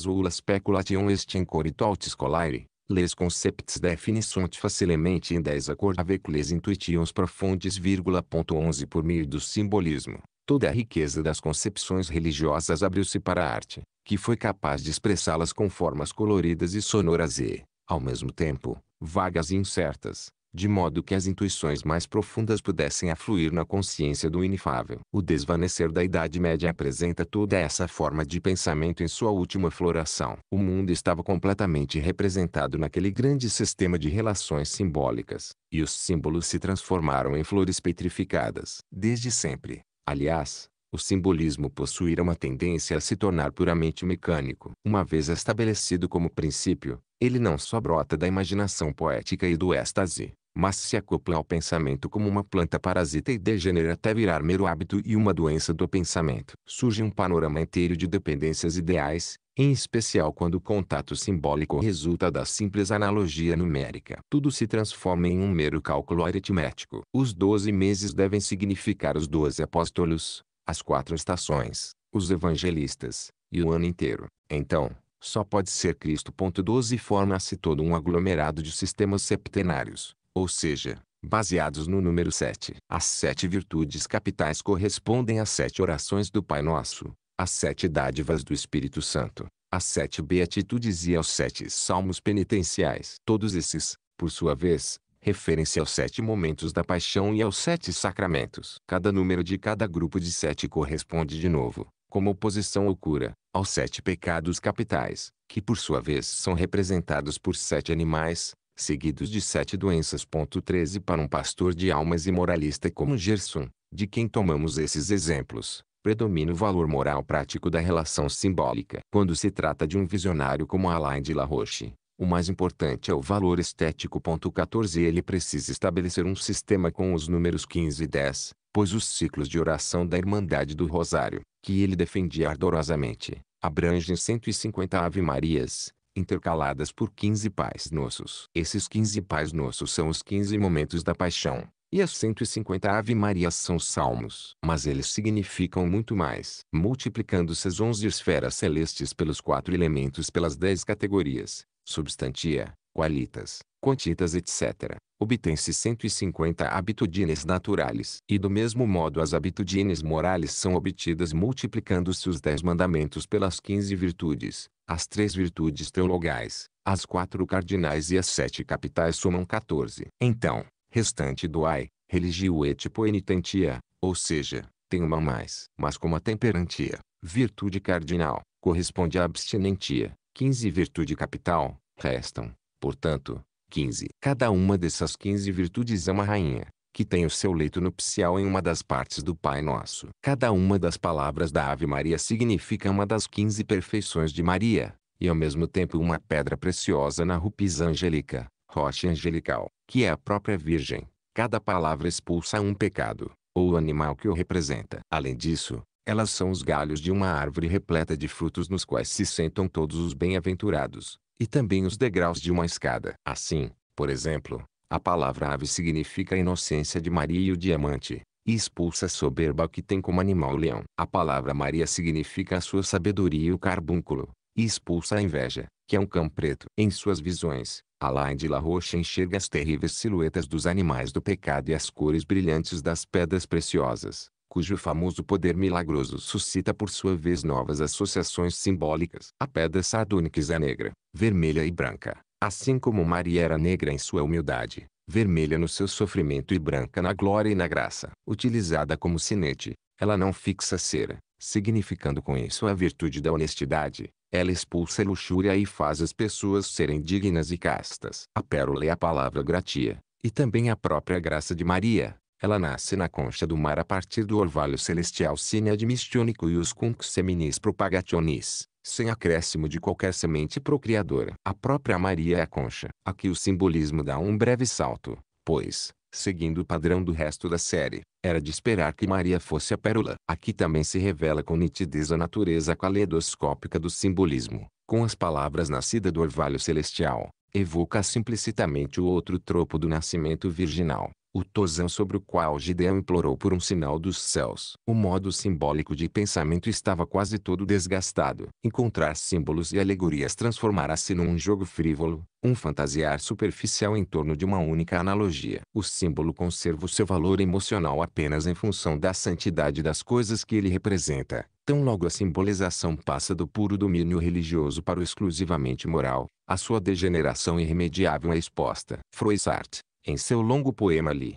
ou la speculation est incorritualti scolari, les concepts defini facilmente em desacordo com les intuitions profundes, 11 por meio do simbolismo. Toda a riqueza das concepções religiosas abriu-se para a arte, que foi capaz de expressá-las com formas coloridas e sonoras e, ao mesmo tempo, vagas e incertas de modo que as intuições mais profundas pudessem afluir na consciência do inefável. O desvanecer da Idade Média apresenta toda essa forma de pensamento em sua última floração. O mundo estava completamente representado naquele grande sistema de relações simbólicas, e os símbolos se transformaram em flores petrificadas. Desde sempre, aliás, o simbolismo possuíra uma tendência a se tornar puramente mecânico. Uma vez estabelecido como princípio, ele não só brota da imaginação poética e do êxtase, mas se acopla ao pensamento como uma planta parasita e degenera até virar mero hábito e uma doença do pensamento. Surge um panorama inteiro de dependências ideais, em especial quando o contato simbólico resulta da simples analogia numérica. Tudo se transforma em um mero cálculo aritmético. Os doze meses devem significar os doze apóstolos, as quatro estações, os evangelistas, e o ano inteiro. Então, só pode ser Cristo. 12 forma-se todo um aglomerado de sistemas septenários ou seja, baseados no número 7. As sete virtudes capitais correspondem às sete orações do Pai Nosso, às sete dádivas do Espírito Santo, às sete beatitudes e aos sete salmos penitenciais. Todos esses, por sua vez, referem-se aos sete momentos da paixão e aos sete sacramentos. Cada número de cada grupo de sete corresponde de novo, como oposição ou cura, aos sete pecados capitais, que por sua vez são representados por sete animais, seguidos de sete doenças. 13 Para um pastor de almas e moralista como Gerson, de quem tomamos esses exemplos, predomina o valor moral prático da relação simbólica. Quando se trata de um visionário como Alain de La Roche, o mais importante é o valor estético. 14 Ele precisa estabelecer um sistema com os números 15 e 10, pois os ciclos de oração da Irmandade do Rosário, que ele defendia ardorosamente, abrangem 150 Ave-Marias, intercaladas por quinze pais nossos. Esses quinze pais nossos são os quinze momentos da paixão, e as 150 Ave Marias são salmos. Mas eles significam muito mais. Multiplicando-se as 11 esferas celestes pelos quatro elementos pelas dez categorias, substantia, qualitas, quantitas etc., obtém-se 150 habitudines naturales, E do mesmo modo as habitudines morales são obtidas multiplicando-se os dez mandamentos pelas quinze virtudes, as três virtudes teologais, as quatro cardinais e as sete capitais somam 14. Então, restante do ai, religio et poenitentia, ou seja, tem uma mais. Mas como a temperantia, virtude cardinal, corresponde à abstinentia, 15 virtude capital, restam, portanto, 15. Cada uma dessas 15 virtudes é uma rainha, que tem o seu leito nupcial em uma das partes do Pai Nosso. Cada uma das palavras da Ave Maria significa uma das quinze perfeições de Maria, e ao mesmo tempo uma pedra preciosa na rupis angélica, rocha angelical, que é a própria Virgem. Cada palavra expulsa um pecado, ou o animal que o representa. Além disso, elas são os galhos de uma árvore repleta de frutos nos quais se sentam todos os bem-aventurados, e também os degraus de uma escada. Assim, por exemplo, a palavra ave significa a inocência de Maria e o diamante, e expulsa a soberba que tem como animal o leão. A palavra Maria significa a sua sabedoria e o carbúnculo, e expulsa a inveja, que é um cão preto. Em suas visões, Alain de La Rocha enxerga as terríveis silhuetas dos animais do pecado e as cores brilhantes das pedras preciosas, cujo famoso poder milagroso suscita por sua vez novas associações simbólicas. A pedra sardônica é negra, vermelha e branca, Assim como Maria era negra em sua humildade, vermelha no seu sofrimento e branca na glória e na graça, utilizada como sinete, ela não fixa cera, significando com isso a virtude da honestidade. Ela expulsa a luxúria e faz as pessoas serem dignas e castas. A pérola é a palavra gratia, e também a própria graça de Maria. Ela nasce na concha do mar a partir do orvalho celestial sine admissionico e os cunque seminis propagationis sem acréscimo de qualquer semente procriadora. A própria Maria é a concha. Aqui o simbolismo dá um breve salto, pois, seguindo o padrão do resto da série, era de esperar que Maria fosse a pérola. Aqui também se revela com nitidez a natureza caleidoscópica do simbolismo. Com as palavras nascida do orvalho celestial, evoca simplicitamente o outro tropo do nascimento virginal o tosão sobre o qual Gideão implorou por um sinal dos céus. O modo simbólico de pensamento estava quase todo desgastado. Encontrar símbolos e alegorias transformará-se num jogo frívolo, um fantasiar superficial em torno de uma única analogia. O símbolo conserva o seu valor emocional apenas em função da santidade das coisas que ele representa. Tão logo a simbolização passa do puro domínio religioso para o exclusivamente moral, a sua degeneração irremediável é exposta. Froissart em seu longo poema li.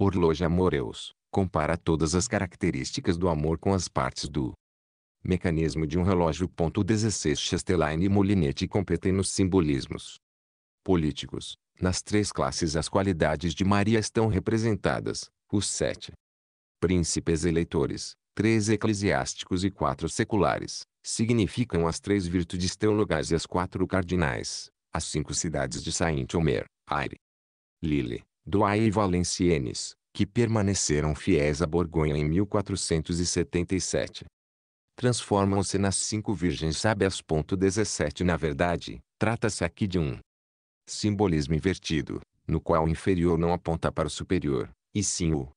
Horloja Amoreus compara todas as características do amor com as partes do mecanismo de um relógio. 16 Chastelain e Molinetti competem nos simbolismos políticos. Nas três classes as qualidades de Maria estão representadas, os sete príncipes eleitores, três eclesiásticos e quatro seculares, significam as três virtudes teologais e as quatro cardinais, as cinco cidades de Saint-Omer, Aire, Lille, Douai e Valencienes, que permaneceram fiéis a Borgonha em 1477. Transformam-se nas cinco virgens sábias. 17 Na verdade, trata-se aqui de um simbolismo invertido, no qual o inferior não aponta para o superior, e sim o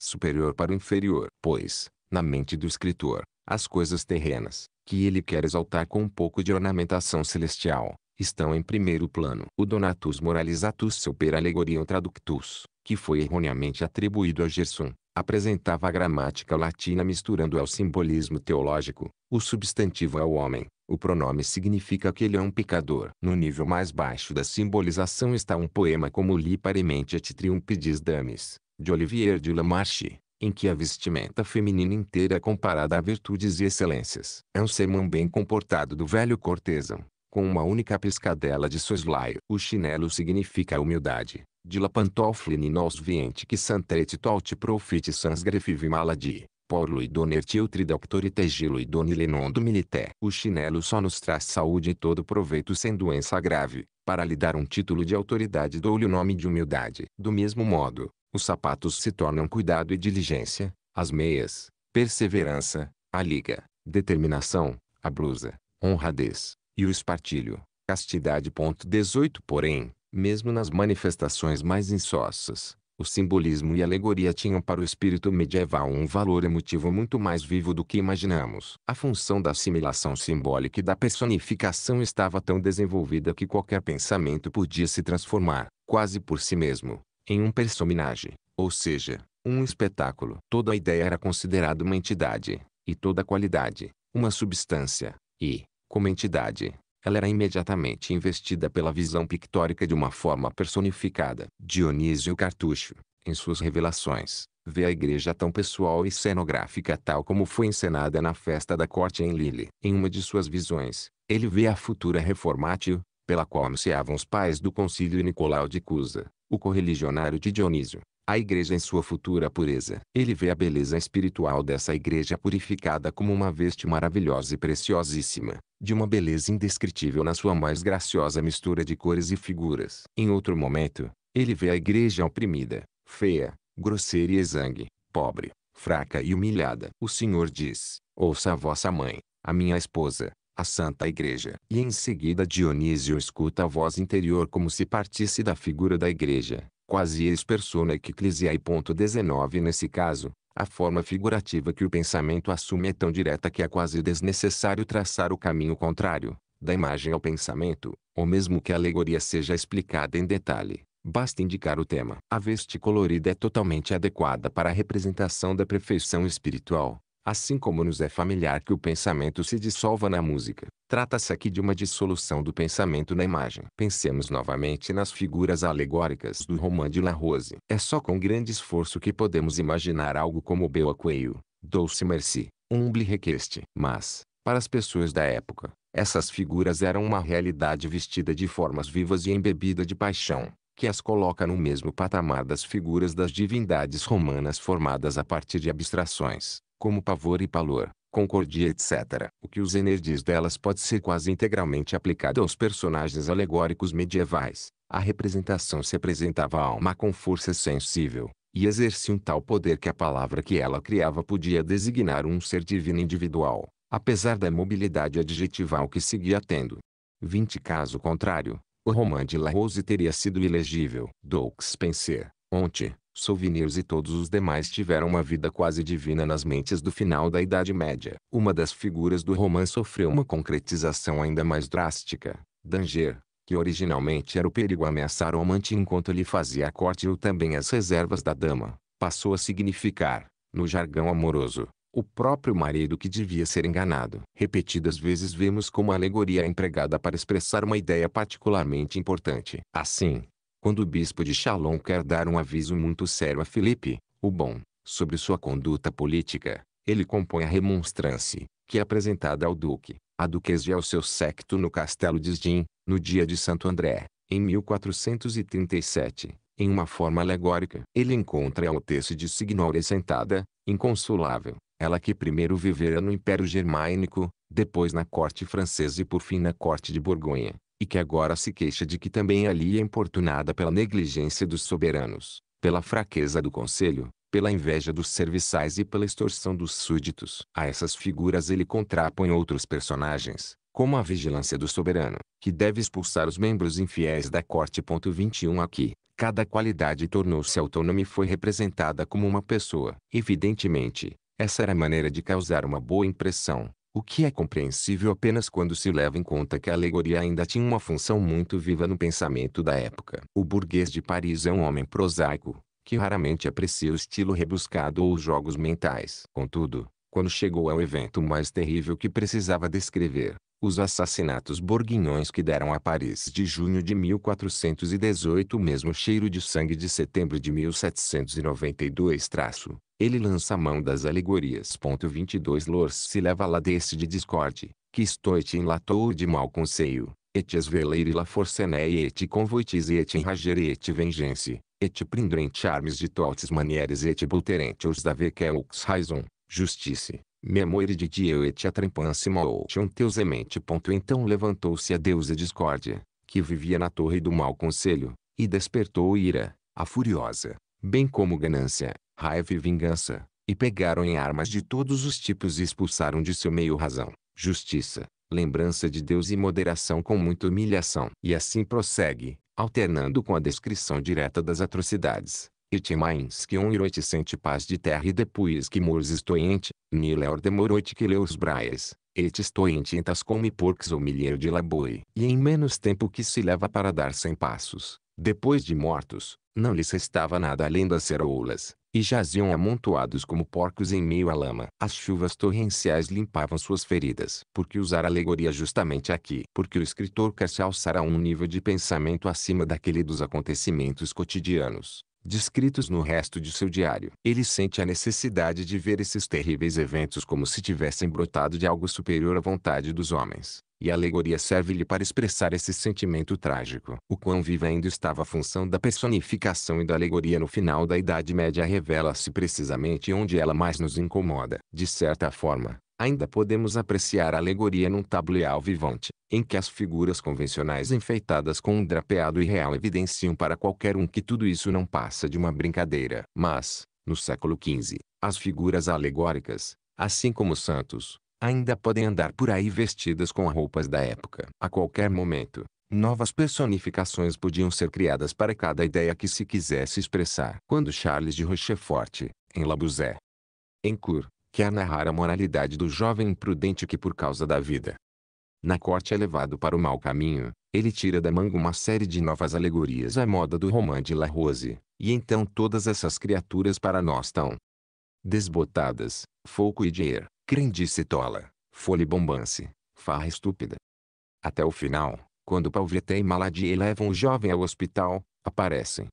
superior para o inferior, pois, na mente do escritor, as coisas terrenas, que ele quer exaltar com um pouco de ornamentação celestial, estão em primeiro plano. O donatus moralizatus super allegoriam traductus, que foi erroneamente atribuído a Gerson, apresentava a gramática latina misturando ao simbolismo teológico, o substantivo é o homem, o pronome significa que ele é um pecador. No nível mais baixo da simbolização está um poema como Paremente et triumpidis dames, de Olivier de Lamarche, em que a vestimenta feminina inteira é comparada a virtudes e excelências. É um sermão bem comportado do velho cortesão, com uma única piscadela de soslaio. O chinelo significa humildade. De la pantoflini nos viente que santrete tolte profite sans grefivi maladi. Por lui doner tiltri tegilo e doni lenondo milité. O chinelo só nos traz saúde e todo proveito sem doença grave. Para lhe dar um título de autoridade dou-lhe o nome de humildade. Do mesmo modo, os sapatos se tornam cuidado e diligência, as meias, perseverança, a liga, determinação, a blusa, honradez, e o espartilho, castidade. 18 Porém, mesmo nas manifestações mais insossas, o simbolismo e alegoria tinham para o espírito medieval um valor emotivo muito mais vivo do que imaginamos. A função da assimilação simbólica e da personificação estava tão desenvolvida que qualquer pensamento podia se transformar, quase por si mesmo, em um personagem, ou seja, um espetáculo. Toda ideia era considerada uma entidade, e toda qualidade, uma substância, e, como entidade, ela era imediatamente investida pela visão pictórica de uma forma personificada. Dionísio Cartucho, em suas revelações, vê a igreja tão pessoal e cenográfica tal como foi encenada na festa da corte em Lille. Em uma de suas visões, ele vê a futura reformatio, pela qual anunciavam os pais do concílio Nicolau de Cusa, o correligionário de Dionísio a igreja em sua futura pureza. Ele vê a beleza espiritual dessa igreja purificada como uma veste maravilhosa e preciosíssima, de uma beleza indescritível na sua mais graciosa mistura de cores e figuras. Em outro momento, ele vê a igreja oprimida, feia, grosseira e exangue, pobre, fraca e humilhada. O Senhor diz, ouça a vossa mãe, a minha esposa, a Santa Igreja. E em seguida Dionísio escuta a voz interior como se partisse da figura da igreja quasi ex persona ecclesiae. 19 Nesse caso, a forma figurativa que o pensamento assume é tão direta que é quase desnecessário traçar o caminho contrário, da imagem ao pensamento, ou mesmo que a alegoria seja explicada em detalhe. Basta indicar o tema. A veste colorida é totalmente adequada para a representação da perfeição espiritual, Assim como nos é familiar que o pensamento se dissolva na música, trata-se aqui de uma dissolução do pensamento na imagem. Pensemos novamente nas figuras alegóricas do Romã de La Rose. É só com grande esforço que podemos imaginar algo como Bela Coelho, Dulce Merci, Humble Requeste. Mas, para as pessoas da época, essas figuras eram uma realidade vestida de formas vivas e embebida de paixão que as coloca no mesmo patamar das figuras das divindades romanas formadas a partir de abstrações como pavor e palor, concordia etc. O que os energias delas pode ser quase integralmente aplicado aos personagens alegóricos medievais. A representação se apresentava à alma com força sensível, e exercia um tal poder que a palavra que ela criava podia designar um ser divino individual, apesar da mobilidade adjetival que seguia tendo. 20 Caso contrário, o romã de La Rose teria sido ilegível. Doux Penser, onte, souvenirs e todos os demais tiveram uma vida quase divina nas mentes do final da Idade Média. Uma das figuras do romance sofreu uma concretização ainda mais drástica. Danger, que originalmente era o perigo ameaçar o amante enquanto lhe fazia a corte ou também as reservas da dama, passou a significar, no jargão amoroso, o próprio marido que devia ser enganado. Repetidas vezes vemos como a alegoria é empregada para expressar uma ideia particularmente importante. Assim, quando o bispo de Chalon quer dar um aviso muito sério a Felipe, o bom, sobre sua conduta política, ele compõe a remonstrance, que é apresentada ao duque, a duquesa e ao seu séquito no castelo de Sdim, no dia de Santo André, em 1437, em uma forma alegórica. Ele encontra a Altesse de Signore sentada, inconsolável, ela que primeiro vivera no Império Germânico, depois na corte francesa e por fim na corte de Borgonha e que agora se queixa de que também ali é importunada pela negligência dos soberanos, pela fraqueza do conselho, pela inveja dos serviçais e pela extorsão dos súditos. A essas figuras ele contrapõe outros personagens, como a vigilância do soberano, que deve expulsar os membros infiéis da corte. 21 Aqui, cada qualidade tornou-se autônoma e foi representada como uma pessoa. Evidentemente, essa era a maneira de causar uma boa impressão, o que é compreensível apenas quando se leva em conta que a alegoria ainda tinha uma função muito viva no pensamento da época. O burguês de Paris é um homem prosaico, que raramente aprecia o estilo rebuscado ou os jogos mentais. Contudo, quando chegou ao evento mais terrível que precisava descrever, os assassinatos borguinhões que deram a Paris de junho de 1418 o mesmo cheiro de sangue de setembro de 1792 ele lança a mão das alegorias. 22 Lors se leva lá desse de discorde, que estoite enlatou de mau conselho, et esveleire la forcené et convoitis et enragere et vengeance, et prindrente armes de totes manieres et bulterente os da vequeux raison, justice, memoire de Dieu et atrempance motion teusemente. Então levantou-se a deusa discórdia, que vivia na torre do mau conselho, e despertou ira, a furiosa, bem como ganância, raiva e vingança, e pegaram em armas de todos os tipos e expulsaram de seu meio razão, justiça, lembrança de Deus e moderação com muita humilhação. E assim prossegue, alternando com a descrição direta das atrocidades. Itimães que um iroite sente paz de terra e depois que murs estoente, nileor demoroite que leus braias, et estoente entas come porques ou milheiro de laboi. E em menos tempo que se leva para dar cem passos, depois de mortos, não lhes restava nada além das ceroulas, e jaziam amontoados como porcos em meio à lama. As chuvas torrenciais limpavam suas feridas. Por que usar alegoria justamente aqui? Porque o escritor quer se alçar a um nível de pensamento acima daquele dos acontecimentos cotidianos descritos no resto de seu diário. Ele sente a necessidade de ver esses terríveis eventos como se tivessem brotado de algo superior à vontade dos homens e a alegoria serve-lhe para expressar esse sentimento trágico. O quão viva ainda estava a função da personificação e da alegoria no final da Idade Média revela-se precisamente onde ela mais nos incomoda. De certa forma, ainda podemos apreciar a alegoria num tabuleau vivante, em que as figuras convencionais enfeitadas com um drapeado irreal evidenciam para qualquer um que tudo isso não passa de uma brincadeira. Mas, no século XV, as figuras alegóricas, assim como santos, ainda podem andar por aí vestidas com roupas da época. A qualquer momento, novas personificações podiam ser criadas para cada ideia que se quisesse expressar. Quando Charles de Rochefort, em Labuzé, em Cour, quer narrar a moralidade do jovem imprudente que por causa da vida na corte é levado para o mau caminho, ele tira da manga uma série de novas alegorias à moda do romã de La Rose, e então todas essas criaturas para nós tão desbotadas, Foucault e Dier, crendice tola, folibombance bombance, farra estúpida. Até o final, quando Palvreta e Maladie levam o jovem ao hospital, aparecem.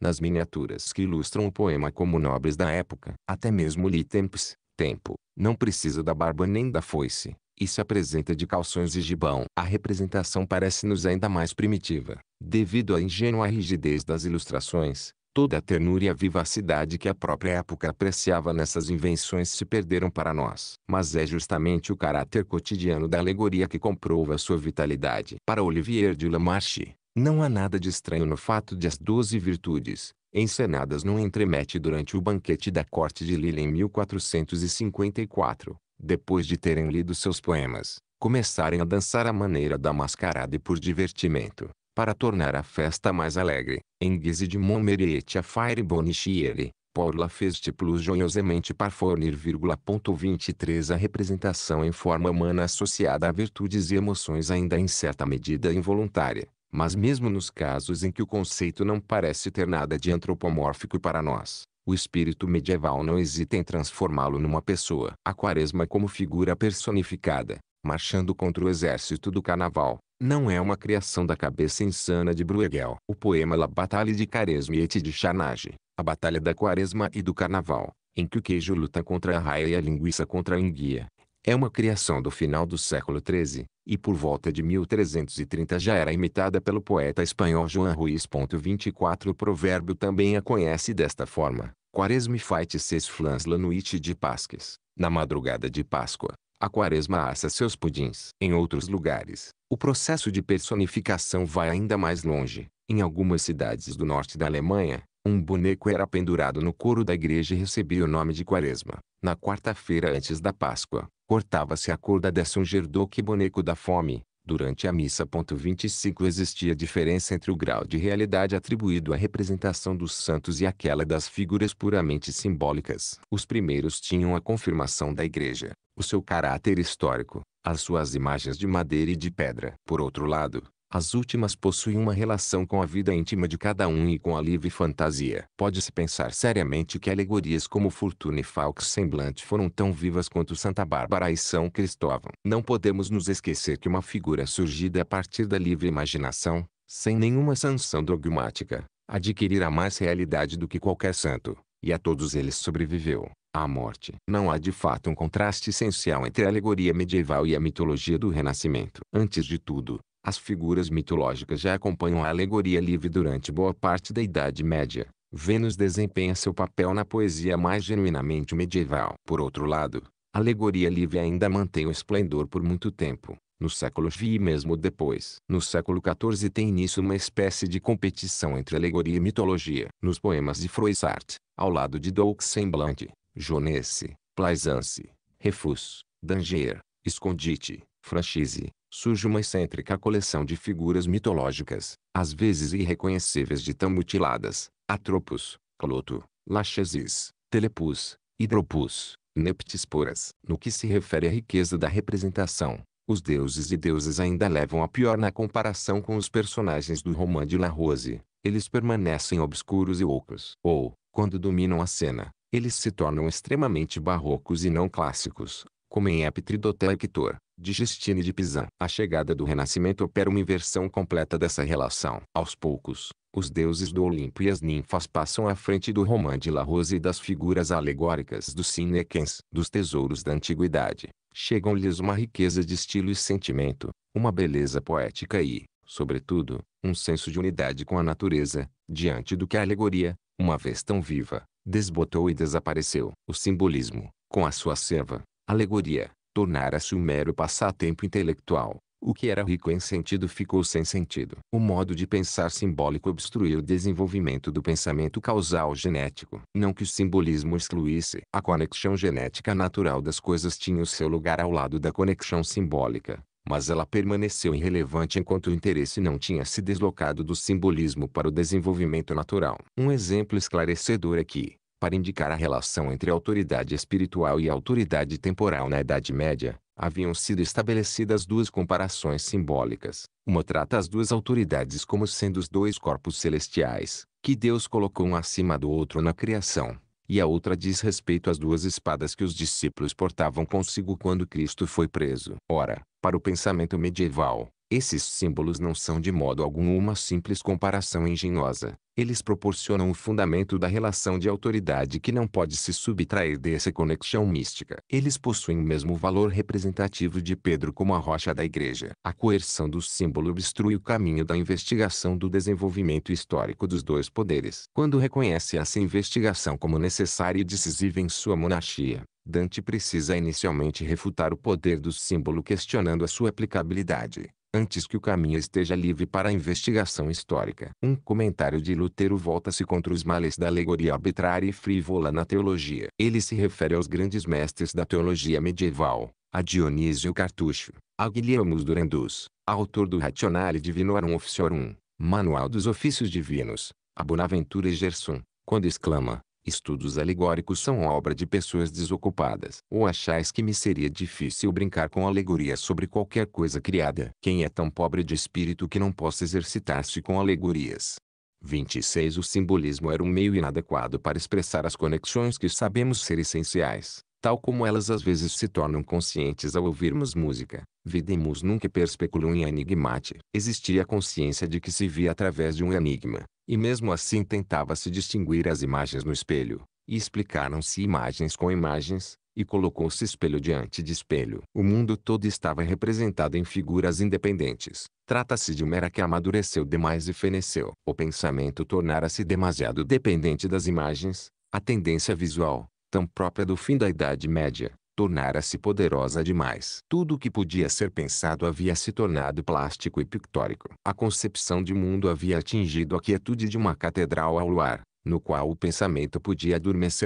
Nas miniaturas que ilustram o poema como nobres da época, até mesmo Litemps, tempo, não precisa da barba nem da foice, e se apresenta de calções e gibão. A representação parece-nos ainda mais primitiva, devido à ingênua rigidez das ilustrações, toda a ternura e a vivacidade que a própria época apreciava nessas invenções se perderam para nós. Mas é justamente o caráter cotidiano da alegoria que comprova sua vitalidade. Para Olivier de Lamarche, não há nada de estranho no fato de as doze virtudes, encenadas num entremete durante o banquete da corte de Lille em 1454, depois de terem lido seus poemas, começarem a dançar à maneira da mascarada e por divertimento para tornar a festa mais alegre, em guise de mon a faire bonichiere, Paula fez plus joiosamente par fornir, 23 A representação em forma humana associada a virtudes e emoções ainda em certa medida involuntária, mas mesmo nos casos em que o conceito não parece ter nada de antropomórfico para nós, o espírito medieval não hesita em transformá-lo numa pessoa. A quaresma como figura personificada, marchando contra o exército do carnaval, não é uma criação da cabeça insana de Bruegel. O poema La Batalha de Caresmiete de Charnage, a batalha da quaresma e do carnaval, em que o queijo luta contra a raia e a linguiça contra a enguia, é uma criação do final do século XIII, e por volta de 1330 já era imitada pelo poeta espanhol Joan Ruiz. 24 O provérbio também a conhece desta forma. Quaresme fight ses flans la nuit de Pasques, na madrugada de Páscoa, a quaresma assa seus pudins. Em outros lugares, o processo de personificação vai ainda mais longe. Em algumas cidades do norte da Alemanha, um boneco era pendurado no couro da igreja e recebia o nome de quaresma. Na quarta-feira antes da Páscoa, cortava-se a corda dessa um que boneco da fome, Durante a missa. 25 existia diferença entre o grau de realidade atribuído à representação dos santos e aquela das figuras puramente simbólicas. Os primeiros tinham a confirmação da igreja, o seu caráter histórico, as suas imagens de madeira e de pedra. Por outro lado, as últimas possuem uma relação com a vida íntima de cada um e com a livre fantasia. Pode-se pensar seriamente que alegorias como Fortuna e Falco Semblante foram tão vivas quanto Santa Bárbara e São Cristóvão. Não podemos nos esquecer que uma figura surgida a partir da livre imaginação, sem nenhuma sanção dogmática, adquirirá mais realidade do que qualquer santo, e a todos eles sobreviveu à morte. Não há de fato um contraste essencial entre a alegoria medieval e a mitologia do Renascimento. Antes de tudo, as figuras mitológicas já acompanham a alegoria livre durante boa parte da Idade Média. Vênus desempenha seu papel na poesia mais genuinamente medieval. Por outro lado, a alegoria livre ainda mantém o esplendor por muito tempo, no século XV e mesmo depois. No século XIV tem início uma espécie de competição entre alegoria e mitologia. Nos poemas de Froissart, ao lado de Doux Semblant, Jonesse, Plaisance, Refus, Danger, Escondite, Franchise, surge uma excêntrica coleção de figuras mitológicas, às vezes irreconhecíveis de tão mutiladas, Atropos, Cloto, Lachesis, Telepus, Hidropus, Neptisporas. No que se refere à riqueza da representação, os deuses e deusas ainda levam a pior na comparação com os personagens do romã de La Rose. Eles permanecem obscuros e ocos. Ou, quando dominam a cena, eles se tornam extremamente barrocos e não clássicos, como em Hector de Justine de Pizan. A chegada do Renascimento opera uma inversão completa dessa relação. Aos poucos, os deuses do Olimpo e as ninfas passam à frente do romã de La Rose e das figuras alegóricas dos Sinequens. Dos tesouros da antiguidade, chegam-lhes uma riqueza de estilo e sentimento, uma beleza poética e, sobretudo, um senso de unidade com a natureza, diante do que a alegoria, uma vez tão viva, desbotou e desapareceu. O simbolismo, com a sua serva, alegoria, tornara-se um mero passatempo intelectual. O que era rico em sentido ficou sem sentido. O modo de pensar simbólico obstruiu o desenvolvimento do pensamento causal genético. Não que o simbolismo excluísse. A conexão genética natural das coisas tinha o seu lugar ao lado da conexão simbólica, mas ela permaneceu irrelevante enquanto o interesse não tinha se deslocado do simbolismo para o desenvolvimento natural. Um exemplo esclarecedor é que para indicar a relação entre autoridade espiritual e autoridade temporal na Idade Média, haviam sido estabelecidas duas comparações simbólicas. Uma trata as duas autoridades como sendo os dois corpos celestiais, que Deus colocou um acima do outro na criação, e a outra diz respeito às duas espadas que os discípulos portavam consigo quando Cristo foi preso. Ora, para o pensamento medieval, esses símbolos não são de modo algum uma simples comparação engenhosa. Eles proporcionam o fundamento da relação de autoridade que não pode se subtrair dessa conexão mística. Eles possuem o mesmo valor representativo de Pedro como a rocha da igreja. A coerção do símbolo obstrui o caminho da investigação do desenvolvimento histórico dos dois poderes. Quando reconhece essa investigação como necessária e decisiva em sua monarquia, Dante precisa inicialmente refutar o poder do símbolo questionando a sua aplicabilidade antes que o caminho esteja livre para a investigação histórica. Um comentário de Lutero volta-se contra os males da alegoria arbitrária e frívola na teologia. Ele se refere aos grandes mestres da teologia medieval, a Dionísio Cartucho, a Guilhermus Durandus, autor do Rationale Divinorum Officiorum, Manual dos Ofícios Divinos, a Bonaventura Gerson, quando exclama, Estudos alegóricos são obra de pessoas desocupadas. Ou achais que me seria difícil brincar com alegoria sobre qualquer coisa criada? Quem é tão pobre de espírito que não possa exercitar-se com alegorias? 26 O simbolismo era um meio inadequado para expressar as conexões que sabemos ser essenciais, tal como elas às vezes se tornam conscientes ao ouvirmos música. Videmus nunca perpeculou em enigmate. Existia a consciência de que se via através de um enigma, e mesmo assim tentava-se distinguir as imagens no espelho, e explicaram-se imagens com imagens, e colocou-se espelho diante de espelho. O mundo todo estava representado em figuras independentes. Trata-se de mera que amadureceu demais e feneceu. O pensamento tornara-se demasiado dependente das imagens, a tendência visual, tão própria do fim da Idade Média, tornara-se poderosa demais. Tudo o que podia ser pensado havia se tornado plástico e pictórico. A concepção de mundo havia atingido a quietude de uma catedral ao luar no qual o pensamento podia adormecer.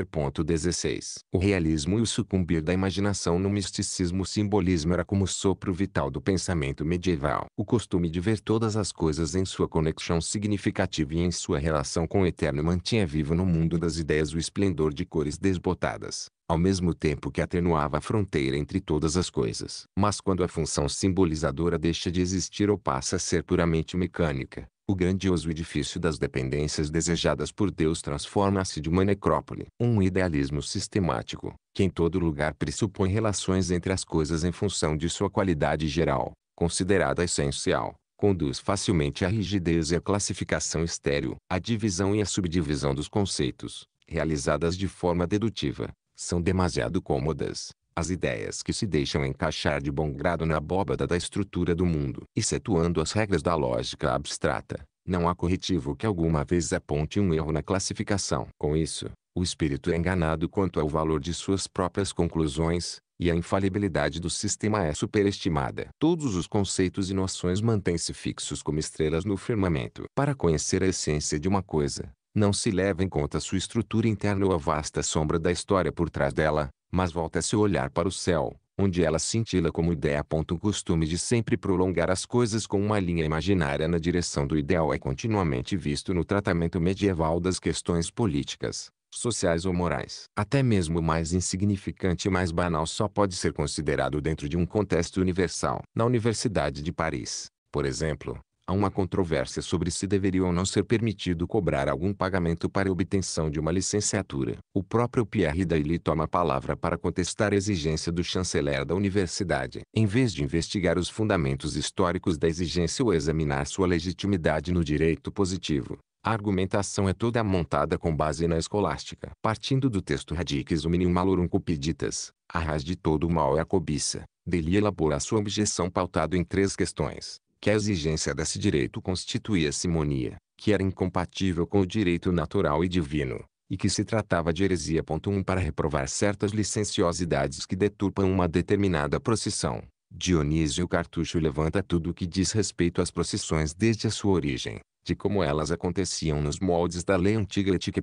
16. O realismo e o sucumbir da imaginação no misticismo o simbolismo era como o sopro vital do pensamento medieval. O costume de ver todas as coisas em sua conexão significativa e em sua relação com o eterno mantinha vivo no mundo das ideias o esplendor de cores desbotadas, ao mesmo tempo que atenuava a fronteira entre todas as coisas. Mas quando a função simbolizadora deixa de existir ou passa a ser puramente mecânica, o grandioso edifício das dependências desejadas por Deus transforma-se de uma necrópole. Um idealismo sistemático, que em todo lugar pressupõe relações entre as coisas em função de sua qualidade geral, considerada essencial, conduz facilmente à rigidez e à classificação estéril. A divisão e a subdivisão dos conceitos, realizadas de forma dedutiva, são demasiado cômodas, as ideias que se deixam encaixar de bom grado na abóbada da estrutura do mundo. Excetuando as regras da lógica abstrata, não há corretivo que alguma vez aponte um erro na classificação. Com isso, o espírito é enganado quanto ao valor de suas próprias conclusões, e a infalibilidade do sistema é superestimada. Todos os conceitos e noções mantêm-se fixos como estrelas no firmamento. Para conhecer a essência de uma coisa, não se leva em conta sua estrutura interna ou a vasta sombra da história por trás dela, mas volta seu olhar para o céu, onde ela cintila como ideia. O costume de sempre prolongar as coisas com uma linha imaginária na direção do ideal é continuamente visto no tratamento medieval das questões políticas, sociais ou morais. Até mesmo o mais insignificante e mais banal só pode ser considerado dentro de um contexto universal. Na Universidade de Paris, por exemplo, Há uma controvérsia sobre se deveria ou não ser permitido cobrar algum pagamento para obtenção de uma licenciatura. O próprio Pierre Dailly toma a palavra para contestar a exigência do chanceler da universidade. Em vez de investigar os fundamentos históricos da exigência ou examinar sua legitimidade no direito positivo, a argumentação é toda montada com base na escolástica. Partindo do texto Radiques hominim malorum cupiditas, a raiz de todo o mal é a cobiça. Dele elabora sua objeção pautado em três questões que a exigência desse direito constituía simonia, que era incompatível com o direito natural e divino, e que se tratava de heresia. 1 um, para reprovar certas licenciosidades que deturpam uma determinada procissão. Dionísio Cartucho levanta tudo o que diz respeito às procissões desde a sua origem, de como elas aconteciam nos moldes da lei antiga etique.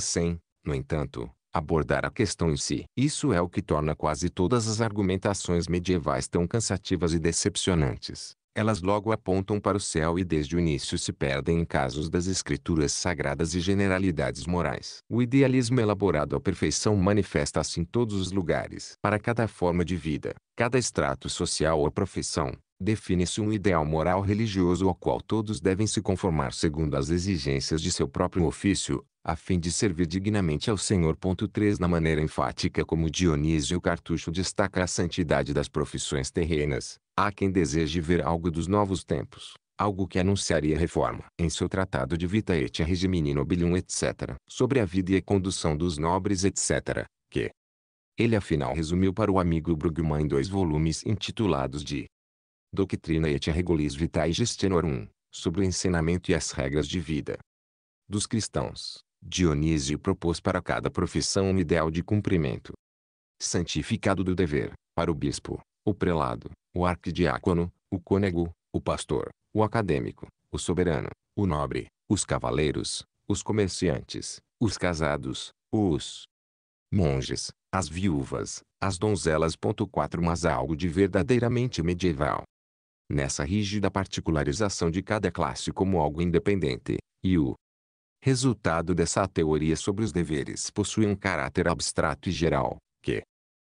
sem, No entanto, abordar a questão em si. Isso é o que torna quase todas as argumentações medievais tão cansativas e decepcionantes elas logo apontam para o céu e desde o início se perdem em casos das escrituras sagradas e generalidades morais. O idealismo elaborado à perfeição manifesta-se em assim, todos os lugares. Para cada forma de vida, cada extrato social ou profissão, define-se um ideal moral religioso ao qual todos devem se conformar segundo as exigências de seu próprio ofício, a fim de servir dignamente ao Senhor. 3 Na maneira enfática como Dionísio Cartucho destaca a santidade das profissões terrenas, Há quem deseje ver algo dos novos tempos, algo que anunciaria reforma. Em seu tratado de Vita et Regimini Nobilium etc., sobre a vida e a condução dos nobres etc., que ele afinal resumiu para o amigo Brugman em dois volumes intitulados de Doctrina et Regulis Vitae Gestionorum, sobre o ensinamento e as regras de vida dos cristãos. Dionísio propôs para cada profissão um ideal de cumprimento santificado do dever, para o bispo, o prelado, o arquidiácono, o cônego, o pastor, o acadêmico, o soberano, o nobre, os cavaleiros, os comerciantes, os casados, os monges, as viúvas, as donzelas. 4 Mas há algo de verdadeiramente medieval. Nessa rígida particularização de cada classe como algo independente, e o resultado dessa teoria sobre os deveres possui um caráter abstrato e geral, que,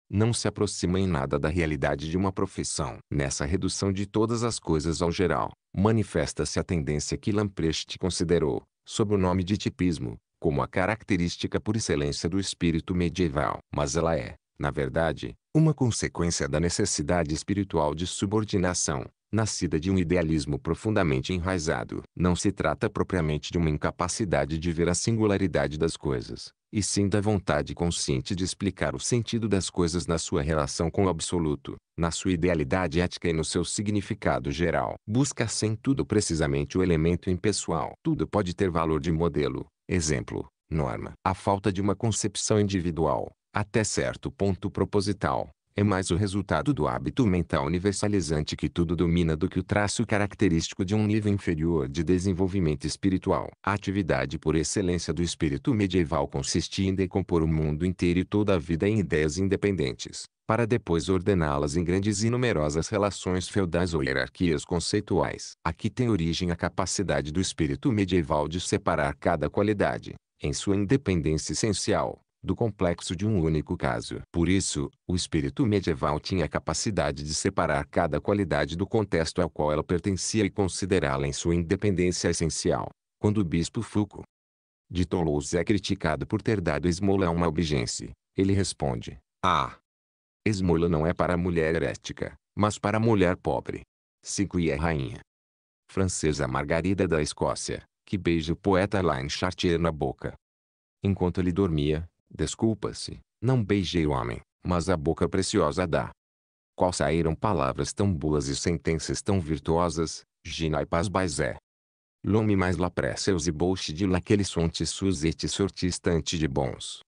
não se aproxima em nada da realidade de uma profissão. Nessa redução de todas as coisas ao geral, manifesta-se a tendência que Lamprecht considerou, sob o nome de tipismo, como a característica por excelência do espírito medieval. Mas ela é, na verdade, uma consequência da necessidade espiritual de subordinação, nascida de um idealismo profundamente enraizado. Não se trata propriamente de uma incapacidade de ver a singularidade das coisas, e sim da vontade consciente de explicar o sentido das coisas na sua relação com o absoluto, na sua idealidade ética e no seu significado geral. Busca sem tudo precisamente o elemento impessoal. Tudo pode ter valor de modelo, exemplo, norma. A falta de uma concepção individual, até certo ponto proposital, é mais o resultado do hábito mental universalizante que tudo domina do que o traço característico de um nível inferior de desenvolvimento espiritual. A atividade por excelência do espírito medieval consistia em decompor o mundo inteiro e toda a vida em ideias independentes, para depois ordená-las em grandes e numerosas relações feudais ou hierarquias conceituais. Aqui tem origem a capacidade do espírito medieval de separar cada qualidade, em sua independência essencial, do complexo de um único caso. Por isso, o espírito medieval tinha a capacidade de separar cada qualidade do contexto ao qual ela pertencia e considerá-la em sua independência essencial. Quando o bispo Foucault de Toulouse é criticado por ter dado esmola a uma albigense, ele responde, ah, esmola não é para a mulher herética, mas para a mulher pobre. 5 E a rainha francesa Margarida da Escócia, que beija o poeta Alain Chartier na boca. Enquanto ele dormia, Desculpa-se, não beijei o homem, mas a boca preciosa dá. Qual saíram palavras tão bulas e sentenças tão virtuosas, Gina e Paz Baizé. Lume mais lapressa e bolche de laquele sonte suzete sortistante de bons.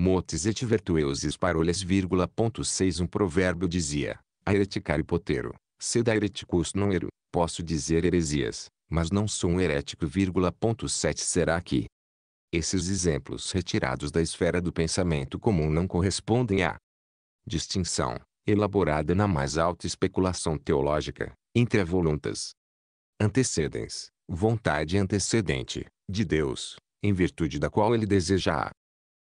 Motes et vertueuses parolhas vírgula ponto 6 Um provérbio dizia, a hereticar poteiro, seda hereticus non ero, posso dizer heresias, mas não sou um herético vírgula ponto 7 Será que, esses exemplos retirados da esfera do pensamento comum não correspondem à distinção, elaborada na mais alta especulação teológica, entre a voluntas antecedens, vontade antecedente, de Deus, em virtude da qual ele deseja a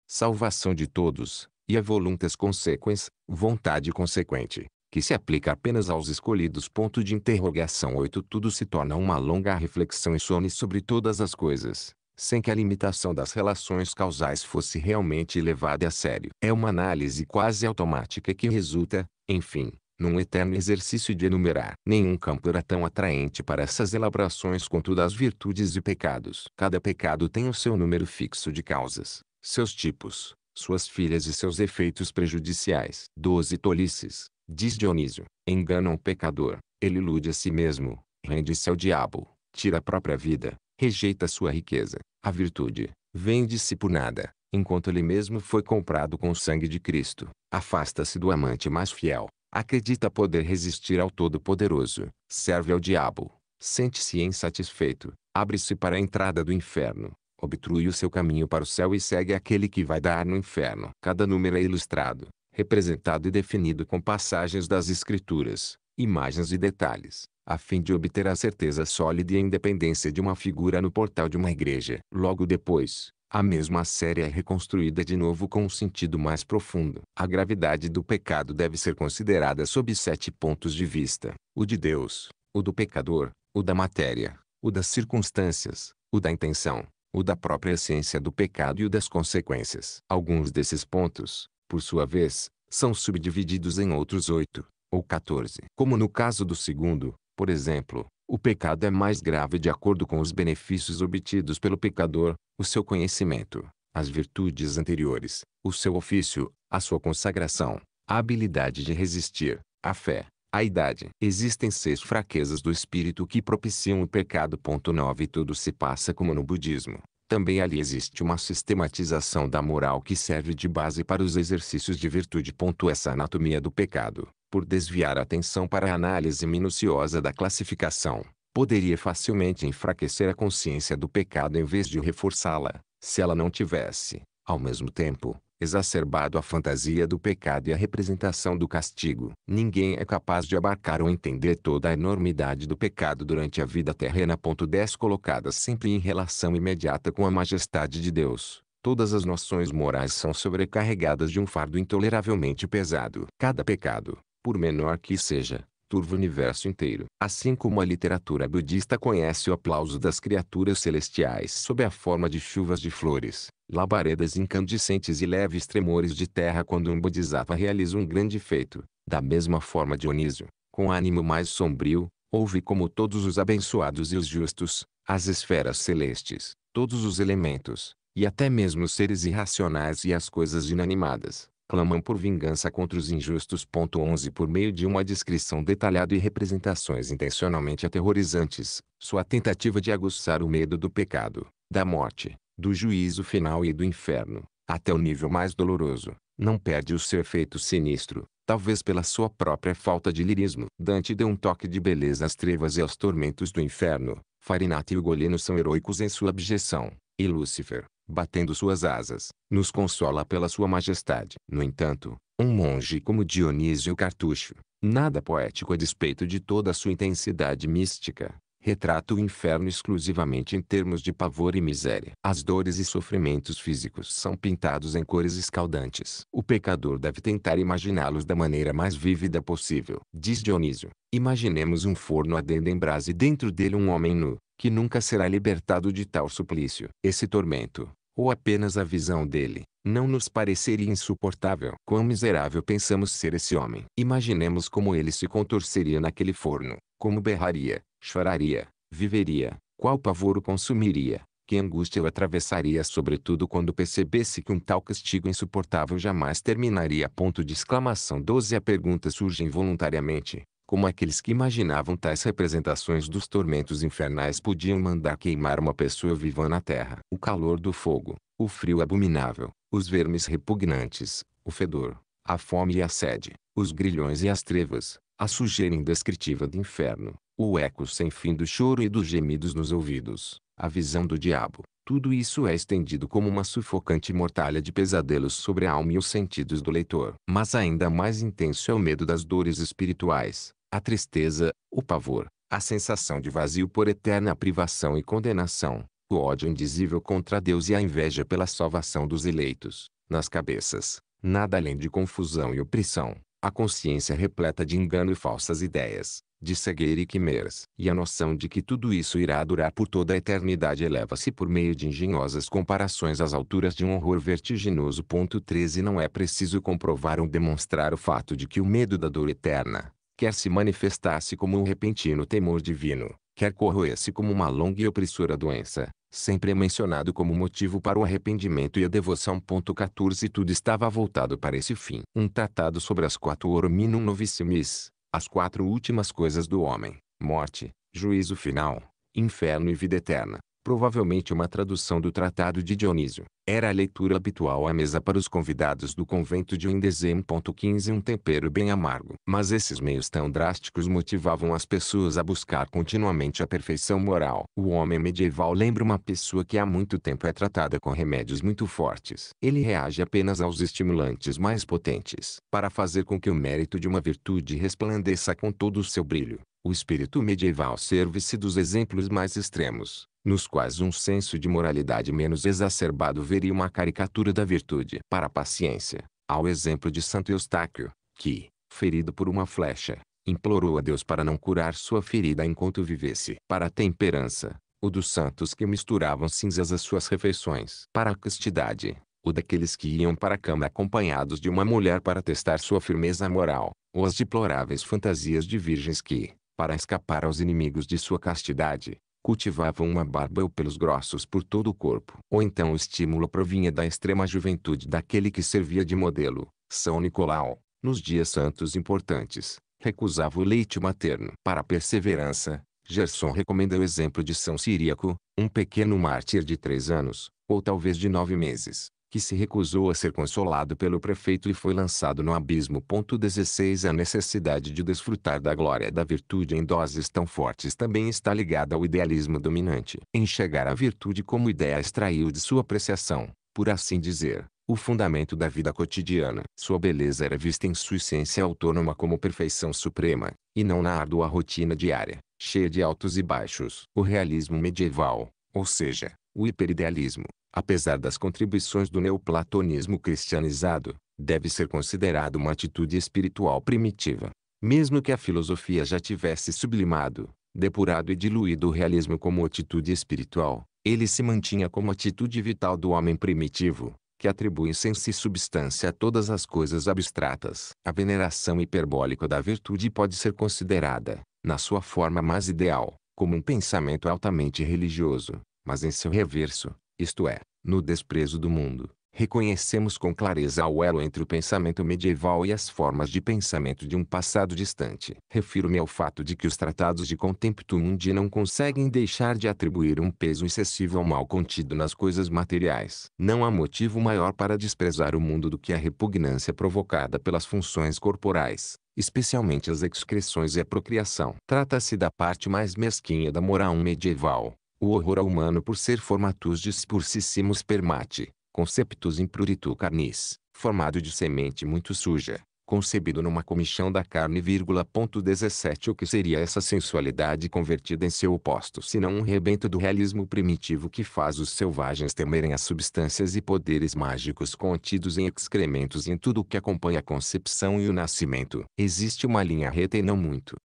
salvação de todos, e a voluntas consequens, vontade consequente, que se aplica apenas aos escolhidos. Ponto de interrogação 8 Tudo se torna uma longa reflexão e some sobre todas as coisas, sem que a limitação das relações causais fosse realmente levada a sério. É uma análise quase automática que resulta, enfim, num eterno exercício de enumerar. Nenhum campo era tão atraente para essas elaborações quanto das virtudes e pecados. Cada pecado tem o seu número fixo de causas, seus tipos, suas filhas e seus efeitos prejudiciais. Doze tolices, diz Dionísio, enganam o pecador, ele ilude a si mesmo, rende-se ao diabo, tira a própria vida, rejeita sua riqueza, a virtude, vende-se por nada, enquanto ele mesmo foi comprado com o sangue de Cristo, afasta-se do amante mais fiel, acredita poder resistir ao Todo-Poderoso, serve ao diabo, sente-se insatisfeito, abre-se para a entrada do inferno, obtrui o seu caminho para o céu e segue aquele que vai dar no inferno. Cada número é ilustrado, representado e definido com passagens das Escrituras, imagens e detalhes a fim de obter a certeza sólida e independência de uma figura no portal de uma igreja. Logo depois, a mesma série é reconstruída de novo com um sentido mais profundo. A gravidade do pecado deve ser considerada sob sete pontos de vista: o de Deus, o do pecador, o da matéria, o das circunstâncias, o da intenção, o da própria essência do pecado e o das consequências. Alguns desses pontos, por sua vez, são subdivididos em outros oito ou 14. Como no caso do segundo, por exemplo, o pecado é mais grave de acordo com os benefícios obtidos pelo pecador, o seu conhecimento, as virtudes anteriores, o seu ofício, a sua consagração, a habilidade de resistir, a fé, a idade. Existem seis fraquezas do espírito que propiciam o pecado. 9 Tudo se passa como no budismo. Também ali existe uma sistematização da moral que serve de base para os exercícios de virtude. Essa anatomia do pecado por desviar a atenção para a análise minuciosa da classificação, poderia facilmente enfraquecer a consciência do pecado em vez de reforçá-la, se ela não tivesse, ao mesmo tempo, exacerbado a fantasia do pecado e a representação do castigo. Ninguém é capaz de abarcar ou entender toda a enormidade do pecado durante a vida terrena. Ponto 10 colocada sempre em relação imediata com a majestade de Deus. Todas as noções morais são sobrecarregadas de um fardo intoleravelmente pesado. Cada pecado, por menor que seja, turva o universo inteiro. Assim como a literatura budista conhece o aplauso das criaturas celestiais sob a forma de chuvas de flores, labaredas incandescentes e leves tremores de terra quando um bodhisattva realiza um grande feito, da mesma forma Dionísio, com ânimo mais sombrio, ouve como todos os abençoados e os justos, as esferas celestes, todos os elementos, e até mesmo os seres irracionais e as coisas inanimadas, clamam por vingança contra os injustos. 11 Por meio de uma descrição detalhada e representações intencionalmente aterrorizantes, sua tentativa de aguçar o medo do pecado, da morte, do juízo final e do inferno, até o nível mais doloroso, não perde o seu efeito sinistro, talvez pela sua própria falta de lirismo. Dante deu um toque de beleza às trevas e aos tormentos do inferno. Farinata e Ugolino são heróicos em sua abjeção, e Lúcifer, batendo suas asas, nos consola pela sua majestade. No entanto, um monge como Dionísio Cartucho, nada poético a despeito de toda a sua intensidade mística, retrata o inferno exclusivamente em termos de pavor e miséria. As dores e sofrimentos físicos são pintados em cores escaldantes. O pecador deve tentar imaginá-los da maneira mais vívida possível. Diz Dionísio, imaginemos um forno ardendo em brasa e dentro dele um homem nu, que nunca será libertado de tal suplício. Esse tormento, ou apenas a visão dele, não nos pareceria insuportável. Quão miserável pensamos ser esse homem. Imaginemos como ele se contorceria naquele forno, como berraria, choraria, viveria, qual pavor o consumiria, que angústia o atravessaria sobretudo quando percebesse que um tal castigo insuportável jamais terminaria. Ponto de exclamação 12 A pergunta surge involuntariamente, como aqueles que imaginavam tais representações dos tormentos infernais podiam mandar queimar uma pessoa viva na terra. O calor do fogo, o frio abominável, os vermes repugnantes, o fedor, a fome e a sede, os grilhões e as trevas, a sujeira indescritiva do inferno, o eco sem fim do choro e dos gemidos nos ouvidos, a visão do diabo, tudo isso é estendido como uma sufocante mortalha de pesadelos sobre a alma e os sentidos do leitor. Mas ainda mais intenso é o medo das dores espirituais, a tristeza, o pavor, a sensação de vazio por eterna privação e condenação, o ódio indizível contra Deus e a inveja pela salvação dos eleitos, nas cabeças, nada além de confusão e opressão, a consciência repleta de engano e falsas ideias, de cegueira e quimeras, e a noção de que tudo isso irá durar por toda a eternidade eleva-se por meio de engenhosas comparações às alturas de um horror vertiginoso. Ponto 13 Não é preciso comprovar ou demonstrar o fato de que o medo da dor eterna, quer se manifestasse como um repentino temor divino, quer corroesse como uma longa e opressora doença, sempre é mencionado como motivo para o arrependimento e a devoção. 14 Tudo estava voltado para esse fim. Um tratado sobre as quatro Orminum Novissimis, as quatro últimas coisas do homem, morte, juízo final, inferno e vida eterna provavelmente uma tradução do Tratado de Dionísio. Era a leitura habitual à mesa para os convidados do convento de Undezem.15 um tempero bem amargo. Mas esses meios tão drásticos motivavam as pessoas a buscar continuamente a perfeição moral. O homem medieval lembra uma pessoa que há muito tempo é tratada com remédios muito fortes. Ele reage apenas aos estimulantes mais potentes, para fazer com que o mérito de uma virtude resplandeça com todo o seu brilho. O espírito medieval serve-se dos exemplos mais extremos, nos quais um senso de moralidade menos exacerbado veria uma caricatura da virtude para a paciência, ao exemplo de Santo Eustáquio, que, ferido por uma flecha, implorou a Deus para não curar sua ferida enquanto vivesse. Para a temperança, o dos santos que misturavam cinzas às suas refeições. Para a castidade, o daqueles que iam para a cama acompanhados de uma mulher para testar sua firmeza moral, ou as deploráveis fantasias de virgens que, para escapar aos inimigos de sua castidade, cultivavam uma barba ou pelos grossos por todo o corpo. Ou então o estímulo provinha da extrema juventude daquele que servia de modelo, São Nicolau, nos dias santos importantes, recusava o leite materno. Para a perseverança, Gerson recomenda o exemplo de São Siríaco, um pequeno mártir de três anos, ou talvez de nove meses, que se recusou a ser consolado pelo prefeito e foi lançado no abismo. 16 A necessidade de desfrutar da glória da virtude em doses tão fortes também está ligada ao idealismo dominante. Enxergar a virtude como ideia extraiu de sua apreciação, por assim dizer, o fundamento da vida cotidiana. Sua beleza era vista em sua essência autônoma como perfeição suprema, e não na árdua rotina diária, cheia de altos e baixos. O realismo medieval, ou seja, o hiperidealismo, apesar das contribuições do neoplatonismo cristianizado, deve ser considerado uma atitude espiritual primitiva. Mesmo que a filosofia já tivesse sublimado, depurado e diluído o realismo como atitude espiritual, ele se mantinha como atitude vital do homem primitivo, que atribui senso e substância a todas as coisas abstratas. A veneração hiperbólica da virtude pode ser considerada, na sua forma mais ideal, como um pensamento altamente religioso, mas em seu reverso, isto é, no desprezo do mundo, reconhecemos com clareza o elo entre o pensamento medieval e as formas de pensamento de um passado distante. Refiro-me ao fato de que os tratados de contempto Mundi não conseguem deixar de atribuir um peso excessivo ao mal contido nas coisas materiais. Não há motivo maior para desprezar o mundo do que a repugnância provocada pelas funções corporais. Especialmente as excreções e a procriação. Trata-se da parte mais mesquinha da moral medieval o horror ao humano por ser formatus dispursissimus permate, conceptus impruritu carnis, formado de semente muito suja, concebido numa comichão da carne, vírgula, ponto 17 O que seria essa sensualidade convertida em seu oposto senão um rebento do realismo primitivo que faz os selvagens temerem as substâncias e poderes mágicos contidos em excrementos e em tudo o que acompanha a concepção e o nascimento. Existe uma linha reta e não muito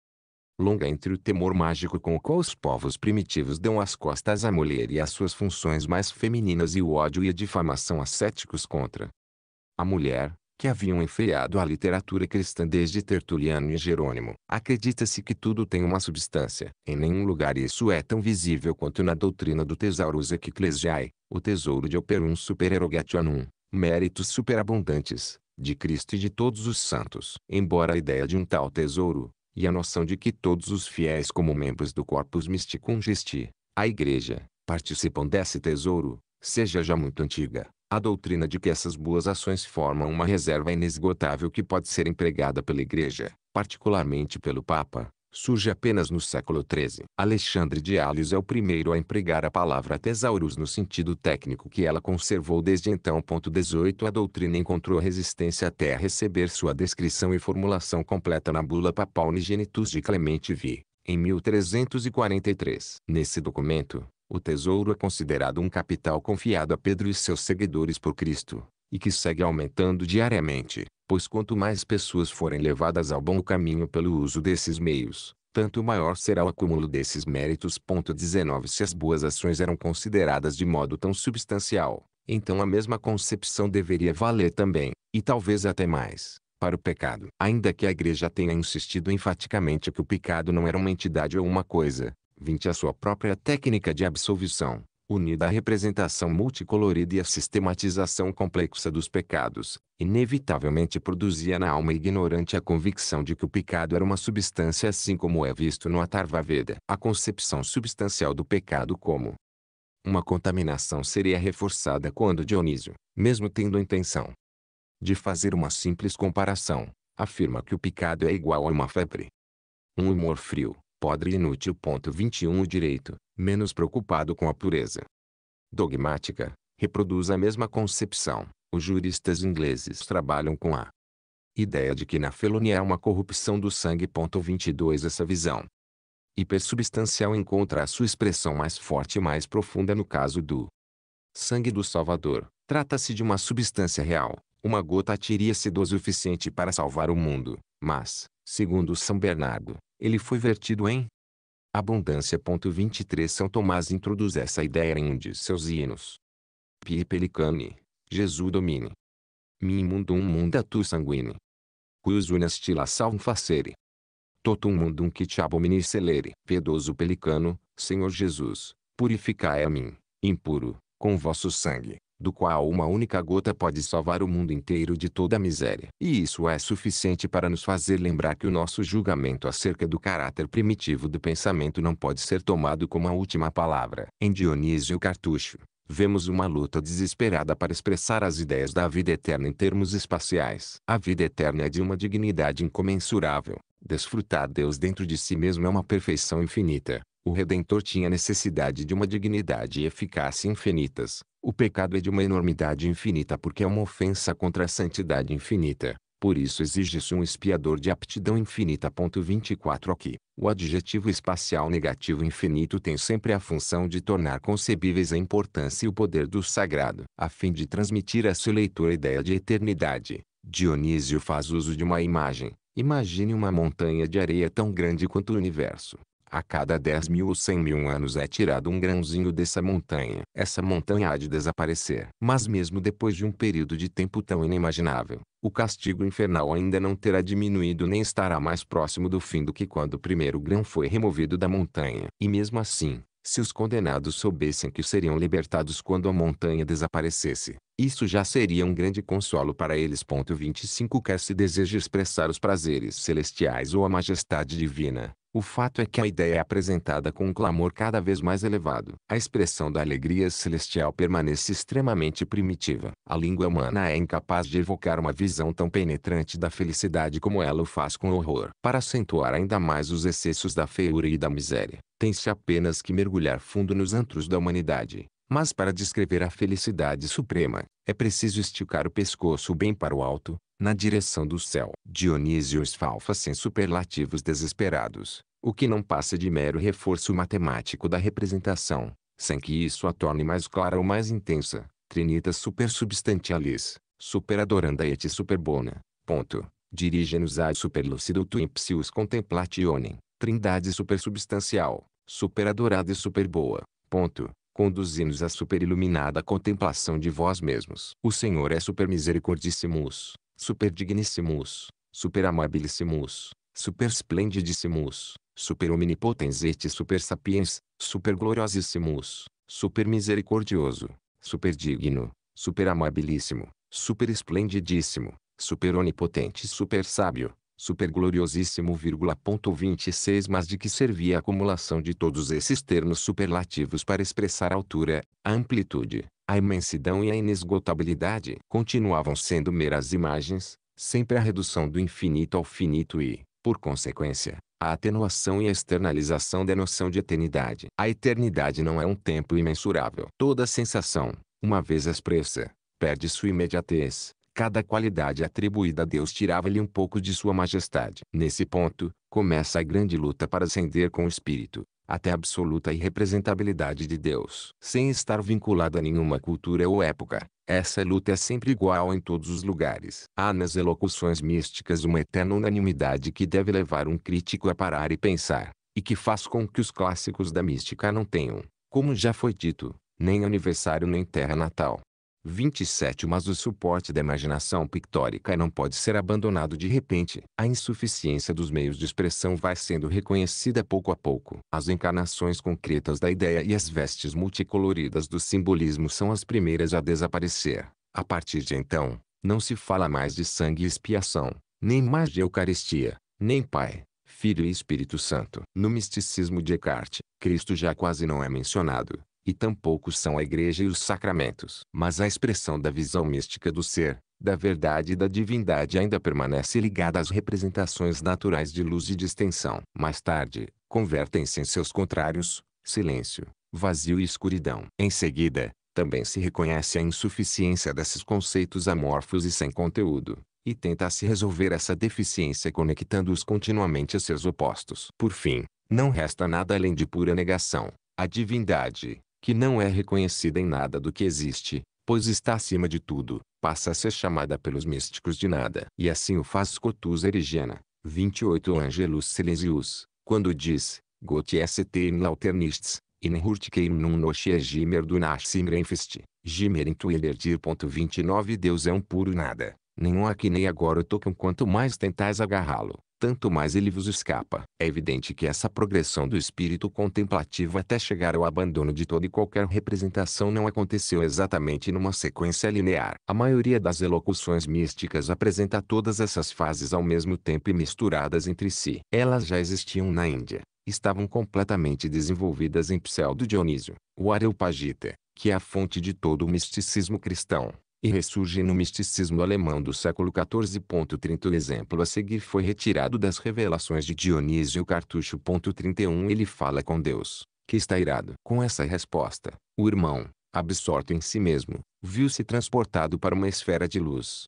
longa entre o temor mágico com o qual os povos primitivos dão as costas à mulher e às suas funções mais femininas e o ódio e a difamação a céticos contra a mulher, que haviam enfriado a literatura cristã desde Tertuliano e Jerônimo. Acredita-se que tudo tem uma substância. Em nenhum lugar isso é tão visível quanto na doutrina do Thesaurus Ecclesiae, o tesouro de Operum Supererogationum, méritos superabundantes, de Cristo e de todos os santos. Embora a ideia de um tal tesouro, e a noção de que todos os fiéis como membros do corpus mysticum gesti, a igreja, participam desse tesouro, seja já muito antiga. A doutrina de que essas boas ações formam uma reserva inesgotável que pode ser empregada pela igreja, particularmente pelo Papa, surge apenas no século XIII. Alexandre de Alès é o primeiro a empregar a palavra tesaurus no sentido técnico que ela conservou desde então. 18 A doutrina encontrou resistência até receber sua descrição e formulação completa na bula papal Nigenitus de Clemente V, em 1343. Nesse documento, o tesouro é considerado um capital confiado a Pedro e seus seguidores por Cristo, e que segue aumentando diariamente pois quanto mais pessoas forem levadas ao bom caminho pelo uso desses meios, tanto maior será o acúmulo desses méritos. 19 Se as boas ações eram consideradas de modo tão substancial, então a mesma concepção deveria valer também, e talvez até mais, para o pecado. Ainda que a igreja tenha insistido enfaticamente que o pecado não era uma entidade ou uma coisa, vinte a sua própria técnica de absolvição, unida à representação multicolorida e à sistematização complexa dos pecados, inevitavelmente produzia na alma ignorante a convicção de que o pecado era uma substância assim como é visto no Atarvaveda, A concepção substancial do pecado como uma contaminação seria reforçada quando Dionísio, mesmo tendo a intenção de fazer uma simples comparação, afirma que o pecado é igual a uma febre. Um humor frio, podre e inútil. 21 O direito, menos preocupado com a pureza. Dogmática, reproduz a mesma concepção. Os juristas ingleses trabalham com a ideia de que na felonia é uma corrupção do sangue. 22 Essa visão hipersubstancial encontra a sua expressão mais forte e mais profunda no caso do sangue do Salvador. Trata-se de uma substância real. Uma gota teria-se do suficiente para salvar o mundo, mas, segundo São Bernardo, ele foi vertido em Abundância. 23 São Tomás introduz essa ideia em um de seus hinos. Pi pelicani, Jesus domine. Mi mundum munda tu sanguine. Quis unas tila salvum facere. Totum mundum que te abomini celere. Piedoso pelicano, Senhor Jesus, purificai a mim, impuro, com vosso sangue do qual uma única gota pode salvar o mundo inteiro de toda a miséria. E isso é suficiente para nos fazer lembrar que o nosso julgamento acerca do caráter primitivo do pensamento não pode ser tomado como a última palavra. Em Dionísio Cartucho, vemos uma luta desesperada para expressar as ideias da vida eterna em termos espaciais. A vida eterna é de uma dignidade incomensurável. Desfrutar Deus dentro de si mesmo é uma perfeição infinita. O Redentor tinha necessidade de uma dignidade e eficácia infinitas. O pecado é de uma enormidade infinita porque é uma ofensa contra a santidade infinita. Por isso exige-se um expiador de aptidão infinita. 24 Aqui, o adjetivo espacial negativo infinito tem sempre a função de tornar concebíveis a importância e o poder do sagrado, a fim de transmitir a seu leitor a ideia de eternidade. Dionísio faz uso de uma imagem. Imagine uma montanha de areia tão grande quanto o universo. A cada 10 mil ou 100 mil anos é tirado um grãozinho dessa montanha. Essa montanha há de desaparecer. Mas mesmo depois de um período de tempo tão inimaginável, o castigo infernal ainda não terá diminuído nem estará mais próximo do fim do que quando o primeiro grão foi removido da montanha. E mesmo assim, se os condenados soubessem que seriam libertados quando a montanha desaparecesse, isso já seria um grande consolo para eles. 25 Quer se deseja expressar os prazeres celestiais ou a majestade divina, o fato é que a ideia é apresentada com um clamor cada vez mais elevado. A expressão da alegria celestial permanece extremamente primitiva. A língua humana é incapaz de evocar uma visão tão penetrante da felicidade como ela o faz com o horror. Para acentuar ainda mais os excessos da feiura e da miséria, tem-se apenas que mergulhar fundo nos antros da humanidade. Mas para descrever a felicidade suprema, é preciso esticar o pescoço bem para o alto, na direção do céu. Dionísio esfalfa sem superlativos desesperados, o que não passa de mero reforço matemático da representação, sem que isso a torne mais clara ou mais intensa. Trinitas supersubstantialis, superadoranda et superbona, ponto. Dirige-nos a superlucido twinpsius contemplationem, trindade supersubstancial, superadorada e superboa, ponto conduzi-nos à superiluminada contemplação de vós mesmos. O Senhor é supermisericordissimus super super dignissimus, amabilissimus, super splendidissimus, super omnipotens et super super super super super super gloriosissimus, misericordioso, digno, esplendidíssimo, super onipotente super sábio. Super gloriosíssimo, vírgula ponto 26 mas de que servia a acumulação de todos esses termos superlativos para expressar a altura, a amplitude, a imensidão e a inesgotabilidade continuavam sendo meras imagens, sempre a redução do infinito ao finito e, por consequência, a atenuação e a externalização da noção de eternidade. A eternidade não é um tempo imensurável. Toda sensação, uma vez expressa, perde sua imediatez. Cada qualidade atribuída a Deus tirava-lhe um pouco de sua majestade. Nesse ponto, começa a grande luta para ascender com o espírito até a absoluta irrepresentabilidade de Deus, sem estar vinculada a nenhuma cultura ou época. Essa luta é sempre igual em todos os lugares. Há nas elocuções místicas uma eterna unanimidade que deve levar um crítico a parar e pensar, e que faz com que os clássicos da mística não tenham, como já foi dito, nem aniversário nem terra natal. 27 Mas o suporte da imaginação pictórica não pode ser abandonado de repente. A insuficiência dos meios de expressão vai sendo reconhecida pouco a pouco. As encarnações concretas da ideia e as vestes multicoloridas do simbolismo são as primeiras a desaparecer. A partir de então, não se fala mais de sangue e expiação, nem mais de Eucaristia, nem Pai, Filho e Espírito Santo. No misticismo de Descartes, Cristo já quase não é mencionado e tampouco são a igreja e os sacramentos. Mas a expressão da visão mística do ser, da verdade e da divindade ainda permanece ligada às representações naturais de luz e de extensão. Mais tarde, convertem-se em seus contrários, silêncio, vazio e escuridão. Em seguida, também se reconhece a insuficiência desses conceitos amorfos e sem conteúdo, e tenta-se resolver essa deficiência conectando-os continuamente a seus opostos. Por fim, não resta nada além de pura negação. A divindade, que não é reconhecida em nada do que existe, pois está acima de tudo, passa a ser chamada pelos místicos de nada. E assim o faz Scotus Erigena, 28 Angelus Silesius, quando diz, Goti est in lauternistes, in hurtqueim num noche gimer do nascimrenfest, gimer in tuilerdir. 29 Deus é um puro nada, nenhum aqui nem agora o tocam quanto mais tentais agarrá-lo tanto mais ele vos escapa. É evidente que essa progressão do espírito contemplativo até chegar ao abandono de toda e qualquer representação não aconteceu exatamente numa sequência linear. A maioria das elocuções místicas apresenta todas essas fases ao mesmo tempo e misturadas entre si. Elas já existiam na Índia. Estavam completamente desenvolvidas em Pseudo Dionísio, o Areopagita, que é a fonte de todo o misticismo cristão e ressurge no misticismo alemão do século XIV.30 exemplo a seguir foi retirado das revelações de Dionísio Cartucho. 31 Ele fala com Deus, que está irado. Com essa resposta, o irmão, absorto em si mesmo, viu-se transportado para uma esfera de luz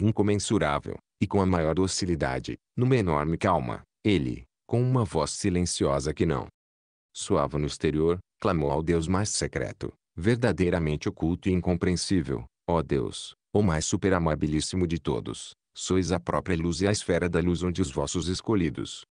incomensurável, e com a maior docilidade, numa enorme calma, ele, com uma voz silenciosa que não soava no exterior, clamou ao Deus mais secreto, verdadeiramente oculto e incompreensível, Ó Deus, o mais superamabilíssimo de todos, sois a própria luz e a esfera da luz onde os vossos escolhidos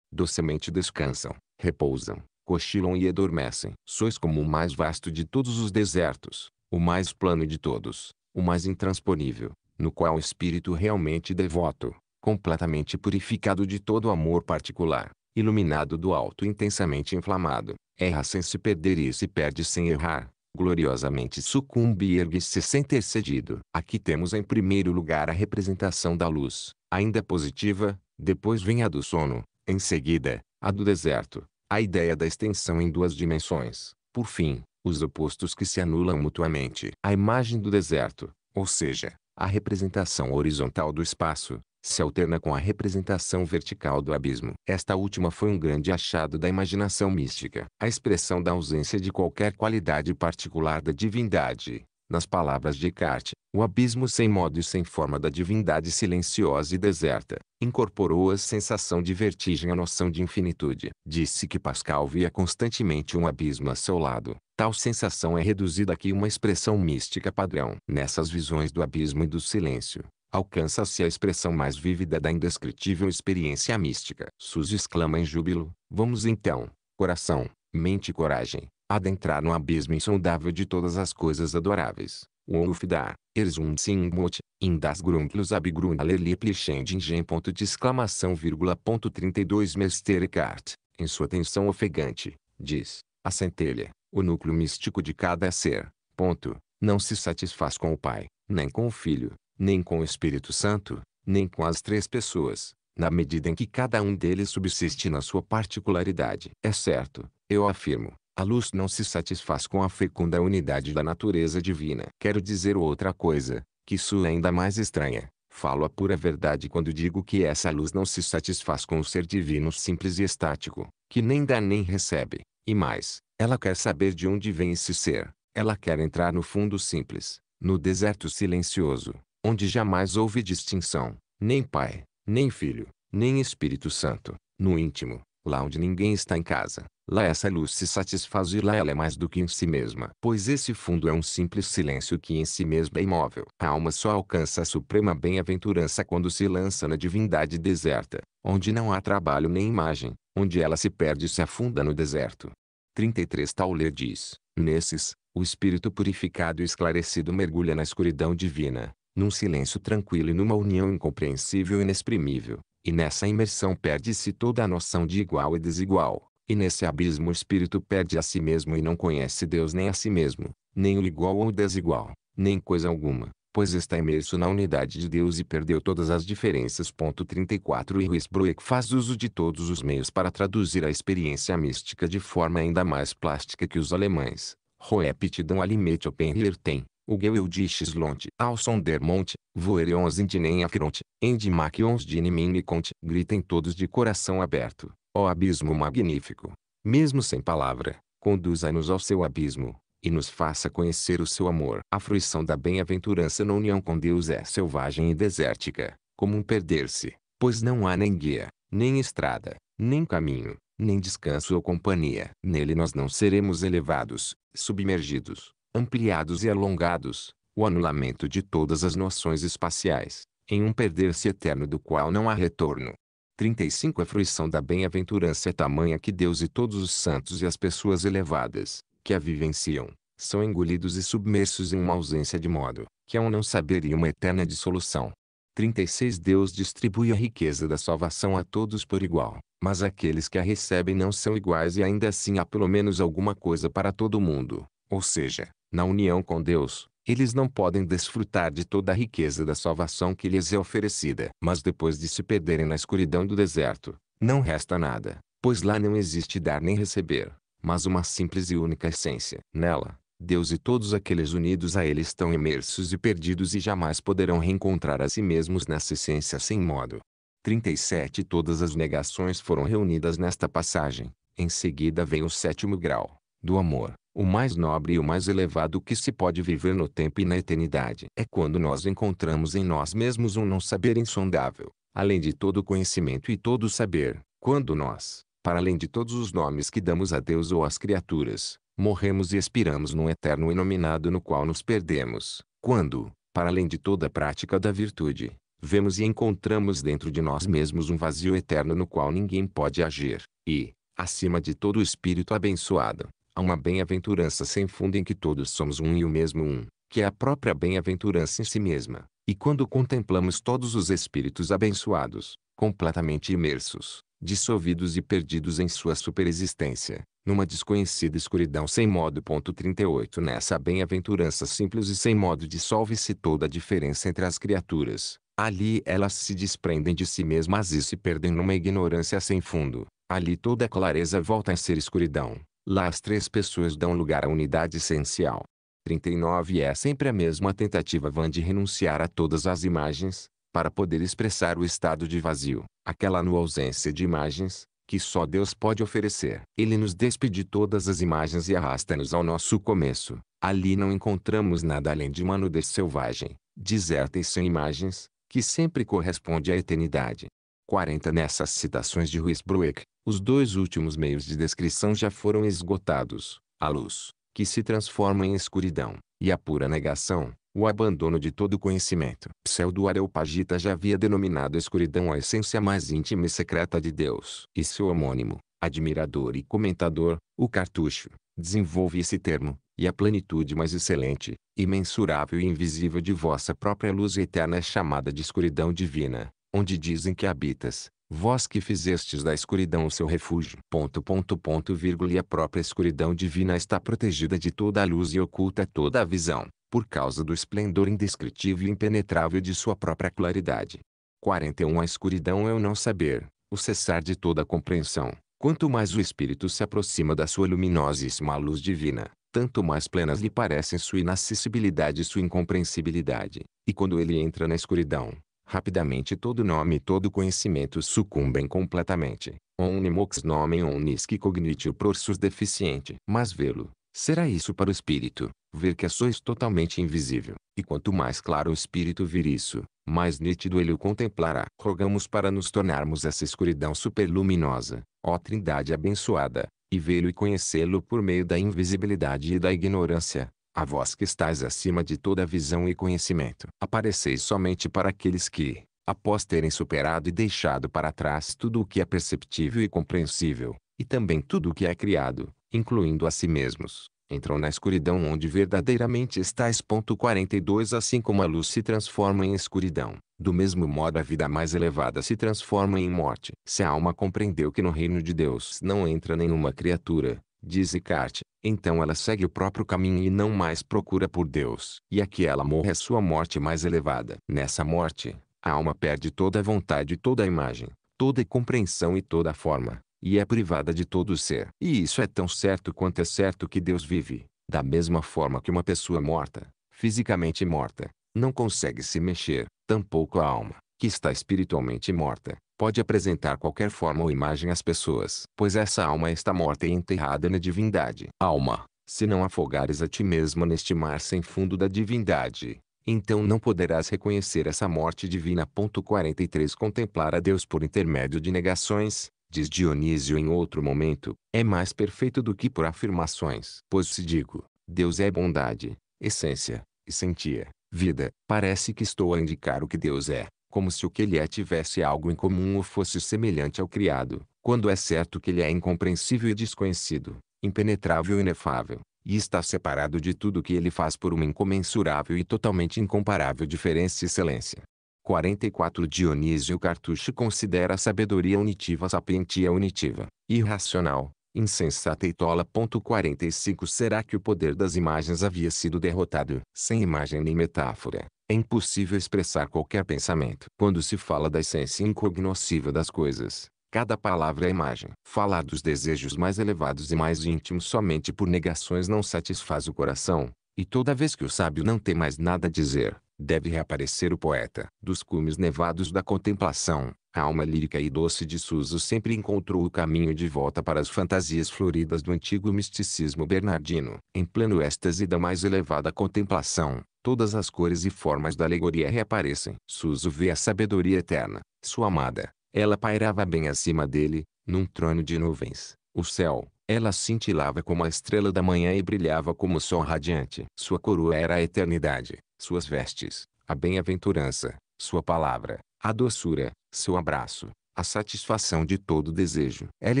docemente descansam, repousam, cochilam e adormecem. Sois como o mais vasto de todos os desertos, o mais plano de todos, o mais intransponível, no qual o espírito realmente devoto, completamente purificado de todo amor particular, iluminado do alto intensamente inflamado, erra sem se perder e se perde sem errar, gloriosamente sucumbe e ergue-se sem ter cedido. Aqui temos em primeiro lugar a representação da luz, ainda positiva, depois vem a do sono, em seguida, a do deserto, a ideia da extensão em duas dimensões, por fim, os opostos que se anulam mutuamente. A imagem do deserto, ou seja, a representação horizontal do espaço, se alterna com a representação vertical do abismo. Esta última foi um grande achado da imaginação mística. A expressão da ausência de qualquer qualidade particular da divindade, nas palavras de Carte, o abismo sem modo e sem forma da divindade silenciosa e deserta, incorporou a sensação de vertigem à noção de infinitude. Disse que Pascal via constantemente um abismo a seu lado. Tal sensação é reduzida aqui uma expressão mística padrão. Nessas visões do abismo e do silêncio, Alcança-se a expressão mais vívida da indescritível experiência mística. Sus exclama em júbilo, vamos então, coração, mente e coragem, adentrar no abismo insondável de todas as coisas adoráveis. Wolf da, Erzundsingmut, Indas das Grundlosabgrundalelieblichen ponto de exclamação vírgula ponto 32 mestericart, em sua tensão ofegante, diz, a centelha, o núcleo místico de cada ser, ponto, não se satisfaz com o pai, nem com o filho, nem com o Espírito Santo, nem com as três pessoas, na medida em que cada um deles subsiste na sua particularidade. É certo, eu afirmo, a luz não se satisfaz com a fecunda unidade da natureza divina. Quero dizer outra coisa, que isso é ainda mais estranha. Falo a pura verdade quando digo que essa luz não se satisfaz com o ser divino simples e estático, que nem dá nem recebe. E mais, ela quer saber de onde vem esse ser. Ela quer entrar no fundo simples, no deserto silencioso, onde jamais houve distinção, nem pai, nem filho, nem Espírito Santo, no íntimo, lá onde ninguém está em casa, lá essa luz se satisfaz e lá ela é mais do que em si mesma, pois esse fundo é um simples silêncio que em si mesmo é imóvel. A alma só alcança a suprema bem-aventurança quando se lança na divindade deserta, onde não há trabalho nem imagem, onde ela se perde e se afunda no deserto. 33 Tauler diz, nesses, o espírito purificado e esclarecido mergulha na escuridão divina, num silêncio tranquilo e numa união incompreensível e inexprimível. E nessa imersão perde-se toda a noção de igual e desigual. E nesse abismo o espírito perde a si mesmo e não conhece Deus nem a si mesmo, nem o igual ou o desigual, nem coisa alguma, pois está imerso na unidade de Deus e perdeu todas as diferenças. 34 E Huisbroek faz uso de todos os meios para traduzir a experiência mística de forma ainda mais plástica que os alemães, Roepit dão Dom Alimete Oppenheimer tem o Geuel de Xlonte, ao som der monte, voereons indinem acronte, endimaquions de inimine conte, gritem todos de coração aberto, ó abismo magnífico. Mesmo sem palavra, conduza-nos ao seu abismo, e nos faça conhecer o seu amor. A fruição da bem-aventurança na união com Deus é selvagem e desértica, como um perder-se, pois não há nem guia, nem estrada, nem caminho, nem descanso ou companhia. Nele nós não seremos elevados, submergidos, ampliados e alongados, o anulamento de todas as noções espaciais, em um perder-se eterno do qual não há retorno. 35 A fruição da bem-aventurança é tamanha que Deus e todos os santos e as pessoas elevadas, que a vivenciam, são engolidos e submersos em uma ausência de modo, que é um não saber e uma eterna dissolução. 36 Deus distribui a riqueza da salvação a todos por igual, mas aqueles que a recebem não são iguais e ainda assim há pelo menos alguma coisa para todo mundo, ou seja, na união com Deus, eles não podem desfrutar de toda a riqueza da salvação que lhes é oferecida. Mas depois de se perderem na escuridão do deserto, não resta nada, pois lá não existe dar nem receber, mas uma simples e única essência. Nela, Deus e todos aqueles unidos a Ele estão imersos e perdidos e jamais poderão reencontrar a si mesmos nessa essência sem modo. 37 Todas as negações foram reunidas nesta passagem. Em seguida vem o sétimo grau, do amor, o mais nobre e o mais elevado que se pode viver no tempo e na eternidade. É quando nós encontramos em nós mesmos um não saber insondável, além de todo conhecimento e todo saber, quando nós, para além de todos os nomes que damos a Deus ou às criaturas, morremos e expiramos num eterno inominado no qual nos perdemos, quando, para além de toda prática da virtude, vemos e encontramos dentro de nós mesmos um vazio eterno no qual ninguém pode agir, e, acima de todo espírito abençoado, a uma bem-aventurança sem fundo em que todos somos um e o mesmo um, que é a própria bem-aventurança em si mesma. E quando contemplamos todos os espíritos abençoados, completamente imersos, dissolvidos e perdidos em sua superexistência, numa desconhecida escuridão sem modo. 38 Nessa bem-aventurança simples e sem modo dissolve-se toda a diferença entre as criaturas. Ali elas se desprendem de si mesmas e se perdem numa ignorância sem fundo. Ali toda clareza volta a ser escuridão. Lá as três pessoas dão lugar à unidade essencial. 39 É sempre a mesma tentativa vã de renunciar a todas as imagens, para poder expressar o estado de vazio, aquela nua ausência de imagens, que só Deus pode oferecer. Ele nos despede todas as imagens e arrasta-nos ao nosso começo. Ali não encontramos nada além de uma nudez selvagem, deserta e sem imagens, que sempre corresponde à eternidade. 40 Nessas citações de Ruiz Brueck, os dois últimos meios de descrição já foram esgotados: a luz, que se transforma em escuridão, e a pura negação, o abandono de todo conhecimento. Pseudo Areopagita já havia denominado a escuridão a essência mais íntima e secreta de Deus. E seu homônimo, admirador e comentador, o Cartucho, desenvolve esse termo, e a plenitude mais excelente, imensurável e invisível de vossa própria luz eterna é chamada de escuridão divina, onde dizem que habitas, vós que fizestes da escuridão o seu refúgio. Ponto, ponto, ponto, vírgula, e a própria escuridão divina está protegida de toda a luz e oculta toda a visão, por causa do esplendor indescritível e impenetrável de sua própria claridade. 41 A escuridão é o não saber, o cessar de toda a compreensão. Quanto mais o espírito se aproxima da sua luminosíssima luz divina, tanto mais plenas lhe parecem sua inacessibilidade e sua incompreensibilidade. E quando ele entra na escuridão, Rapidamente todo nome e todo conhecimento sucumbem completamente. Onimox nomen omnisque cognitio prorsus deficiente. Mas vê-lo, será isso para o espírito, ver que a sois totalmente invisível. E quanto mais claro o espírito vir isso, mais nítido ele o contemplará. Rogamos para nos tornarmos essa escuridão superluminosa, ó Trindade abençoada, e vê-lo e conhecê-lo por meio da invisibilidade e da ignorância, a vós que estáis acima de toda visão e conhecimento, apareceis somente para aqueles que, após terem superado e deixado para trás tudo o que é perceptível e compreensível, e também tudo o que é criado, incluindo a si mesmos, entram na escuridão onde verdadeiramente estáis. 42 Assim como a luz se transforma em escuridão, do mesmo modo a vida mais elevada se transforma em morte. Se a alma compreendeu que no reino de Deus não entra nenhuma criatura, diz Eckhart, então ela segue o próprio caminho e não mais procura por Deus. E aqui ela morre a é sua morte mais elevada. Nessa morte, a alma perde toda a vontade e toda a imagem, toda a compreensão e toda a forma, e é privada de todo o ser. E isso é tão certo quanto é certo que Deus vive, da mesma forma que uma pessoa morta, fisicamente morta, não consegue se mexer, tampouco a alma que está espiritualmente morta, pode apresentar qualquer forma ou imagem às pessoas, pois essa alma está morta e enterrada na divindade. Alma, se não afogares a ti mesma neste mar sem fundo da divindade, então não poderás reconhecer essa morte divina. 43 Contemplar a Deus por intermédio de negações, diz Dionísio em outro momento, é mais perfeito do que por afirmações. Pois se digo, Deus é bondade, essência, e sentia, vida, parece que estou a indicar o que Deus é como se o que ele é tivesse algo em comum ou fosse semelhante ao criado, quando é certo que ele é incompreensível e desconhecido, impenetrável e inefável, e está separado de tudo que ele faz por uma incomensurável e totalmente incomparável diferença e excelência. 44 Dionísio Cartucho considera a sabedoria unitiva sapientia unitiva, irracional, insensata e tola. 45 Será que o poder das imagens havia sido derrotado? Sem imagem nem metáfora, é impossível expressar qualquer pensamento. Quando se fala da essência incognoscível das coisas, cada palavra é imagem. Falar dos desejos mais elevados e mais íntimos somente por negações não satisfaz o coração, e toda vez que o sábio não tem mais nada a dizer, deve reaparecer o poeta. Dos cumes nevados da contemplação, a alma lírica e doce de Suso sempre encontrou o caminho de volta para as fantasias floridas do antigo misticismo bernardino. Em pleno êxtase da mais elevada contemplação, todas as cores e formas da alegoria reaparecem. Suso vê a sabedoria eterna, sua amada. Ela pairava bem acima dele, num trono de nuvens. O céu, ela cintilava como a estrela da manhã e brilhava como o sol radiante. Sua coroa era a eternidade, suas vestes, a bem-aventurança, sua palavra, a doçura, seu abraço, a satisfação de todo desejo. Ela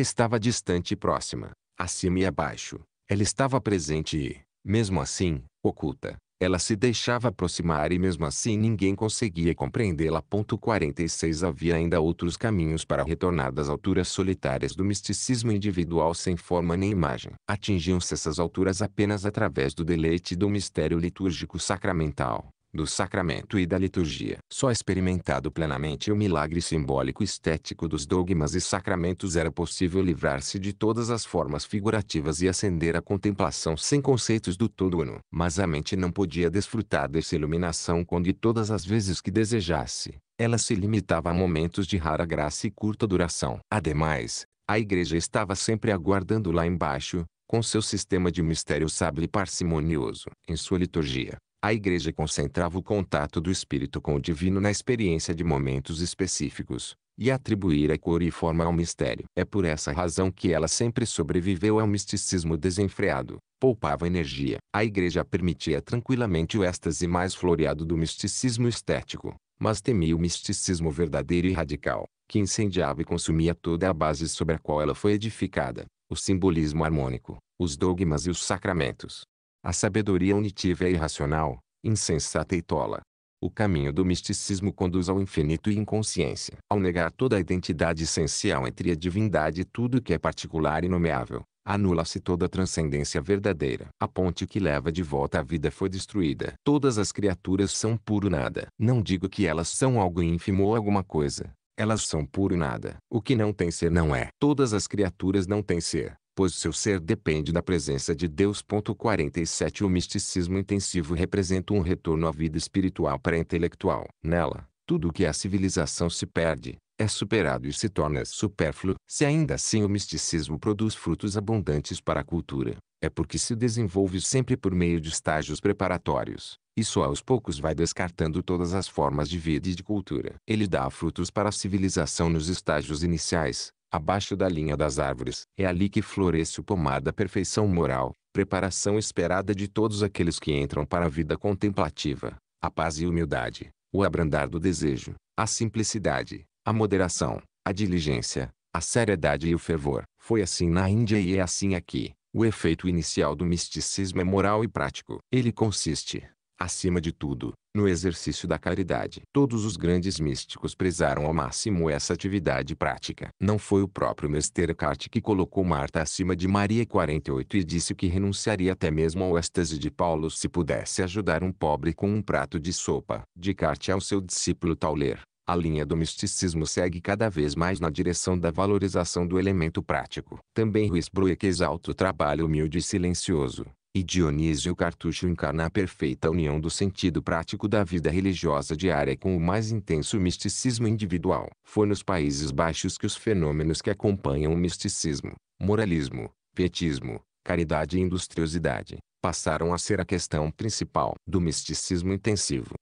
estava distante e próxima, acima e abaixo. Ela estava presente e, mesmo assim, oculta. Ela se deixava aproximar e mesmo assim ninguém conseguia compreendê-la. 46 Havia ainda outros caminhos para retornar das alturas solitárias do misticismo individual sem forma nem imagem. Atingiam-se essas alturas apenas através do deleite do mistério litúrgico sacramental do sacramento e da liturgia. Só experimentado plenamente o milagre simbólico estético dos dogmas e sacramentos era possível livrar-se de todas as formas figurativas e ascender à contemplação sem conceitos do todo uno. Mas a mente não podia desfrutar dessa iluminação quando e todas as vezes que desejasse. Ela se limitava a momentos de rara graça e curta duração. Ademais, a igreja estava sempre aguardando lá embaixo, com seu sistema de mistério sábio e parcimonioso. Em sua liturgia, a igreja concentrava o contato do espírito com o divino na experiência de momentos específicos, e atribuir a cor e forma ao mistério. É por essa razão que ela sempre sobreviveu ao misticismo desenfreado, poupava energia. A igreja permitia tranquilamente o êxtase mais floreado do misticismo estético, mas temia o misticismo verdadeiro e radical, que incendiava e consumia toda a base sobre a qual ela foi edificada, o simbolismo harmônico, os dogmas e os sacramentos. A sabedoria unitiva é irracional, insensata e tola. O caminho do misticismo conduz ao infinito e inconsciência. Ao negar toda a identidade essencial entre a divindade e tudo que é particular e nomeável, anula-se toda a transcendência verdadeira. A ponte que leva de volta à vida foi destruída. Todas as criaturas são puro nada. Não digo que elas são algo ínfimo ou alguma coisa. Elas são puro nada. O que não tem ser não é. Todas as criaturas não têm ser pois seu ser depende da presença de Deus. 47 O misticismo intensivo representa um retorno à vida espiritual pré-intelectual. Nela, tudo o que a civilização se perde, é superado e se torna supérfluo. Se ainda assim o misticismo produz frutos abundantes para a cultura, é porque se desenvolve sempre por meio de estágios preparatórios, e só aos poucos vai descartando todas as formas de vida e de cultura. Ele dá frutos para a civilização nos estágios iniciais, abaixo da linha das árvores. É ali que floresce o pomar da perfeição moral, preparação esperada de todos aqueles que entram para a vida contemplativa, a paz e humildade, o abrandar do desejo, a simplicidade, a moderação, a diligência, a seriedade e o fervor. Foi assim na Índia e é assim aqui. O efeito inicial do misticismo é moral e prático. Ele consiste, acima de tudo, no exercício da caridade. Todos os grandes místicos prezaram ao máximo essa atividade prática. Não foi o próprio Mester Eckhart que colocou Marta acima de Maria 48 e disse que renunciaria até mesmo ao êxtase de Paulo se pudesse ajudar um pobre com um prato de sopa. De Descartes ao seu discípulo Tauler, a linha do misticismo segue cada vez mais na direção da valorização do elemento prático. Também Ruiz Brueck exalta o trabalho humilde e silencioso, e Dionísio Cartucho encarna a perfeita união do sentido prático da vida religiosa diária com o mais intenso misticismo individual. Foi nos Países Baixos que os fenômenos que acompanham o misticismo, moralismo, pietismo, caridade e industriosidade, passaram a ser a questão principal do misticismo intensivo.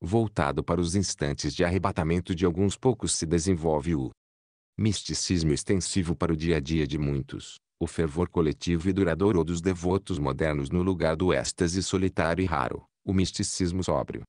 Voltado para os instantes de arrebatamento de alguns poucos se desenvolve o misticismo extensivo para o dia a dia de muitos o fervor coletivo e duradouro dos devotos modernos no lugar do êxtase solitário e raro, o misticismo sóbrio.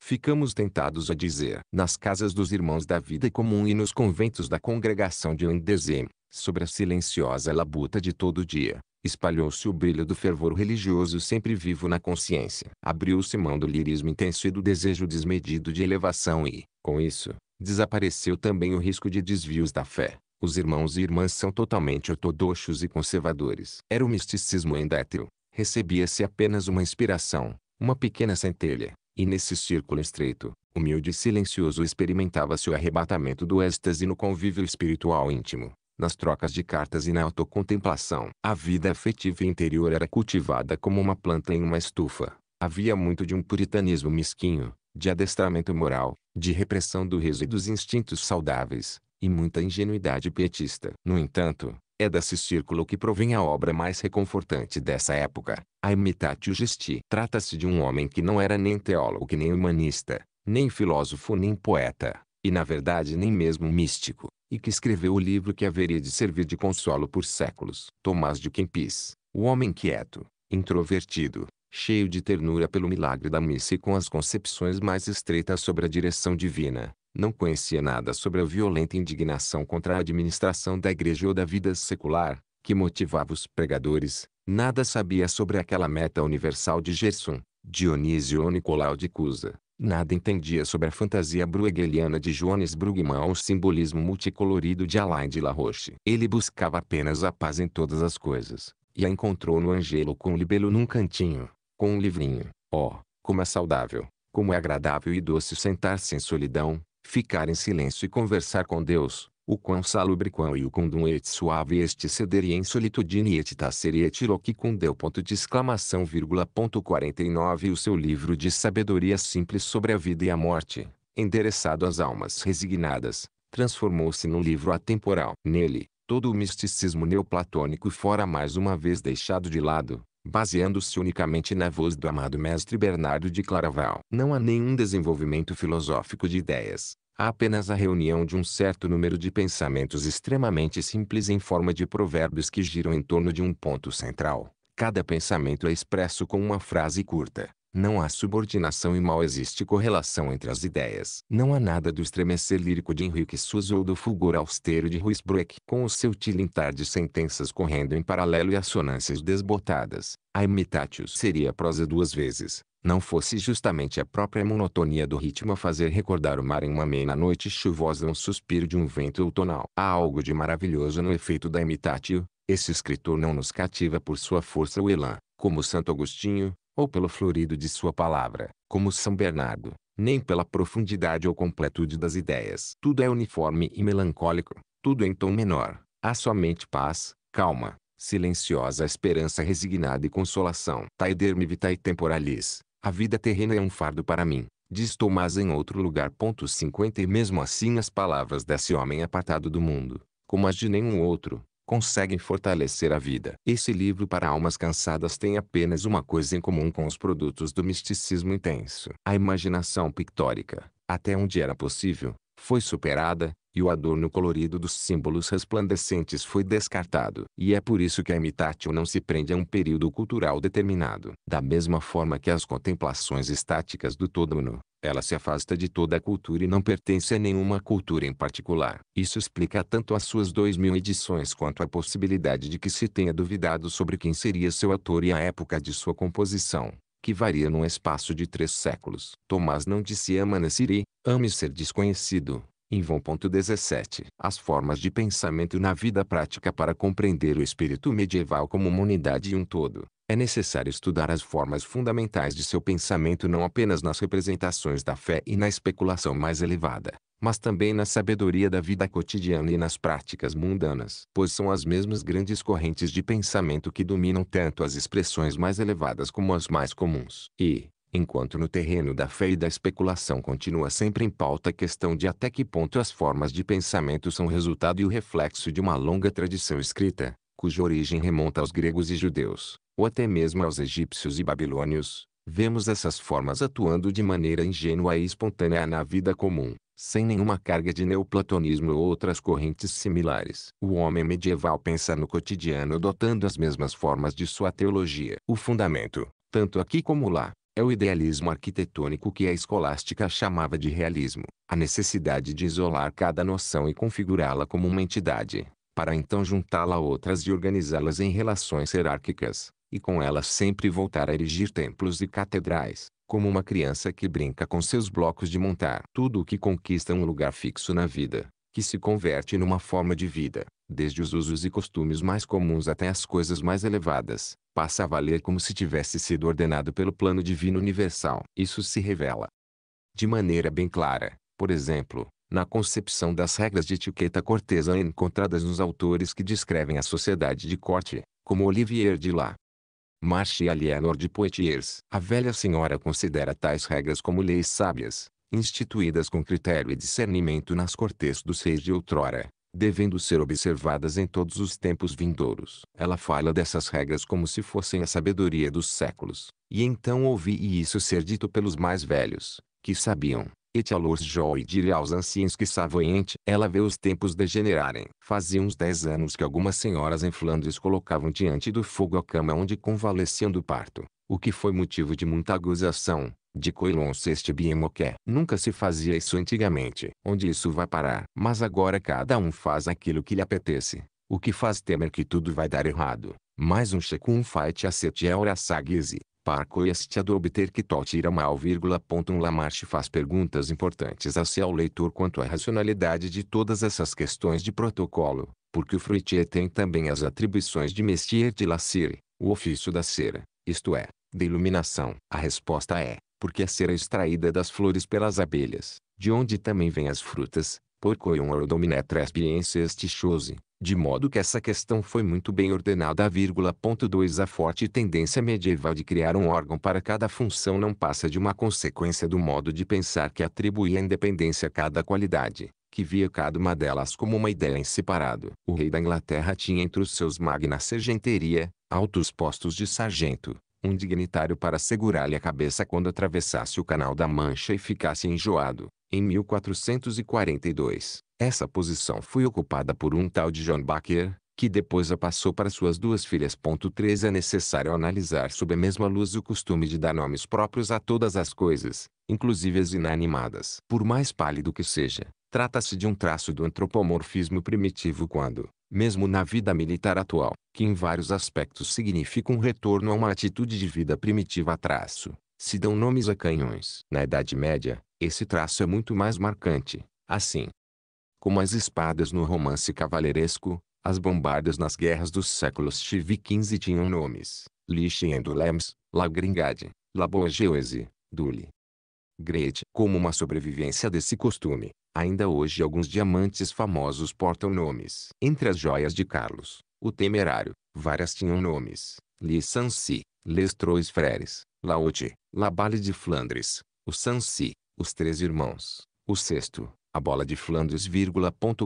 Ficamos tentados a dizer, nas casas dos irmãos da vida comum e nos conventos da congregação de Undesem, sobre a silenciosa labuta de todo dia, espalhou-se o brilho do fervor religioso sempre vivo na consciência. Abriu-se mão do lirismo intenso e do desejo desmedido de elevação e, com isso, desapareceu também o risco de desvios da fé. Os irmãos e irmãs são totalmente ortodoxos e conservadores. Era o misticismo endétrio. Recebia-se apenas uma inspiração, uma pequena centelha, e nesse círculo estreito, humilde e silencioso experimentava-se o arrebatamento do êxtase no convívio espiritual íntimo, nas trocas de cartas e na autocontemplação. A vida afetiva e interior era cultivada como uma planta em uma estufa. Havia muito de um puritanismo mesquinho, de adestramento moral, de repressão do riso e dos instintos saudáveis, e muita ingenuidade pietista. No entanto, é desse círculo que provém a obra mais reconfortante dessa época, a Imitatio Gesti. Trata-se de um homem que não era nem teólogo nem humanista, nem filósofo nem poeta, e na verdade nem mesmo místico, e que escreveu o livro que haveria de servir de consolo por séculos. Tomás de Kempis, o homem quieto, introvertido, cheio de ternura pelo milagre da missa e com as concepções mais estreitas sobre a direção divina, não conhecia nada sobre a violenta indignação contra a administração da igreja ou da vida secular, que motivava os pregadores, nada sabia sobre aquela meta universal de Gerson, Dionísio ou Nicolau de Cusa, nada entendia sobre a fantasia bruegeliana de Jones Brugman ou o simbolismo multicolorido de Alain de La Roche. Ele buscava apenas a paz em todas as coisas, e a encontrou no Angelo com o libelo num cantinho, com um livrinho. Oh, como é saudável, como é agradável e doce sentar-se em solidão, ficar em silêncio e conversar com Deus, o quão salubre quão e o condum et suave este cederia em solitudine et tacere et locicundeu. Ponto de exclamação vírgula ponto 49 O seu livro de sabedoria simples sobre a vida e a morte, endereçado às almas resignadas, transformou-se num livro atemporal. Nele, todo o misticismo neoplatônico fora mais uma vez deixado de lado, baseando-se unicamente na voz do amado mestre Bernardo de Claraval. Não há nenhum desenvolvimento filosófico de ideias, há apenas a reunião de um certo número de pensamentos extremamente simples em forma de provérbios que giram em torno de um ponto central. Cada pensamento é expresso com uma frase curta, não há subordinação e mal existe correlação entre as ideias. Não há nada do estremecer lírico de Henrique Sousa ou do fulgor austero de Ruiz Breck, Com o seu tilintar de sentenças correndo em paralelo e assonâncias desbotadas, a imitatio seria prosa duas vezes. Não fosse justamente a própria monotonia do ritmo a fazer recordar o mar em uma meia noite chuvosa um suspiro de um vento outonal. Há algo de maravilhoso no efeito da imitatio. Esse escritor não nos cativa por sua força ou elan. Como Santo Agostinho, ou pelo florido de sua palavra, como São Bernardo, nem pela profundidade ou completude das ideias. Tudo é uniforme e melancólico, tudo em tom menor. Há somente paz, calma, silenciosa esperança resignada e consolação. Taederme vitae temporalis. A vida terrena é um fardo para mim, diz Tomás em outro lugar. 50 E mesmo assim as palavras desse homem apartado do mundo, como as de nenhum outro, conseguem fortalecer a vida. Esse livro para almas cansadas tem apenas uma coisa em comum com os produtos do misticismo intenso. A imaginação pictórica, até onde era possível, foi superada, e o adorno colorido dos símbolos resplandecentes foi descartado. E é por isso que a imitátil não se prende a um período cultural determinado. Da mesma forma que as contemplações estáticas do todo-no, ela se afasta de toda a cultura e não pertence a nenhuma cultura em particular. Isso explica tanto as suas dois mil edições quanto a possibilidade de que se tenha duvidado sobre quem seria seu autor e a época de sua composição, que varia num espaço de três séculos. Tomás não disse amaneciri, ame ser desconhecido. Em vão. 17. As formas de pensamento na vida prática para compreender o espírito medieval como uma unidade e um todo é necessário estudar as formas fundamentais de seu pensamento não apenas nas representações da fé e na especulação mais elevada, mas também na sabedoria da vida cotidiana e nas práticas mundanas, pois são as mesmas grandes correntes de pensamento que dominam tanto as expressões mais elevadas como as mais comuns. E, enquanto no terreno da fé e da especulação continua sempre em pauta a questão de até que ponto as formas de pensamento são resultado e o reflexo de uma longa tradição escrita, cuja origem remonta aos gregos e judeus, ou até mesmo aos egípcios e babilônios, vemos essas formas atuando de maneira ingênua e espontânea na vida comum, sem nenhuma carga de neoplatonismo ou outras correntes similares. O homem medieval pensa no cotidiano adotando as mesmas formas de sua teologia. O fundamento, tanto aqui como lá, é o idealismo arquitetônico que a escolástica chamava de realismo, a necessidade de isolar cada noção e configurá-la como uma entidade, para então juntá-la a outras e organizá-las em relações hierárquicas e com ela sempre voltar a erigir templos e catedrais, como uma criança que brinca com seus blocos de montar. Tudo o que conquista um lugar fixo na vida, que se converte numa forma de vida, desde os usos e costumes mais comuns até as coisas mais elevadas, passa a valer como se tivesse sido ordenado pelo plano divino universal. Isso se revela de maneira bem clara, por exemplo, na concepção das regras de etiqueta cortesã encontradas nos autores que descrevem a sociedade de corte, como Olivier de La, Marche Aliénor de Poitiers. A velha senhora considera tais regras como leis sábias, instituídas com critério e discernimento nas cortes dos reis de outrora, devendo ser observadas em todos os tempos vindouros. Ela fala dessas regras como se fossem a sabedoria dos séculos, e então ouvi isso ser dito pelos mais velhos, que sabiam, et à leurs joies dire aos anciens que savoiente, ela vê os tempos degenerarem. Fazia uns dez anos que algumas senhoras em Flandres colocavam diante do fogo a cama onde convalesciam do parto, o que foi motivo de muita gozação, de Coilon este Biemoqué. Nunca se fazia isso antigamente. Onde isso vai parar? Mas agora cada um faz aquilo que lhe apetece. O que faz temer que tudo vai dar errado. Mais um Shekun Fight a Sete Eura Sagizi. Parco este do obter que tot ira mal, um Lamarche faz perguntas importantes a seu leitor quanto à racionalidade de todas essas questões de protocolo, porque o fruitier tem também as atribuições de mestier de la cire, o ofício da cera, isto é, da iluminação. A resposta é, porque a cera é extraída das flores pelas abelhas, de onde também vêm as frutas, porquoi um ordomine tres biense este chose, de modo que essa questão foi muito bem ordenada. A ponto 2 A forte tendência medieval de criar um órgão para cada função não passa de uma consequência do modo de pensar que atribuía independência a cada qualidade, que via cada uma delas como uma ideia em separado. O rei da Inglaterra tinha entre os seus magna sergenteria, altos postos de sargento, um dignitário para segurar-lhe a cabeça quando atravessasse o canal da Mancha e ficasse enjoado. Em 1442, essa posição foi ocupada por um tal de John Baker, que depois a passou para suas duas filhas. 3 É necessário analisar sob a mesma luz o costume de dar nomes próprios a todas as coisas, inclusive as inanimadas. Por mais pálido que seja, trata-se de um traço do antropomorfismo primitivo quando, mesmo na vida militar atual, que em vários aspectos significa um retorno a uma atitude de vida primitiva traço, se dão nomes a canhões. Na Idade Média, esse traço é muito mais marcante. Assim, como as espadas no romance cavaleiresco, as bombardas nas guerras dos séculos XV e XV tinham nomes, Lichtendolems, La Gringade, La Boageuese, Dule. Grete. Como uma sobrevivência desse costume, ainda hoje alguns diamantes famosos portam nomes. Entre as joias de Carlos, o Temerário, várias tinham nomes, Lissancy, Lestrois Trois Frères, Laote, La de Flandres, o Sancy, os Três Irmãos, o Sexto, a bola de Flandres,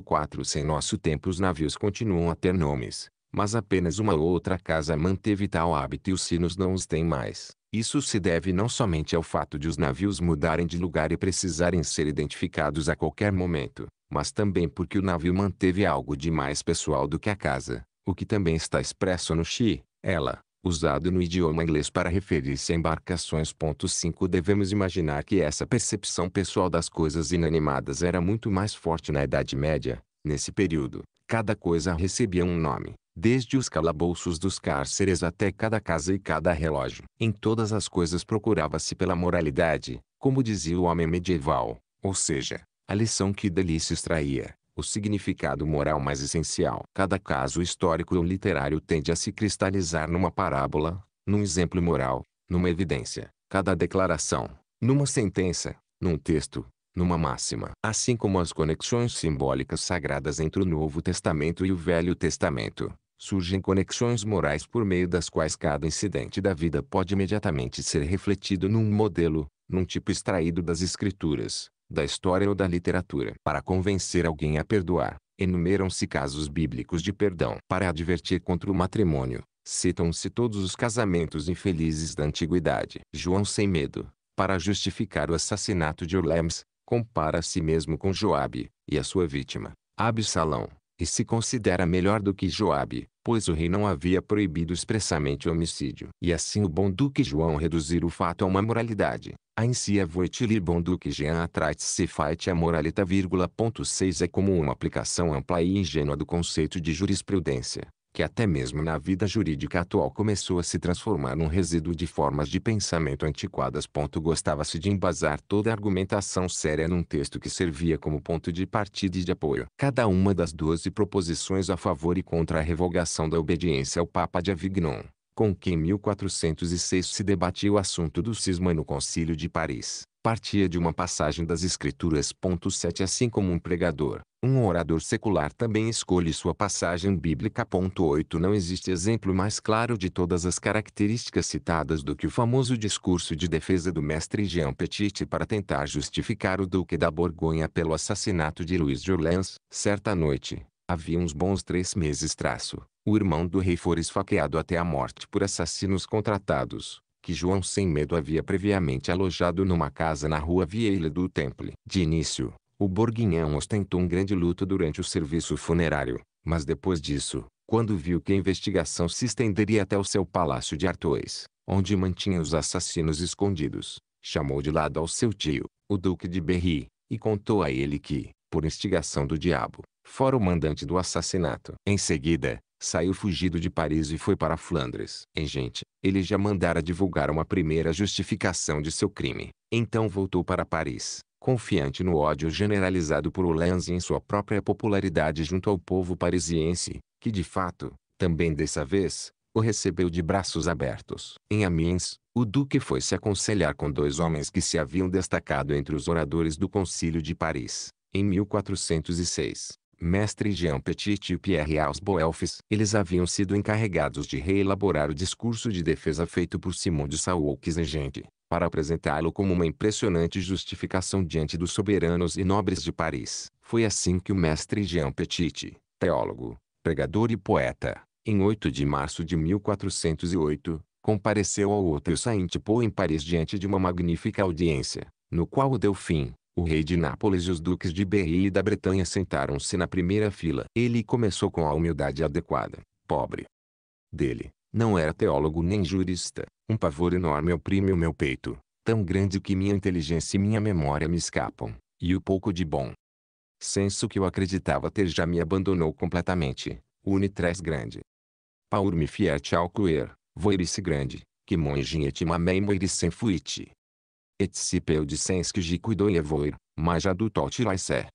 4 sem nosso tempo os navios continuam a ter nomes, mas apenas uma ou outra casa manteve tal hábito e os sinos não os têm mais. Isso se deve não somente ao fato de os navios mudarem de lugar e precisarem ser identificados a qualquer momento, mas também porque o navio manteve algo de mais pessoal do que a casa, o que também está expresso no chi, ela, usado no idioma inglês para referir-se a embarcações. 5 Devemos imaginar que essa percepção pessoal das coisas inanimadas era muito mais forte na Idade Média. Nesse período, cada coisa recebia um nome, desde os calabouços dos cárceres até cada casa e cada relógio. Em todas as coisas procurava-se pela moralidade, como dizia o homem medieval, ou seja, a lição que dali se extraía o significado moral mais essencial. Cada caso histórico ou literário tende a se cristalizar numa parábola, num exemplo moral, numa evidência. Cada declaração, numa sentença, num texto, numa máxima. Assim como as conexões simbólicas sagradas entre o Novo Testamento e o Velho Testamento, surgem conexões morais por meio das quais cada incidente da vida pode imediatamente ser refletido num modelo, num tipo extraído das Escrituras, da história ou da literatura. Para convencer alguém a perdoar, enumeram-se casos bíblicos de perdão. Para advertir contra o matrimônio, citam-se todos os casamentos infelizes da antiguidade. João sem medo, para justificar o assassinato de Olems, compara se mesmo com Joabe e a sua vítima, Absalão, e se considera melhor do que Joabe, pois o rei não havia proibido expressamente o homicídio. E assim o bom duque João reduzir o fato a uma moralidade. Ainsi a voetilir bom duque Jean atrait se fight a moralita 6 é como uma aplicação ampla e ingênua do conceito de jurisprudência que até mesmo na vida jurídica atual começou a se transformar num resíduo de formas de pensamento antiquadas. Gostava-se de embasar toda argumentação séria num texto que servia como ponto de partida e de apoio. Cada uma das doze proposições a favor e contra a revogação da obediência ao Papa de Avignon, com quem em 1406 se debatia o assunto do cisma no Concílio de Paris partia de uma passagem das Escrituras. 7 Assim como um pregador, um orador secular também escolhe sua passagem bíblica. 8 Não existe exemplo mais claro de todas as características citadas do que o famoso discurso de defesa do mestre Jean Petit para tentar justificar o Duque da Borgonha pelo assassinato de Louis Orleans. Certa noite, havia uns bons três meses traço, o irmão do rei fora esfaqueado até a morte por assassinos contratados que João sem medo havia previamente alojado numa casa na rua Vieira do Temple. De início, o Borguinhão ostentou um grande luto durante o serviço funerário, mas depois disso, quando viu que a investigação se estenderia até o seu palácio de Artois, onde mantinha os assassinos escondidos, chamou de lado ao seu tio, o Duque de Berry, e contou a ele que, por instigação do diabo, fora o mandante do assassinato. Em seguida, saiu fugido de Paris e foi para Flandres. Em gente, ele já mandara divulgar uma primeira justificação de seu crime. Então voltou para Paris, confiante no ódio generalizado por Olens e em sua própria popularidade junto ao povo parisiense, que de fato, também dessa vez, o recebeu de braços abertos. Em Amiens, o duque foi se aconselhar com dois homens que se haviam destacado entre os oradores do Concílio de Paris, em 1406 mestre Jean Petit e Pierre Ausboelfes. Eles haviam sido encarregados de reelaborar o discurso de defesa feito por Simon de Sauquis em Gente, para apresentá-lo como uma impressionante justificação diante dos soberanos e nobres de Paris. Foi assim que o mestre Jean Petit, teólogo, pregador e poeta, em 8 de março de 1408, compareceu ao outro Saint-Paul em Paris diante de uma magnífica audiência, no qual deu fim, o rei de Nápoles e os duques de Berry e da Bretanha sentaram-se na primeira fila. Ele começou com a humildade adequada. Pobre dele, não era teólogo nem jurista. Um pavor enorme oprime o meu peito, tão grande que minha inteligência e minha memória me escapam, e o pouco de bom senso que eu acreditava ter já me abandonou completamente. Unitres grande. Paur me fiat alcoer, voirice grande, que monge et mamem sem fuite et si peu de sens que j'y e voir, mas j'adulto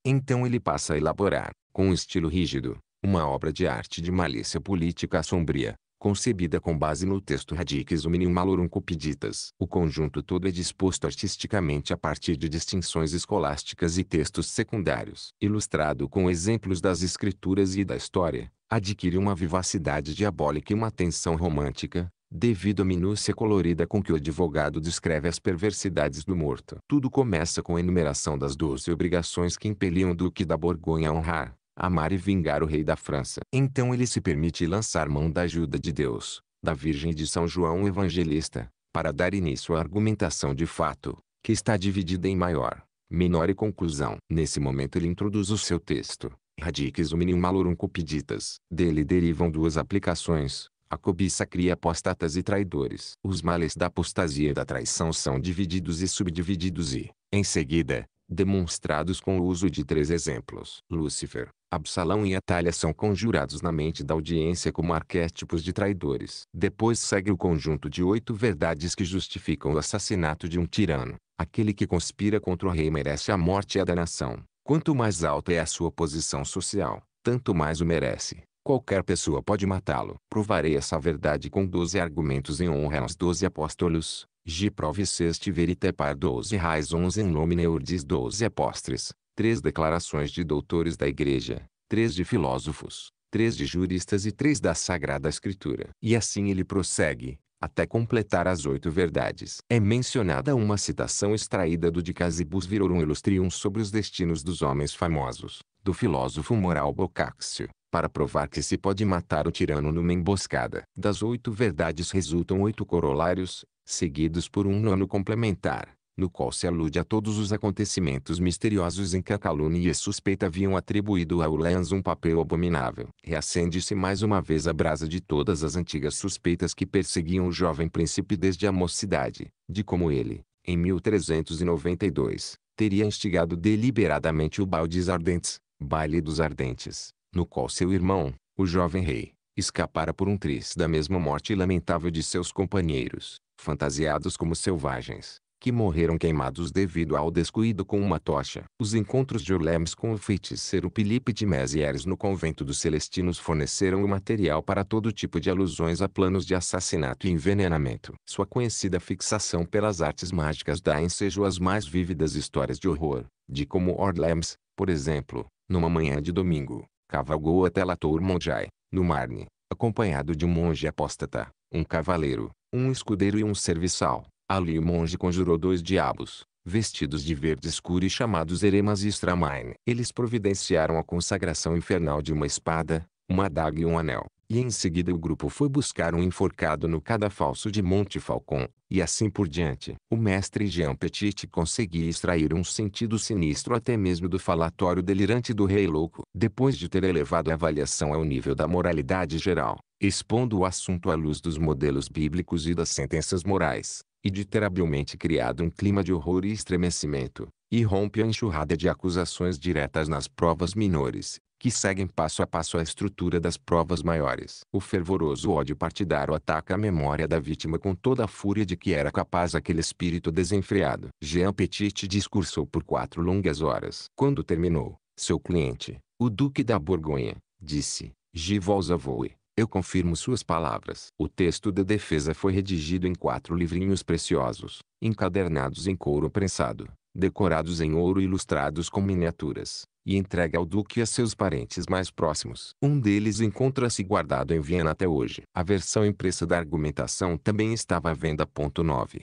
Então ele passa a elaborar, com um estilo rígido, uma obra de arte de malícia política sombria, concebida com base no texto Radicis Hominum Malorum Cupiditas. O conjunto todo é disposto artisticamente a partir de distinções escolásticas e textos secundários. Ilustrado com exemplos das escrituras e da história, adquire uma vivacidade diabólica e uma tensão romântica, devido à minúcia colorida com que o advogado descreve as perversidades do morto. Tudo começa com a enumeração das doze obrigações que impeliam o Duque da Borgonha a honrar, amar e vingar o rei da França. Então ele se permite lançar mão da ajuda de Deus, da Virgem de São João Evangelista, para dar início à argumentação de fato, que está dividida em maior, menor e conclusão. Nesse momento ele introduz o seu texto, radix o malorum cupiditas. Dele derivam duas aplicações, a cobiça cria apostatas e traidores. Os males da apostasia e da traição são divididos e subdivididos e, em seguida, demonstrados com o uso de três exemplos. Lúcifer, Absalão e Atalha são conjurados na mente da audiência como arquétipos de traidores. Depois segue o conjunto de oito verdades que justificam o assassinato de um tirano. Aquele que conspira contra o rei merece a morte e a danação. Quanto mais alta é a sua posição social, tanto mais o merece. Qualquer pessoa pode matá-lo. Provarei essa verdade com doze argumentos em honra aos doze apóstolos. Gi proviceste verite par doze raiz onze em nomine urdis doze apóstres. Três declarações de doutores da igreja. Três de filósofos. Três de juristas e três da Sagrada Escritura. E assim ele prossegue até completar as oito verdades. É mencionada uma citação extraída do Dicasibus Virorum Illustrium sobre os destinos dos homens famosos, do filósofo moral Boccaccio para provar que se pode matar o tirano numa emboscada. Das oito verdades resultam oito corolários, seguidos por um nono complementar, no qual se alude a todos os acontecimentos misteriosos em que a calúnia e a suspeita haviam atribuído a Ulans um papel abominável. Reacende-se mais uma vez a brasa de todas as antigas suspeitas que perseguiam o jovem príncipe desde a mocidade, de como ele, em 1392, teria instigado deliberadamente o baldes ardentes, baile dos ardentes, no qual seu irmão, o jovem rei, escapara por um tris da mesma morte lamentável de seus companheiros, fantasiados como selvagens, que morreram queimados devido ao descuido com uma tocha. Os encontros de Olemes com o feiticeiro Filipe de Mézières no convento dos Celestinos forneceram o material para todo tipo de alusões a planos de assassinato e envenenamento. Sua conhecida fixação pelas artes mágicas dá ensejo às mais vívidas histórias de horror, de como Orlemes, por exemplo, numa manhã de domingo, cavalgou até Lator Monjai, no Marne, acompanhado de um monge apóstata, um cavaleiro, um escudeiro e um serviçal. Ali o monge conjurou dois diabos, vestidos de verde escuro e chamados Eremas e Stramain. Eles providenciaram a consagração infernal de uma espada, uma adaga e um anel. E em seguida o grupo foi buscar um enforcado no cadafalso de Monte Falcon, e assim por diante. O mestre Jean Petit conseguia extrair um sentido sinistro até mesmo do falatório delirante do rei louco. Depois de ter elevado a avaliação ao nível da moralidade geral, expondo o assunto à luz dos modelos bíblicos e das sentenças morais, e de ter habilmente criado um clima de horror e estremecimento, e rompe a enxurrada de acusações diretas nas provas menores, que seguem passo a passo a estrutura das provas maiores. O fervoroso ódio partidário ataca a memória da vítima com toda a fúria de que era capaz aquele espírito desenfreado. Jean Petit discursou por quatro longas horas. Quando terminou, seu cliente, o Duque da Borgonha, disse, Givolza voe. Eu confirmo suas palavras. O texto de defesa foi redigido em quatro livrinhos preciosos, encadernados em couro prensado, decorados em ouro e ilustrados com miniaturas e entregue ao duque e a seus parentes mais próximos. Um deles encontra-se guardado em Viena até hoje. A versão impressa da argumentação também estava à venda. 9.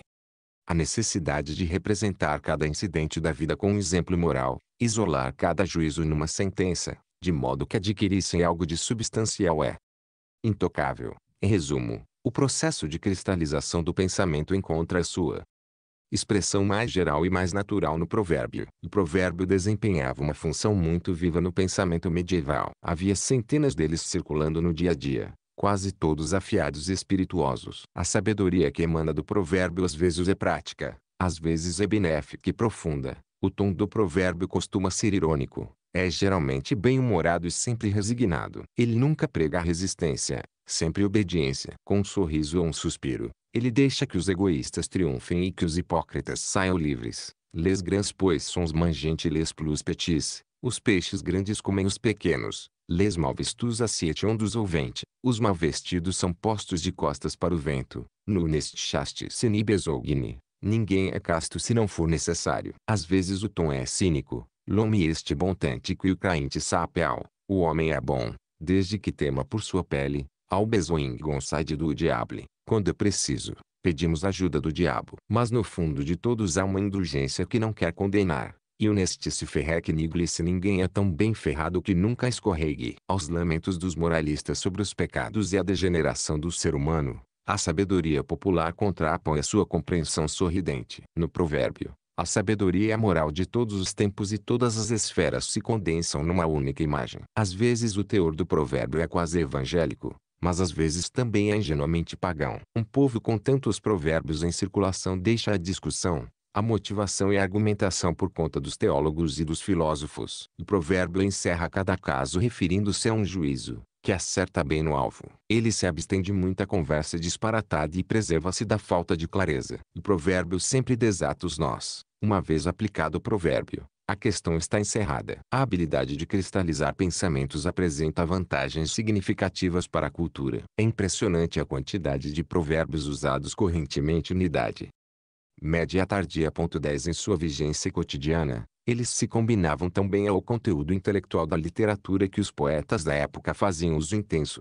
A necessidade de representar cada incidente da vida com um exemplo moral, isolar cada juízo numa sentença, de modo que adquirissem algo de substancial é intocável. Em resumo, o processo de cristalização do pensamento encontra a sua expressão mais geral e mais natural no provérbio. O provérbio desempenhava uma função muito viva no pensamento medieval. Havia centenas deles circulando no dia a dia, quase todos afiados e espirituosos. A sabedoria que emana do provérbio às vezes é prática, às vezes é benéfica e profunda. O tom do provérbio costuma ser irônico. É geralmente bem-humorado e sempre resignado. Ele nunca prega resistência, sempre obediência. Com um sorriso ou um suspiro, ele deixa que os egoístas triunfem e que os hipócritas saiam livres. Les grands pois sons mangent les plus petits. Os peixes grandes comem os pequenos. Les mal malvestus assietiam dos ouvente. Os mal vestidos são postos de costas para o vento. Nunes chaste senibes ogni. Ninguém é casto se não for necessário. Às vezes o tom é cínico. Lome este bom tântico e o cainte sapeal. O homem é bom, desde que tema por sua pele, ao besoingon sai do diable. Quando é preciso, pedimos ajuda do diabo. Mas no fundo de todos há uma indulgência que não quer condenar. E o neste se ferreque niglice ninguém é tão bem ferrado que nunca escorregue. Aos lamentos dos moralistas sobre os pecados e a degeneração do ser humano, a sabedoria popular contrapõe a sua compreensão sorridente. No provérbio, a sabedoria e é a moral de todos os tempos e todas as esferas se condensam numa única imagem. Às vezes o teor do provérbio é quase evangélico, mas às vezes também é ingenuamente pagão. Um povo com tantos provérbios em circulação deixa a discussão, a motivação e a argumentação por conta dos teólogos e dos filósofos. O provérbio encerra cada caso referindo-se a um juízo, que acerta bem no alvo. Ele se abstém de muita conversa disparatada e preserva-se da falta de clareza. O provérbio sempre desata os nós. Uma vez aplicado o provérbio, a questão está encerrada. A habilidade de cristalizar pensamentos apresenta vantagens significativas para a cultura. É impressionante a quantidade de provérbios usados correntemente unidade. Média tardia. 10 Em sua vigência cotidiana, eles se combinavam tão bem ao conteúdo intelectual da literatura que os poetas da época faziam uso intenso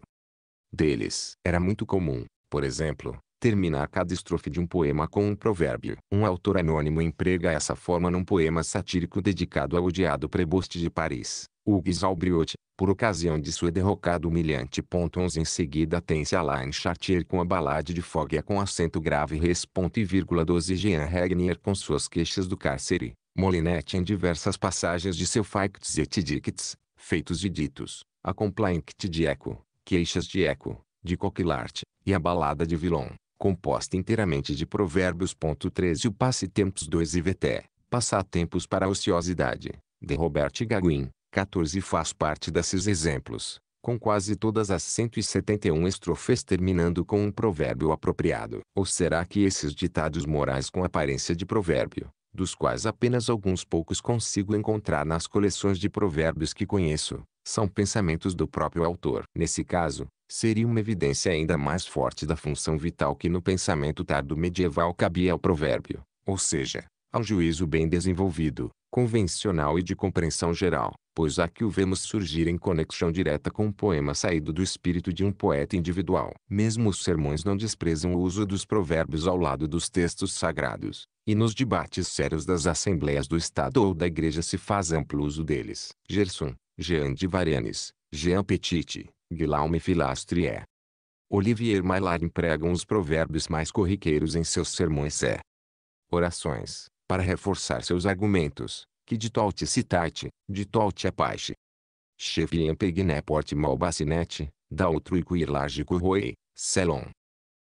deles. Era muito comum, por exemplo, terminar cada estrofe de um poema com um provérbio. Um autor anônimo emprega essa forma num poema satírico dedicado ao odiado preboste de Paris, Hugues Albriot, por ocasião de sua derrocada humilhante. 11 Em seguida tem-se Alain Chartier com a balade de Foggia com acento grave. Res. 12 Jean Regnier com suas queixas do cárcere, Molinet em diversas passagens de seu Facts et Dicts, Feitos e Ditos, a Complaint de Eco, Queixas de Eco, de Coquillart, e a Balada de Villon, composta inteiramente de provérbios. 13 O passe-tempos 2 e VT, Passatempos para a Ociosidade, de Robert Gaguin, 14 faz parte desses exemplos, com quase todas as 171 estrofes terminando com um provérbio apropriado. Ou será que esses ditados morais com aparência de provérbio, dos quais apenas alguns poucos consigo encontrar nas coleções de provérbios que conheço, são pensamentos do próprio autor? Nesse caso, seria uma evidência ainda mais forte da função vital que no pensamento tardo-medieval cabia ao provérbio, ou seja, ao juízo bem desenvolvido, convencional e de compreensão geral, pois aqui o vemos surgir em conexão direta com um poema saído do espírito de um poeta individual. Mesmo os sermões não desprezam o uso dos provérbios ao lado dos textos sagrados, e nos debates sérios das assembleias do Estado ou da Igreja se faz amplo uso deles. Gerson, Jean de Varennes, Jean Petit, Guillaume Filastre é. Olivier Maillard empregam os provérbios mais corriqueiros em seus sermões e é. orações, para reforçar seus argumentos, que de tolte citate, de tolte apache. Chefe em peguiné porte mal malbacinete, da outro e cuirlágico roi, selon.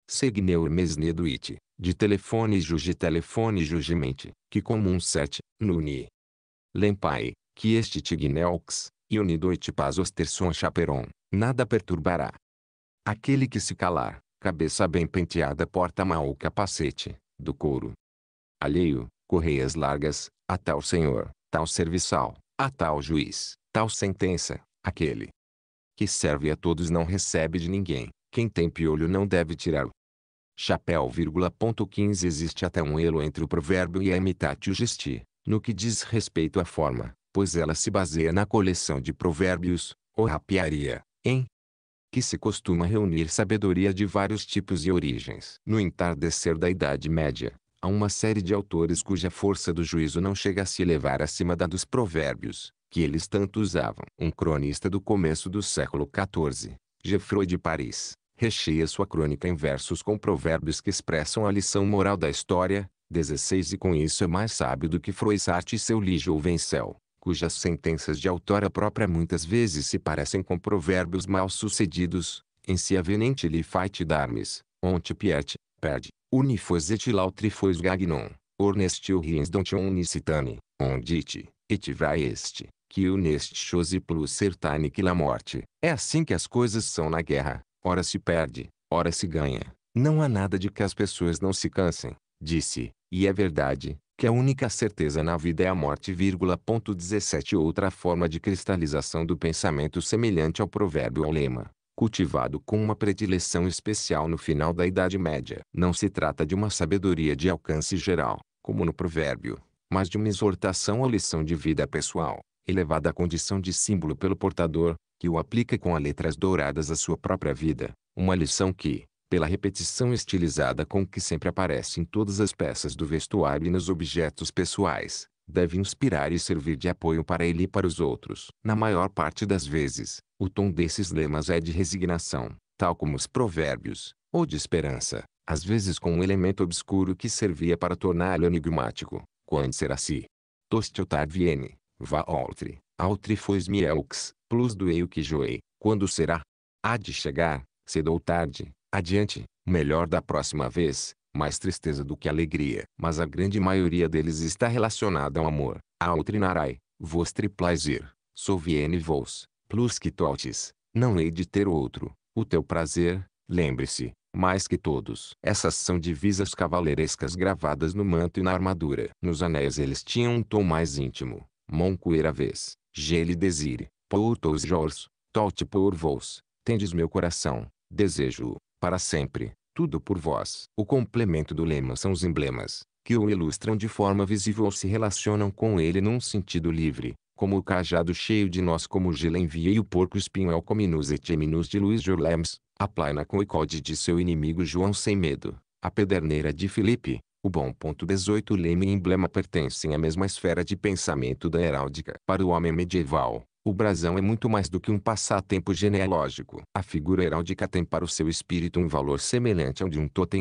Segneur mesnedo it, de telefone juge telefone jugimente, que comum set, nuni. Lempai, que este tigneux, e unidoite paz son chaperon nada perturbará. Aquele que se calar, cabeça bem penteada porta mal o capacete, do couro. Alheio, correias largas, a tal senhor, tal serviçal, a tal juiz, tal sentença, aquele que serve a todos não recebe de ninguém, quem tem piolho não deve tirar. Chapéu, vírgula, ponto 15 Existe até um elo entre o provérbio e a imitatio gesti, no que diz respeito à forma, pois ela se baseia na coleção de provérbios, ou rapiaria, em que se costuma reunir sabedoria de vários tipos e origens. No entardecer da Idade Média, há uma série de autores cuja força do juízo não chega a se elevar acima da dos provérbios, que eles tanto usavam. Um cronista do começo do século XIV, Geoffroy de Paris, recheia sua crônica em versos com provérbios que expressam a lição moral da história, 16 e com isso é mais sábio do que Froissart e seu Lígio ou Vencel cujas sentenças de autora própria muitas vezes se parecem com provérbios mal sucedidos, em si avenente li fate d'armes, onte piet, perde, unifos et lautri fois gagnon, ornestil riens dont unicitane, ondite, et vai este, que o chose plus certane que la morte. É assim que as coisas são na guerra, ora se perde, ora se ganha. Não há nada de que as pessoas não se cansem, disse, e é verdade, que a única certeza na vida é a morte. 17 Outra forma de cristalização do pensamento semelhante ao provérbio ou lema, cultivado com uma predileção especial no final da Idade Média. Não se trata de uma sabedoria de alcance geral, como no provérbio, mas de uma exortação ou lição de vida pessoal, elevada à condição de símbolo pelo portador, que o aplica com letras douradas à sua própria vida. Uma lição que, pela repetição estilizada com que sempre aparece em todas as peças do vestuário e nos objetos pessoais, deve inspirar e servir de apoio para ele e para os outros. Na maior parte das vezes, o tom desses lemas é de resignação, tal como os provérbios, ou de esperança, às vezes com um elemento obscuro que servia para torná-lo enigmático. Quando será si? Tostiotar viene, va altre, altri fois mieux plus doeu que joei, quando será? Há de chegar, cedo ou tarde, Adiante, melhor da próxima vez, mais tristeza do que alegria. Mas a grande maioria deles está relacionada ao amor. Autrinarai, vos plaisir, sou soviene vos, plus que totis, não hei de ter outro. O teu prazer, lembre-se, mais que todos. Essas são divisas cavaleirescas gravadas no manto e na armadura. Nos anéis eles tinham um tom mais íntimo. moncoeira vez, gele desire, tous jors, tolte por vos, tendes meu coração, desejo-o para sempre, tudo por vós. O complemento do lema são os emblemas, que o ilustram de forma visível ou se relacionam com ele num sentido livre, como o cajado cheio de nós como gila envia e o porco espinho é cominus et eminus de Luiz Jolems, a plaina code de seu inimigo João sem medo, a pederneira de Felipe, o bom ponto 18 lema e emblema pertencem à mesma esfera de pensamento da heráldica. Para o homem medieval, o brasão é muito mais do que um passatempo genealógico. A figura heráldica tem para o seu espírito um valor semelhante ao de um totem.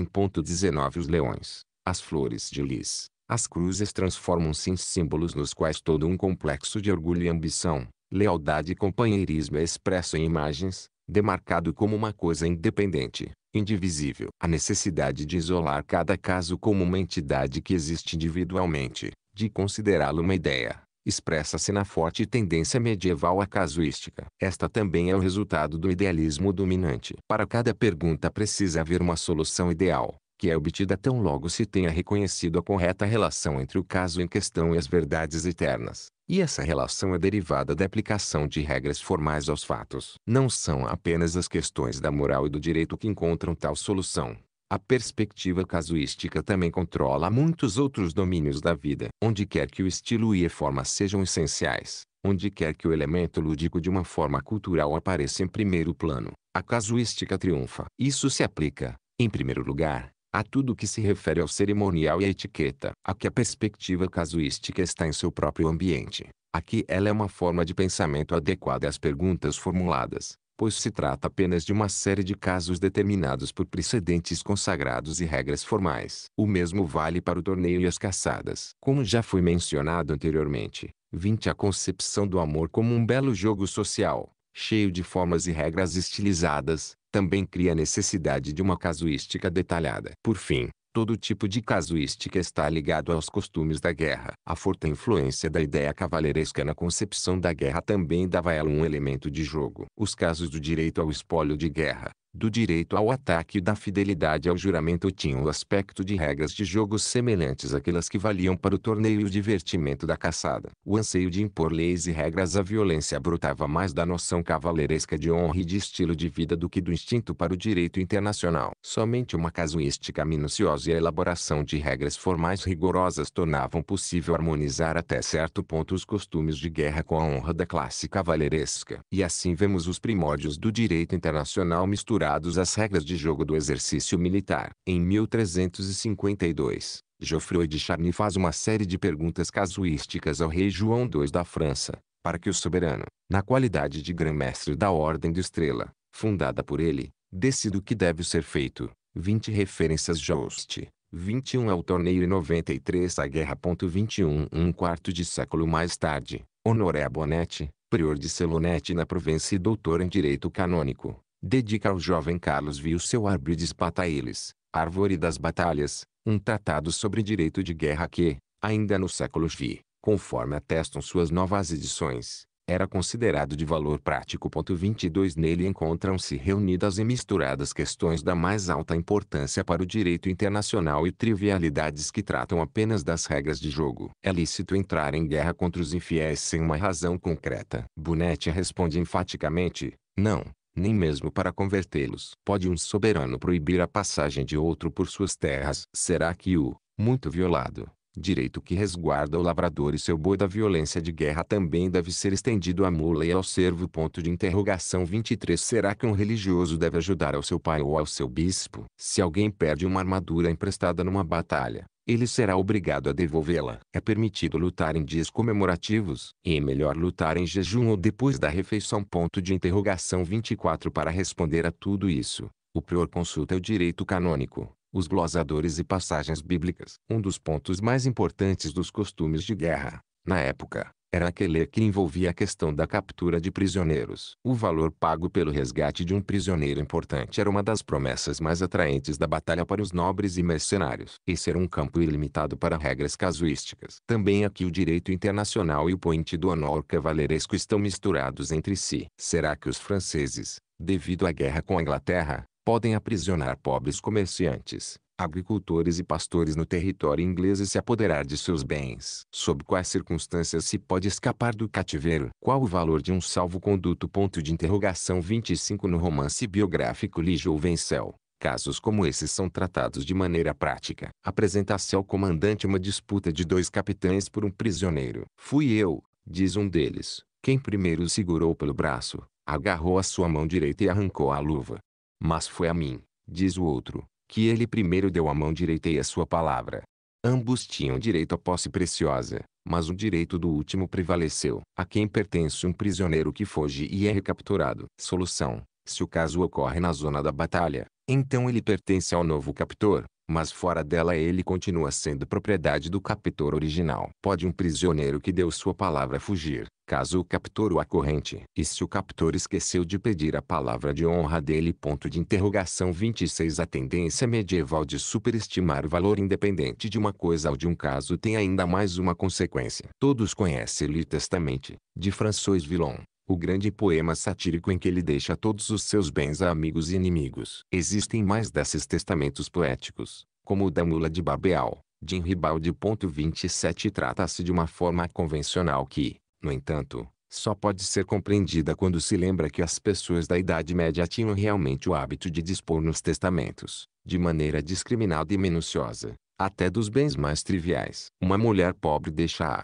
19 Os leões, as flores de lis, as cruzes transformam-se em símbolos nos quais todo um complexo de orgulho e ambição, lealdade e companheirismo é expresso em imagens, demarcado como uma coisa independente, indivisível. A necessidade de isolar cada caso como uma entidade que existe individualmente, de considerá-lo uma ideia, expressa-se na forte tendência medieval à casuística. Esta também é o resultado do idealismo dominante. Para cada pergunta precisa haver uma solução ideal, que é obtida tão logo se tenha reconhecido a correta relação entre o caso em questão e as verdades eternas. E essa relação é derivada da aplicação de regras formais aos fatos. Não são apenas as questões da moral e do direito que encontram tal solução, a perspectiva casuística também controla muitos outros domínios da vida. Onde quer que o estilo e a forma sejam essenciais, onde quer que o elemento lúdico de uma forma cultural apareça em primeiro plano, a casuística triunfa. Isso se aplica, em primeiro lugar, a tudo que se refere ao cerimonial e à etiqueta. Aqui a perspectiva casuística está em seu próprio ambiente. Aqui ela é uma forma de pensamento adequada às perguntas formuladas, pois se trata apenas de uma série de casos determinados por precedentes consagrados e regras formais. O mesmo vale para o torneio e as caçadas. Como já foi mencionado anteriormente, 20 a concepção do amor como um belo jogo social, cheio de formas e regras estilizadas, também cria a necessidade de uma casuística detalhada. Por fim, Todo tipo de casuística está ligado aos costumes da guerra. A forte influência da ideia cavaleiresca na concepção da guerra também dava a ela um elemento de jogo. Os casos do direito ao espólio de guerra, do direito ao ataque e da fidelidade ao juramento tinham o aspecto de regras de jogo semelhantes àquelas que valiam para o torneio e o divertimento da caçada. O anseio de impor leis e regras à violência brotava mais da noção cavaleiresca de honra e de estilo de vida do que do instinto para o direito internacional. Somente uma casuística minuciosa e a elaboração de regras formais rigorosas tornavam possível harmonizar até certo ponto os costumes de guerra com a honra da classe cavaleiresca. E assim vemos os primórdios do direito internacional misturados as regras de jogo do exercício militar. Em 1352, Geoffroy de Charny faz uma série de perguntas casuísticas ao rei João II da França, para que o soberano, na qualidade de Gran mestre da Ordem de Estrela, fundada por ele, decida o que deve ser feito. 20 referências Jouste, 21 ao torneio e 93 à guerra. 21 Um quarto de século mais tarde, Honoré Bonnet, prior de Selonete na Provença e doutor em Direito Canônico, dedica ao jovem Carlos Viu seu Arbre de Espataeles, Árvore das Batalhas, um tratado sobre direito de guerra que, ainda no século XX, conforme atestam suas novas edições, era considerado de valor prático. 22 Nele encontram-se reunidas e misturadas questões da mais alta importância para o direito internacional e trivialidades que tratam apenas das regras de jogo. É lícito entrar em guerra contra os infiéis sem uma razão concreta. Bonetti responde enfaticamente: não, nem mesmo para convertê-los. Pode um soberano proibir a passagem de outro por suas terras. Será que o, muito violado, direito que resguarda o lavrador e seu boi da violência de guerra também deve ser estendido à mula e ao servo. Ponto de interrogação 23 Será que um religioso deve ajudar ao seu pai ou ao seu bispo? Se alguém perde uma armadura emprestada numa batalha, ele será obrigado a devolvê-la. É permitido lutar em dias comemorativos, e é melhor lutar em jejum ou depois da refeição. Ponto de interrogação 24 Para responder a tudo isso, o prior consulta o direito canônico, os glosadores e passagens bíblicas. Um dos pontos mais importantes dos costumes de guerra, na época, era aquele que envolvia a questão da captura de prisioneiros. O valor pago pelo resgate de um prisioneiro importante era uma das promessas mais atraentes da batalha para os nobres e mercenários. Esse era um campo ilimitado para regras casuísticas. Também aqui o direito internacional e o poente do honor cavaleresco estão misturados entre si. Será que os franceses, devido à guerra com a Inglaterra, podem aprisionar pobres comerciantes, agricultores e pastores no território inglês e se apoderar de seus bens. Sob quais circunstâncias se pode escapar do cativeiro? Qual o valor de um salvo-conduto? Ponto de interrogação 25 no romance biográfico Lijo Vencel. Casos como esses são tratados de maneira prática. Apresenta-se ao comandante uma disputa de dois capitães por um prisioneiro. Fui eu, diz um deles, quem primeiro o segurou pelo braço, agarrou a sua mão direita e arrancou a luva. Mas foi a mim, diz o outro, que ele primeiro deu a mão direita e a sua palavra. Ambos tinham direito à posse preciosa, mas o direito do último prevaleceu. A quem pertence um prisioneiro que foge e é recapturado. Solução: se o caso ocorre na zona da batalha, então ele pertence ao novo captor, mas fora dela ele continua sendo propriedade do captor original. Pode um prisioneiro que deu sua palavra fugir, caso o captor o acorrente. E se o captor esqueceu de pedir a palavra de honra dele? Ponto de interrogação 26 A tendência medieval de superestimar o valor independente de uma coisa ou de um caso tem ainda mais uma consequência. Todos conhecem lhe Testamente, de François Villon o grande poema satírico em que ele deixa todos os seus bens a amigos e inimigos. Existem mais desses testamentos poéticos, como o da Mula de Babel, de Henribaldi. 27 Trata-se de uma forma convencional que, no entanto, só pode ser compreendida quando se lembra que as pessoas da Idade Média tinham realmente o hábito de dispor nos testamentos, de maneira discriminada e minuciosa, até dos bens mais triviais. Uma mulher pobre deixa a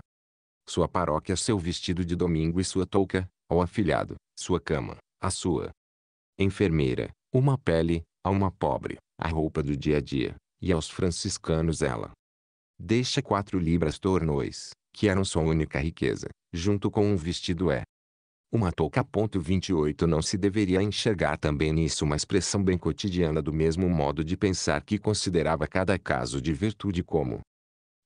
sua paróquia, seu vestido de domingo e sua touca, ao afilhado, sua cama, a sua enfermeira, uma pele, a uma pobre, a roupa do dia a dia, e aos franciscanos ela deixa quatro libras tornois, que eram sua única riqueza, junto com um vestido é. Uma touca. 28 Não se deveria enxergar também nisso uma expressão bem cotidiana do mesmo modo de pensar que considerava cada caso de virtude como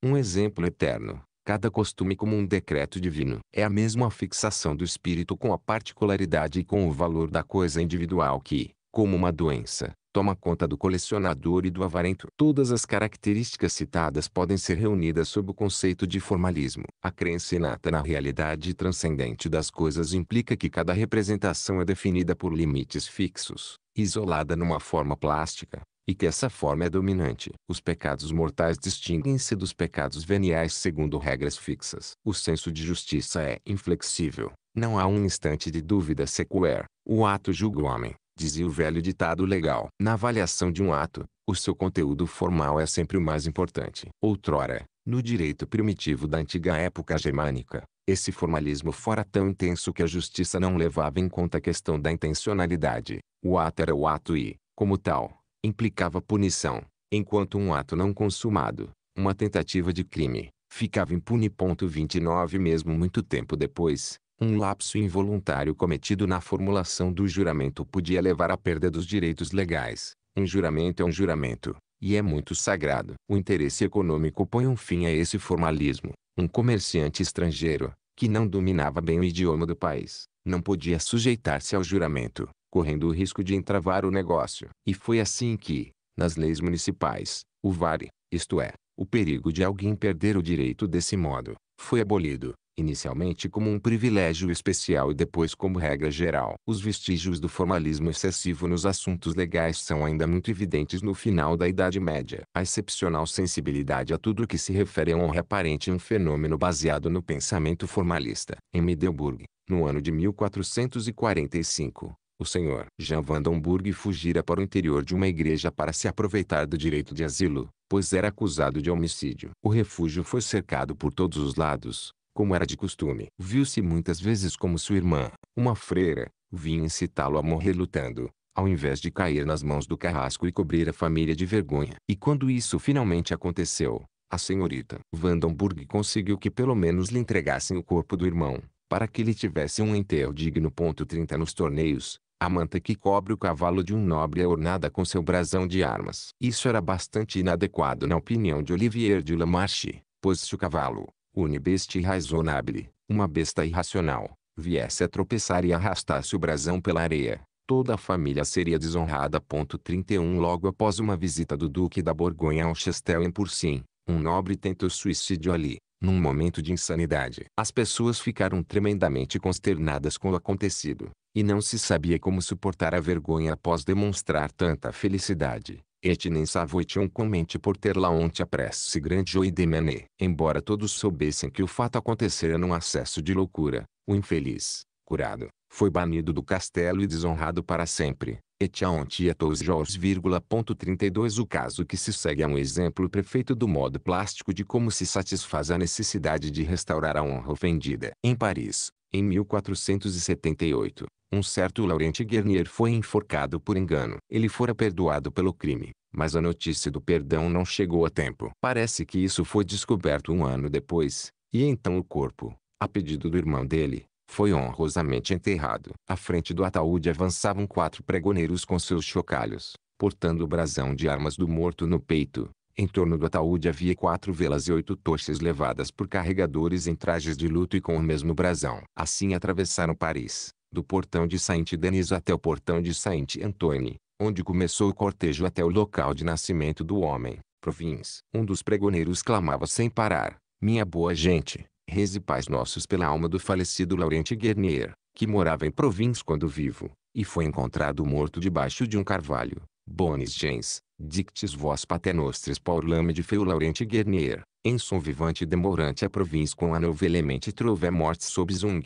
um exemplo eterno, cada costume como um decreto divino. É a mesma fixação do espírito com a particularidade e com o valor da coisa individual que, como uma doença, toma conta do colecionador e do avarento. Todas as características citadas podem ser reunidas sob o conceito de formalismo. A crença inata na realidade transcendente das coisas implica que cada representação é definida por limites fixos, isolada numa forma plástica, e que essa forma é dominante. Os pecados mortais distinguem-se dos pecados veniais segundo regras fixas. O senso de justiça é inflexível. Não há um instante de dúvida sequer. O ato julga o homem dizia o velho ditado legal. Na avaliação de um ato, o seu conteúdo formal é sempre o mais importante. Outrora, no direito primitivo da antiga época germânica, esse formalismo fora tão intenso que a justiça não levava em conta a questão da intencionalidade. O ato era o ato e, como tal, implicava punição, enquanto um ato não consumado, uma tentativa de crime, ficava impune. 29 Mesmo muito tempo depois, um lapso involuntário cometido na formulação do juramento podia levar à perda dos direitos legais. Um juramento é um juramento, e é muito sagrado. O interesse econômico põe um fim a esse formalismo. Um comerciante estrangeiro, que não dominava bem o idioma do país, não podia sujeitar-se ao juramento, correndo o risco de entravar o negócio. E foi assim que, nas leis municipais, o VARE, isto é, o perigo de alguém perder o direito desse modo, foi abolido inicialmente como um privilégio especial e depois como regra geral. Os vestígios do formalismo excessivo nos assuntos legais são ainda muito evidentes no final da Idade Média. A excepcional sensibilidade a tudo que se refere a honra aparente é um fenômeno baseado no pensamento formalista. Em Middelburg, no ano de 1445, o senhor Jean Vandenburg fugira para o interior de uma igreja para se aproveitar do direito de asilo, pois era acusado de homicídio. O refúgio foi cercado por todos os lados, como era de costume. Viu-se muitas vezes como sua irmã, uma freira, vinha incitá-lo a morrer lutando, ao invés de cair nas mãos do carrasco e cobrir a família de vergonha. E quando isso finalmente aconteceu, a senhorita Vandenburg conseguiu que pelo menos lhe entregassem o corpo do irmão, para que ele tivesse um enterro digno. 30 Nos torneios, a manta que cobre o cavalo de um nobre é ornada com seu brasão de armas. Isso era bastante inadequado na opinião de Olivier de Lamarche, pois se o cavalo, unibeste irrazonable, uma besta irracional, viesse a tropeçar e arrastasse o brasão pela areia, toda a família seria desonrada. 31 Logo após uma visita do Duque da Borgonha ao Chastel-en-Purcy, um nobre tentou suicídio ali, num momento de insanidade. As pessoas ficaram tremendamente consternadas com o acontecido, e não se sabia como suportar a vergonha após demonstrar tanta felicidade. Et nem savoir comente por ter lá onte a prece grande ou idemene, Embora todos soubessem que o fato acontecera num acesso de loucura, o infeliz, curado, foi banido do castelo e desonrado para sempre. 32 O caso que se segue é um exemplo perfeito do modo plástico de como se satisfaz a necessidade de restaurar a honra ofendida. Em Paris, em 1478, um certo Laurent Guernier foi enforcado por engano. Ele fora perdoado pelo crime, mas a notícia do perdão não chegou a tempo. Parece que isso foi descoberto um ano depois, e então o corpo, a pedido do irmão dele, foi honrosamente enterrado. À frente do ataúde avançavam quatro pregoneiros com seus chocalhos, portando o brasão de armas do morto no peito. Em torno do ataúde havia quatro velas e oito tochas levadas por carregadores em trajes de luto e com o mesmo brasão. Assim atravessaram Paris, do portão de Saint-Denis até o portão de Saint-Antoine, onde começou o cortejo até o local de nascimento do homem, Provins. Um dos pregoneiros clamava sem parar, Minha boa gente, reze paz nossos pela alma do falecido Laurent Guernier, que morava em Provins quando vivo, e foi encontrado morto debaixo de um carvalho. Bones gens, Dictis vos paternostris paulame de feu laurente guernier, em som vivante demorante a província com anovelamente trove morte sob zung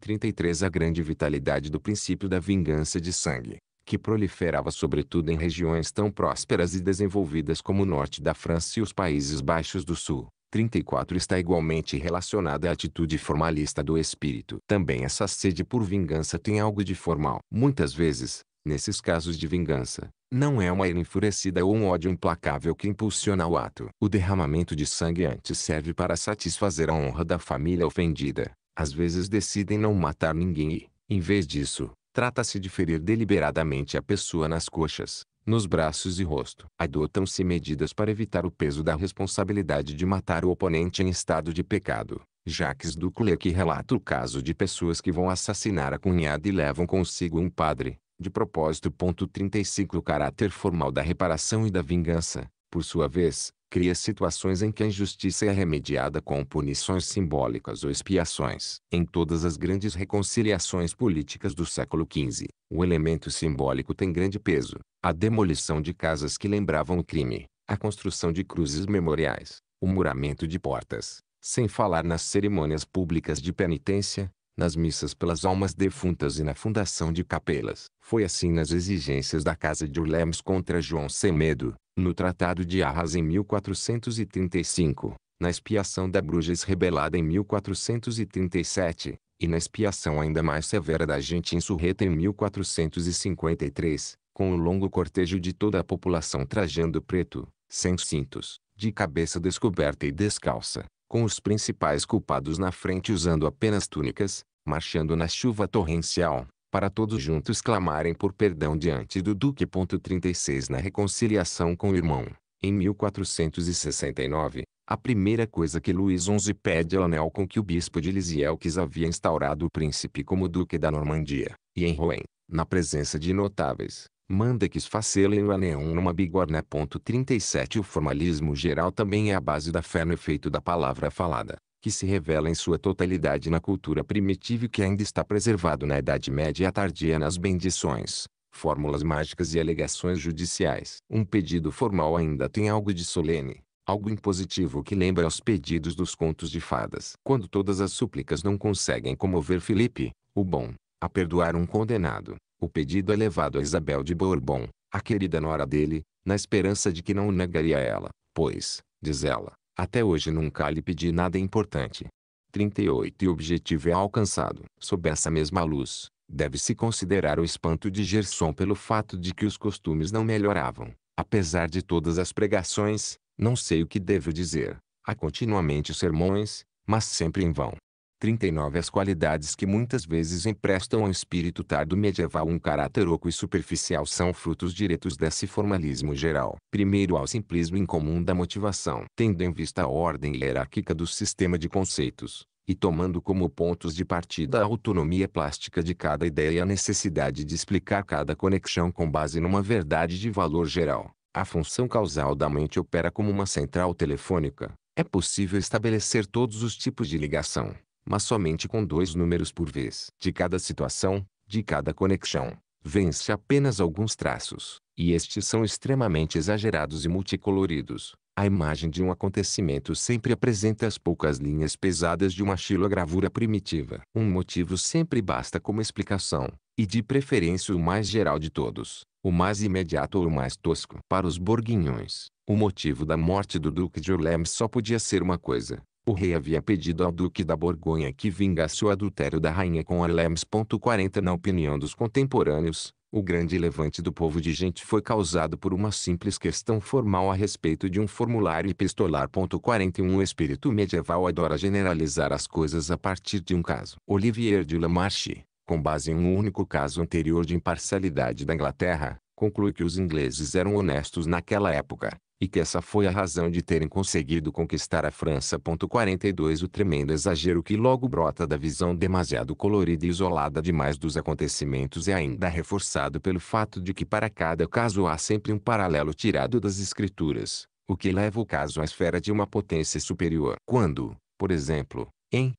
33 A grande vitalidade do princípio da vingança de sangue, que proliferava sobretudo em regiões tão prósperas e desenvolvidas como o norte da França e os Países Baixos do Sul, 34 está igualmente relacionada à atitude formalista do espírito. Também essa sede por vingança tem algo de formal. Muitas vezes, Nesses casos de vingança, não é uma ira enfurecida ou um ódio implacável que impulsiona o ato. O derramamento de sangue antes serve para satisfazer a honra da família ofendida. Às vezes decidem não matar ninguém e, em vez disso, trata-se de ferir deliberadamente a pessoa nas coxas, nos braços e rosto. Adotam-se medidas para evitar o peso da responsabilidade de matar o oponente em estado de pecado. Jacques Duclerc relata o caso de pessoas que vão assassinar a cunhada e levam consigo um padre, de propósito. 35 O caráter formal da reparação e da vingança, por sua vez, cria situações em que a injustiça é remediada com punições simbólicas ou expiações. Em todas as grandes reconciliações políticas do século XV, o elemento simbólico tem grande peso. A demolição de casas que lembravam o crime, a construção de cruzes memoriais, o muramento de portas, sem falar nas cerimônias públicas de penitência, nas missas pelas almas defuntas e na fundação de capelas. Foi assim nas exigências da Casa de Ulemes contra João Semedo, no Tratado de Arras em 1435, na expiação da Bruges rebelada em 1437, e na expiação ainda mais severa da gente insurreta em 1453, com o longo cortejo de toda a população trajando preto, sem cintos, de cabeça descoberta e descalça, com os principais culpados na frente usando apenas túnicas, marchando na chuva torrencial, para todos juntos clamarem por perdão diante do Duque. 36 Na reconciliação com o irmão, em 1469, a primeira coisa que Luís XI pede ao o anel com que o bispo de Lisiel quis havia instaurado o príncipe como Duque da Normandia, e em Rouen, na presença de notáveis, manda que esfacelem o aneon numa bigorna. 37 O formalismo geral também é a base da fé no efeito da palavra falada, que se revela em sua totalidade na cultura primitiva e que ainda está preservado na Idade Média tardia nas bendições, fórmulas mágicas e alegações judiciais. Um pedido formal ainda tem algo de solene, algo impositivo que lembra os pedidos dos contos de fadas. Quando todas as súplicas não conseguem comover Felipe, o bom, a perdoar um condenado, o pedido é levado a Isabel de Bourbon, a querida nora dele, na esperança de que não o negaria a ela, pois, diz ela, até hoje nunca lhe pedi nada importante. 38 E o objetivo é alcançado. Sob essa mesma luz, deve-se considerar o espanto de Gerson pelo fato de que os costumes não melhoravam. Apesar de todas as pregações, não sei o que devo dizer. Há continuamente sermões, mas sempre em vão. 39 As qualidades que muitas vezes emprestam ao espírito tardo medieval um caráter oco e superficial são frutos diretos desse formalismo geral. Primeiro ao simplismo incomum da motivação, tendo em vista a ordem hierárquica do sistema de conceitos, e tomando como pontos de partida a autonomia plástica de cada ideia e a necessidade de explicar cada conexão com base numa verdade de valor geral. A função causal da mente opera como uma central telefônica. É possível estabelecer todos os tipos de ligação mas somente com dois números por vez. De cada situação, de cada conexão, vence apenas alguns traços, e estes são extremamente exagerados e multicoloridos. A imagem de um acontecimento sempre apresenta as poucas linhas pesadas de uma xilogravura primitiva. Um motivo sempre basta como explicação, e de preferência o mais geral de todos, o mais imediato ou o mais tosco. Para os borguinhões, o motivo da morte do Duque de Orleans só podia ser uma coisa, o rei havia pedido ao duque da Borgonha que vingasse o adultério da rainha com Arlems. 40 Na opinião dos contemporâneos, o grande levante do povo de gente foi causado por uma simples questão formal a respeito de um formulário epistolar. 41 O espírito medieval adora generalizar as coisas a partir de um caso. Olivier de Lamarche, com base em um único caso anterior de imparcialidade da Inglaterra, conclui que os ingleses eram honestos naquela época, e que essa foi a razão de terem conseguido conquistar a França. 42 O tremendo exagero que logo brota da visão demasiado colorida e isolada demais dos acontecimentos é ainda reforçado pelo fato de que para cada caso há sempre um paralelo tirado das escrituras, o que leva o caso à esfera de uma potência superior. Quando, por exemplo, em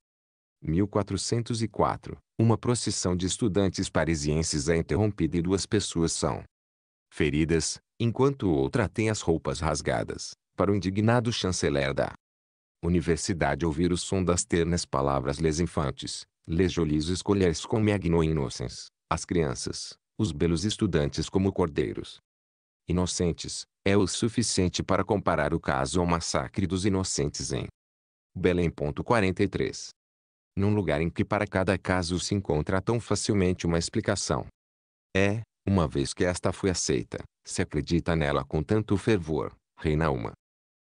1404, uma procissão de estudantes parisienses é interrompida e duas pessoas são feridas, enquanto outra tem as roupas rasgadas, para o indignado chanceler da universidade ouvir o som das ternas palavras les infantes, les jolies escolhais com agno innocens, as crianças, os belos estudantes como cordeiros inocentes, é o suficiente para comparar o caso ao massacre dos inocentes em Belém. 43. Num lugar em que para cada caso se encontra tão facilmente uma explicação. É, uma vez que esta foi aceita, se acredita nela com tanto fervor, reina uma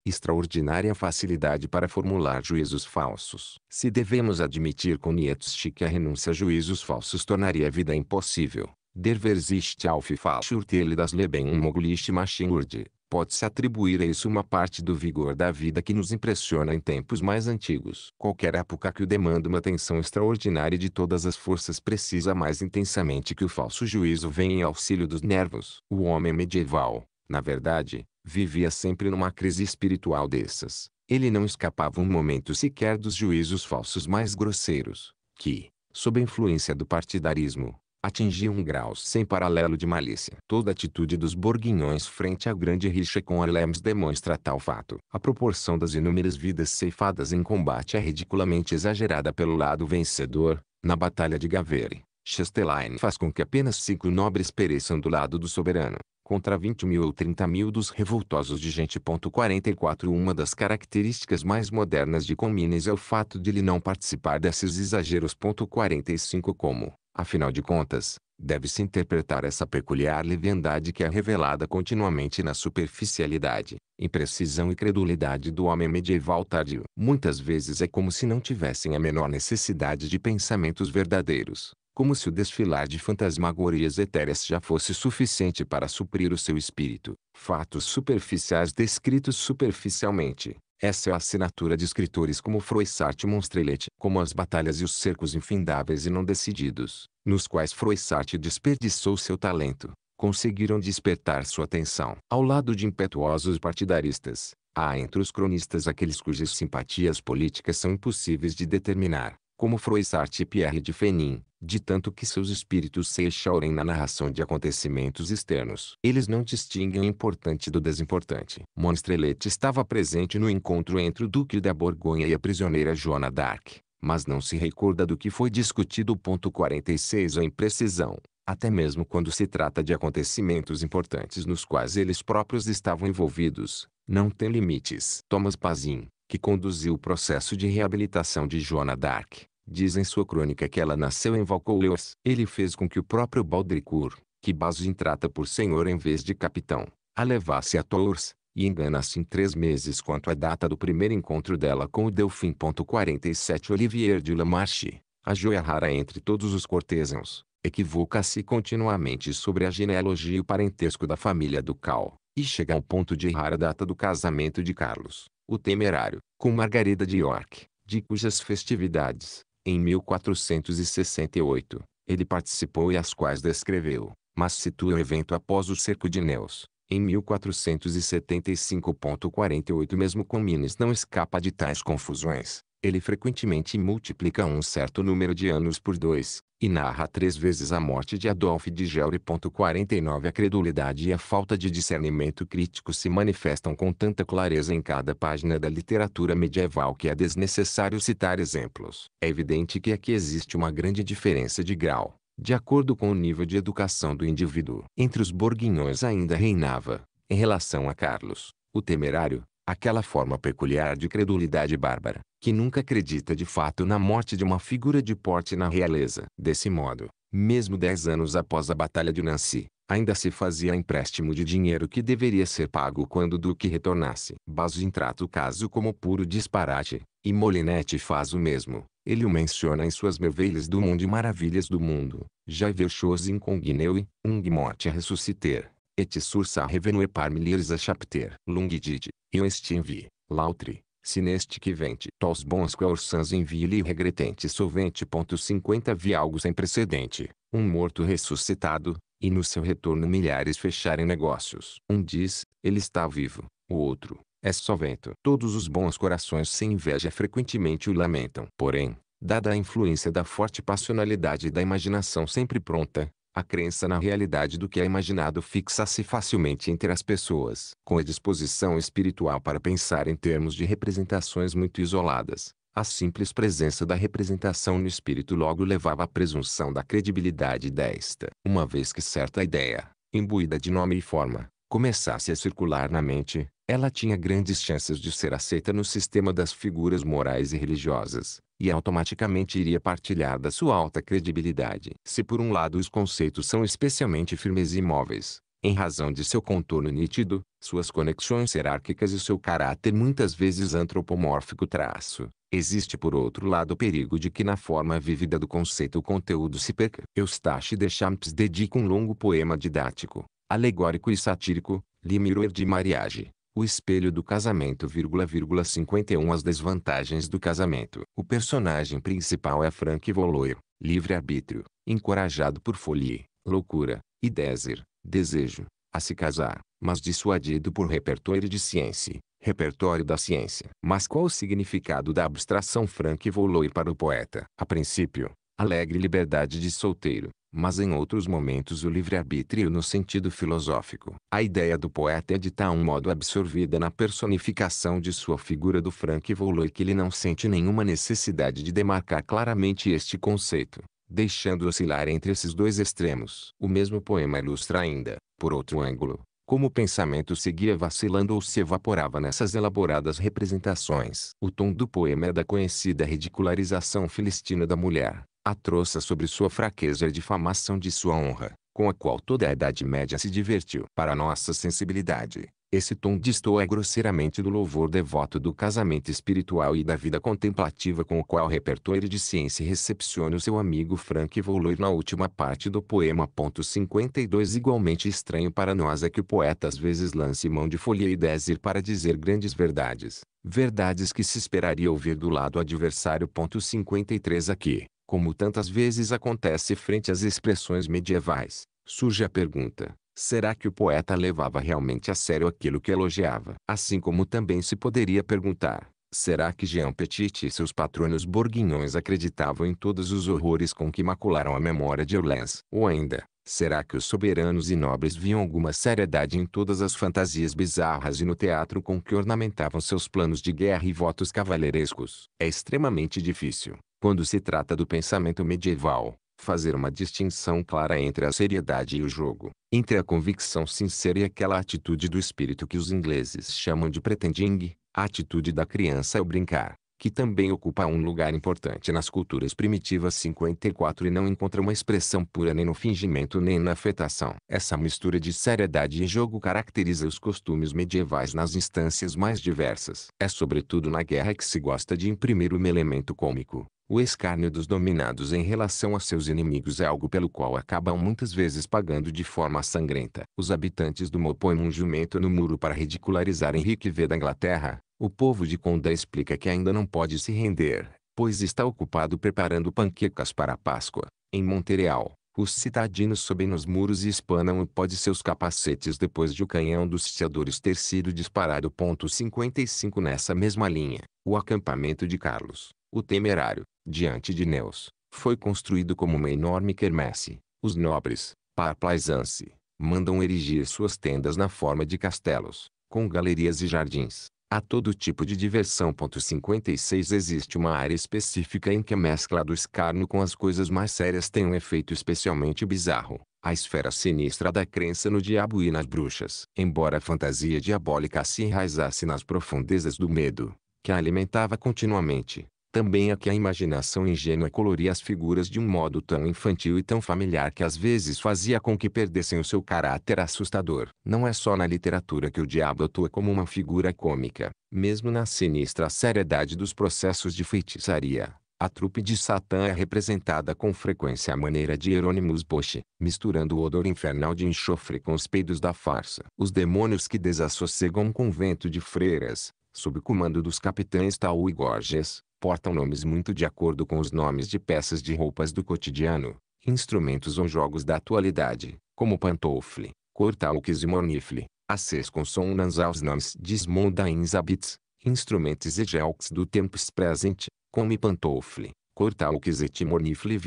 extraordinária facilidade para formular juízos falsos. Se devemos admitir com Nietzsche que a renúncia a juízos falsos tornaria a vida impossível, der Verzicht auf Fallschurtele das Leben unmöglich machen würde, pode-se atribuir a isso uma parte do vigor da vida que nos impressiona em tempos mais antigos. Qualquer época que o demanda uma atenção extraordinária de todas as forças precisa mais intensamente que o falso juízo venha em auxílio dos nervos. O homem medieval, na verdade, vivia sempre numa crise espiritual dessas. Ele não escapava um momento sequer dos juízos falsos mais grosseiros, que, sob a influência do partidarismo, atingia um grau sem paralelo de malícia. Toda a atitude dos borguinhões frente à grande rixa com Arlemes demonstra tal fato. A proporção das inúmeras vidas ceifadas em combate é ridiculamente exagerada pelo lado vencedor. Na Batalha de Gavere, Chastelain faz com que apenas cinco nobres pereçam do lado do soberano, contra 20 mil ou 30 mil dos revoltosos de gente. 44 Uma das características mais modernas de Comines é o fato de ele não participar desses exageros. 45 Como, Afinal de contas, deve-se interpretar essa peculiar leviandade que é revelada continuamente na superficialidade, imprecisão e credulidade do homem medieval tardio. Muitas vezes é como se não tivessem a menor necessidade de pensamentos verdadeiros, como se o desfilar de fantasmagorias etéreas já fosse suficiente para suprir o seu espírito. Fatos superficiais descritos superficialmente, essa é a assinatura de escritores como Froissart e Monstrelet, como as batalhas e os cercos infindáveis e não decididos, nos quais Froissart desperdiçou seu talento, conseguiram despertar sua atenção. Ao lado de impetuosos partidaristas, há entre os cronistas aqueles cujas simpatias políticas são impossíveis de determinar, como Froissart e Pierre de Fenin, de tanto que seus espíritos se exaurem na narração de acontecimentos externos. Eles não distinguem o importante do desimportante. Monstrelete estava presente no encontro entre o duque da Borgonha e a prisioneira Joana d'Arc, mas não se recorda do que foi discutido. Ponto 46 A imprecisão, até mesmo quando se trata de acontecimentos importantes nos quais eles próprios estavam envolvidos, não tem limites. Thomas Pazin, que conduziu o processo de reabilitação de Joana d'Arc, Diz em sua crônica que ela nasceu em Valcouleurs. Ele fez com que o próprio Baldricourt, que Bazin trata por senhor em vez de capitão, a levasse a Tours, e engana-se em três meses quanto à data do primeiro encontro dela com o Delfim. 47 Olivier de Lamarche, a joia rara entre todos os cortesãos, equivoca-se continuamente sobre a genealogia e o parentesco da família ducal, e chega ao ponto de errar a data do casamento de Carlos, o temerário, com Margarida de York, de cujas festividades, em 1468, ele participou e as quais descreveu, mas situa o evento após o cerco de Neus. Em 1475.48 mesmo com Minas não escapa de tais confusões, ele frequentemente multiplica um certo número de anos por dois, e narra três vezes a morte de Adolf de Gelre. 49 A credulidade e a falta de discernimento crítico se manifestam com tanta clareza em cada página da literatura medieval que é desnecessário citar exemplos. É evidente que aqui existe uma grande diferença de grau, de acordo com o nível de educação do indivíduo. Entre os borguinhões ainda reinava, em relação a Carlos, o temerário, Aquela forma peculiar de credulidade bárbara, que nunca acredita de fato na morte de uma figura de porte na realeza. Desse modo, mesmo dez anos após a Batalha de Nancy, ainda se fazia empréstimo de dinheiro que deveria ser pago quando Duque retornasse. Basin trata o caso como puro disparate, e Molinetti faz o mesmo. Ele o menciona em suas Merveilhas do Mundo e Maravilhas do Mundo, já viu shows em Congnew e Ung Morte a Ressusciter et sursa revenue par milliers a chapter, lungdid, iuestinvi, lautri, sineste que vente tos bons corsãs envie-lhe regretente sovente. 50 Vi algo sem precedente, um morto ressuscitado, e no seu retorno milhares fecharem negócios. Um diz, ele está vivo, o outro, é só vento. Todos os bons corações sem inveja frequentemente o lamentam. Porém, dada a influência da forte passionalidade e da imaginação sempre pronta, a crença na realidade do que é imaginado fixa-se facilmente entre as pessoas. Com a disposição espiritual para pensar em termos de representações muito isoladas, a simples presença da representação no espírito logo levava à presunção da credibilidade desta, uma vez que certa ideia, imbuída de nome e forma, começasse a circular na mente, ela tinha grandes chances de ser aceita no sistema das figuras morais e religiosas, e automaticamente iria partilhar da sua alta credibilidade. Se por um lado os conceitos são especialmente firmes e imóveis, em razão de seu contorno nítido, suas conexões hierárquicas e seu caráter muitas vezes antropomórfico traço, existe por outro lado o perigo de que na forma vívida do conceito o conteúdo se perca. Eustache de Champs dedica um longo poema didático, alegórico e satírico, Limiroer de Mariage, o espelho do casamento, 51 As desvantagens do casamento. O personagem principal é Frank Voloio, livre-arbítrio, encorajado por folie, loucura, e desir, desejo, a se casar, mas dissuadido por repertório de ciência, repertório da ciência. Mas qual o significado da abstração Frank Voloio para o poeta? A princípio, alegre liberdade de solteiro, mas em outros momentos o livre-arbítrio no sentido filosófico. A ideia do poeta é de tal modo absorvida na personificação de sua figura do Frank Voloy que ele não sente nenhuma necessidade de demarcar claramente este conceito, deixando oscilar entre esses dois extremos. O mesmo poema ilustra ainda, por outro ângulo, como o pensamento seguia vacilando ou se evaporava nessas elaboradas representações. O tom do poema é da conhecida ridicularização filistina da mulher, a trouxa sobre sua fraqueza e difamação de sua honra, com a qual toda a Idade Média se divertiu. Para nossa sensibilidade, esse tom é grosseiramente do louvor devoto do casamento espiritual e da vida contemplativa com o qual o repertório de ciência recepciona o seu amigo Frank Voloir na última parte do poema. 52 Igualmente estranho para nós é que o poeta às vezes lance mão de folha e desir para dizer grandes verdades, verdades que se esperaria ouvir do lado adversário. 53 Aqui, como tantas vezes acontece frente às expressões medievais, surge a pergunta: será que o poeta levava realmente a sério aquilo que elogiava? Assim como também se poderia perguntar: será que Jean Petit e seus patronos borguinhões acreditavam em todos os horrores com que macularam a memória de Eulenz? Ou ainda, Será que os soberanos e nobres viam alguma seriedade em todas as fantasias bizarras e no teatro com que ornamentavam seus planos de guerra e votos cavaleirescos? É extremamente difícil, quando se trata do pensamento medieval, fazer uma distinção clara entre a seriedade e o jogo, entre a convicção sincera e aquela atitude do espírito que os ingleses chamam de pretending, a atitude da criança ao brincar, que também ocupa um lugar importante nas culturas primitivas 54 e não encontra uma expressão pura nem no fingimento nem na afetação. Essa mistura de seriedade e jogo caracteriza os costumes medievais nas instâncias mais diversas. É sobretudo na guerra que se gosta de imprimir um elemento cômico, o escárnio dos dominados em relação a seus inimigos é algo pelo qual acabam muitas vezes pagando de forma sangrenta. Os habitantes do Mo põem um jumento no muro para ridicularizar Henrique V da Inglaterra. O povo de Conda explica que ainda não pode se render, pois está ocupado preparando panquecas para a Páscoa. Em Montreal, os citadinos sobem nos muros e espanam o pó de seus capacetes depois de o canhão dos sitiadores ter sido disparado. 55 Nessa mesma linha, o acampamento de Carlos, o temerário, diante de Neus, foi construído como uma enorme quermesse. Os nobres, plaisance, mandam erigir suas tendas na forma de castelos, com galerias e jardins. Há todo tipo de diversão. 56 Existe uma área específica em que a mescla do escárnio com as coisas mais sérias tem um efeito especialmente bizarro. A esfera sinistra da crença no diabo e nas bruxas. Embora a fantasia diabólica se enraizasse nas profundezas do medo, que a alimentava continuamente, também é que a imaginação ingênua coloria as figuras de um modo tão infantil e tão familiar que às vezes fazia com que perdessem o seu caráter assustador. Não é só na literatura que o diabo atua como uma figura cômica. Mesmo na sinistra seriedade dos processos de feitiçaria, a trupe de Satã é representada com frequência à maneira de Hieronymus Bosch, misturando o odor infernal de enxofre com os peidos da farsa. Os demônios que desassossegam um convento de freiras, sob o comando dos capitães Taú e Gorges, portam nomes muito de acordo com os nomes de peças de roupas do cotidiano, instrumentos ou jogos da atualidade, como pantofle, cortalques e manifle, acês consonans aos nomes desmondains habits, instrumentos e gelks do tempo presente, como pantofle, cortalques e timornifle.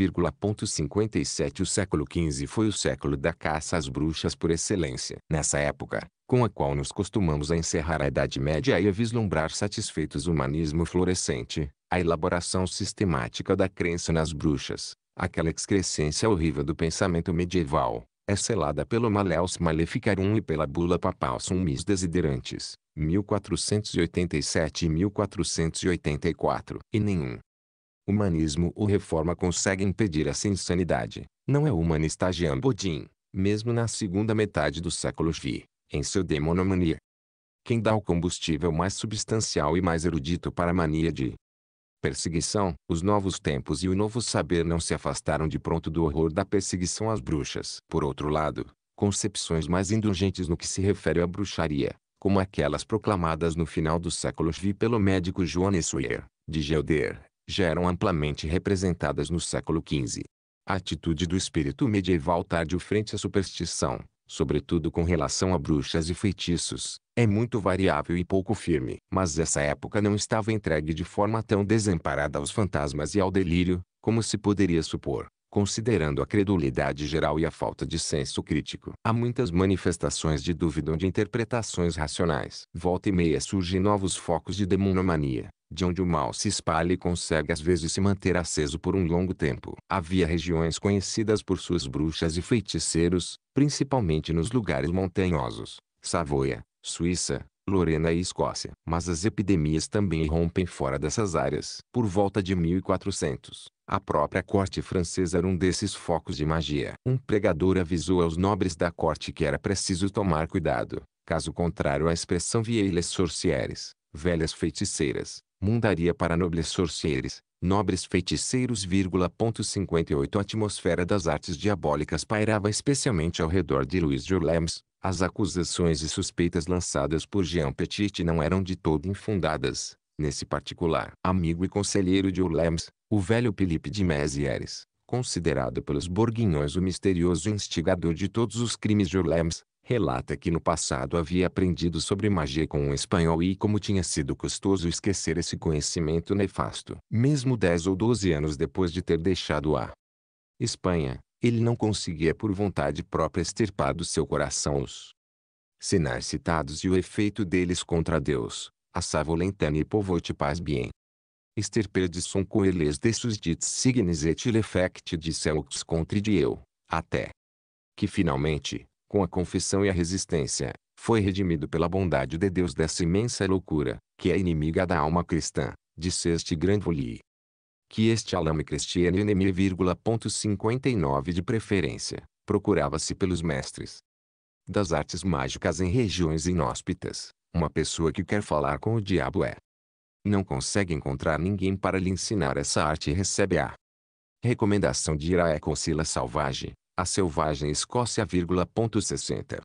57 O século XV foi o século da caça às bruxas por excelência. Nessa época, com a qual nos costumamos a encerrar a Idade Média e a vislumbrar satisfeitos o humanismo florescente, a elaboração sistemática da crença nas bruxas, aquela excrescência horrível do pensamento medieval, é selada pelo Maleus Maleficarum e pela Bula Papal Summis Desiderantes, 1487 e 1484. E nenhum humanismo ou reforma consegue impedir essa insanidade. Não é o humanista Jean Bodin, mesmo na segunda metade do século XX, em seu Demonomania. Quem dá o combustível mais substancial e mais erudito para a mania de perseguição, os novos tempos e o novo saber não se afastaram de pronto do horror da perseguição às bruxas. Por outro lado, concepções mais indulgentes no que se refere à bruxaria, como aquelas proclamadas no final do século XX pelo médico Johannes Suyer, de Gelder, já eram amplamente representadas no século XV. A atitude do espírito medieval tardio frente à superstição, sobretudo com relação a bruxas e feitiços, é muito variável e pouco firme. Mas essa época não estava entregue de forma tão desamparada aos fantasmas e ao delírio, como se poderia supor, considerando a credulidade geral e a falta de senso crítico. Há muitas manifestações de dúvida ou de interpretações racionais. Volta e meia surgem novos focos de demonomania, de onde o mal se espalha e consegue às vezes se manter aceso por um longo tempo. Havia regiões conhecidas por suas bruxas e feiticeiros, principalmente nos lugares montanhosos. Savoia, Suíça, Lorena e Escócia. Mas as epidemias também rompem fora dessas áreas. Por volta de 1400, a própria corte francesa era um desses focos de magia. Um pregador avisou aos nobres da corte que era preciso tomar cuidado, caso contrário a expressão vieilles sorcières, velhas feiticeiras, mundaria para nobles sorcières, nobres feiticeiros. 58 A atmosfera das artes diabólicas pairava especialmente ao redor de Louis de Orleans, as acusações e suspeitas lançadas por Jean Petit não eram de todo infundadas, nesse particular. Amigo e conselheiro de Ulems, o velho Felipe de Mézières, considerado pelos bourguignons o misterioso instigador de todos os crimes de Orleans, relata que no passado havia aprendido sobre magia com um espanhol e como tinha sido custoso esquecer esse conhecimento nefasto. Mesmo dez ou doze anos depois de ter deixado a Espanha, ele não conseguia por vontade própria extirpar do seu coração os sinais citados e o efeito deles contra Deus, assa e povote paz bien. de son coeles dessus dits signes et l'effect de ceux contre eu, até que finalmente, com a confissão e a resistência, foi redimido pela bondade de Deus dessa imensa loucura, que é inimiga da alma cristã, disse este grande voli que este Alame cristiano Christianine 59 de preferência, procurava-se pelos mestres das artes mágicas em regiões inóspitas. Uma pessoa que quer falar com o diabo é. Não consegue encontrar ninguém para lhe ensinar essa arte e recebe a recomendação de ir à Ecosila Selvagem, a Selvagem Escócia. 60.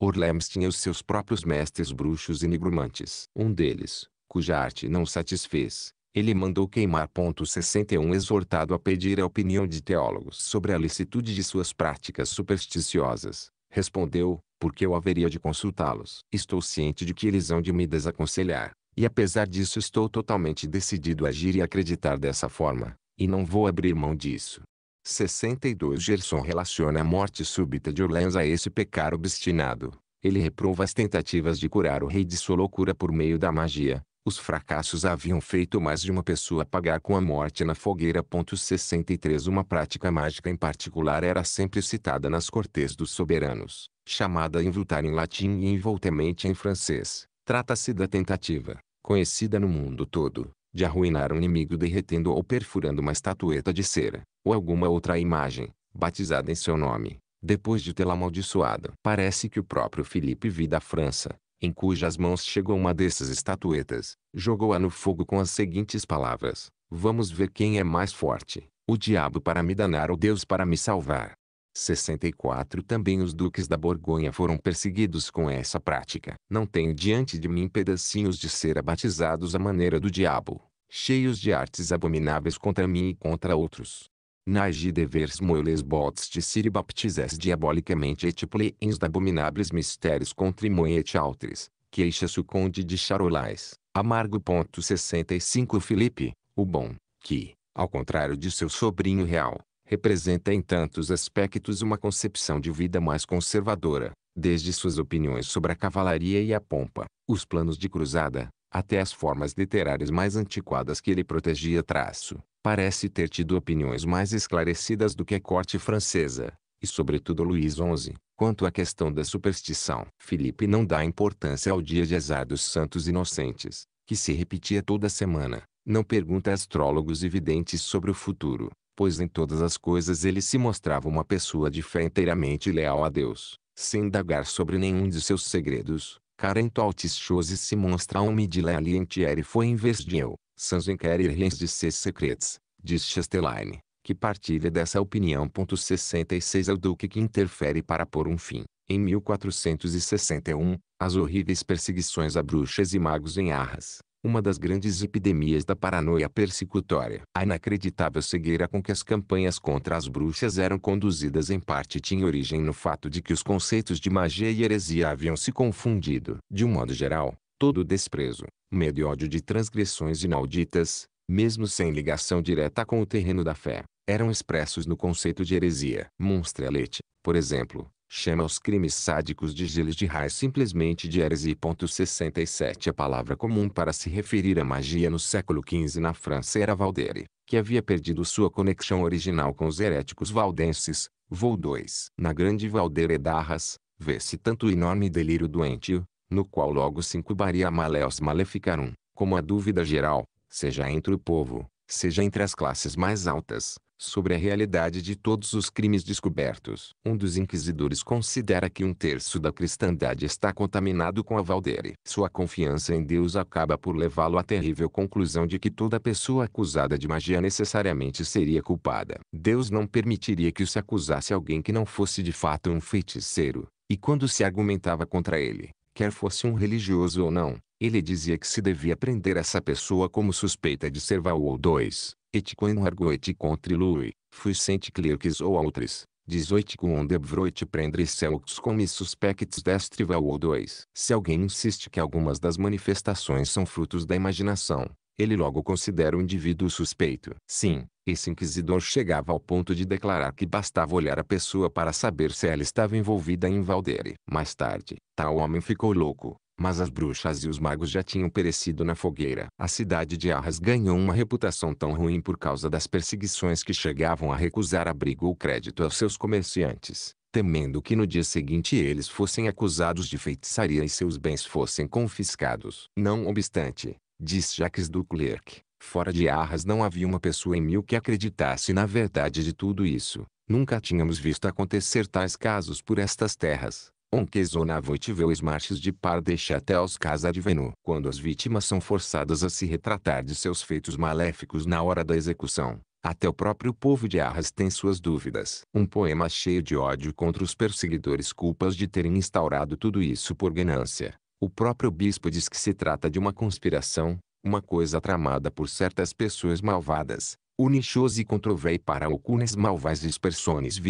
Orlems tinha os seus próprios mestres bruxos e nigromantes. Um deles, cuja arte não satisfez, ele mandou queimar. 61 Exortado a pedir a opinião de teólogos sobre a licitude de suas práticas supersticiosas, respondeu, porque eu haveria de consultá-los. Estou ciente de que eles hão de me desaconselhar, e apesar disso estou totalmente decidido a agir e acreditar dessa forma, e não vou abrir mão disso. 62 Gerson relaciona a morte súbita de Orleans a esse pecar obstinado. Ele reprova as tentativas de curar o rei de sua loucura por meio da magia, os fracassos haviam feito mais de uma pessoa pagar com a morte na fogueira. 63 Uma prática mágica em particular era sempre citada nas cortes dos soberanos, chamada envoltar em latim e envoltemente em francês. Trata-se da tentativa, conhecida no mundo todo, de arruinar um inimigo derretendo ou perfurando uma estatueta de cera, ou alguma outra imagem, batizada em seu nome, depois de tê-la amaldiçoado. Parece que o próprio Felipe V da França, em cujas mãos chegou uma dessas estatuetas, jogou-a no fogo com as seguintes palavras: Vamos ver quem é mais forte, o diabo para me danar ou Deus para me salvar. 64 Também os duques da Borgonha foram perseguidos com essa prática. Não tenho diante de mim pedacinhos de cera batizados à maneira do diabo, cheios de artes abomináveis contra mim e contra outros. Nagi devers moiles bots de siri baptizes diabolicamente et pleens d'abominables mistérios contrimoem et altres, queixa suconde de charolais, amargo. 65 Felipe, o bom, que, ao contrário de seu sobrinho real, representa em tantos aspectos uma concepção de vida mais conservadora, desde suas opiniões sobre a cavalaria e a pompa, os planos de cruzada, até as formas literárias mais antiquadas que ele protegia traço, parece ter tido opiniões mais esclarecidas do que a corte francesa, e sobretudo Luís XI, quanto à questão da superstição. Felipe não dá importância ao dia de azar dos santos inocentes, que se repetia toda semana, não pergunta a astrólogos e videntes sobre o futuro, pois em todas as coisas ele se mostrava uma pessoa de fé inteiramente leal a Deus, sem indagar sobre nenhum de seus segredos, Karen Tautes chose se mostra um e foi em vez de eu, sans inquirir rien de ses secrets, diz Chastelaine, que partilha dessa opinião. 66 É o duque que interfere para pôr um fim, em 1461, as horríveis perseguições a bruxas e magos em Arras uma das grandes epidemias da paranoia persecutória. A inacreditável cegueira com que as campanhas contra as bruxas eram conduzidas em parte tinha origem no fato de que os conceitos de magia e heresia haviam se confundido. De um modo geral, todo o desprezo, medo e ódio de transgressões inauditas, mesmo sem ligação direta com o terreno da fé, eram expressos no conceito de heresia. Monstrelet, por exemplo, chama os crimes sádicos de Gilles de Rais simplesmente de herese. 67 A palavra comum para se referir à magia no século XV na França era Valdere, que havia perdido sua conexão original com os heréticos valdenses, Vou 2. Na grande Valdere d'Arras, vê-se tanto o enorme delírio doentio, no qual logo se incubaria maleus maleficarum, como a dúvida geral, seja entre o povo, seja entre as classes mais altas, sobre a realidade de todos os crimes descobertos. Um dos inquisidores considera que um terço da cristandade está contaminado com a Valdere. Sua confiança em Deus acaba por levá-lo à terrível conclusão de que toda pessoa acusada de magia necessariamente seria culpada. Deus não permitiria que se acusasse alguém que não fosse de fato um feiticeiro, e quando se argumentava contra ele, quer fosse um religioso ou não, ele dizia que se devia prender essa pessoa como suspeita de ser Val ou dois et coin argoit contra lui, fui fuissent clercs ou autres, 18 com debroit prendre ceux comme suspects d'estrival ou dois. Se alguém insiste que algumas das manifestações são frutos da imaginação, ele logo considera o indivíduo suspeito. Sim, esse inquisidor chegava ao ponto de declarar que bastava olhar a pessoa para saber se ela estava envolvida em Valdere. Mais tarde, tal homem ficou louco, mas as bruxas e os magos já tinham perecido na fogueira. A cidade de Arras ganhou uma reputação tão ruim por causa das perseguições que chegavam a recusar abrigo ou crédito aos seus comerciantes, temendo que no dia seguinte eles fossem acusados de feitiçaria e seus bens fossem confiscados. Não obstante, diz Jacques Duclerc, Fora de Arras não havia uma pessoa em mil que acreditasse na verdade de tudo isso. Nunca tínhamos visto acontecer tais casos por estas terras. Onquesonavoitiveu esmarches de par deixa até os casa de Venu. Quando as vítimas são forçadas a se retratar de seus feitos maléficos na hora da execução, até o próprio povo de Arras tem suas dúvidas. Um poema cheio de ódio contra os perseguidores culpas de terem instaurado tudo isso por ganância. O próprio bispo diz que se trata de uma conspiração, uma coisa tramada por certas pessoas malvadas, Unixose controvei para ocunes malvais persones.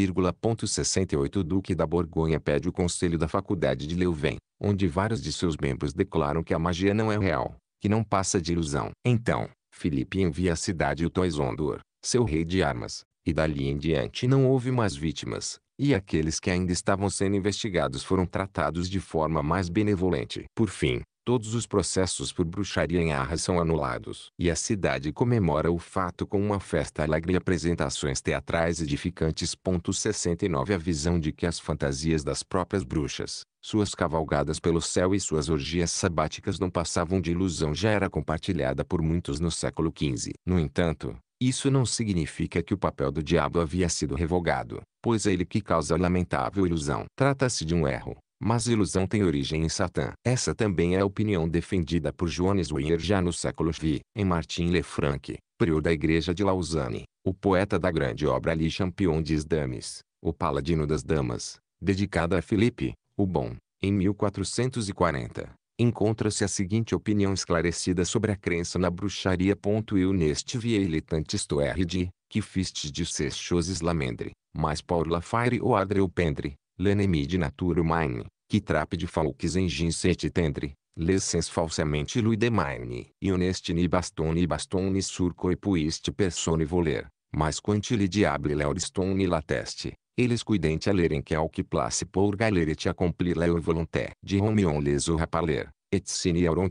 68 Duque da Borgonha pede o conselho da faculdade de Leuven, onde vários de seus membros declaram que a magia não é real, que não passa de ilusão. Então, Felipe envia à cidade o Toisondor, seu rei de armas, e dali em diante não houve mais vítimas, e aqueles que ainda estavam sendo investigados foram tratados de forma mais benevolente. Por fim, Todos os processos por bruxaria em Arra são anulados. E a cidade comemora o fato com uma festa alegre e apresentações teatrais edificantes. 69 A visão de que as fantasias das próprias bruxas, suas cavalgadas pelo céu e suas orgias sabáticas não passavam de ilusão já era compartilhada por muitos no século XV. No entanto, isso não significa que o papel do diabo havia sido revogado, pois é ele que causa a lamentável ilusão. Trata-se de um erro, mas ilusão tem origem em Satã. Essa também é a opinião defendida por Jones Weir já no século XX, em Martin Lefranc, prior da igreja de Lausanne, o poeta da grande obra Le Champion des Dames, o Paladino das Damas, dedicada a Felipe, o Bom, em 1440. Encontra-se a seguinte opinião esclarecida sobre a crença na bruxaria. Eu neste vielitante isto é de, que fistes de ses choses lamendre, mas Paul Lafaire ou Adreu Pendre, lenemide natura mine, que trape de falques engins et tendre, lessens falsamente e honestini bastone bastone surco e puiste persone voler, mas quantili diable leoristone lateste, eles cuidente a lerem que ao que place por galerete te cumprir leo volonté, de romion les o rapaler, et sine auron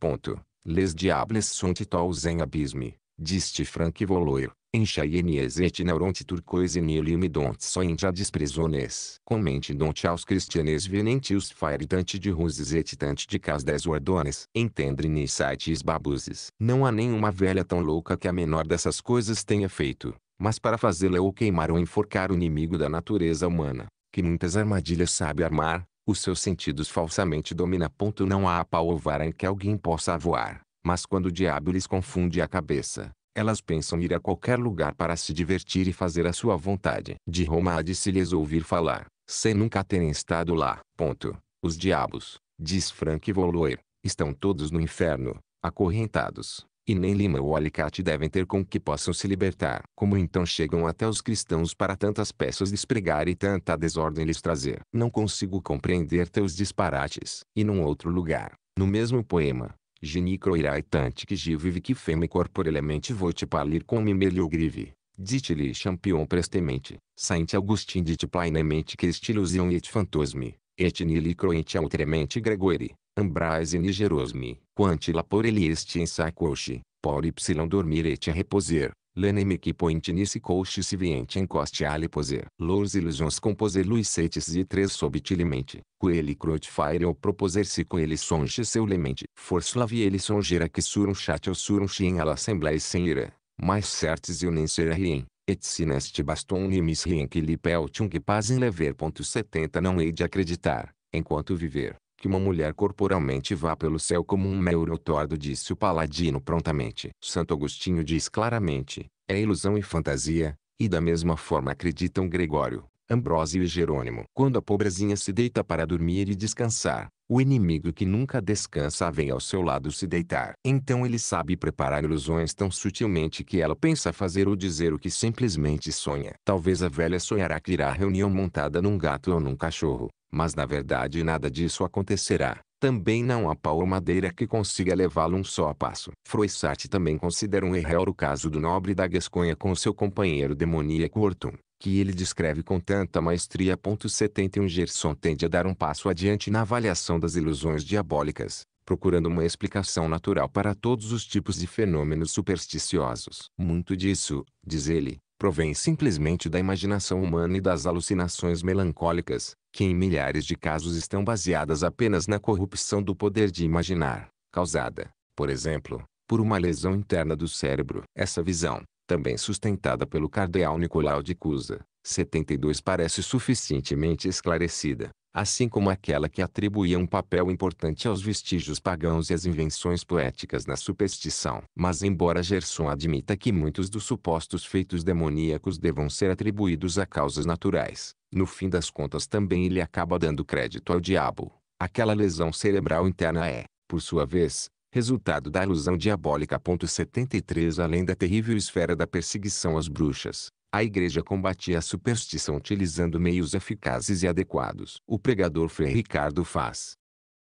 ponto, les diables sunt tols em abisme, diste Frank Voloir, em chaieniesete neuronte turcoise niliumidont soint ad exprisones. Comente donte aos cristianes venentius faeritante de ruses etitante de cas des ordones. Entendre nissites babuzes. Não há nenhuma velha tão louca que a menor dessas coisas tenha feito. Mas para fazê-la ou queimar ou enforcar o inimigo da natureza humana, que muitas armadilhas sabe armar, os seus sentidos falsamente domina. Ponto não há a palvara em que alguém possa voar, mas quando o diabo lhes confunde a cabeça, elas pensam ir a qualquer lugar para se divertir e fazer a sua vontade. De Roma há de se lhes ouvir falar, sem nunca terem estado lá. Ponto. Os diabos, diz Frank Voloir, estão todos no inferno, acorrentados, e nem lima ou alicate devem ter com que possam se libertar. Como então chegam até os cristãos para tantas peças despregar e tanta desordem lhes trazer? Não consigo compreender teus disparates. E num outro lugar, no mesmo poema, genicroirai tant que je vive que feme corporelmente vou te palir com mimelio grive. dite lhe champion prestemente, Saint Augustin dite plainemente que ilusion et fantosme, et nili croente altremente gregoire, ambrase nigerosme, quanti la por ele est in sacoche, por y dormir et reposer, Lenem qui pointinis couche civiente encoste ali poser. Lors illusions composer luicetes e três subtilimente. Coeli fire ou proposer-se coeli songe seu lemente. Forslavi ele songera que surum chat ou surum chien ala assembleia sem ira. Mais certes e nem ser rien. Et se neste baston rimis rien que lhe peltium que paz em lever. 70 Não hei de acreditar, enquanto viver que uma mulher corporalmente vá pelo céu como um mero eutordo disse o paladino prontamente. Santo Agostinho diz claramente, é ilusão e fantasia, e da mesma forma acreditam Gregório, Ambrósio e Jerônimo. Quando a pobrezinha se deita para dormir e descansar, o inimigo que nunca descansa vem ao seu lado se deitar. Então ele sabe preparar ilusões tão sutilmente que ela pensa fazer ou dizer o que simplesmente sonha. Talvez a velha sonhará que irá à reunião montada num gato ou num cachorro, mas na verdade nada disso acontecerá também não há pau madeira que consiga levá-lo um só passo. Froissart também considera um erro o caso do nobre da Gasconha com seu companheiro demoníaco Orton, que ele descreve com tanta maestria. 71 Gerson tende a dar um passo adiante na avaliação das ilusões diabólicas, procurando uma explicação natural para todos os tipos de fenômenos supersticiosos. Muito disso, diz ele, provém simplesmente da imaginação humana e das alucinações melancólicas, que em milhares de casos estão baseadas apenas na corrupção do poder de imaginar, causada, por exemplo, por uma lesão interna do cérebro. Essa visão, também sustentada pelo cardeal Nicolau de Cusa, 72 parece suficientemente esclarecida, assim como aquela que atribuía um papel importante aos vestígios pagãos e às invenções poéticas na superstição. Mas embora Gerson admita que muitos dos supostos feitos demoníacos devam ser atribuídos a causas naturais, no fim das contas também ele acaba dando crédito ao diabo. Aquela lesão cerebral interna é, por sua vez, resultado da ilusão diabólica. 73 Além da terrível esfera da perseguição às bruxas, a igreja combatia a superstição utilizando meios eficazes e adequados. O pregador Frei Ricardo faz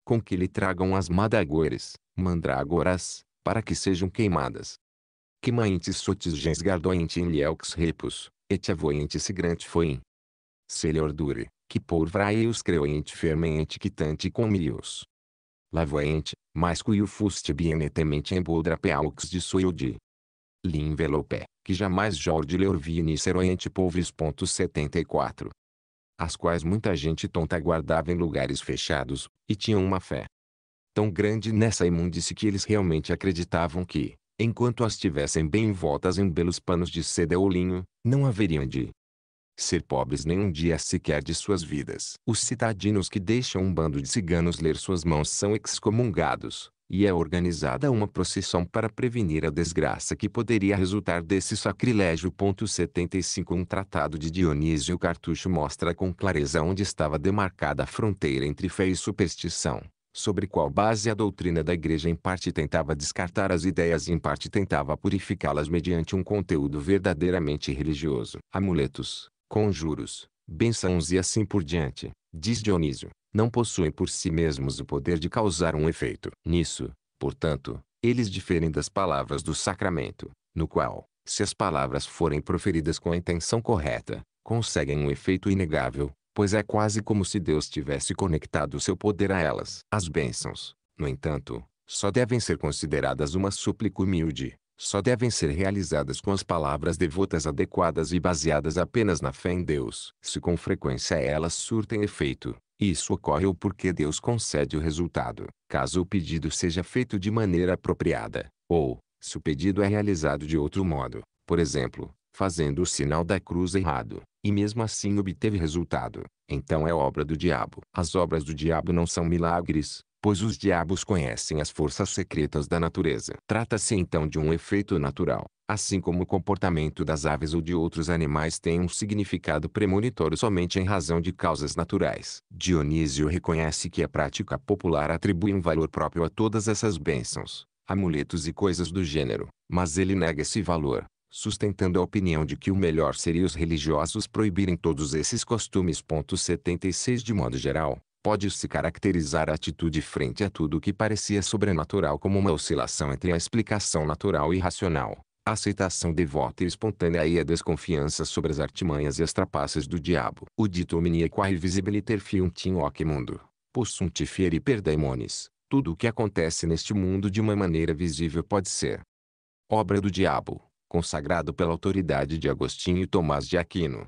com que lhe tragam as madagores, mandrágoras, para que sejam queimadas. Que maintes sotis gens gardoentes em lielx repus, et avoentes sigrante foi se lhe ordure, que porvrai os creuente fermente que tante comios. Lavoente, mas cuio fuste bienetemente embodra peaux de suiudi. Li envelopé, que jamais Jorge lhe orvi niceroente povres. 74. As quais muita gente tonta guardava em lugares fechados, e tinham uma fé tão grande nessa imundice que eles realmente acreditavam que, enquanto as tivessem bem envoltas em belos panos de seda ou linho, não haveriam de, ser pobres nem um dia é sequer de suas vidas. Os citadinos que deixam um bando de ciganos ler suas mãos são excomungados, e é organizada uma procissão para prevenir a desgraça que poderia resultar desse sacrilégio. 75 Um tratado de Dionísio Cartucho mostra com clareza onde estava demarcada a fronteira entre fé e superstição, sobre qual base a doutrina da igreja em parte tentava descartar as ideias e em parte tentava purificá-las mediante um conteúdo verdadeiramente religioso. Amuletos conjuros, bençãos e assim por diante, diz Dionísio, não possuem por si mesmos o poder de causar um efeito. Nisso, portanto, eles diferem das palavras do sacramento, no qual, se as palavras forem proferidas com a intenção correta, conseguem um efeito inegável, pois é quase como se Deus tivesse conectado o seu poder a elas. As bênçãos, no entanto, só devem ser consideradas uma súplica humilde, só devem ser realizadas com as palavras devotas adequadas e baseadas apenas na fé em Deus. Se com frequência elas surtem efeito, isso ocorre ou porque Deus concede o resultado, caso o pedido seja feito de maneira apropriada, ou, se o pedido é realizado de outro modo, por exemplo, fazendo o sinal da cruz errado, e mesmo assim obteve resultado, então é obra do diabo. As obras do diabo não são milagres, pois os diabos conhecem as forças secretas da natureza. Trata-se então de um efeito natural, assim como o comportamento das aves ou de outros animais tem um significado premonitório somente em razão de causas naturais. Dionísio reconhece que a prática popular atribui um valor próprio a todas essas bênçãos, amuletos e coisas do gênero, mas ele nega esse valor, sustentando a opinião de que o melhor seria os religiosos proibirem todos esses costumes. 76 De modo geral, pode-se caracterizar a atitude frente a tudo que parecia sobrenatural como uma oscilação entre a explicação natural e racional, a aceitação devota e espontânea e a desconfiança sobre as artimanhas e as trapaças do diabo. O dito omnia quae visibiliter hoc mundo, possunt fieri per daemones, tudo o que acontece neste mundo de uma maneira visível pode ser obra do diabo, consagrado pela autoridade de Agostinho e Tomás de Aquino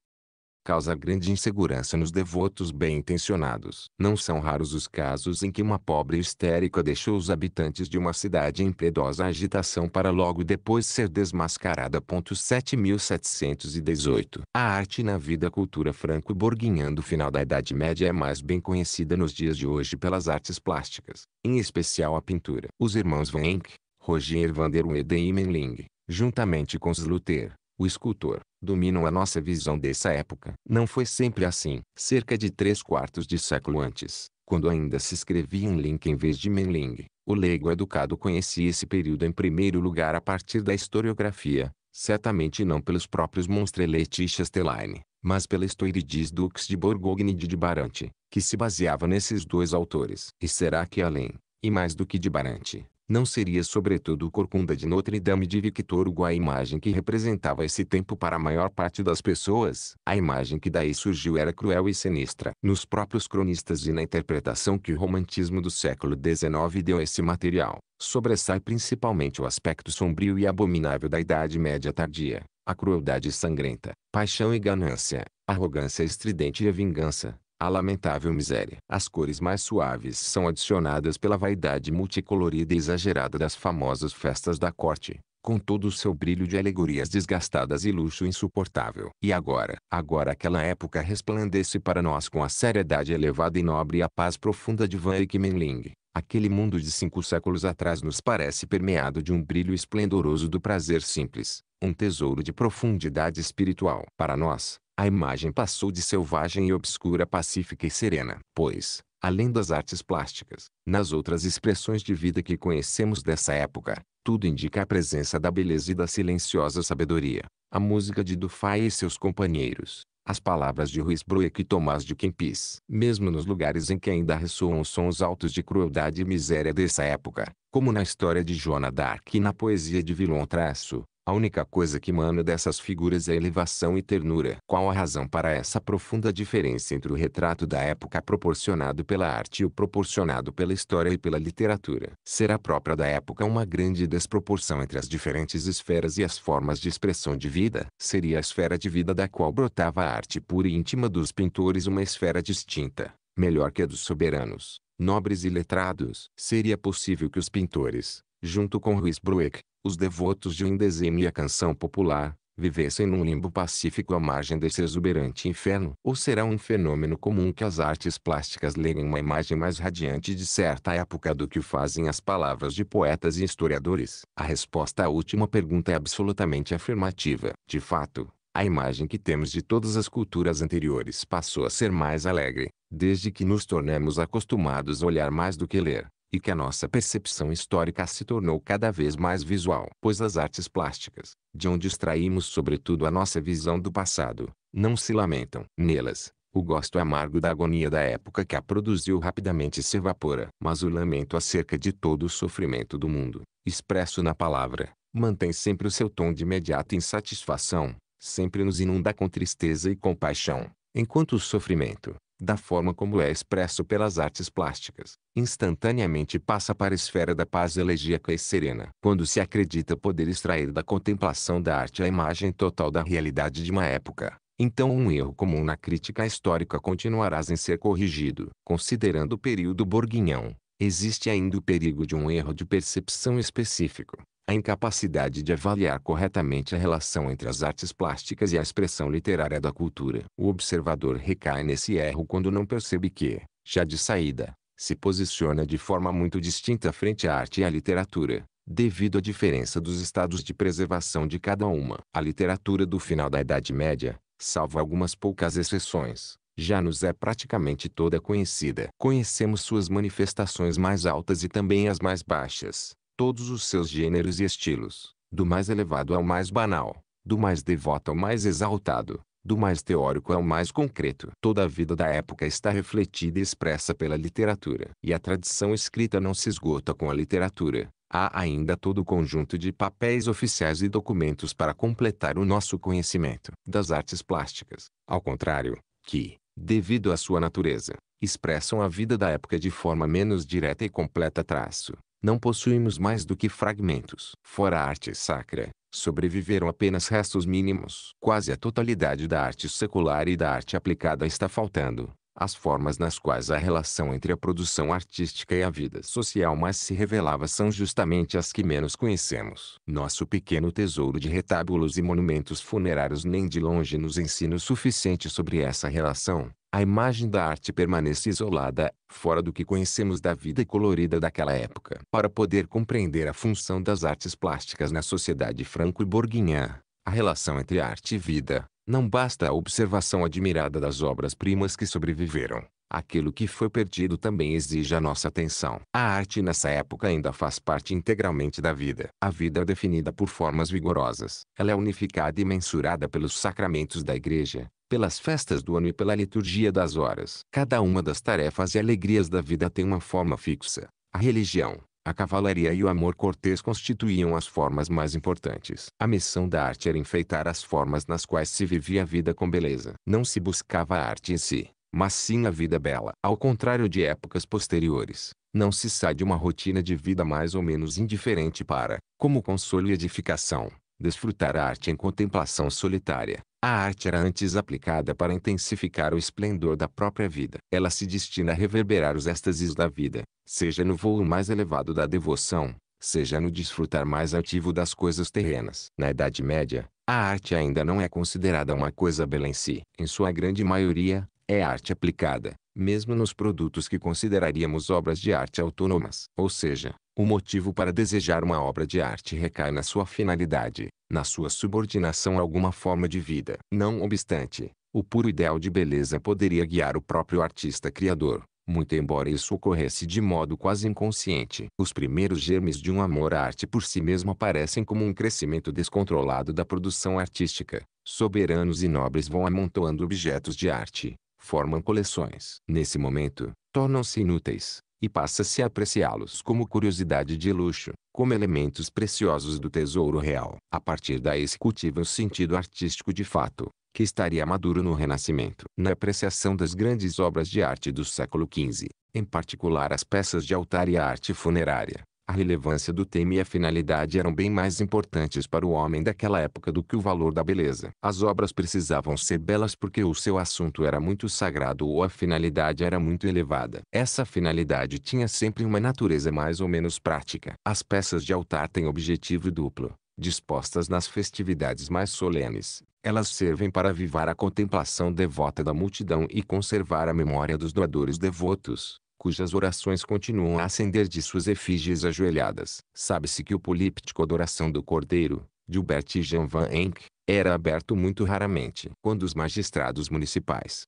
causa grande insegurança nos devotos bem intencionados. Não são raros os casos em que uma pobre histérica deixou os habitantes de uma cidade em predosa agitação para logo depois ser desmascarada. 7718 A arte na vida cultura franco-borguinhã do final da Idade Média é mais bem conhecida nos dias de hoje pelas artes plásticas, em especial a pintura. Os irmãos Van Eyck, Roger van der Weyden e Menling, juntamente com Sluter, o escultor, dominam a nossa visão dessa época. Não foi sempre assim. Cerca de três quartos de século antes, quando ainda se escrevia em Link em vez de Menling, o leigo educado conhecia esse período em primeiro lugar a partir da historiografia, certamente não pelos próprios Monstrelet e Chastelaine, mas pela Stoirides Dux de Borgogne e de Barante, que se baseava nesses dois autores. E será que além, e mais do que de Barante, não seria sobretudo o corcunda de Notre Dame de Victor Hugo a imagem que representava esse tempo para a maior parte das pessoas. A imagem que daí surgiu era cruel e sinistra. Nos próprios cronistas e na interpretação que o romantismo do século XIX deu a esse material, sobressai principalmente o aspecto sombrio e abominável da Idade Média tardia, a crueldade sangrenta, paixão e ganância, arrogância estridente e a vingança a lamentável miséria. As cores mais suaves são adicionadas pela vaidade multicolorida e exagerada das famosas festas da corte, com todo o seu brilho de alegorias desgastadas e luxo insuportável. E agora? Agora aquela época resplandece para nós com a seriedade elevada e nobre e a paz profunda de Van Eyck Menling. Aquele mundo de cinco séculos atrás nos parece permeado de um brilho esplendoroso do prazer simples, um tesouro de profundidade espiritual. Para nós, a imagem passou de selvagem e obscura pacífica e serena. Pois, além das artes plásticas, nas outras expressões de vida que conhecemos dessa época, tudo indica a presença da beleza e da silenciosa sabedoria. A música de Dufay e seus companheiros, as palavras de Ruiz Brueck e Tomás de Kempis. Mesmo nos lugares em que ainda ressoam sons altos de crueldade e miséria dessa época, como na história de Joana d'Arc e na poesia de Villon Traço, a única coisa que emana dessas figuras é elevação e ternura. Qual a razão para essa profunda diferença entre o retrato da época proporcionado pela arte e o proporcionado pela história e pela literatura? Será própria da época uma grande desproporção entre as diferentes esferas e as formas de expressão de vida? Seria a esfera de vida da qual brotava a arte pura e íntima dos pintores uma esfera distinta, melhor que a dos soberanos, nobres e letrados? Seria possível que os pintores, junto com Ruiz Brueck, os devotos de um indezime e a canção popular, vivessem num limbo pacífico à margem desse exuberante inferno? Ou será um fenômeno comum que as artes plásticas leguem uma imagem mais radiante de certa época do que o fazem as palavras de poetas e historiadores? A resposta à última pergunta é absolutamente afirmativa. De fato, a imagem que temos de todas as culturas anteriores passou a ser mais alegre, desde que nos tornamos acostumados a olhar mais do que ler e que a nossa percepção histórica se tornou cada vez mais visual. Pois as artes plásticas, de onde extraímos sobretudo a nossa visão do passado, não se lamentam. Nelas, o gosto amargo da agonia da época que a produziu rapidamente se evapora. Mas o lamento acerca de todo o sofrimento do mundo, expresso na palavra, mantém sempre o seu tom de imediata insatisfação, sempre nos inunda com tristeza e compaixão, enquanto o sofrimento, da forma como é expresso pelas artes plásticas, instantaneamente passa para a esfera da paz elegíaca e serena. Quando se acredita poder extrair da contemplação da arte a imagem total da realidade de uma época, então um erro comum na crítica histórica continuará sem ser corrigido. Considerando o período Borguinhão, existe ainda o perigo de um erro de percepção específico, a incapacidade de avaliar corretamente a relação entre as artes plásticas e a expressão literária da cultura. O observador recai nesse erro quando não percebe que, já de saída, se posiciona de forma muito distinta frente à arte e à literatura, devido à diferença dos estados de preservação de cada uma. A literatura do final da Idade Média, salvo algumas poucas exceções, já nos é praticamente toda conhecida. Conhecemos suas manifestações mais altas e também as mais baixas, todos os seus gêneros e estilos, do mais elevado ao mais banal, do mais devoto ao mais exaltado, do mais teórico ao mais concreto. Toda a vida da época está refletida e expressa pela literatura. E a tradição escrita não se esgota com a literatura. Há ainda todo o conjunto de papéis oficiais e documentos para completar o nosso conhecimento das artes plásticas. Ao contrário, que, devido à sua natureza, expressam a vida da época de forma menos direta e completa traço. Não possuímos mais do que fragmentos. Fora a arte sacra, sobreviveram apenas restos mínimos. Quase a totalidade da arte secular e da arte aplicada está faltando as formas nas quais a relação entre a produção artística e a vida social mais se revelava são justamente as que menos conhecemos. Nosso pequeno tesouro de retábulos e monumentos funerários nem de longe nos ensina o suficiente sobre essa relação. A imagem da arte permanece isolada, fora do que conhecemos da vida colorida daquela época. Para poder compreender a função das artes plásticas na sociedade franco-borguinhã, a relação entre arte e vida, não basta a observação admirada das obras-primas que sobreviveram. Aquilo que foi perdido também exige a nossa atenção. A arte nessa época ainda faz parte integralmente da vida. A vida é definida por formas vigorosas. Ela é unificada e mensurada pelos sacramentos da igreja, pelas festas do ano e pela liturgia das horas. Cada uma das tarefas e alegrias da vida tem uma forma fixa. A religião, a cavalaria e o amor cortês constituíam as formas mais importantes. A missão da arte era enfeitar as formas nas quais se vivia a vida com beleza. Não se buscava a arte em si, mas sim a vida bela. Ao contrário de épocas posteriores, não se sai de uma rotina de vida mais ou menos indiferente para, como consolo e edificação, desfrutar a arte em contemplação solitária, a arte era antes aplicada para intensificar o esplendor da própria vida. Ela se destina a reverberar os êxtases da vida, seja no voo mais elevado da devoção, seja no desfrutar mais ativo das coisas terrenas. Na Idade Média, a arte ainda não é considerada uma coisa bela em si. Em sua grande maioria, é arte aplicada, mesmo nos produtos que consideraríamos obras de arte autônomas. Ou seja, o motivo para desejar uma obra de arte recai na sua finalidade, na sua subordinação a alguma forma de vida. Não obstante, o puro ideal de beleza poderia guiar o próprio artista criador, muito embora isso ocorresse de modo quase inconsciente. Os primeiros germes de um amor à arte por si mesmo aparecem como um crescimento descontrolado da produção artística. Soberanos e nobres vão amontoando objetos de arte, formam coleções. Nesse momento, tornam-se inúteis, e passa-se a apreciá-los como curiosidade de luxo, como elementos preciosos do tesouro real. A partir daí se cultiva o sentido artístico de fato, que estaria maduro no Renascimento. Na apreciação das grandes obras de arte do século XV, em particular as peças de altar e a arte funerária, a relevância do tema e a finalidade eram bem mais importantes para o homem daquela época do que o valor da beleza. As obras precisavam ser belas porque o seu assunto era muito sagrado ou a finalidade era muito elevada. Essa finalidade tinha sempre uma natureza mais ou menos prática. As peças de altar têm objetivo duplo. Dispostas nas festividades mais solenes, elas servem para avivar a contemplação devota da multidão e conservar a memória dos doadores devotos cujas orações continuam a ascender de suas efígies ajoelhadas. Sabe-se que o políptico Adoração do Cordeiro, de Hubert e Jean Van Enck, era aberto muito raramente. Quando os magistrados municipais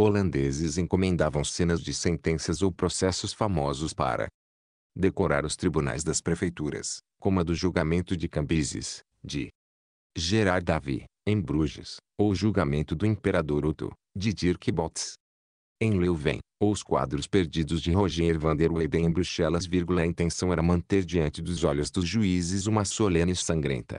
holandeses encomendavam cenas de sentenças ou processos famosos para decorar os tribunais das prefeituras, como a do julgamento de Cambises, de Gerard Davi, em Bruges, ou o julgamento do imperador Otto, de Dirk Botts, em Leuven, os quadros perdidos de Roger van der Weyden em Bruxelas, a intenção era manter diante dos olhos dos juízes uma solene e sangrenta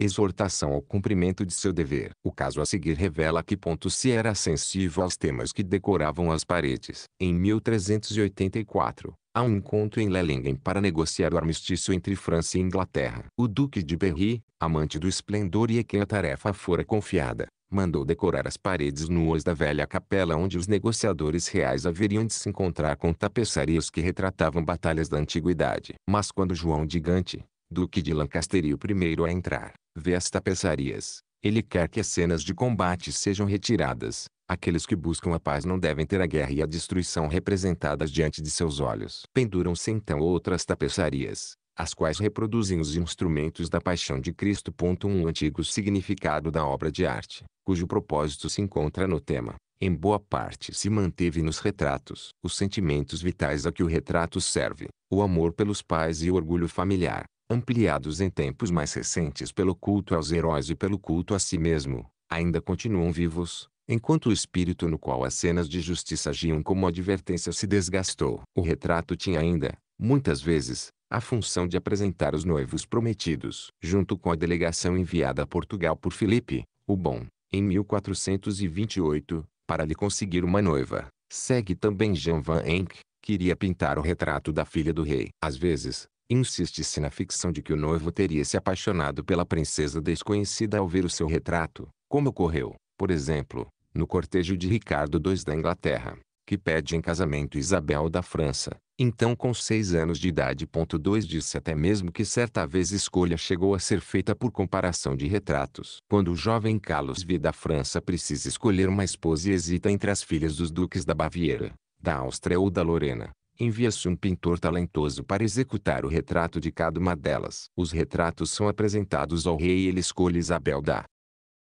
exortação ao cumprimento de seu dever. O caso a seguir revela que ponto se era sensível aos temas que decoravam as paredes. Em 1384, há um encontro em Lellingen para negociar o armistício entre França e Inglaterra. O Duque de Berry, amante do esplendor e a quem a tarefa fora confiada, mandou decorar as paredes nuas da velha capela onde os negociadores reais haveriam de se encontrar com tapeçarias que retratavam batalhas da antiguidade. Mas quando João de Gante, duque de Lancaster e o primeiro a entrar, vê as tapeçarias, ele quer que as cenas de combate sejam retiradas. Aqueles que buscam a paz não devem ter a guerra e a destruição representadas diante de seus olhos. Penduram-se então outras tapeçarias, as quais reproduzem os instrumentos da paixão de Cristo. Um antigo significado da obra de arte, cujo propósito se encontra no tema, em boa parte se manteve nos retratos. Os sentimentos vitais a que o retrato serve, o amor pelos pais e o orgulho familiar, ampliados em tempos mais recentes pelo culto aos heróis e pelo culto a si mesmo, ainda continuam vivos, enquanto o espírito no qual as cenas de justiça agiam como advertência se desgastou. O retrato tinha ainda, muitas vezes, a função de apresentar os noivos prometidos, junto com a delegação enviada a Portugal por Filipe, o Bom, em 1428, para lhe conseguir uma noiva. Segue também Jean van Enck, que iria pintar o retrato da filha do rei. Às vezes, insiste-se na ficção de que o noivo teria se apaixonado pela princesa desconhecida ao ver o seu retrato, como ocorreu, por exemplo, no cortejo de Ricardo II da Inglaterra, que pede em casamento Isabel da França então com seis anos de idade. Ponto 2 Disse até mesmo que certa vez escolha chegou a ser feita por comparação de retratos. Quando o jovem Carlos V da França precisa escolher uma esposa e hesita entre as filhas dos duques da Baviera, da Áustria ou da Lorena, envia-se um pintor talentoso para executar o retrato de cada uma delas. Os retratos são apresentados ao rei e ele escolhe Isabel da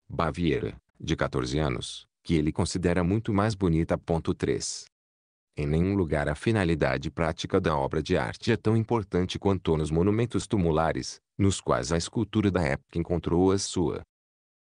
Baviera, de 14 anos, que ele considera muito mais bonita. Ponto 3. Em nenhum lugar a finalidade prática da obra de arte é tão importante quanto nos monumentos tumulares, nos quais a escultura da época encontrou a sua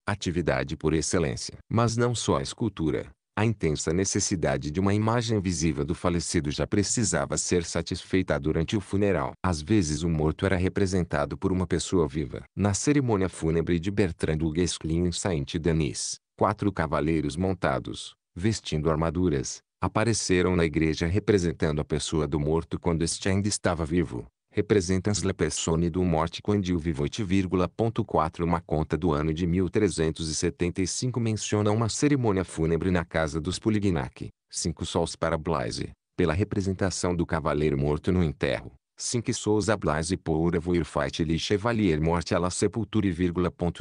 atividade por excelência. Mas não só a escultura, a intensa necessidade de uma imagem visível do falecido já precisava ser satisfeita durante o funeral. Às vezes o morto era representado por uma pessoa viva. Na cerimônia fúnebre de Bertrand du Guesclin em Saint-Denis, quatro cavaleiros montados, vestindo armaduras, apareceram na igreja representando a pessoa do morto quando este ainda estava vivo. Representas Le persone do morte quando o vivo 8.4. Uma conta do ano de 1375 menciona uma cerimônia fúnebre na casa dos Polignac, Cinco sols para Blaise, pela representação do cavaleiro morto no enterro. 5 a Blase Poura Voir Fight Li Chevalier Morte à la Sepultura e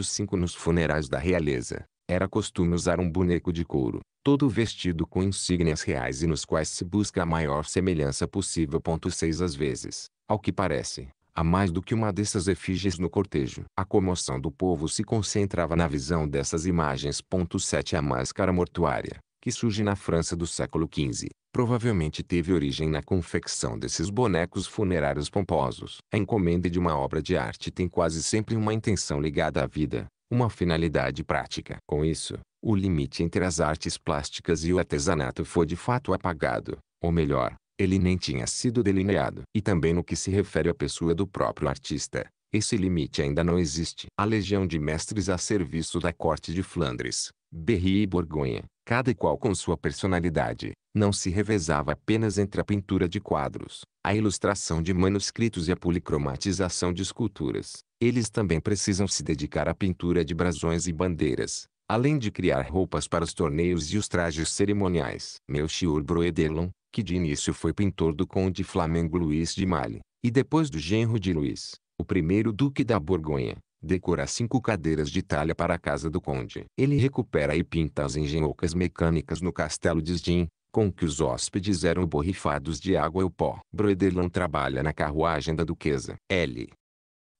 5 Nos funerais da realeza, era costume usar um boneco de couro, todo vestido com insígnias reais e nos quais se busca a maior semelhança possível. 6 Às vezes, ao que parece, há mais do que uma dessas efígies no cortejo. A comoção do povo se concentrava na visão dessas imagens. 7 A máscara mortuária, que surge na França do século XV, provavelmente teve origem na confecção desses bonecos funerários pomposos. A encomenda de uma obra de arte tem quase sempre uma intenção ligada à vida, uma finalidade prática. Com isso, o limite entre as artes plásticas e o artesanato foi de fato apagado, ou melhor, ele nem tinha sido delineado. E também no que se refere à pessoa do próprio artista, esse limite ainda não existe. A legião de mestres a serviço da corte de Flandres, Berry e Borgonha, cada qual com sua personalidade, não se revezava apenas entre a pintura de quadros, a ilustração de manuscritos e a policromatização de esculturas. Eles também precisam se dedicar à pintura de brasões e bandeiras, além de criar roupas para os torneios e os trajes cerimoniais. Melchior Shiur Broedelon, que de início foi pintor do conde Flamengo Luiz de Mali, e depois do genro de Luiz, o primeiro duque da Borgonha, decora cinco cadeiras de talha para a casa do conde. Ele recupera e pinta as engenhocas mecânicas no castelo de Zin, com que os hóspedes eram borrifados de água e pó. Broedelon trabalha na carruagem da duquesa. L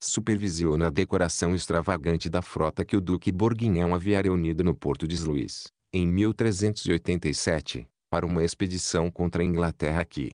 supervisiona a decoração extravagante da frota que o Duque Borguinhão havia reunido no Porto de Sluis, em 1387, para uma expedição contra a Inglaterra que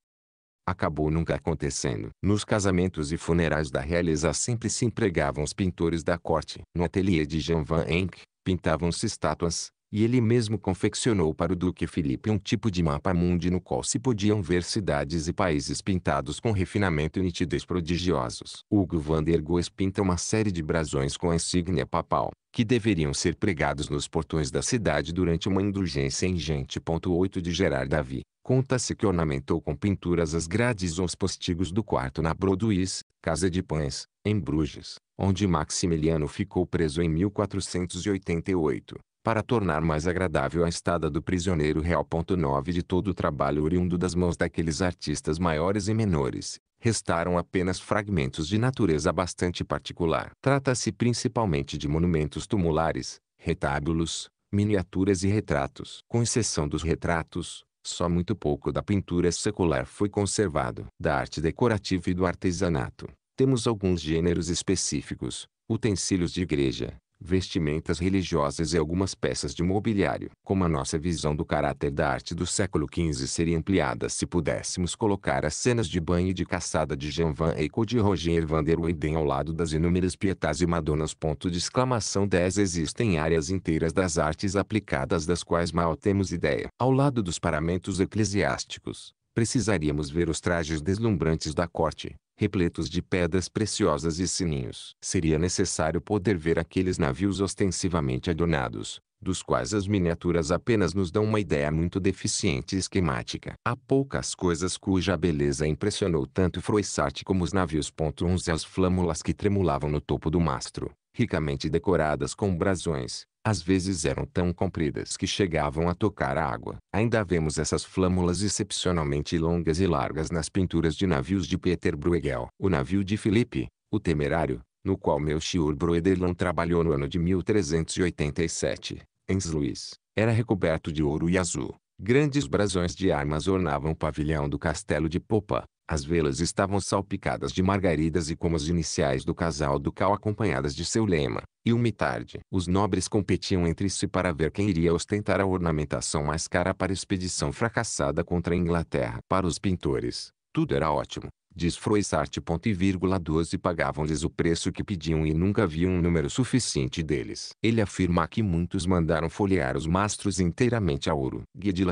acabou nunca acontecendo. Nos casamentos e funerais da realeza sempre se empregavam os pintores da corte. No ateliê de Jean Van Eyck, pintavam-se estátuas, e ele mesmo confeccionou para o Duque Felipe um tipo de mapa mundi no qual se podiam ver cidades e países pintados com refinamento e nitidez prodigiosos. Hugo van der Goes pinta uma série de brasões com a insígnia papal, que deveriam ser pregados nos portões da cidade durante uma indulgência em gente. 8 de Gerard Davi. Conta-se que ornamentou com pinturas as grades ou os postigos do quarto na Broduis, Casa de Pães, em Bruges, onde Maximiliano ficou preso em 1488 para tornar mais agradável a estada do prisioneiro real. 9 De todo o trabalho oriundo das mãos daqueles artistas maiores e menores, restaram apenas fragmentos de natureza bastante particular. Trata-se principalmente de monumentos tumulares, retábulos, miniaturas e retratos. Com exceção dos retratos, só muito pouco da pintura secular foi conservado. Da arte decorativa e do artesanato, temos alguns gêneros específicos, utensílios de igreja, vestimentas religiosas e algumas peças de mobiliário. Como a nossa visão do caráter da arte do século XV seria ampliada se pudéssemos colocar as cenas de banho e de caçada de Jean Van Eyck ou de Roger van der Weyden ao lado das inúmeras pietas e madonas. Ponto de exclamação 10 Existem áreas inteiras das artes aplicadas das quais mal temos ideia. Ao lado dos paramentos eclesiásticos, precisaríamos ver os trajes deslumbrantes da corte, repletos de pedras preciosas e sininhos. Seria necessário poder ver aqueles navios ostensivamente adornados, dos quais as miniaturas apenas nos dão uma ideia muito deficiente e esquemática. Há poucas coisas cuja beleza impressionou tanto Froissart como os navios. 11 As flâmulas que tremulavam no topo do mastro, ricamente decoradas com brasões, às vezes eram tão compridas que chegavam a tocar a água. Ainda vemos essas flâmulas excepcionalmente longas e largas nas pinturas de navios de Peter Bruegel. O navio de Felipe, o Temerário, no qual Melchior Broederlan trabalhou no ano de 1387, em Sluis, era recoberto de ouro e azul. Grandes brasões de armas ornavam o pavilhão do castelo de Popa, as velas estavam salpicadas de margaridas e com as iniciais do casal ducal acompanhadas de seu lema, e uma tarde. Os nobres competiam entre si para ver quem iria ostentar a ornamentação mais cara para a expedição fracassada contra a Inglaterra. Para os pintores, tudo era ótimo. Diz Froissart. Ponto e vírgula 12 pagavam-lhes o preço que pediam e nunca havia um número suficiente deles. Ele afirma que muitos mandaram folhear os mastros inteiramente a ouro. Guy de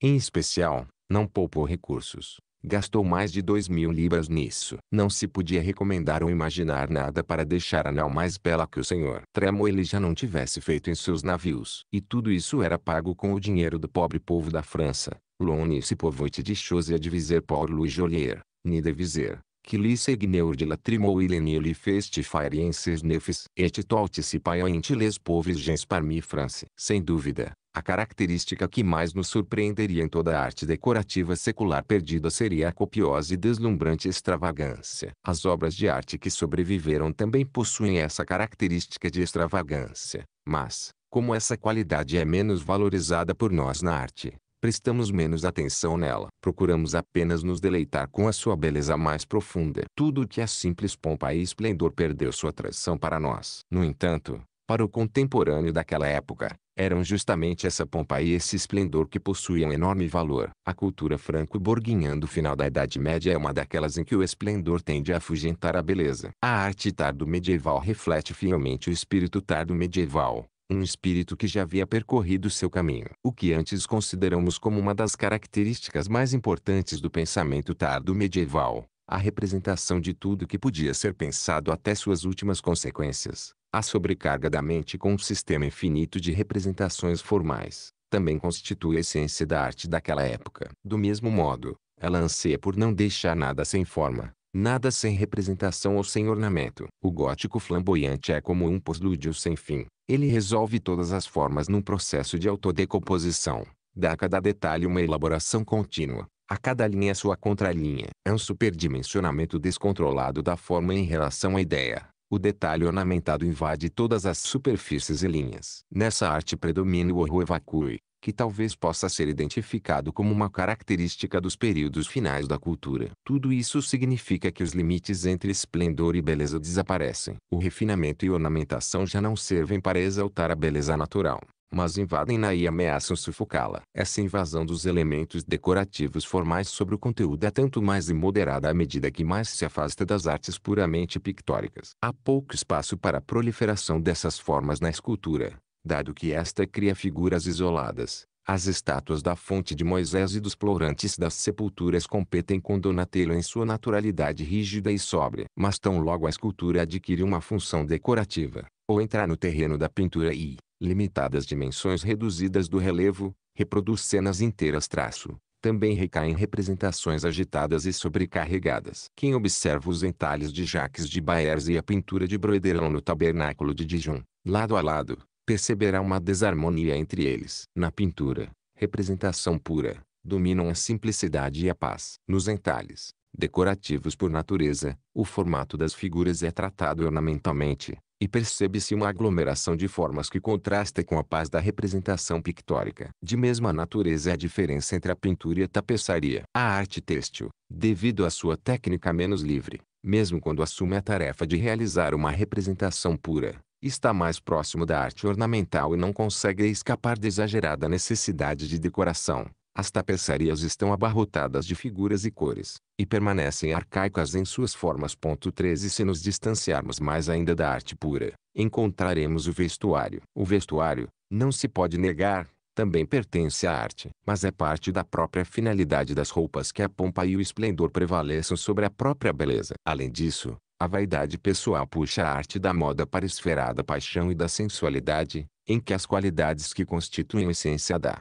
em especial, não poupou recursos. Gastou mais de dois mil libras nisso. Não se podia recomendar ou imaginar nada para deixar a nau mais bela que o senhor Tremo ele já não tivesse feito em seus navios. E tudo isso era pago com o dinheiro do pobre povo da França. Lone se povoite de chose a diviser por Louis Jolier, ni deviser, que lhe segneur de la Trimouille ilene lhe feste farienses nefes, et tolti se paia les pauvres gens parmi France. Sem dúvida, a característica que mais nos surpreenderia em toda a arte decorativa secular perdida seria a copiosa e deslumbrante extravagância. As obras de arte que sobreviveram também possuem essa característica de extravagância, mas, como essa qualidade é menos valorizada por nós na arte, prestamos menos atenção nela. Procuramos apenas nos deleitar com a sua beleza mais profunda. Tudo o que é simples pompa e esplendor perdeu sua atração para nós. No entanto, para o contemporâneo daquela época, eram justamente essa pompa e esse esplendor que possuíam enorme valor. A cultura franco borguinha do final da Idade Média é uma daquelas em que o esplendor tende a afugentar a beleza. A arte tardo-medieval reflete fielmente o espírito tardo-medieval, um espírito que já havia percorrido seu caminho. O que antes consideramos como uma das características mais importantes do pensamento tardo-medieval, a representação de tudo que podia ser pensado até suas últimas consequências, a sobrecarga da mente com um sistema infinito de representações formais também constitui a essência da arte daquela época. Do mesmo modo, ela anseia por não deixar nada sem forma, nada sem representação ou sem ornamento. O gótico flamboyante é como um poslúdio sem fim. Ele resolve todas as formas num processo de autodecomposição. Dá a cada detalhe uma elaboração contínua. A cada linha é sua contralinha. É um superdimensionamento descontrolado da forma em relação à ideia o detalhe ornamentado invade todas as superfícies e linhas. Nessa arte predomina o horror vacui, que talvez possa ser identificado como uma característica dos períodos finais da cultura. Tudo isso significa que os limites entre esplendor e beleza desaparecem. O refinamento e ornamentação já não servem para exaltar a beleza natural, mas invadem-na e ameaçam sufocá-la. Essa invasão dos elementos decorativos formais sobre o conteúdo é tanto mais imoderada à medida que mais se afasta das artes puramente pictóricas. Há pouco espaço para a proliferação dessas formas na escultura, dado que esta cria figuras isoladas. As estátuas da fonte de Moisés e dos plourantes das sepulturas competem com Donatello em sua naturalidade rígida e sóbria. Mas tão logo a escultura adquire uma função decorativa, ou entrar no terreno da pintura e, limitadas dimensões reduzidas do relevo, reproduz cenas inteiras traço, também recai representações agitadas e sobrecarregadas. Quem observa os entalhes de Jacques de Baers e a pintura de Broederon no tabernáculo de Dijon, lado a lado, perceberá uma desarmonia entre eles. Na pintura, representação pura, dominam a simplicidade e a paz. Nos entalhes, decorativos por natureza, o formato das figuras é tratado ornamentalmente, e percebe-se uma aglomeração de formas que contrasta com a paz da representação pictórica. De mesma natureza é a diferença entre a pintura e a tapeçaria. A arte têxtil, devido à sua técnica menos livre, mesmo quando assume a tarefa de realizar uma representação pura, está mais próximo da arte ornamental e não consegue escapar da exagerada necessidade de decoração. As tapeçarias estão abarrotadas de figuras e cores, e permanecem arcaicas em suas formas. 13 Se nos distanciarmos mais ainda da arte pura, encontraremos o vestuário. O vestuário, não se pode negar, também pertence à arte, mas é parte da própria finalidade das roupas que a pompa e o esplendor prevaleçam sobre a própria beleza. Além disso, a vaidade pessoal puxa a arte da moda para a esfera da paixão e da sensualidade, em que as qualidades que constituem a essência da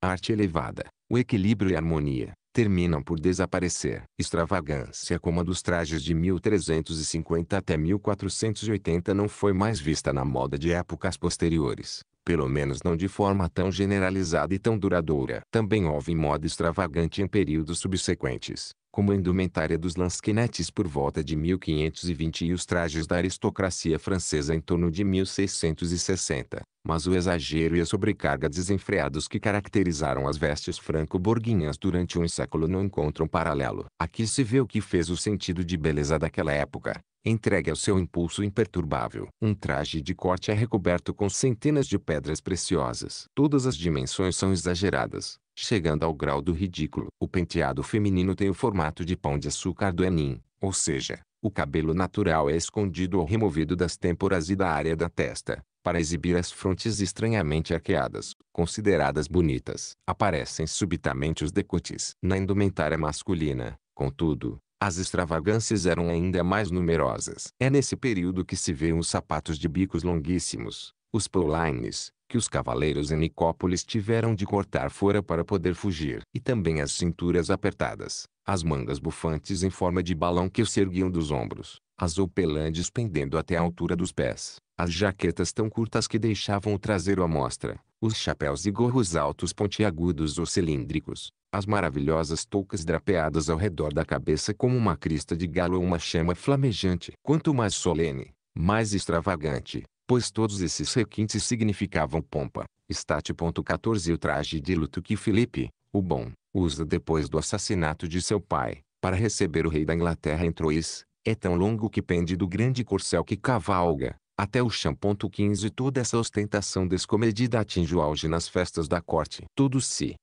arte elevada, o equilíbrio e a harmonia, terminam por desaparecer. Extravagância como a dos trajes de 1350 até 1480 não foi mais vista na moda de épocas posteriores, pelo menos não de forma tão generalizada e tão duradoura. Também houve moda extravagante em períodos subsequentes, como a indumentária dos lansquenetes por volta de 1520 e os trajes da aristocracia francesa em torno de 1660, mas o exagero e a sobrecarga desenfreados que caracterizaram as vestes franco-borguinhas durante um século não encontram paralelo. Aqui se vê o que fez o sentido de beleza daquela época, entregue ao seu impulso imperturbável. Um traje de corte é recoberto com centenas de pedras preciosas. Todas as dimensões são exageradas, chegando ao grau do ridículo. O penteado feminino tem o formato de pão de açúcar do Enim, ou seja, o cabelo natural é escondido ou removido das têmporas e da área da testa, para exibir as frontes estranhamente arqueadas, consideradas bonitas. Aparecem subitamente os decotes. Na indumentária masculina, contudo, as extravagâncias eram ainda mais numerosas. É nesse período que se vê os sapatos de bicos longuíssimos, os paulines, que os cavaleiros em Nicópolis tiveram de cortar fora para poder fugir, e também as cinturas apertadas, as mangas bufantes em forma de balão que se erguiam dos ombros, as opelandes pendendo até a altura dos pés, as jaquetas tão curtas que deixavam o traseiro à mostra, os chapéus e gorros altos pontiagudos ou cilíndricos, as maravilhosas toucas drapeadas ao redor da cabeça como uma crista de galo ou uma chama flamejante. Quanto mais solene, mais extravagante, pois todos esses requintes significavam pompa, estate.14 e o traje de luto que Felipe, o bom, usa depois do assassinato de seu pai, para receber o rei da Inglaterra em Trois é tão longo que pende do grande corcel que cavalga, até o chão. 15 Toda essa ostentação descomedida atinge o auge nas festas da corte. Todos se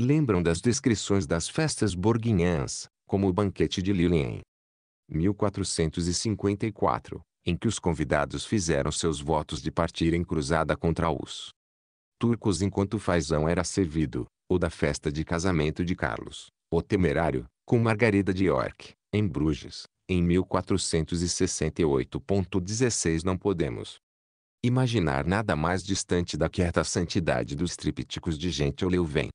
lembram das descrições das festas borguinhãs, como o banquete de Lille 1454, em que os convidados fizeram seus votos de partir em cruzada contra os turcos enquanto o era servido, ou da festa de casamento de Carlos, o temerário, com Margarida de York, em Bruges, em 1468.16 Não podemos imaginar nada mais distante da quieta santidade dos trípticos de gente Leuven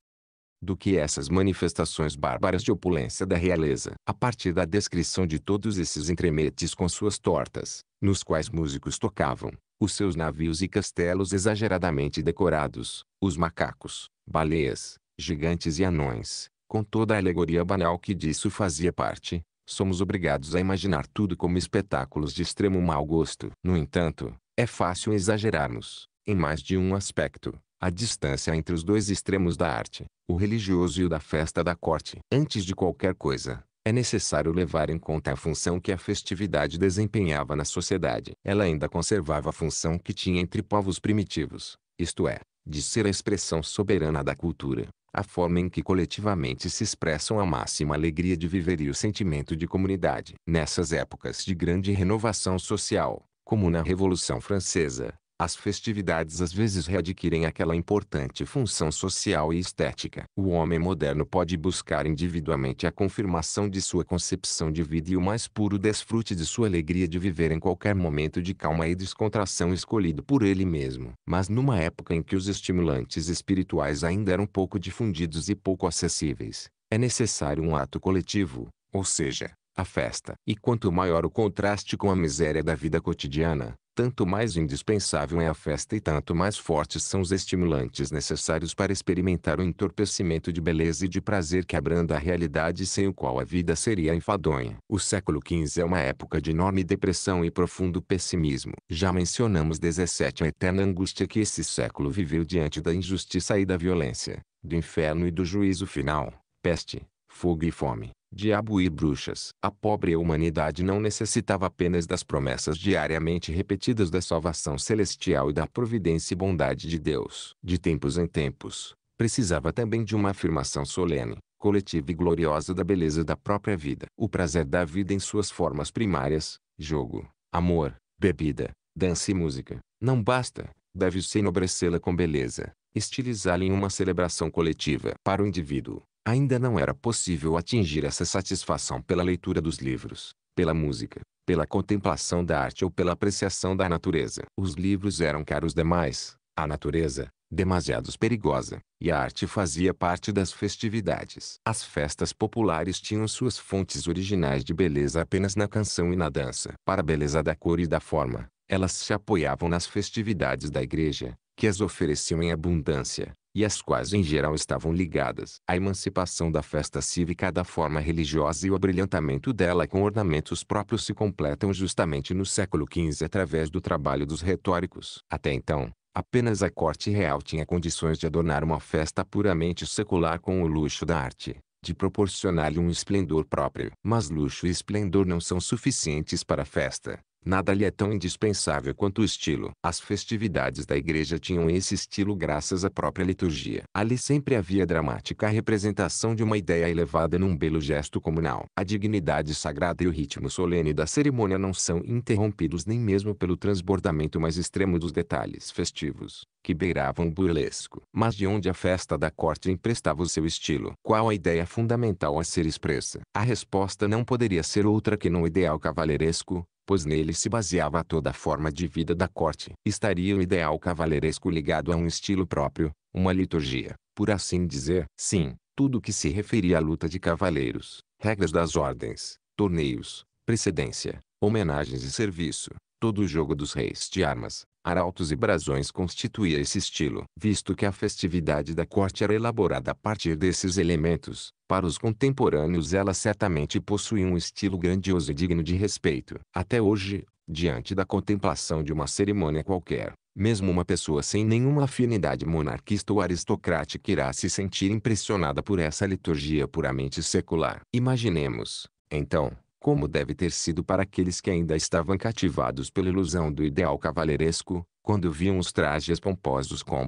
do que essas manifestações bárbaras de opulência da realeza. A partir da descrição de todos esses entremetes com suas tortas, nos quais músicos tocavam, os seus navios e castelos exageradamente decorados, os macacos, baleias, gigantes e anões, com toda a alegoria banal que disso fazia parte, somos obrigados a imaginar tudo como espetáculos de extremo mau gosto. No entanto, é fácil exagerarmos, em mais de um aspecto, a distância entre os dois extremos da arte, o religioso e o da festa da corte. Antes de qualquer coisa, é necessário levar em conta a função que a festividade desempenhava na sociedade. Ela ainda conservava a função que tinha entre povos primitivos, isto é, de ser a expressão soberana da cultura, a forma em que coletivamente se expressam a máxima alegria de viver e o sentimento de comunidade. Nessas épocas de grande renovação social, como na Revolução Francesa, as festividades às vezes readquirem aquela importante função social e estética. O homem moderno pode buscar individualmente a confirmação de sua concepção de vida e o mais puro desfrute de sua alegria de viver em qualquer momento de calma e descontração escolhido por ele mesmo. Mas numa época em que os estimulantes espirituais ainda eram pouco difundidos e pouco acessíveis, é necessário um ato coletivo, ou seja, a festa. E quanto maior o contraste com a miséria da vida cotidiana, tanto mais indispensável é a festa e tanto mais fortes são os estimulantes necessários para experimentar o entorpecimento de beleza e de prazer que abranda a realidade sem o qual a vida seria enfadonha. O século XV é uma época de enorme depressão e profundo pessimismo. Já mencionamos 17 a eterna angústia que esse século viveu diante da injustiça e da violência, do inferno e do juízo final, peste, fogo e fome diabo e bruxas. A pobre humanidade não necessitava apenas das promessas diariamente repetidas da salvação celestial e da providência e bondade de Deus. De tempos em tempos, precisava também de uma afirmação solene, coletiva e gloriosa da beleza da própria vida. O prazer da vida em suas formas primárias, jogo, amor, bebida, dança e música, não basta, deve-se enobrecê-la com beleza, estilizá-la em uma celebração coletiva. Para o indivíduo, Ainda não era possível atingir essa satisfação pela leitura dos livros, pela música, pela contemplação da arte ou pela apreciação da natureza. Os livros eram caros demais, a natureza, demasiados perigosa, e a arte fazia parte das festividades. As festas populares tinham suas fontes originais de beleza apenas na canção e na dança. Para a beleza da cor e da forma, elas se apoiavam nas festividades da igreja, que as ofereciam em abundância, e as quais em geral estavam ligadas à emancipação da festa cívica da forma religiosa e o abrilhantamento dela com ornamentos próprios se completam justamente no século XV através do trabalho dos retóricos. Até então, apenas a corte real tinha condições de adornar uma festa puramente secular com o luxo da arte de proporcionar-lhe um esplendor próprio. Mas luxo e esplendor não são suficientes para a festa. Nada lhe é tão indispensável quanto o estilo. As festividades da igreja tinham esse estilo graças à própria liturgia. Ali sempre havia dramática representação de uma ideia elevada num belo gesto comunal. A dignidade sagrada e o ritmo solene da cerimônia não são interrompidos nem mesmo pelo transbordamento mais extremo dos detalhes festivos, que beiravam o burlesco. Mas de onde a festa da corte emprestava o seu estilo? Qual a ideia fundamental a ser expressa? A resposta não poderia ser outra que no ideal cavaleiresco, pois nele se baseava toda a forma de vida da corte. Estaria o ideal cavaleiresco ligado a um estilo próprio, uma liturgia, por assim dizer. Sim, tudo que se referia à luta de cavaleiros, regras das ordens, torneios, precedência, homenagens e serviço, todo o jogo dos reis de armas, arautos e brasões constituía esse estilo. Visto que a festividade da corte era elaborada a partir desses elementos, para os contemporâneos ela certamente possuía um estilo grandioso e digno de respeito. Até hoje, diante da contemplação de uma cerimônia qualquer, mesmo uma pessoa sem nenhuma afinidade monarquista ou aristocrática irá se sentir impressionada por essa liturgia puramente secular. Imaginemos, então, como deve ter sido para aqueles que ainda estavam cativados pela ilusão do ideal cavaleiresco, quando viam os trajes pomposos com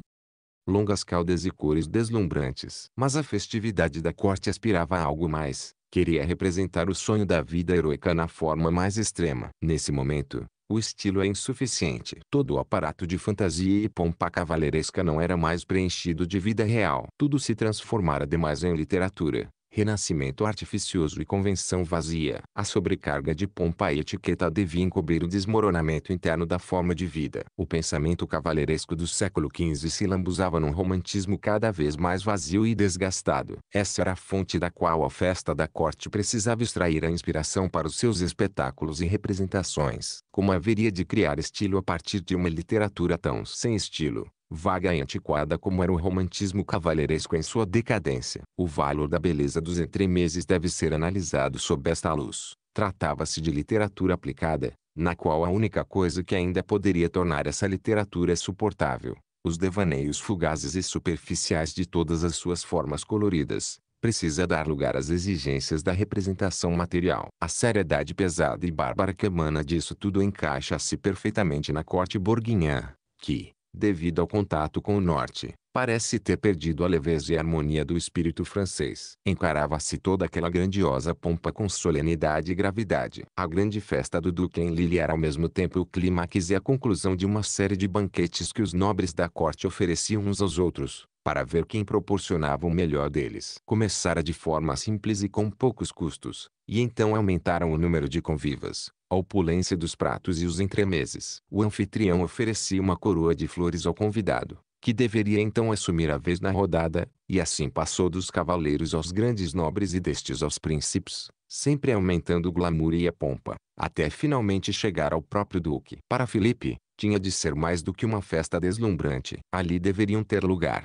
longas caudas e cores deslumbrantes. Mas a festividade da corte aspirava a algo mais, queria representar o sonho da vida heroica na forma mais extrema. Nesse momento, o estilo é insuficiente. Todo o aparato de fantasia e pompa cavaleiresca não era mais preenchido de vida real. Tudo se transformara demais em literatura, renascimento artificioso e convenção vazia. A sobrecarga de pompa e etiqueta devia encobrir o desmoronamento interno da forma de vida. O pensamento cavaleiresco do século XV se lambuzava num romantismo cada vez mais vazio e desgastado. Essa era a fonte da qual a festa da corte precisava extrair a inspiração para os seus espetáculos e representações. Como haveria de criar estilo a partir de uma literatura tão sem estilo, vaga e antiquada como era o romantismo cavalheiresco em sua decadência. O valor da beleza dos entremeses deve ser analisado sob esta luz. Tratava-se de literatura aplicada, na qual a única coisa que ainda poderia tornar essa literatura suportável, os devaneios fugazes e superficiais de todas as suas formas coloridas, precisa dar lugar às exigências da representação material. A seriedade pesada e bárbara que emana disso tudo encaixa-se perfeitamente na corte borguinha, que, devido ao contato com o norte, parece ter perdido a leveza e a harmonia do espírito francês. Encarava-se toda aquela grandiosa pompa com solenidade e gravidade. A grande festa do Duque em Lille era ao mesmo tempo o clímax e a conclusão de uma série de banquetes que os nobres da corte ofereciam uns aos outros para ver quem proporcionava o melhor deles. Começara de forma simples e com poucos custos, e então aumentaram o número de convivas, a opulência dos pratos e os entremeses. O anfitrião oferecia uma coroa de flores ao convidado, que deveria então assumir a vez na rodada, e assim passou dos cavaleiros aos grandes nobres e destes aos príncipes, sempre aumentando o glamour e a pompa, até finalmente chegar ao próprio duque. Para Felipe, tinha de ser mais do que uma festa deslumbrante. Ali deveriam ter lugar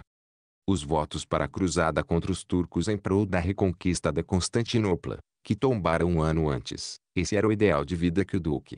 os votos para a cruzada contra os turcos em prol da reconquista da Constantinopla, que tombara um ano antes. Esse era o ideal de vida que o duque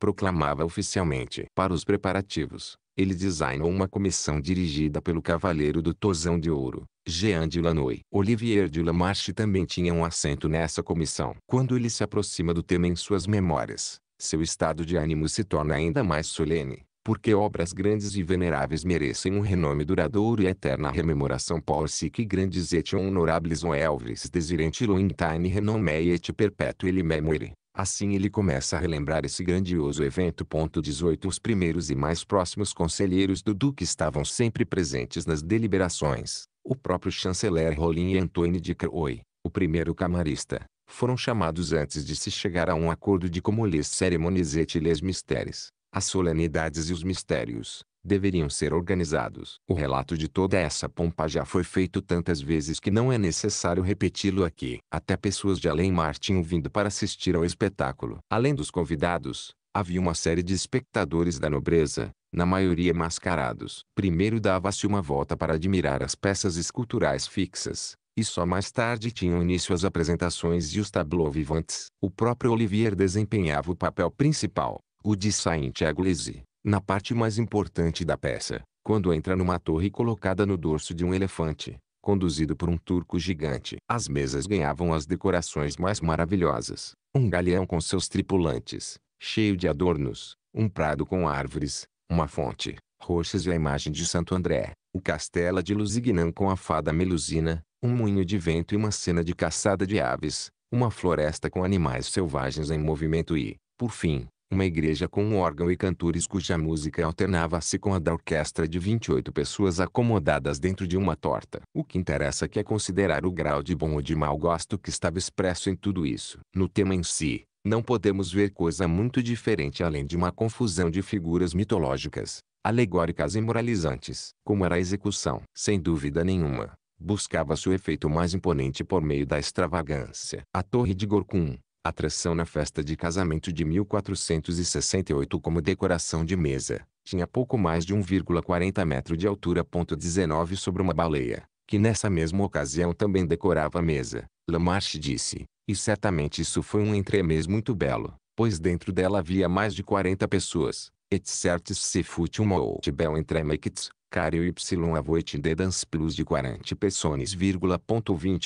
proclamava oficialmente. Para os preparativos, ele designou uma comissão dirigida pelo cavaleiro do Tosão de Ouro, Jean de Lanoy. Olivier de Lamarche também tinha um assento nessa comissão. Quando ele se aproxima do tema em suas memórias, seu estado de ânimo se torna ainda mais solene porque obras grandes e veneráveis merecem um renome duradouro e eterna rememoração por si que grandes et honorables o elvis desirente lointine renommé et perpetue memory. Assim ele começa a relembrar esse grandioso evento. 18 Os primeiros e mais próximos conselheiros do duque estavam sempre presentes nas deliberações. O próprio chanceler Rollin e Antoine de Croy, o primeiro camarista, foram chamados antes de se chegar a um acordo de como les cerimonies et les mistérios as solenidades e os mistérios, deveriam ser organizados. O relato de toda essa pompa já foi feito tantas vezes que não é necessário repeti-lo aqui. Até pessoas de além mar tinham vindo para assistir ao espetáculo. Além dos convidados, havia uma série de espectadores da nobreza, na maioria mascarados. Primeiro dava-se uma volta para admirar as peças esculturais fixas, e só mais tarde tinham início as apresentações e os tableaux vivantes. O próprio Olivier desempenhava o papel principal. O de Saint-Aglese, na parte mais importante da peça, quando entra numa torre colocada no dorso de um elefante, conduzido por um turco gigante. As mesas ganhavam as decorações mais maravilhosas. Um galeão com seus tripulantes, cheio de adornos, um prado com árvores, uma fonte, roxas e a imagem de Santo André, o castelo de Lusignan com a fada Melusina, um moinho de vento e uma cena de caçada de aves, uma floresta com animais selvagens em movimento e, por fim, uma igreja com um órgão e cantores cuja música alternava-se com a da orquestra de 28 pessoas acomodadas dentro de uma torta. O que interessa aqui é, é considerar o grau de bom ou de mau gosto que estava expresso em tudo isso. No tema em si, não podemos ver coisa muito diferente além de uma confusão de figuras mitológicas, alegóricas e moralizantes. Como era a execução? Sem dúvida nenhuma, buscava-se o efeito mais imponente por meio da extravagância. A Torre de Gorkum, atração na festa de casamento de 1468 como decoração de mesa, tinha pouco mais de 1,40 metro de altura. 19 sobre uma baleia, que nessa mesma ocasião também decorava a mesa, Lamarche disse, e certamente isso foi um entremês muito belo, pois dentro dela havia mais de 40 pessoas, et certes se fute un ou bel entremects, cario y avoit dedans plus de 40 pessones. 20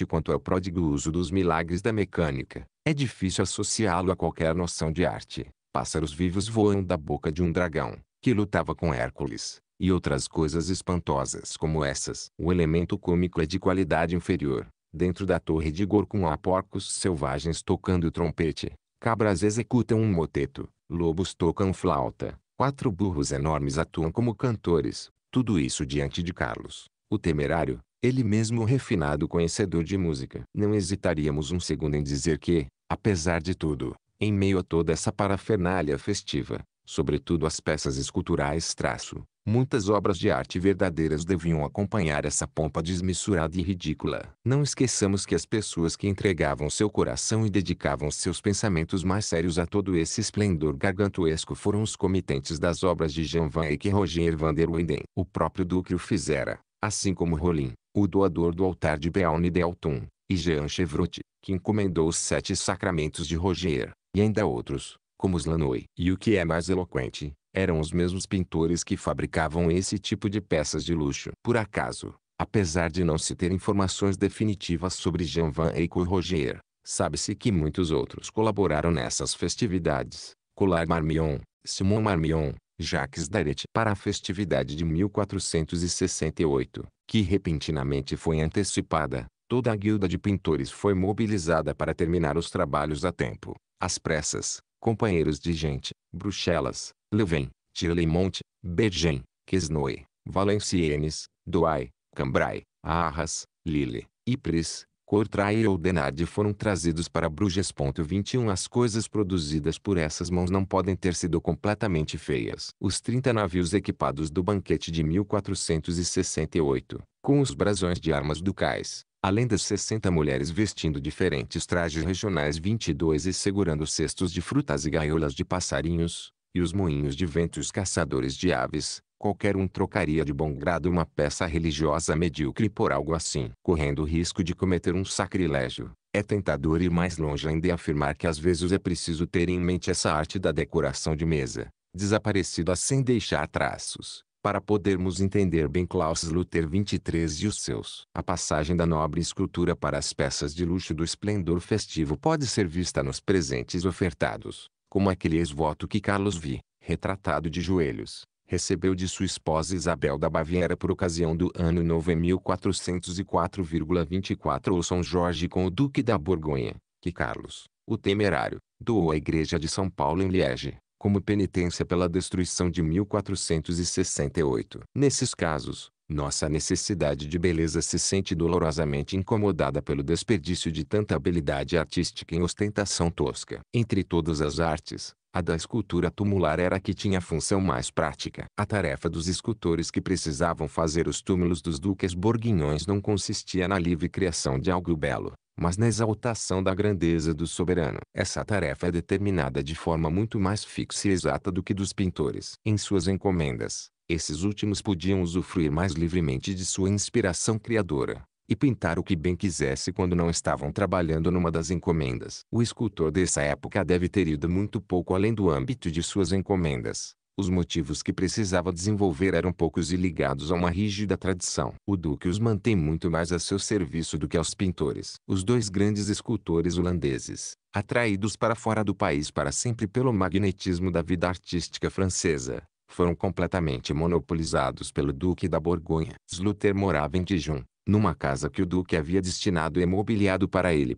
Quanto ao pródigo uso dos milagres da mecânica, é difícil associá-lo a qualquer noção de arte. Pássaros vivos voam da boca de um dragão, que lutava com Hércules, e outras coisas espantosas como essas. O elemento cômico é de qualidade inferior. Dentro da torre de Gorkum há porcos selvagens tocando trompete, cabras executam um moteto, lobos tocam flauta, Quatro burros enormes atuam como cantores, tudo isso diante de Carlos, o temerário, ele mesmo um refinado conhecedor de música. Não hesitaríamos um segundo em dizer que, apesar de tudo, em meio a toda essa parafernália festiva, sobretudo as peças esculturais traço, Muitas obras de arte verdadeiras deviam acompanhar essa pompa desmesurada e ridícula. Não esqueçamos que as pessoas que entregavam seu coração e dedicavam seus pensamentos mais sérios a todo esse esplendor gargantuesco foram os comitentes das obras de Jean Van Eyck e Roger van der Weyden. O próprio Duque o fizera, assim como Rolin, o doador do altar de Beaune Delton, e Jean Chevrot, que encomendou os sete sacramentos de Roger, e ainda outros, como Slanoi. E o que é mais eloquente, eram os mesmos pintores que fabricavam esse tipo de peças de luxo. Por acaso, apesar de não se ter informações definitivas sobre Jean Van Eyck ou Roger, sabe-se que muitos outros colaboraram nessas festividades. Collard Marmion, Simon Marmion, Jacques Daret para a festividade de 1468, que repentinamente foi antecipada, toda a guilda de pintores foi mobilizada para terminar os trabalhos a tempo, As pressas, companheiros de gente, Bruxelas, Leuven, Tirlemont, Bergen, Quesnoy, Valenciennes, Douai, Cambrai, Arras, Lille, Ypres, Courtrai e Oudenarde foram trazidos para Bruges. 21 As coisas produzidas por essas mãos não podem ter sido completamente feias. Os 30 navios equipados do banquete de 1468, com os brasões de armas ducais, além das 60 mulheres vestindo diferentes trajes regionais 22 e segurando cestos de frutas e gaiolas de passarinhos, e os moinhos de vento os caçadores de aves, qualquer um trocaria de bom grado uma peça religiosa medíocre por algo assim. Correndo o risco de cometer um sacrilégio, é tentador ir mais longe ainda e afirmar que às vezes é preciso ter em mente essa arte da decoração de mesa, desaparecida sem deixar traços, para podermos entender bem Klaus Luther 23 e os seus. A passagem da nobre escultura para as peças de luxo do esplendor festivo pode ser vista nos presentes ofertados como aquele ex-voto que Carlos vi, retratado de joelhos, recebeu de sua esposa Isabel da Baviera por ocasião do ano Novo em 1404,24 ou São Jorge com o Duque da Borgonha, que Carlos, o temerário, doou à Igreja de São Paulo em Liege, como penitência pela destruição de 1468. Nesses casos, nossa necessidade de beleza se sente dolorosamente incomodada pelo desperdício de tanta habilidade artística em ostentação tosca. Entre todas as artes, a da escultura tumular era a que tinha a função mais prática. A tarefa dos escultores que precisavam fazer os túmulos dos duques borguinhões não consistia na livre criação de algo belo, mas na exaltação da grandeza do soberano. Essa tarefa é determinada de forma muito mais fixa e exata do que dos pintores. Em suas encomendas, esses últimos podiam usufruir mais livremente de sua inspiração criadora, e pintar o que bem quisesse quando não estavam trabalhando numa das encomendas. O escultor dessa época deve ter ido muito pouco além do âmbito de suas encomendas. Os motivos que precisava desenvolver eram poucos e ligados a uma rígida tradição. O Duque os mantém muito mais a seu serviço do que aos pintores. Os dois grandes escultores holandeses, atraídos para fora do país para sempre pelo magnetismo da vida artística francesa, foram completamente monopolizados pelo Duque da Borgonha. Sluter morava em Dijon, numa casa que o Duque havia destinado e mobiliado para ele.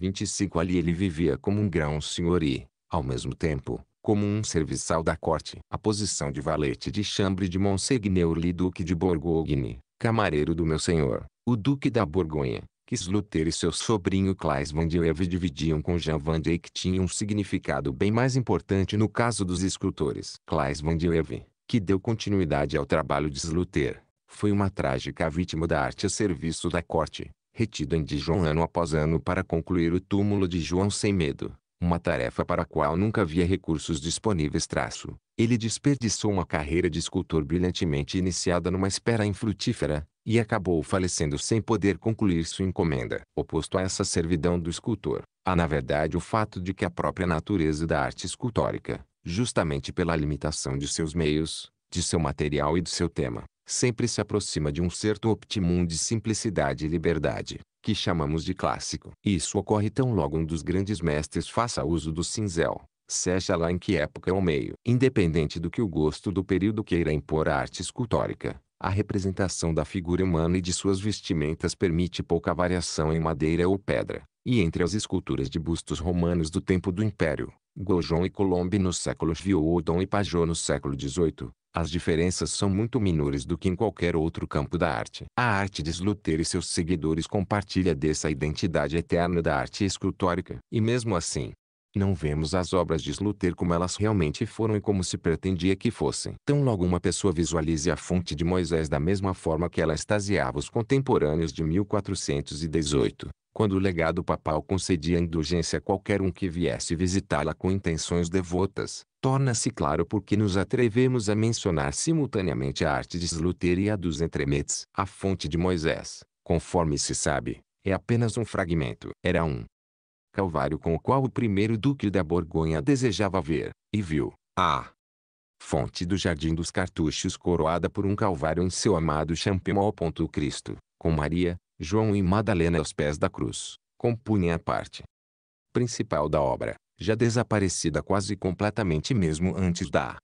25 Ali ele vivia como um grão-senhor e, ao mesmo tempo, como um serviçal da corte. A posição de valete de chambre de Monseigneur Duque de Borgogne, camareiro do meu senhor, o Duque da Borgonha, Sluter e seu sobrinho Klaes van Diewe dividiam com Jean van Dyck tinha um significado bem mais importante no caso dos escultores. Klaes van Diewe, que deu continuidade ao trabalho de Sluter, foi uma trágica vítima da arte a serviço da corte, retido em Dijon ano após ano para concluir o túmulo de João sem medo, uma tarefa para a qual nunca havia recursos disponíveis. Traço. Ele desperdiçou uma carreira de escultor brilhantemente iniciada numa espera infrutífera, e acabou falecendo sem poder concluir sua encomenda. Oposto a essa servidão do escultor, há na verdade o fato de que a própria natureza da arte escultórica, justamente pela limitação de seus meios, de seu material e do seu tema, sempre se aproxima de um certo optimum de simplicidade e liberdade, que chamamos de clássico. Isso ocorre tão logo um dos grandes mestres faça uso do cinzel, seja lá em que época ou meio. Independente do que o gosto do período queira impor à arte escultórica, a representação da figura humana e de suas vestimentas permite pouca variação em madeira ou pedra, e entre as esculturas de bustos romanos do tempo do Império, Gojon e Colombe nos séculos Violdon e Pajot no século XVIII, as diferenças são muito menores do que em qualquer outro campo da arte. A arte de Sluter e seus seguidores compartilha dessa identidade eterna da arte escultórica. E mesmo assim, não vemos as obras de Sluter como elas realmente foram e como se pretendia que fossem. Tão logo uma pessoa visualize a fonte de Moisés da mesma forma que ela extasiava os contemporâneos de 1418, quando o legado papal concedia indulgência a qualquer um que viesse visitá-la com intenções devotas, torna-se claro por que nos atrevemos a mencionar simultaneamente a arte de Sluter e a dos entremetes. A fonte de Moisés, conforme se sabe, é apenas um fragmento. Era um Calvário com o qual o primeiro duque da Borgonha desejava ver, e viu, a fonte do Jardim dos Cartuchos coroada por um calvário em seu amado Champimol. Cristo, com Maria, João e Madalena aos pés da cruz, compunha a parte principal da obra, já desaparecida quase completamente mesmo antes da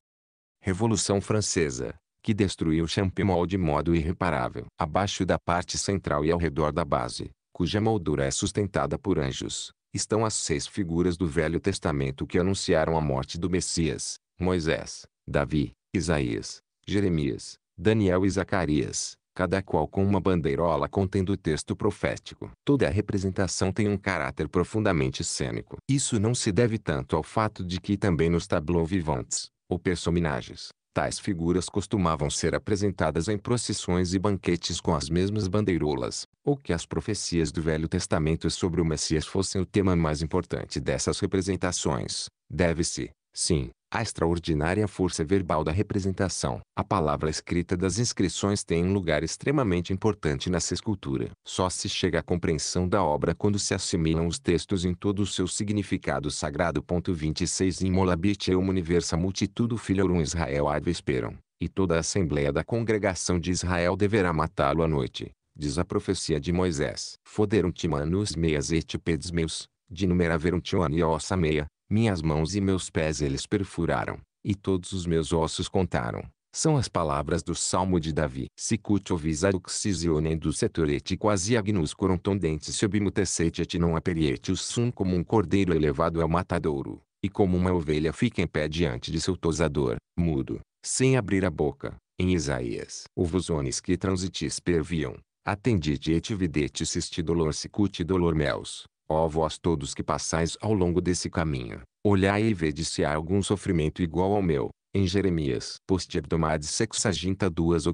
Revolução Francesa, que destruiu Champimol de modo irreparável. Abaixo da parte central e ao redor da base, cuja moldura é sustentada por anjos, estão as seis figuras do Velho Testamento que anunciaram a morte do Messias: Moisés, Davi, Isaías, Jeremias, Daniel e Zacarias, cada qual com uma bandeirola contendo o texto profético. Toda a representação tem um caráter profundamente cênico. Isso não se deve tanto ao fato de que também nos tableaux vivantes, ou personagens, Tais figuras costumavam ser apresentadas em procissões e banquetes com as mesmas bandeirolas, ou que as profecias do Velho Testamento sobre o Messias fossem o tema mais importante dessas representações. Deve-se, sim, a extraordinária força verbal da representação. A palavra escrita das inscrições tem um lugar extremamente importante nessa escultura. Só se chega à compreensão da obra quando se assimilam os textos em todo o seu significado sagrado. 26 Em Molabit é uma universa multitudo filhorum Israel ad vesperam, e toda a assembleia da congregação de Israel deverá matá-lo à noite. Diz a profecia de Moisés. Foderum timanus meias et pedes meus, de numeraverum tioani ossa meia, minhas mãos e meus pés eles perfuraram, e todos os meus ossos contaram. São as palavras do Salmo de Davi. Sicutovis auxisionem do setorete quasi agnus corontondente submutecete et non aperiete o sum como um cordeiro elevado ao matadouro, e como uma ovelha fica em pé diante de seu tosador, mudo, sem abrir a boca. Em Isaías, ovusones que transitis perviam, atendite et videte sisti dolor sicuti dolor meus, Ó vós todos que passais ao longo desse caminho, olhai e vede se há algum sofrimento igual ao meu. Em Jeremias, poste abdomades sexaginta duas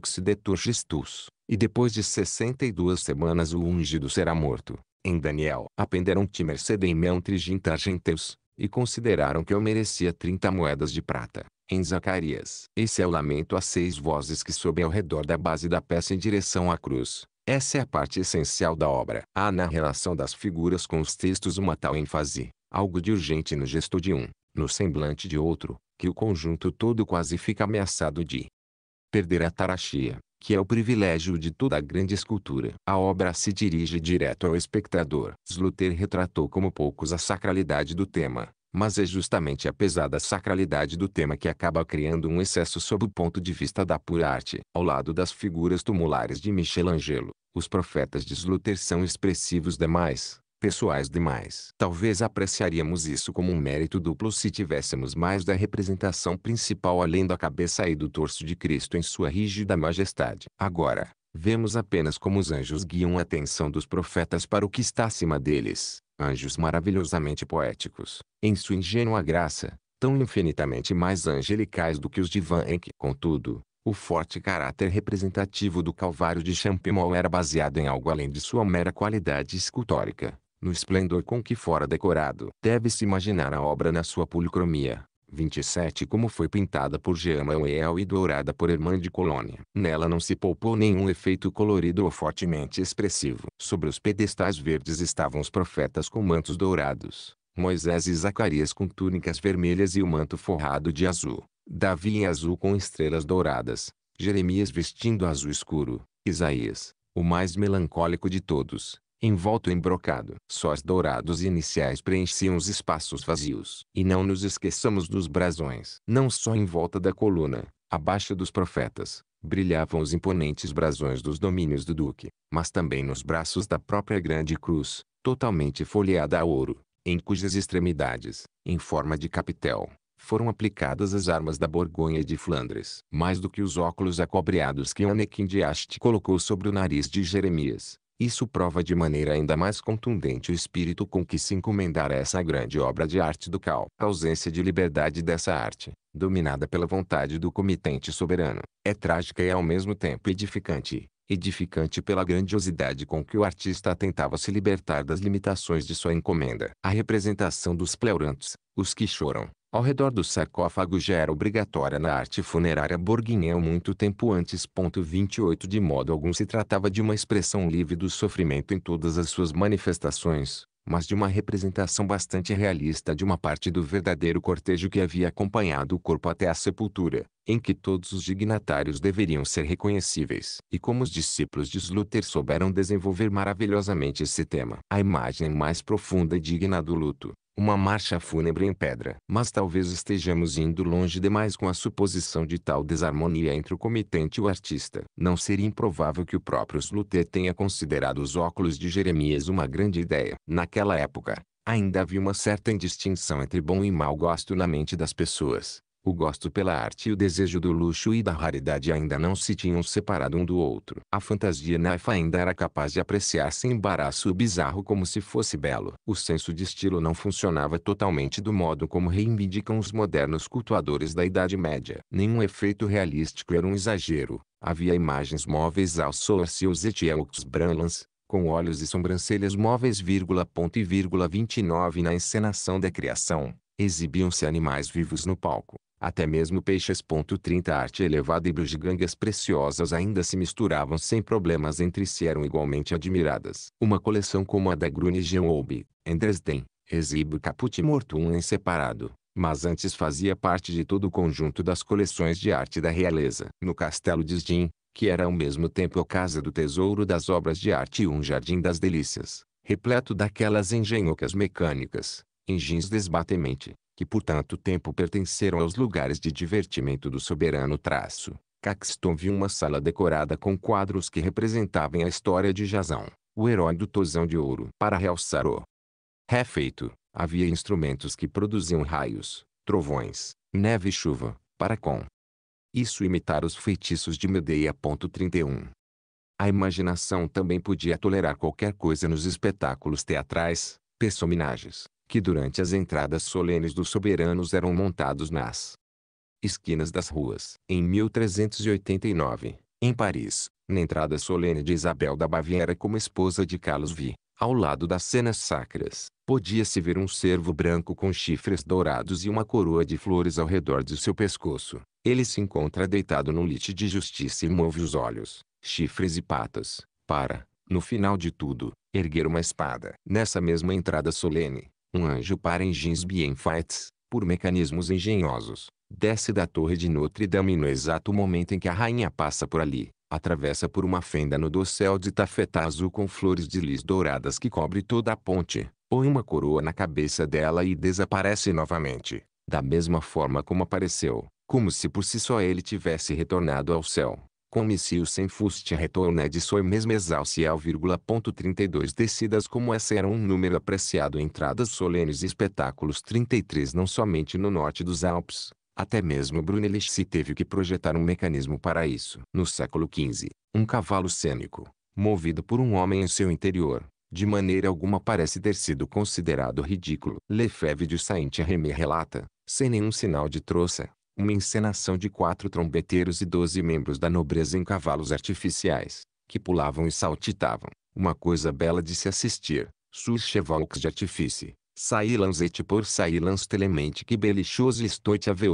gestus, e depois de sessenta e duas semanas o ungido será morto. Em Daniel, apenderam timer sedem meão triginta argenteus, e consideraram que eu merecia trinta moedas de prata. Em Zacarias, esse é o lamento a seis vozes que sobem ao redor da base da peça em direção à cruz. Essa é a parte essencial da obra. Há na relação das figuras com os textos uma tal ênfase, algo de urgente no gesto de um, no semblante de outro, que o conjunto todo quase fica ameaçado de perder a tarachia, que é o privilégio de toda a grande escultura. A obra se dirige direto ao espectador. Sluter retratou como poucos a sacralidade do tema, mas é justamente apesar da sacralidade do tema que acaba criando um excesso sob o ponto de vista da pura arte. Ao lado das figuras tumulares de Michelangelo, os profetas de Sluter são expressivos demais, pessoais demais. Talvez apreciaríamos isso como um mérito duplo se tivéssemos mais da representação principal além da cabeça e do torso de Cristo em sua rígida majestade. Agora, vemos apenas como os anjos guiam a atenção dos profetas para o que está acima deles anjos maravilhosamente poéticos, em sua ingênua graça, tão infinitamente mais angelicais do que os de Van Eyck. Contudo, o forte caráter representativo do Calvário de Champimol era baseado em algo além de sua mera qualidade escultórica, no esplendor com que fora decorado. Deve-se imaginar a obra na sua policromia, 27 como foi pintada por Jean-Manuel e dourada por irmã de Colônia. Nela não se poupou nenhum efeito colorido ou fortemente expressivo. Sobre os pedestais verdes estavam os profetas com mantos dourados, Moisés e Zacarias com túnicas vermelhas e o manto forrado de azul, Davi em azul com estrelas douradas, Jeremias vestindo azul escuro, Isaías, o mais melancólico de todos, envolto em brocado. Só as dourados iniciais preenchiam os espaços vazios. E não nos esqueçamos dos brasões. Não só em volta da coluna, abaixo dos profetas, brilhavam os imponentes brasões dos domínios do duque, mas também nos braços da própria grande cruz, totalmente folheada a ouro, em cujas extremidades, em forma de capitel, foram aplicadas as armas da Borgonha e de Flandres. Mais do que os óculos acobreados que Anequim de Haste colocou sobre o nariz de Jeremias, isso prova de maneira ainda mais contundente o espírito com que se encomendara essa grande obra de arte do Cal. A ausência de liberdade dessa arte, dominada pela vontade do comitente soberano, é trágica e ao mesmo tempo edificante. Edificante pela grandiosidade com que o artista tentava se libertar das limitações de sua encomenda. A representação dos pleurantes, os que choram, ao redor do sarcófago já era obrigatória na arte funerária borguinhão muito tempo antes. 28 De modo algum se tratava de uma expressão livre do sofrimento em todas as suas manifestações, mas de uma representação bastante realista de uma parte do verdadeiro cortejo que havia acompanhado o corpo até a sepultura, em que todos os dignatários deveriam ser reconhecíveis. E como os discípulos de Sluther souberam desenvolver maravilhosamente esse tema. A imagem mais profunda e digna do luto, uma marcha fúnebre em pedra. Mas talvez estejamos indo longe demais com a suposição de tal desarmonia entre o comitente e o artista. Não seria improvável que o próprio Sluter tenha considerado os óculos de Jeremias uma grande ideia. Naquela época, ainda havia uma certa indistinção entre bom e mau gosto na mente das pessoas. O gosto pela arte e o desejo do luxo e da raridade ainda não se tinham separado um do outro. A fantasia naifa ainda era capaz de apreciar sem embaraço o bizarro como se fosse belo. O senso de estilo não funcionava totalmente do modo como reivindicam os modernos cultuadores da Idade Média. Nenhum efeito realístico era um exagero. Havia imagens móveis ao Sorcius et Eux Branlans, com olhos e sobrancelhas móveis, vírgula, ponto e vírgula 29 na encenação da criação. Exibiam-se animais vivos no palco. Até mesmo peixes. 30 arte elevada e bugigangas preciosas ainda se misturavam sem problemas entre si eram igualmente admiradas. Uma coleção como a da Grunigian Obi, em Dresden, exibe Caput Mortuum em separado, mas antes fazia parte de todo o conjunto das coleções de arte da realeza. No castelo de Sdin, que era ao mesmo tempo a casa do tesouro das obras de arte e um jardim das delícias, repleto daquelas engenhocas mecânicas, engins desbatemente, que por tanto tempo pertenceram aos lugares de divertimento do soberano traço. Caxton viu uma sala decorada com quadros que representavam a história de Jasão, o herói do Tozão de ouro, para realçar o refeito. Havia instrumentos que produziam raios, trovões, neve e chuva, para com isso imitar os feitiços de Medeia. 31. A imaginação também podia tolerar qualquer coisa nos espetáculos teatrais, personagens, que durante as entradas solenes dos soberanos eram montados nas esquinas das ruas. Em 1389, em Paris, na entrada solene de Isabel da Baviera como esposa de Carlos V, ao lado das cenas sacras, podia-se ver um cervo branco com chifres dourados e uma coroa de flores ao redor de seu pescoço. Ele se encontra deitado no lite de justiça e move os olhos, chifres e patas, para, no final de tudo, erguer uma espada. Nessa mesma entrada solene, um anjo para engins em Fights, por mecanismos engenhosos, desce da torre de Notre Dame no exato momento em que a rainha passa por ali. Atravessa por uma fenda no dossel de tafetá azul com flores de lis douradas que cobre toda a ponte, põe uma coroa na cabeça dela e desaparece novamente, da mesma forma como apareceu, como se por si só ele tivesse retornado ao céu comicio sem fuste retorna né, de soi mesmo exaucial, 32 descidas como essa era um número apreciado entradas solenes e espetáculos 33 não somente no norte dos Alpes, até mesmo Brunelleschi se teve que projetar um mecanismo para isso. No século XV, um cavalo cênico, movido por um homem em seu interior, de maneira alguma parece ter sido considerado ridículo. Lefebvre de Saint-Rémy relata, sem nenhum sinal de troça, uma encenação de quatro trombeteiros e doze membros da nobreza em cavalos artificiais, que pulavam e saltitavam, uma coisa bela de se assistir, sus chevalques de artifície, sailans et por sailans telemente que belichoso estoite a ver,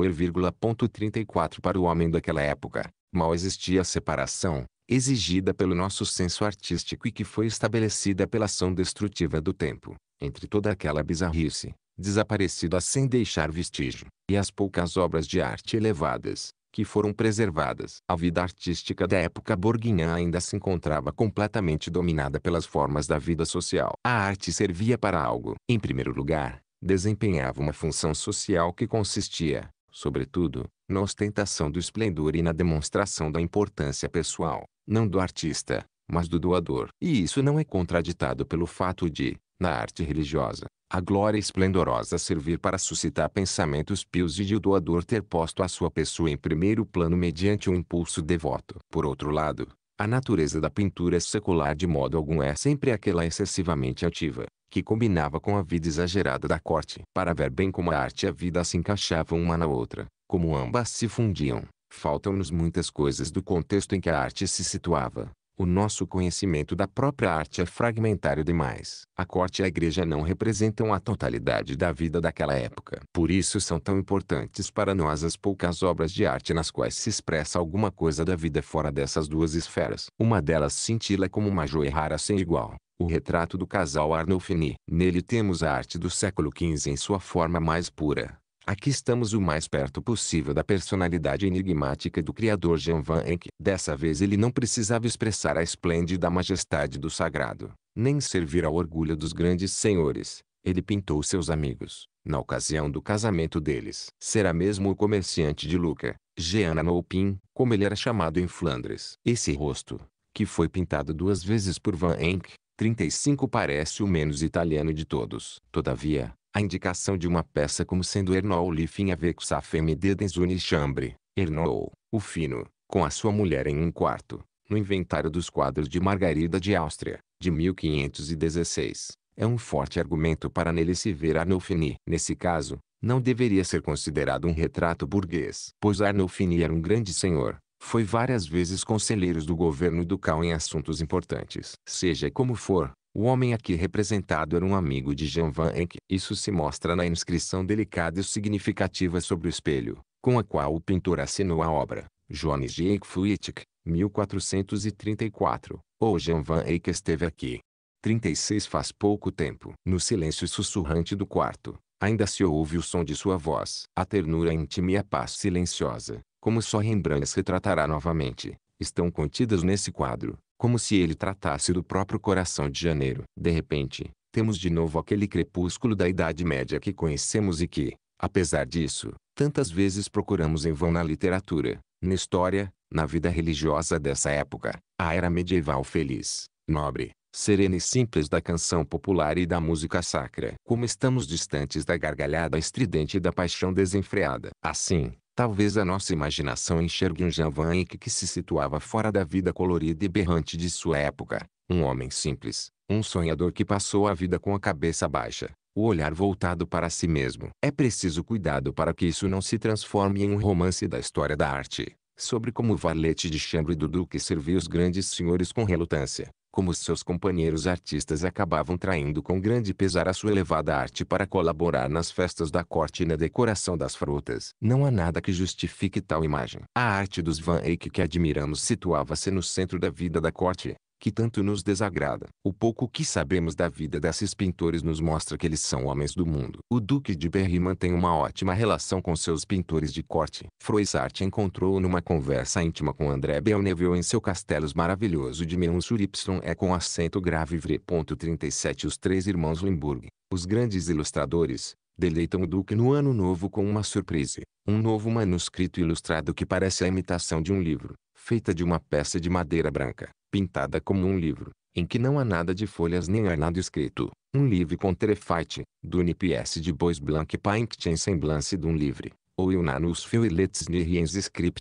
34 para o homem daquela época, mal existia a separação, exigida pelo nosso senso artístico e que foi estabelecida pela ação destrutiva do tempo, entre toda aquela bizarrice, desaparecido sem assim deixar vestígio, e as poucas obras de arte elevadas, que foram preservadas. A vida artística da época borguinhã ainda se encontrava completamente dominada pelas formas da vida social. A arte servia para algo. Em primeiro lugar, desempenhava uma função social que consistia, sobretudo, na ostentação do esplendor e na demonstração da importância pessoal, não do artista, mas do doador. E isso não é contraditado pelo fato de, na arte religiosa, a glória esplendorosa servir para suscitar pensamentos pios e de o doador ter posto a sua pessoa em primeiro plano mediante um impulso devoto. Por outro lado, a natureza da pintura secular de modo algum é sempre aquela excessivamente ativa, que combinava com a vida exagerada da corte. Para ver bem como a arte e a vida se encaixavam uma na outra, como ambas se fundiam, faltam-nos muitas coisas do contexto em que a arte se situava, o nosso conhecimento da própria arte é fragmentário demais. A corte e a igreja não representam a totalidade da vida daquela época. Por isso são tão importantes para nós as poucas obras de arte nas quais se expressa alguma coisa da vida fora dessas duas esferas. Uma delas cintila como uma joia rara sem igual. O retrato do casal Arnolfini. Nele temos a arte do século XV em sua forma mais pura Aqui estamos o mais perto possível da personalidade enigmática do criador Jean Van Eyck. Dessa vez ele não precisava expressar a esplêndida majestade do sagrado, nem servir ao orgulho dos grandes senhores. Ele pintou seus amigos, na ocasião do casamento deles. Será mesmo o comerciante de Luca, Jean Anopin, como ele era chamado em Flandres. Esse rosto, que foi pintado duas vezes por Van Eyck, 35 parece o menos italiano de todos. Todavia, a indicação de uma peça como sendo Ernol Liffin avec sa femme dedans une chambre, Ernoul, o fino, com a sua mulher em um quarto, no inventário dos quadros de Margarida de Áustria, de 1516, é um forte argumento para nele se ver Arnolfini. Nesse caso, não deveria ser considerado um retrato burguês, pois Arnolfini era um grande senhor, foi várias vezes conselheiro do governo ducal em assuntos importantes. Seja como for, o homem aqui representado era um amigo de Jean Van Eyck. Isso se mostra na inscrição delicada e significativa sobre o espelho, com a qual o pintor assinou a obra. Johannes de Eichfuitig, 1434. Ou Jean Van Eyck esteve aqui. 36 faz pouco tempo. No silêncio sussurrante do quarto, ainda se ouve o som de sua voz. A ternura íntima e a paz silenciosa, como só Rembrandt retratará novamente, estão contidas nesse quadro como se ele tratasse do próprio coração de janeiro. De repente, temos de novo aquele crepúsculo da Idade Média que conhecemos e que, apesar disso, tantas vezes procuramos em vão na literatura, na história, na vida religiosa dessa época, a era medieval feliz, nobre, serena e simples da canção popular e da música sacra. Como estamos distantes da gargalhada estridente e da paixão desenfreada. Assim, Talvez a nossa imaginação enxergue um Jean Van Eyck que se situava fora da vida colorida e berrante de sua época, um homem simples, um sonhador que passou a vida com a cabeça baixa, o olhar voltado para si mesmo. É preciso cuidado para que isso não se transforme em um romance da história da arte, sobre como o valete de chambre do duque serviu os grandes senhores com relutância, como seus companheiros artistas acabavam traindo com grande pesar a sua elevada arte para colaborar nas festas da corte e na decoração das frutas. Não há nada que justifique tal imagem. A arte dos Van Eyck que admiramos situava-se no centro da vida da corte, que tanto nos desagrada. O pouco que sabemos da vida desses pintores nos mostra que eles são homens do mundo. O Duque de Berry mantém uma ótima relação com seus pintores de corte. Froissart encontrou numa conversa íntima com André Belneville em seu castelo Maravilhoso de Meun Y é com acento grave V.37 Os três irmãos Limburg, os grandes ilustradores, deleitam o Duque no Ano Novo com uma surpresa. Um novo manuscrito ilustrado que parece a imitação de um livro, feita de uma peça de madeira branca pintada como um livro, em que não há nada de folhas nem há nada escrito, um livre contrefaite, do NPS de bois blanc que em semblance de um livre, ou Iunanus Feuillets Niriens Script,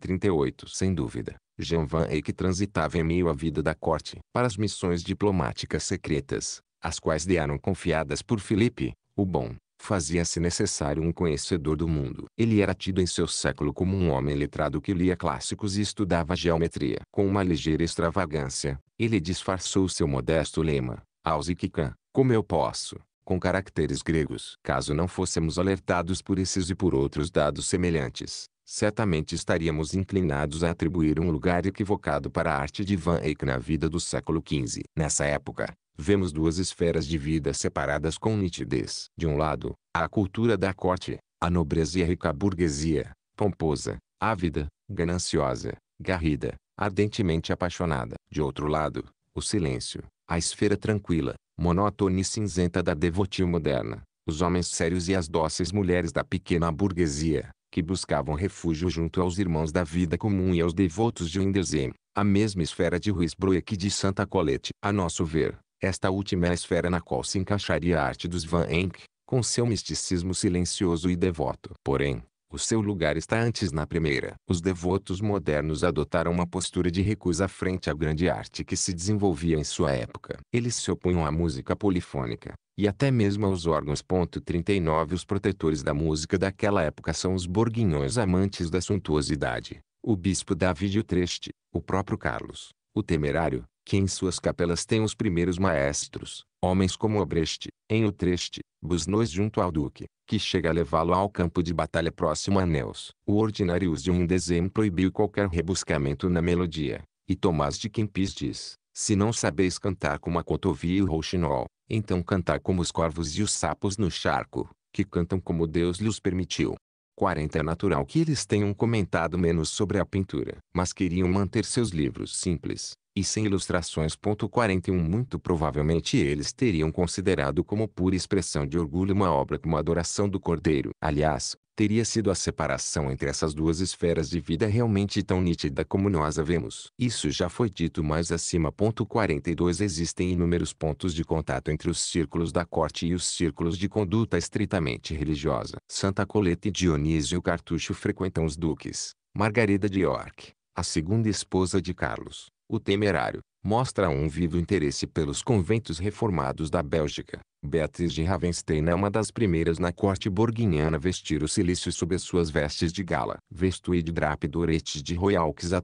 38 Sem dúvida, Jean Van Eyck transitava em meio à vida da corte para as missões diplomáticas secretas, as quais eram confiadas por Felipe, o Bom, fazia-se necessário um conhecedor do mundo. Ele era tido em seu século como um homem letrado que lia clássicos e estudava geometria. Com uma ligeira extravagância, ele disfarçou seu modesto lema, Ausikikan, como eu posso, com caracteres gregos. Caso não fôssemos alertados por esses e por outros dados semelhantes, certamente estaríamos inclinados a atribuir um lugar equivocado para a arte de Van Eyck na vida do século XV. Nessa época, vemos duas esferas de vida separadas com nitidez. De um lado, a cultura da corte, a nobreza e a rica burguesia, pomposa, ávida, gananciosa, garrida, ardentemente apaixonada. De outro lado, o silêncio, a esfera tranquila, monótona e cinzenta da devotia moderna, os homens sérios e as dóceis mulheres da pequena burguesia, que buscavam refúgio junto aos irmãos da vida comum e aos devotos de Windersheim. a mesma esfera de Ruiz Brueck e de Santa Colette. A nosso ver, esta última é a esfera na qual se encaixaria a arte dos Van Eyck, com seu misticismo silencioso e devoto. Porém, o seu lugar está antes na primeira. Os devotos modernos adotaram uma postura de recusa frente à grande arte que se desenvolvia em sua época. Eles se opunham à música polifônica, e até mesmo aos órgãos. 39 Os protetores da música daquela época são os borguinhões amantes da suntuosidade. O bispo David Utrecht, o próprio Carlos, o temerário, que em suas capelas têm os primeiros maestros, homens como Obrecht, em Utrecht, Busnois junto ao Duque, que chega a levá-lo ao campo de batalha próximo a Neus. O Ordinarius de um dezembro proibiu qualquer rebuscamento na melodia, e Tomás de Kempis diz, se não sabeis cantar como a cotovia e o rouxinol, então cantar como os corvos e os sapos no charco, que cantam como Deus lhes permitiu. 40 É natural que eles tenham comentado menos sobre a pintura, mas queriam manter seus livros simples, e sem ilustrações. 41 Muito provavelmente eles teriam considerado como pura expressão de orgulho uma obra como a adoração do cordeiro. Aliás, teria sido a separação entre essas duas esferas de vida realmente tão nítida como nós a vemos. Isso já foi dito mais acima. 42 Existem inúmeros pontos de contato entre os círculos da corte e os círculos de conduta estritamente religiosa. Santa Coleta e Dionísio Cartucho frequentam os duques. Margarida de York, a segunda esposa de Carlos, o temerário mostra um vivo interesse pelos conventos reformados da Bélgica. Beatriz de Ravenstein é uma das primeiras na corte borguiniana a vestir o silício sob as suas vestes de gala. Vestuide drapidorete de royalques a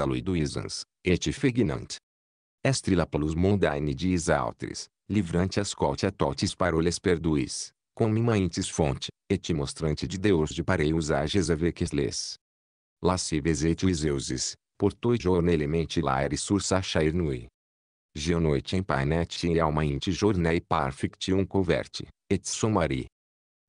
aluiduisans, et feignant. Estrela plus mondaine de exaltres, livrante ascolte atotes paroles perduis, com mimaintes fonte, et mostrante de deus de pareus ages avexles. Lascives et uiseuses, por toi jornelementi laere sur sachair nui. Geonoite em painet e alma inti jornei parfictium converte, et somari.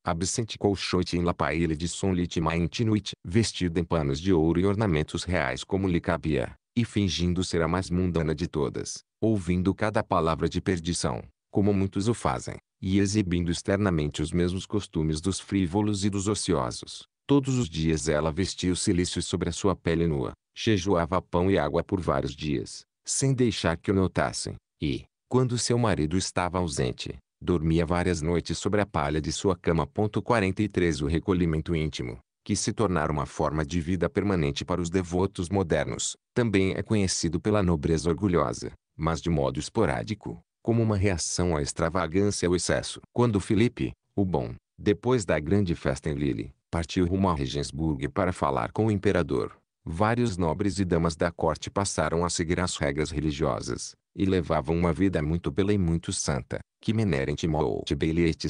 Absente colchoite em lapaile de som litima intinuit, vestido em panos de ouro e ornamentos reais como lhe cabia, e fingindo ser a mais mundana de todas, ouvindo cada palavra de perdição, como muitos o fazem, e exibindo externamente os mesmos costumes dos frívolos e dos ociosos. Todos os dias ela vestiu silício sobre a sua pele nua, jejuava pão e água por vários dias, sem deixar que o notassem, e, quando seu marido estava ausente, dormia várias noites sobre a palha de sua cama. 43 O recolhimento íntimo, que se tornara uma forma de vida permanente para os devotos modernos, também é conhecido pela nobreza orgulhosa, mas de modo esporádico, como uma reação à extravagância e ao excesso. Quando Felipe, o Bom, depois da grande festa em Lille, partiu rumo a Regensburg para falar com o imperador. Vários nobres e damas da corte passaram a seguir as regras religiosas, e levavam uma vida muito bela e muito santa, que menerent molt beli et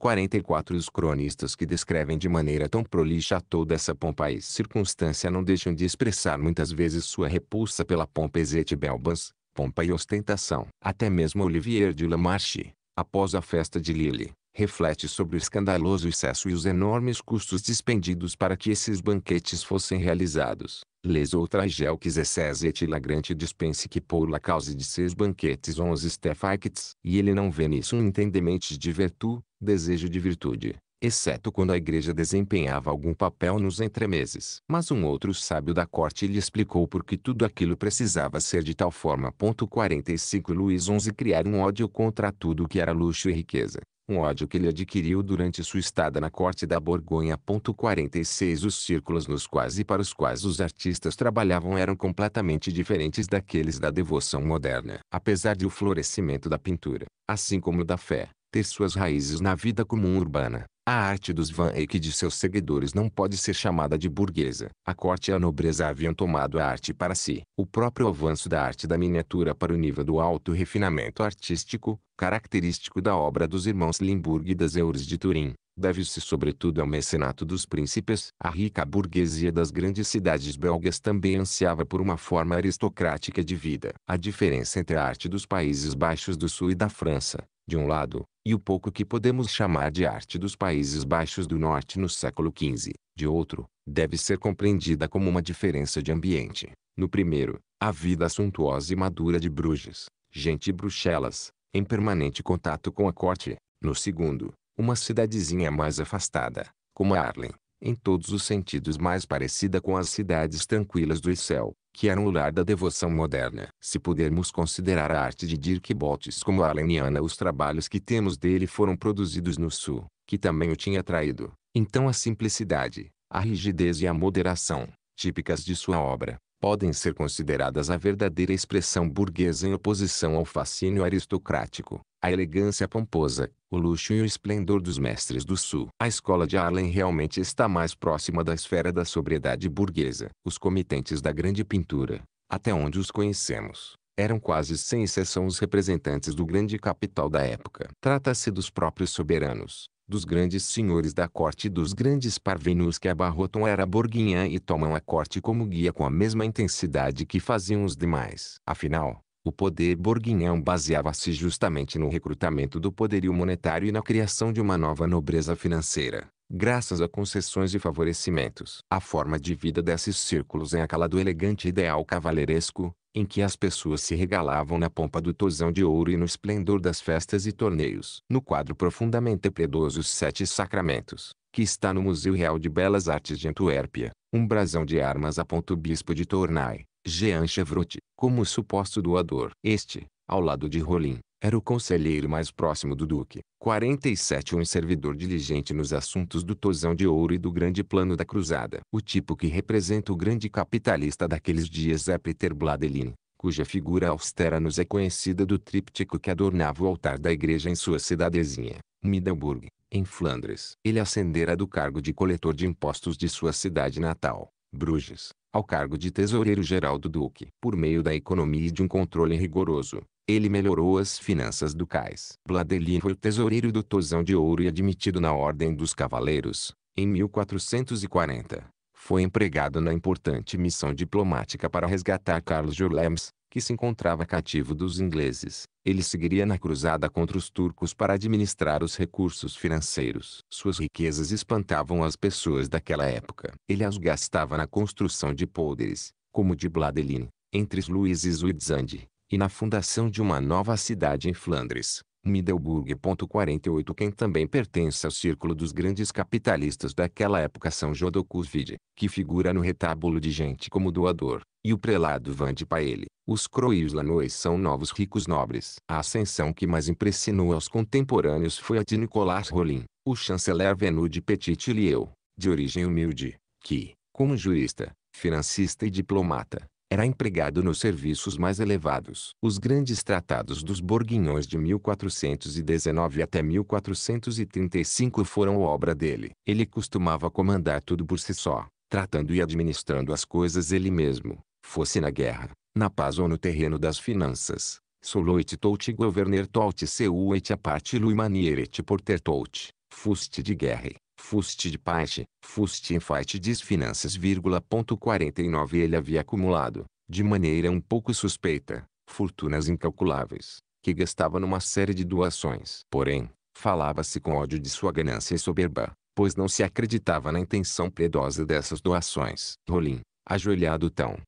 44 Os cronistas que descrevem de maneira tão prolixa toda essa pompa e circunstância não deixam de expressar muitas vezes sua repulsa pela pompezete et belbans, pompa e ostentação. Até mesmo Olivier de Lamarche, após a festa de Lille, reflete sobre o escandaloso excesso e os enormes custos dispendidos para que esses banquetes fossem realizados. Les autres gel que excesse et la grande dispense que pour la cause de seus banquetes ons estefacts. E ele não vê nisso um entendimento de virtude, desejo de virtude exceto quando a igreja desempenhava algum papel nos entremeses. Mas um outro sábio da corte lhe explicou por que tudo aquilo precisava ser de tal forma. 45 Luís XI criar um ódio contra tudo que era luxo e riqueza um ódio que ele adquiriu durante sua estada na corte da Borgonha. 46 Os círculos nos quais e para os quais os artistas trabalhavam eram completamente diferentes daqueles da devoção moderna. Apesar do florescimento da pintura, assim como da fé, ter suas raízes na vida comum urbana. A arte dos Van Eyck e de seus seguidores não pode ser chamada de burguesa. A corte e a nobreza haviam tomado a arte para si. O próprio avanço da arte da miniatura para o nível do alto refinamento artístico, característico da obra dos irmãos Limburg e das Eures de Turim, deve-se sobretudo ao mecenato dos príncipes. A rica burguesia das grandes cidades belgas também ansiava por uma forma aristocrática de vida. A diferença entre a arte dos Países Baixos do Sul e da França de um lado, e o pouco que podemos chamar de arte dos Países Baixos do Norte no século XV, de outro, deve ser compreendida como uma diferença de ambiente. No primeiro, a vida suntuosa e madura de Bruges, gente Bruxelas, em permanente contato com a corte. No segundo, uma cidadezinha mais afastada, como Arlen, em todos os sentidos mais parecida com as cidades tranquilas do céu, que eram o lar da devoção moderna. Se pudermos considerar a arte de Dirk Bottes como arleniana os trabalhos que temos dele foram produzidos no sul, que também o tinha traído. Então a simplicidade, a rigidez e a moderação, típicas de sua obra, podem ser consideradas a verdadeira expressão burguesa em oposição ao fascínio aristocrático, a elegância pomposa, o luxo e o esplendor dos mestres do Sul. A escola de Arlen realmente está mais próxima da esfera da sobriedade burguesa. Os comitentes da grande pintura, até onde os conhecemos, eram quase sem exceção os representantes do grande capital da época. Trata-se dos próprios soberanos, dos grandes senhores da corte e dos grandes parvenus que abarrotam a era borguinha e tomam a corte como guia com a mesma intensidade que faziam os demais. Afinal, o poder borguinhão baseava-se justamente no recrutamento do poderio monetário e na criação de uma nova nobreza financeira, graças a concessões e favorecimentos. A forma de vida desses círculos é aquela do elegante ideal cavaleiresco, em que as pessoas se regalavam na pompa do tosão de ouro e no esplendor das festas e torneios. No quadro profundamente piedoso Os Sete Sacramentos, que está no Museu Real de Belas Artes de Antuérpia, um brasão de armas aponta o bispo de Tournai, Jean Chevrot, como suposto doador. Este, ao lado de Rolim, era o conselheiro mais próximo do duque. 47 Um servidor diligente nos assuntos do tosão de ouro e do grande plano da cruzada. O tipo que representa o grande capitalista daqueles dias é Peter Bladelin, cuja figura austera nos é conhecida do tríptico que adornava o altar da igreja em sua cidadezinha, Middelburg, em Flandres. Ele ascendera do cargo de coletor de impostos de sua cidade natal, Bruges, ao cargo de tesoureiro-geral do duque. Por meio da economia e de um controle rigoroso, ele melhorou as finanças do cais. Bladelin foi tesoureiro do Tozão de Ouro e admitido na Ordem dos Cavaleiros, em 1440. Foi empregado na importante missão diplomática para resgatar Carlos Julems, que se encontrava cativo dos ingleses. Ele seguiria na cruzada contra os turcos para administrar os recursos financeiros. Suas riquezas espantavam as pessoas daquela época. Ele as gastava na construção de poderes, como de Bladelin, entre os Luizes Uidzandi, e na fundação de uma nova cidade em Flandres, Middelburg. 48 Quem também pertence ao círculo dos grandes capitalistas daquela época são Vide, que figura no retábulo de gente como doador, e o prelado Van de Paele. Os croíos lanois são novos ricos nobres. A ascensão que mais impressionou aos contemporâneos foi a de Nicolas Rollin, o chanceler Venu de Petit Lieu, de origem humilde, que, como jurista, financista e diplomata, era empregado nos serviços mais elevados. Os grandes tratados dos Borguinhões de 1419 até 1435 foram obra dele. Ele costumava comandar tudo por si só, tratando e administrando as coisas ele mesmo, fosse na guerra, na paz ou no terreno das finanças. Soloit touti governer touti seu a parte lui maniere porter touti, fuste de guerre, Fuste de Paite, Fuste em Infight diz finanças, 49 ele havia acumulado, de maneira um pouco suspeita, fortunas incalculáveis, que gastava numa série de doações. Porém, falava-se com ódio de sua ganância soberba, pois não se acreditava na intenção piedosa dessas doações. Rolim, ajoelhado tão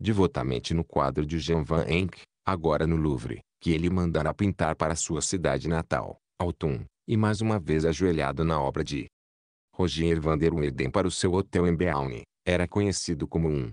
devotamente no quadro de Jean Van Eyck, agora no Louvre, que ele mandara pintar para sua cidade natal, Autun, e mais uma vez ajoelhado na obra de Rogier van der Weyden para o seu hotel em Beaune, era conhecido como um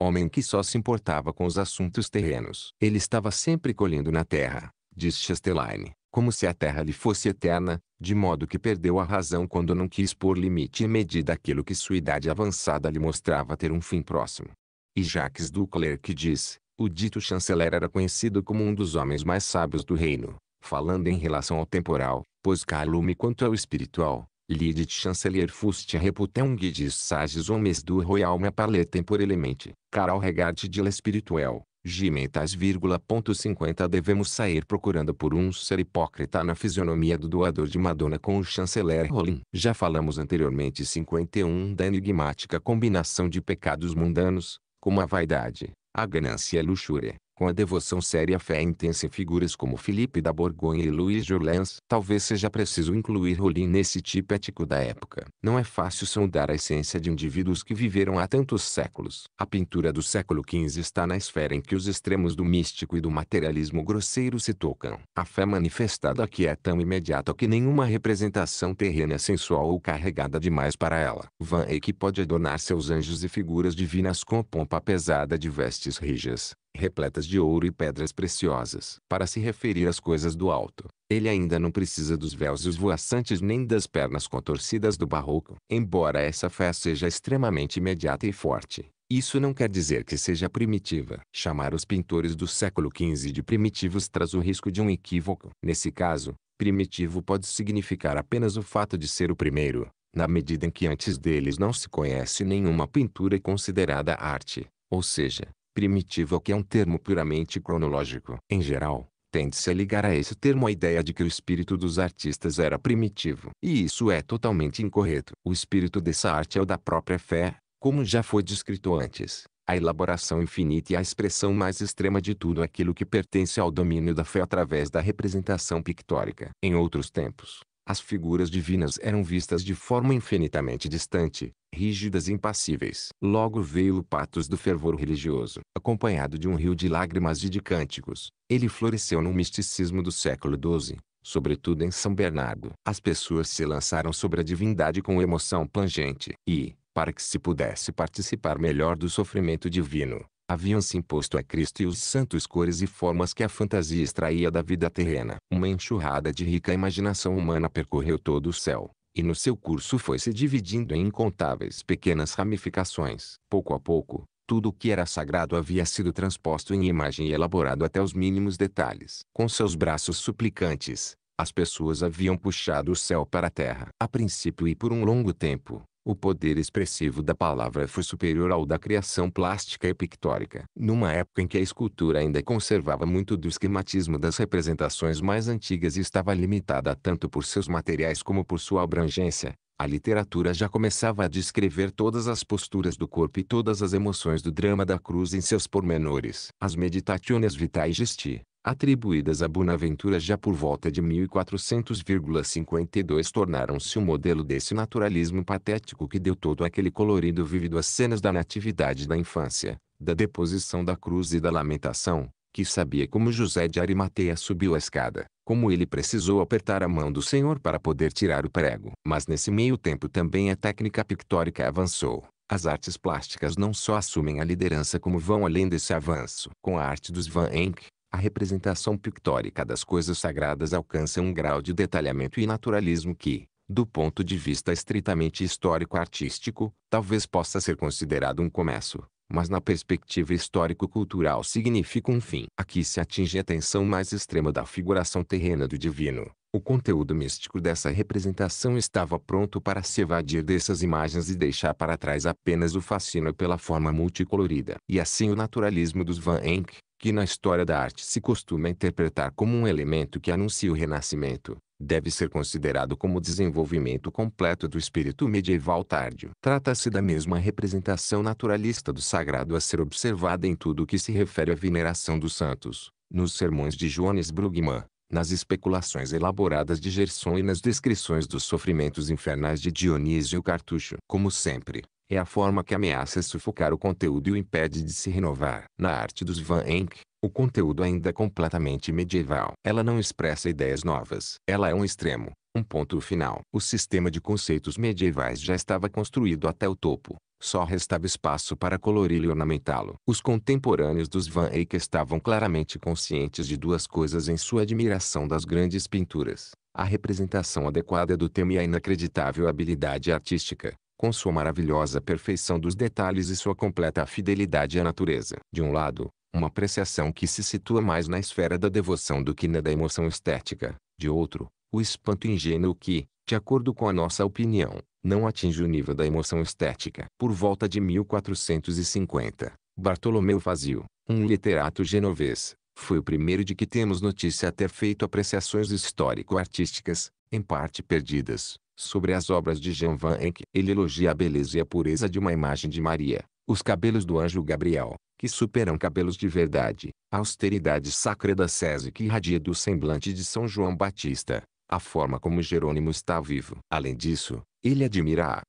homem que só se importava com os assuntos terrenos. Ele estava sempre colhendo na terra, diz Chastelaine, como se a terra lhe fosse eterna, de modo que perdeu a razão quando não quis pôr limite e medida aquilo que sua idade avançada lhe mostrava ter um fim próximo. E Jacques Duclerc diz, o dito chanceler era conhecido como um dos homens mais sábios do reino, falando em relação ao temporal, pois calume quanto ao espiritual, Lidit chanceler fuste reputung de sages homens do royal me por temporelmente, caral regate de l'espirituel, gimentais vírgula ponto 50 devemos sair procurando por um ser hipócrita na fisionomia do doador de Madonna com o chanceler Rolim. Já falamos anteriormente 51 da enigmática combinação de pecados mundanos, como a vaidade, a ganância e a luxúria, com a devoção séria a fé intensa em figuras como Felipe da Borgonha e Louis Jolens. Talvez seja preciso incluir Rolim nesse tipo ético da época. Não é fácil sondar a essência de indivíduos que viveram há tantos séculos. A pintura do século XV está na esfera em que os extremos do místico e do materialismo grosseiro se tocam. A fé manifestada aqui é tão imediata que nenhuma representação terrena é sensual ou carregada demais para ela. Van Eyck pode adornar seus anjos e figuras divinas com pompa pesada de vestes rijas, repletas de ouro e pedras preciosas. Para se referir às coisas do alto, ele ainda não precisa dos véus esvoaçantes nem das pernas contorcidas do barroco. Embora essa fé seja extremamente imediata e forte, isso não quer dizer que seja primitiva. Chamar os pintores do século XV de primitivos traz o risco de um equívoco. Nesse caso, primitivo pode significar apenas o fato de ser o primeiro, na medida em que antes deles não se conhece nenhuma pintura considerada arte, ou seja, primitivo que é um termo puramente cronológico. Em geral, tende-se a ligar a esse termo a ideia de que o espírito dos artistas era primitivo. E isso é totalmente incorreto. O espírito dessa arte é o da própria fé, como já foi descrito antes. A elaboração infinita e a expressão mais extrema de tudo aquilo que pertence ao domínio da fé através da representação pictórica. Em outros tempos, as figuras divinas eram vistas de forma infinitamente distante, rígidas e impassíveis. Logo veio o patos do fervor religioso, acompanhado de um rio de lágrimas e de cânticos. Ele floresceu no misticismo do século XII, sobretudo em São Bernardo. As pessoas se lançaram sobre a divindade com emoção plangente e, para que se pudesse participar melhor do sofrimento divino, haviam se imposto a Cristo e os santos cores e formas que a fantasia extraía da vida terrena. Uma enxurrada de rica imaginação humana percorreu todo o céu, e no seu curso foi se dividindo em incontáveis pequenas ramificações. Pouco a pouco, tudo o que era sagrado havia sido transposto em imagem e elaborado até os mínimos detalhes. Com seus braços suplicantes, as pessoas haviam puxado o céu para a terra. A princípio e por um longo tempo, o poder expressivo da palavra foi superior ao da criação plástica e pictórica. Numa época em que a escultura ainda conservava muito do esquematismo das representações mais antigas e estava limitada tanto por seus materiais como por sua abrangência, a literatura já começava a descrever todas as posturas do corpo e todas as emoções do drama da cruz em seus pormenores. As Meditationes Vitae Gesti, atribuídas a Bonaventura já por volta de 1400,52 tornaram-se um modelo desse naturalismo patético que deu todo aquele colorido vívido às cenas da natividade da infância, da deposição da cruz e da lamentação, que sabia como José de Arimateia subiu a escada, como ele precisou apertar a mão do Senhor para poder tirar o prego. Mas nesse meio tempo também a técnica pictórica avançou. As artes plásticas não só assumem a liderança como vão além desse avanço. Com a arte dos Van Eyck, a representação pictórica das coisas sagradas alcança um grau de detalhamento e naturalismo que, do ponto de vista estritamente histórico-artístico, talvez possa ser considerado um começo, mas na perspectiva histórico-cultural significa um fim. Aqui se atinge a tensão mais extrema da figuração terrena do divino. O conteúdo místico dessa representação estava pronto para se evadir dessas imagens e deixar para trás apenas o fascínio pela forma multicolorida. E assim o naturalismo dos Van Eyck, que na história da arte se costuma interpretar como um elemento que anuncia o renascimento, deve ser considerado como desenvolvimento completo do espírito medieval tardio. Trata-se da mesma representação naturalista do sagrado a ser observada em tudo o que se refere à veneração dos santos, nos sermões de Johannes Brugmann, nas especulações elaboradas de Gerson e nas descrições dos sofrimentos infernais de Dionísio Cartucho. Como sempre, é a forma que ameaça sufocar o conteúdo e o impede de se renovar. Na arte dos Van Eyck, o conteúdo ainda é completamente medieval. Ela não expressa ideias novas. Ela é um extremo, um ponto final. O sistema de conceitos medievais já estava construído até o topo. Só restava espaço para colorir e ornamentá-lo. Os contemporâneos dos Van Eyck estavam claramente conscientes de duas coisas em sua admiração das grandes pinturas. A representação adequada do tema e a inacreditável habilidade artística com sua maravilhosa perfeição dos detalhes e sua completa fidelidade à natureza. De um lado, uma apreciação que se situa mais na esfera da devoção do que na da emoção estética, de outro, o espanto ingênuo que, de acordo com a nossa opinião, não atinge o nível da emoção estética. Por volta de 1450, Bartolomeu Fazio, um literato genovês, foi o primeiro de que temos notícia a ter feito apreciações histórico-artísticas, em parte perdidas, Sobre as obras de Jean Van Eyck, ele elogia a beleza e a pureza de uma imagem de Maria, os cabelos do anjo Gabriel, que superam cabelos de verdade, a austeridade sacra da César que irradia do semblante de São João Batista, a forma como Jerônimo está vivo. Além disso, ele admira a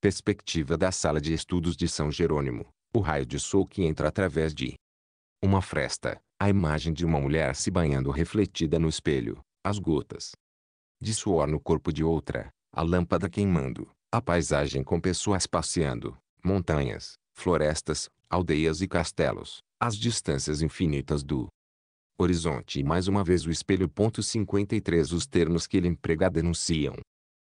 perspectiva da sala de estudos de São Jerônimo, o raio de sol que entra através de uma fresta, a imagem de uma mulher se banhando refletida no espelho, as gotas de suor no corpo de outra, a lâmpada queimando, a paisagem com pessoas passeando, montanhas, florestas, aldeias e castelos, as distâncias infinitas do horizonte e mais uma vez o espelho. 53 Os termos que ele emprega denunciam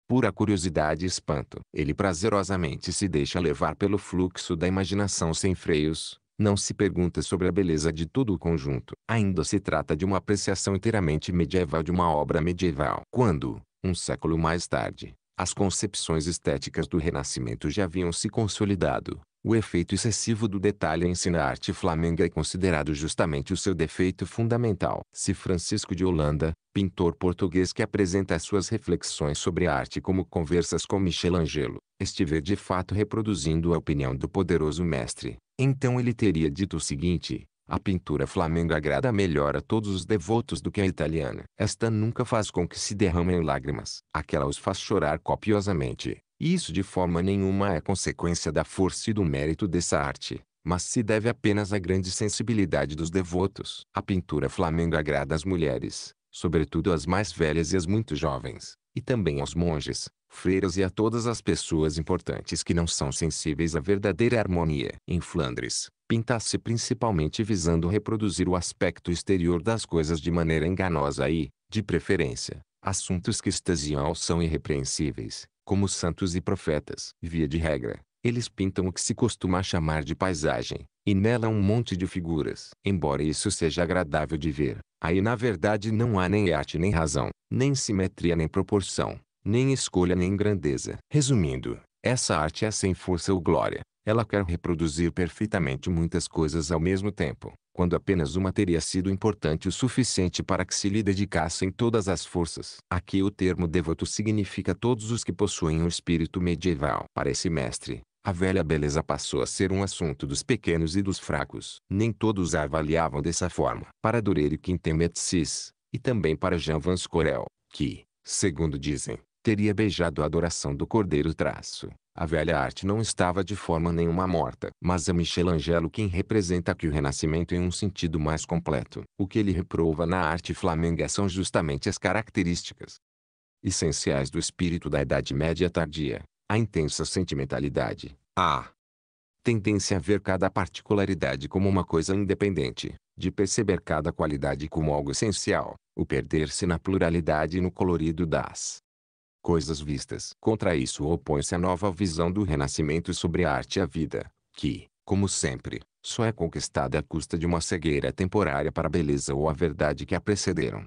pura curiosidade e espanto. Ele prazerosamente se deixa levar pelo fluxo da imaginação sem freios, não se pergunta sobre a beleza de todo o conjunto. Ainda se trata de uma apreciação inteiramente medieval de uma obra medieval. Quando, um século mais tarde, as concepções estéticas do Renascimento já haviam se consolidado. O efeito excessivo do detalhe em si na arte flamenga é considerado justamente o seu defeito fundamental. Se Francisco de Holanda, pintor português que apresenta suas reflexões sobre a arte como conversas com Michelangelo, estiver de fato reproduzindo a opinião do poderoso mestre, então ele teria dito o seguinte: a pintura flamenga agrada melhor a todos os devotos do que a italiana. Esta nunca faz com que se derramem lágrimas. Aquela os faz chorar copiosamente. E isso de forma nenhuma é consequência da força e do mérito dessa arte, mas se deve apenas à grande sensibilidade dos devotos. A pintura flamenga agrada as mulheres, sobretudo as mais velhas e as muito jovens, e também aos monges, freiras e a todas as pessoas importantes que não são sensíveis à verdadeira harmonia. Em Flandres, pinta-se principalmente visando reproduzir o aspecto exterior das coisas de maneira enganosa e, de preferência, assuntos que estasial são irrepreensíveis, como santos e profetas. Via de regra, eles pintam o que se costuma chamar de paisagem, e nela um monte de figuras. Embora isso seja agradável de ver, aí na verdade não há nem arte nem razão, nem simetria nem proporção, nem escolha nem grandeza. Resumindo, essa arte é sem força ou glória, ela quer reproduzir perfeitamente muitas coisas ao mesmo tempo, quando apenas uma teria sido importante o suficiente para que se lhe dedicassem todas as forças. Aqui o termo devoto significa todos os que possuem o um espírito medieval. Para esse mestre, a velha beleza passou a ser um assunto dos pequenos e dos fracos. Nem todos a avaliavam dessa forma. Para e Quintemetsis, e também para Jean Vanscorel, que, segundo dizem, teria beijado a adoração do cordeiro traço. A velha arte não estava de forma nenhuma morta, mas é Michelangelo quem representa aqui o Renascimento em um sentido mais completo. O que ele reprova na arte flamenga são justamente as características essenciais do espírito da Idade Média tardia, a intensa sentimentalidade, a tendência a ver cada particularidade como uma coisa independente, de perceber cada qualidade como algo essencial, o perder-se na pluralidade e no colorido das coisas vistas. Contra isso opõe-se a nova visão do renascimento sobre a arte e a vida, que, como sempre, só é conquistada à custa de uma cegueira temporária para a beleza ou a verdade que a precederam.